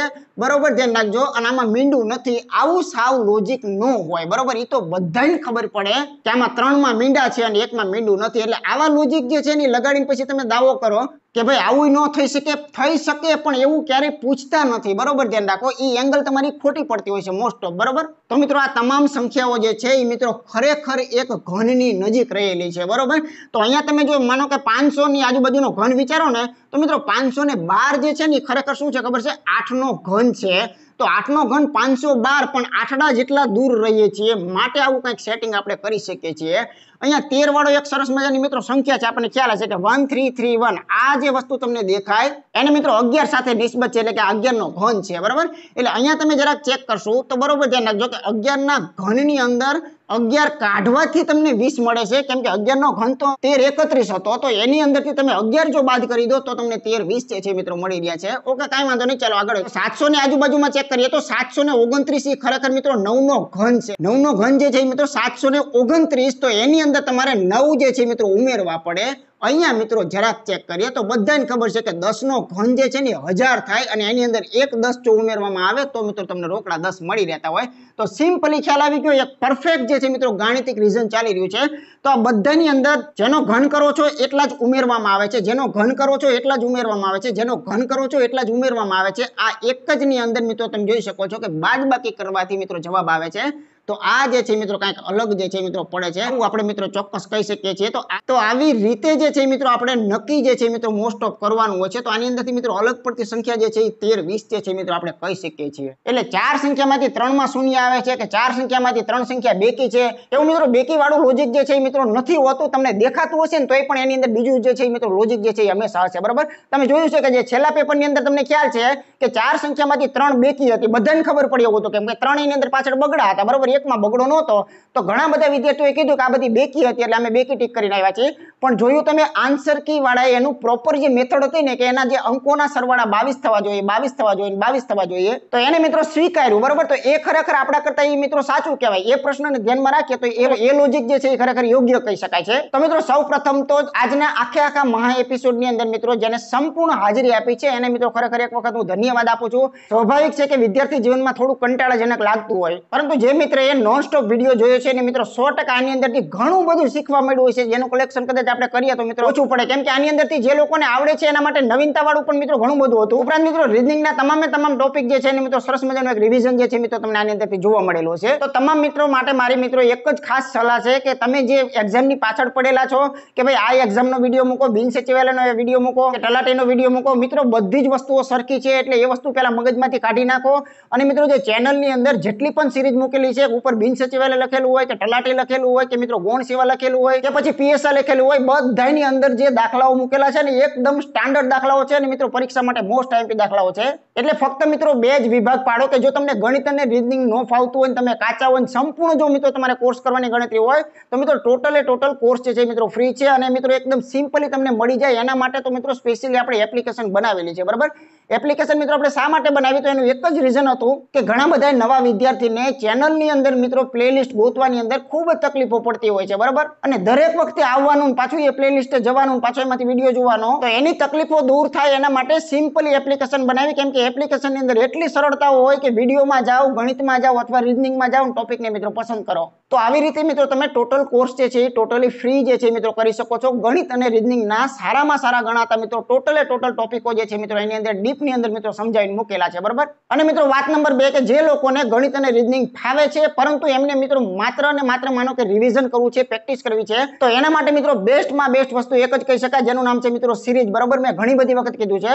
બરોબર ધ્યાન રાખજો અને આમાં મીંડું નથી આવું સાવ લોજિક ન હોય બરોબર એ તો બધાને ખબર પડે કે આમાં ત્રણમાં મીંડા છે અને એકમાં મીંડું નથી એટલે આવા લોજિક જે છે એની લગાડીને પછી તમે દાવો કરો કે ભાઈ આવું ન થઈ શકે થઈ શકે પણ એવું ક્યારેય પૂછતા નથી બરોબર ધ્યાન રાખો એ એંગલ તમારી ખોટી પડતી હોય છે મોસ્ટ ઓફ બરોબર તો મિત્રો આ તમામ સંખ્યાઓ જે છે એ મિત્રો ખરેખર એક ઘનની નજીક રહેલી છે બરોબર તો અહીંયા તમે જો માનો કે પાંચસો ની આજુબાજુનો ઘન વિચારો ને તો મિત્રો પાંચસો ને બાર જે છે ને ખરેખર શું છે ખબર છે આઠનો ઘન છે તો આઠનો ઘન પાંચસો બાર પણ આઠડા જેટલા દૂર રહીએ છીએ માટે આવું કંઈક સેટિંગ આપણે કરી શકીએ છીએ અહીંયા તેર વાળો એક સરસ મજાની મિત્રો સંખ્યા છે આપણને ખ્યાલ હશે કે વન થ્રી થ્રી વન આ જે વસ્તુ તમને દેખાય એને મિત્રો અગિયાર સાથે નિસ્બત છે એટલે કે અગિયાર નો ઘન છે બરાબર એટલે અહીંયા તમે જરાક ચેક કરશો તો બરોબર ધ્યાન રાખજો કે અગિયારના ઘનની અંદર અગિયાર કાઢવાથી તમને વીસ મળે છે કેમ કે અગિયારનો ઘન તો તેર એકત્રીસ હતો તો એની અંદરથી તમે અગિયાર જો બાદ કરી દો તો તમને તેર વીસ જે છે મિત્રો મળી રહ્યા છે ઓકે કાંઈ વાંધો નહીં ચાલો આગળ સાતસો ની આજુબાજુમાં ચેક કરીએ તો સાતસો ને ઓગણત્રીસ એ ખરેખર મિત્રો નવ નો ઘન છે નવ નો ઘન જે છે મિત્રો સાતસો ને ઓગણત્રીસ તો એની અંદર અંદર તમારે નવ જે છે મિત્રો ઉમેરવા પડે અહીંયા મિત્રો જરાક ચેક કરીએ તો બધાને ખબર છે કે દસનો ઘન જે છે ને હજાર થાય અને એની અંદર એક દસ જો ઉમેરવામાં આવે તો મિત્રો તમને રોકડા દસ મળી રહેતા હોય તો સિમ્પલી ખ્યાલ આવી ગયો એક પરફેક્ટ જે છે મિત્રો ગાણિતિક રીઝન ચાલી રહ્યું છે તો આ બધાની અંદર જેનો ઘન કરો છો એટલા જ ઉમેરવામાં આવે છે જેનો ઘન કરો છો એટલા જ ઉમેરવામાં આવે છે જેનો ઘન કરો છો એટલા જ ઉમેરવામાં આવે છે આ એક જ ની અંદર મિત્રો તમે જોઈ શકો છો કે બાદબાકી કરવાથી મિત્રો જવાબ આવે છે તો આ જે છે મિત્રો કંઈક અલગ જે છે મિત્રો પડે છે એવું આપણે મિત્રો ચોક્કસ કહી શકીએ છીએ તો આવી રીતે જે છે મિત્રો આપણે નક્કી જે છે મિત્રો મોસ્ટ ઓફ કરવાનું હોય છે તો આની અંદરથી મિત્રો અલગ પડતી સંખ્યા જે છે એ તેર વીસ જે છે મિત્રો આપણે કહી શકીએ છીએ એટલે ચાર સંખ્યામાંથી ત્રણ માં શૂન્ય આવે છે કે ચાર સંખ્યામાંથી ત્રણ સંખ્યા બેકી છે એવું મિત્રો બેકી વાળું લોજિક જે છે એ મિત્રો નથી હોતું તમને દેખાતું હશે ને તોય પણ એની અંદર બીજું જે છે એ મિત્રો લોજિક જે છે એ હંમેશા હશે બરાબર તમે જોયું છે કે જે છેલ્લા પેપર ની અંદર તમને ખ્યાલ છે કે ચાર સંખ્યામાંથી ત્રણ બેકી હતી બધાને ખબર પડી એવું હતું કેમ કે ત્રણ એની અંદર પાછળ બગડા હતા બરાબર એકમાં બગડો નહોતો તો ઘણા બધા વિદ્યાર્થીઓએ કીધું કે આ બધી બેકી હતી એટલે અમે બેકી ટીક કરીને આવ્યા છીએ પણ જોયું તમે આન્સર કી વાળા એનું પ્રોપર જે મેથડ હતી ને કે એના જે અંકોના સરવાળા બાવીસ થવા જોઈએ બાવીસ થવા જોઈએ બાવીસ થવા જોઈએ તો એને મિત્રો સ્વીકાર્યું બરોબર તો એ ખરેખર આપણા કરતા એ મિત્રો સાચું કહેવાય એ પ્રશ્નને ધ્યાનમાં રાખીએ તો એ લોજિક જે છે એ ખરેખર યોગ્ય કહી શકાય છે તો મિત્રો સૌ પ્રથમ તો આજના આખે આખા મહા એપિસોડની અંદર મિત્રો જેને સંપૂર્ણ હાજરી આપી છે એને મિત્રો ખરેખર એક વખત હું ધન્યવાદ આપું છું સ્વાભાવિક છે કે વિદ્યાર્થી જીવનમાં થોડું કંટાળાજનક લાગતું હોય પરંતુ જે મિત્ર એ નોન સ્ટોપ વિડીયો જોયો છે એને મિત્રો સો ટકા આની અંદરથી ઘણું બધું શીખવા મળ્યું હોય છે જેનું કલેક્શન કદાચ આપણે કરીએ તો મિત્રો ઓછું પડે કેમ કે આની અંદરથી જે લોકોને આવડે છે એના માટે નવીનતાવાળું પણ મિત્રો ઘણું બધું હતું ઉપરાંત મિત્રો રીઝનિંગના તમામે તમામ ટોપિક જે છે મિત્રો સરસ મજાનું એક રિવિઝન જે છે મિત્રો તમને આની અંદરથી જોવા મળેલો છે તો તમામ મિત્રો માટે મારી મિત્રો એક જ ખાસ સલાહ છે કે તમે જે એક્ઝામની પાછળ પડેલા છો કે ભાઈ આ એક્ઝામનો વિડીયો મૂકો બિન સચિવાલયનો વિડીયો મૂકો કે તલાટીનો વિડીયો મૂકો મિત્રો બધી જ વસ્તુઓ સરખી છે એટલે એ વસ્તુ પહેલાં મગજમાંથી કાઢી નાખો અને મિત્રો જે ચેનલની અંદર જેટલી પણ સિરીઝ મૂકેલી છે ઉપર બિન સચિવાલય લખેલું હોય કે તલાટી લખેલું હોય કે મિત્રો ગૌણ સેવા લખેલું હોય કે પછી પીએસઆ લખેલું હોય બધાની અંદર જે દાખલાઓ મૂકેલા છે ને એકદમ સ્ટાન્ડર્ડ દાખલાઓ છે અને મિત્રો પરીક્ષા માટે મોસ્ટ આઈપી દાખલાઓ છે એટલે ફક્ત મિત્રો બે જ વિભાગ પાડો કે જો તમને ગણિત અને રીઝનિંગ નો ફાવતું હોય તમે કાચા હોય સંપૂર્ણ જો મિત્રો તમારે કોર્સ કરવાની ગણતરી હોય તો મિત્રો ટોટલ એ ટોટલ કોર્સ જે છે મિત્રો ફ્રી છે અને મિત્રો એકદમ સિમ્પલી તમને મળી જાય એના માટે તો મિત્રો સ્પેશિયલી આપણે એપ્લિકેશન બનાવેલી છે બરાબર એપ્લિકેશન મિત્રો આપણે શા માટે બનાવી તો એનું એક જ રીઝન હતું કે ઘણા બધા નવા વિદ્યાર્થીને ચેનલની અંદર મિત્રો પ્લેલિસ્ટ ગોતવાની અંદર ખૂબ જ તકલીફો પડતી હોય છે બરાબર અને દરેક વખતે આવવાનું પાછું એ પ્લેલિસ્ટ જવાનું પાછો એમાંથી વિડીયો જોવાનો તો એની તકલીફો દૂર થાય એના માટે સિમ્પલી એપ્લિકેશન બનાવી કેમ કે એપ્લિકેશનની અંદર એટલી સરળતાઓ હોય કે વિડીયોમાં જાઓ ગણિતમાં જાઓ અથવા રિઝનિંગમાં જાઓ ટોપિકને મિત્રો પસંદ કરો તો આવી રીતે મિત્રો તમે ટોટલ કોર્સ જે છે એ ટોટલી ફ્રી જે છે મિત્રો કરી શકો છો ગણિત અને રિઝનિંગના સારામાં સારા ગણાતા મિત્રો ટોટલે ટોટલ ટોપિકો જે છે મિત્રો એની અંદર ડીપ ની અંદર મિત્રો સમજાવીને મૂકેલા છે બરાબર અને મિત્રો વાત નંબર બે કે જે લોકોને ગણિત અને રીઝનિંગ ફાવે છે પરંતુ એમને મિત્રો માત્ર અને માત્ર માનો કે રિવિઝન કરવું છે પ્રેક્ટિસ કરવી છે તો એના માટે મિત્રો બેસ્ટમાં બેસ્ટ વસ્તુ એક જ કહી શકાય જેનું નામ છે મિત્રો સિરીઝ બરોબર મેં ઘણી બધી વખત કીધું છે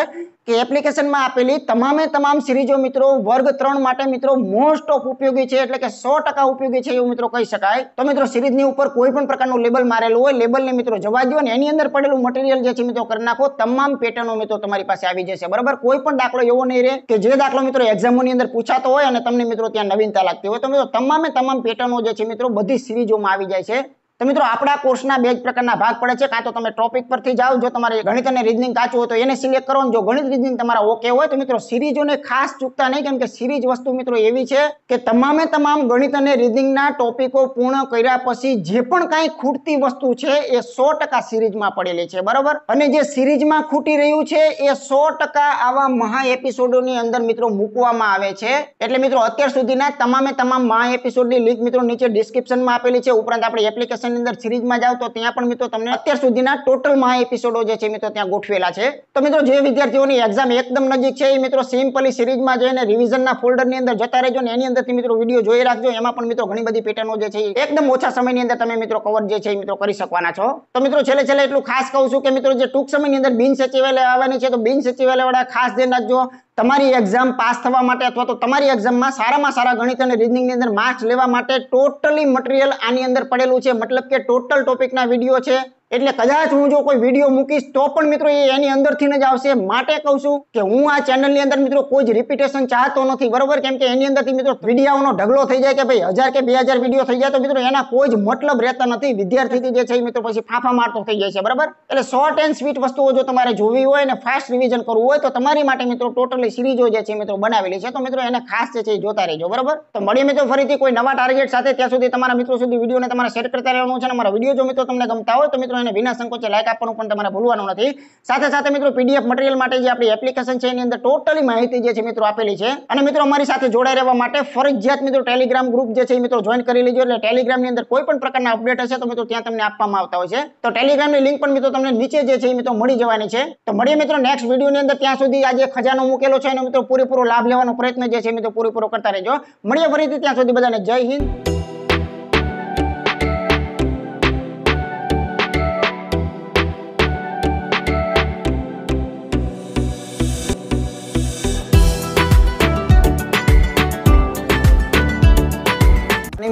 કે એપ્લિકેશનમાં આપેલી તમામે તમામ સિરીજો મિત્રો વર્ગ ત્રણ માટે મિત્રો મોસ્ટ ઓફ ઉપયોગી છે એટલે કે સો ઉપયોગી છે એવું મિત્રો કહી શકાય તો મિત્રો સિરીઝની ઉપર કોઈ પણ પ્રકારનું લેબલ મારેલું હોય લેબલને મિત્રો જવા દો અને એની અંદર પડેલું મટીરિયલ જે છે મિત્રો કરી નાખો તમામ પેટર્નો મિત્રો તમારી પાસે આવી જશે બરાબર કોઈ કોઈ પણ દાખલો એવો નહીં રહે કે જે દાખલો મિત્રો એક્ઝામોની અંદર પૂછાતો હોય અને તમને મિત્રો ત્યાં નવીનતા લાગતી હોય તો મિત્રો તમામે તમામ પેટર્નો જે છે મિત્રો બધી સિરીઝોમાં આવી જાય છે તો મિત્રો આપણા કોર્સના બે જ પ્રકારના ભાગ પડે છે કાં તો તમે ટોપિક પરથી જાઓ જો તમારે ગણિત અને રીઝનિંગ કાચું હોય તો એને સિલેક્ટ કરો જો ગણિત રીઝનિંગ તમારા ઓકે હોય તો મિત્રો સિરીઝોને ખાસ ચૂકતા નહીં કેમ કે સિરીજ વસ્તુ મિત્રો એવી છે કે તમામે તમામ ગણિત અને રીઝનિંગના ટોપિકો પૂર્ણ કર્યા પછી જે પણ કાંઈ ખૂટતી વસ્તુ છે એ સો ટકા સિરીઝમાં પડેલી છે બરાબર અને જે સિરીઝમાં ખૂટી રહ્યું છે એ સો આવા મહા એપિસોડોની અંદર મિત્રો મૂકવામાં આવે છે એટલે મિત્રો અત્યાર સુધીના તમામે તમામ મહા એપિસોડની લિંક મિત્રો નીચે ડિસ્ક્રિપ્શનમાં આપેલી છે ઉપરાંત આપણે એપ્લિકેશન સેશનની અંદર સિરીઝમાં જાઓ તો ત્યાં પણ મિત્રો તમને અત્યાર સુધીના ટોટલમાં મહા એપિસોડો જે છે મિત્રો ત્યાં ગોઠવેલા છે તો મિત્રો જે વિદ્યાર્થીઓની એક્ઝામ એકદમ નજીક છે એ મિત્રો સિમ્પલી સિરીઝમાં જઈને રિવિઝનના ફોલ્ડરની અંદર જતા રહેજો ને એની અંદરથી મિત્રો વિડીયો જોઈ રાખજો એમાં પણ મિત્રો ઘણી બધી પેટર્નો જે છે એકદમ ઓછા સમયની અંદર તમે મિત્રો કવર જે છે એ મિત્રો કરી શકવાના છો તો મિત્રો છેલ્લે છેલ્લે એટલું ખાસ કહું છું કે મિત્રો જે ટૂંક સમયની અંદર બિન સચિવાલય આવવાની છે તો બિન વાળા ખાસ ધ્યાન રાખજો તમારી એક્ઝામ પાસ થવા માટે અથવા તો તમારી એક્ઝામમાં સારામાં સારા ગણિત અને રીઝનિંગની અંદર માર્ક્સ લેવા માટે ટોટલી મટીરિયલ આની અંદર પડેલું છે મતલબ કે ટોટલ ટોપિકના વિડીયો છે એટલે કદાચ હું જો કોઈ વિડીયો મૂકીશ તો પણ મિત્રો એ એની અંદરથી જ આવશે માટે કહું છું કે હું આ ચેનલની અંદર મિત્રો કોઈ જ રિપીટેશન ચાહતો નથી બરોબર કેમ કે એની અંદરથી મિત્રો વિડીયાઓનો ઢગલો થઈ જાય કે ભાઈ હજાર કે બે હજાર વિડીયો થઈ જાય તો મિત્રો એના કોઈ જ મતલબ રહેતા નથી વિદ્યાર્થી જે છે મિત્રો પછી ફાફા મારતો થઈ જાય છે બરાબર એટલે શોર્ટ એન્ડ સ્વીટ વસ્તુઓ જો તમારે જોવી હોય અને ફાસ્ટ રિવિઝન કરવું હોય તો તમારી માટે મિત્રો ટોટલી સિરીઝો જે છે મિત્રો બનાવેલી છે તો મિત્રો એને ખાસ જે છે જોતા રહેજો બરાબર તો મળીએ મિત્રો ફરીથી કોઈ નવા ટાર્ગેટ સાથે ત્યાં સુધી તમારા મિત્રો સુધી વિડીયોને તમારે શેર કરતા રહેવાનું છે અને મારા વિડીયો જો મિત્રો તમને ગમતા હોય તો મિત્રો પ્રશ્નોને વિના સંકોચે લાઈક આપવાનું પણ તમારે ભૂલવાનું નથી સાથે સાથે મિત્રો પીડીએફ મટીરિયલ માટે જે આપણી એપ્લિકેશન છે એની અંદર ટોટલી માહિતી જે છે મિત્રો આપેલી છે અને મિત્રો અમારી સાથે જોડાઈ રહેવા માટે ફરજિયાત મિત્રો ટેલિગ્રામ ગ્રુપ જે છે એ મિત્રો જોઈન કરી લેજો એટલે ટેલિગ્રામની અંદર કોઈ પણ પ્રકારના અપડેટ હશે તો મિત્રો ત્યાં તમને આપવામાં આવતા હોય છે તો ટેલિગ્રામની લિંક પણ મિત્રો તમને નીચે જે છે એ મિત્રો મળી જવાની છે તો મળીએ મિત્રો નેક્સ્ટ વિડીયોની અંદર ત્યાં સુધી આજે ખજાનો મૂકેલો છે એનો મિત્રો પૂરેપૂરો લાભ લેવાનો પ્રયત્ન જે છે મિત્રો પૂરેપૂરો કરતા રહેજો મળીએ ફરીથી ત્યાં સુધી બધાને જય હિન્દ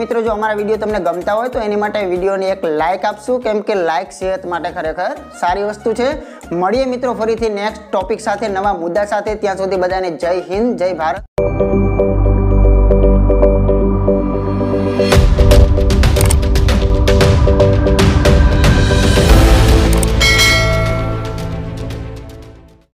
મિત્રો જો અમારા વિડીયો તમને ગમતા હોય તો એની માટે વિડીયોને એક લાઇક આપશું કેમ કે લાઇક સેહત માટે ખરેખર સારી વસ્તુ છે મળીએ મિત્રો ફરીથી નેક્સ્ટ ટોપિક સાથે નવા મુદ્દા સાથે ત્યાં સુધી બધાને જય હિન્દ જય ભારત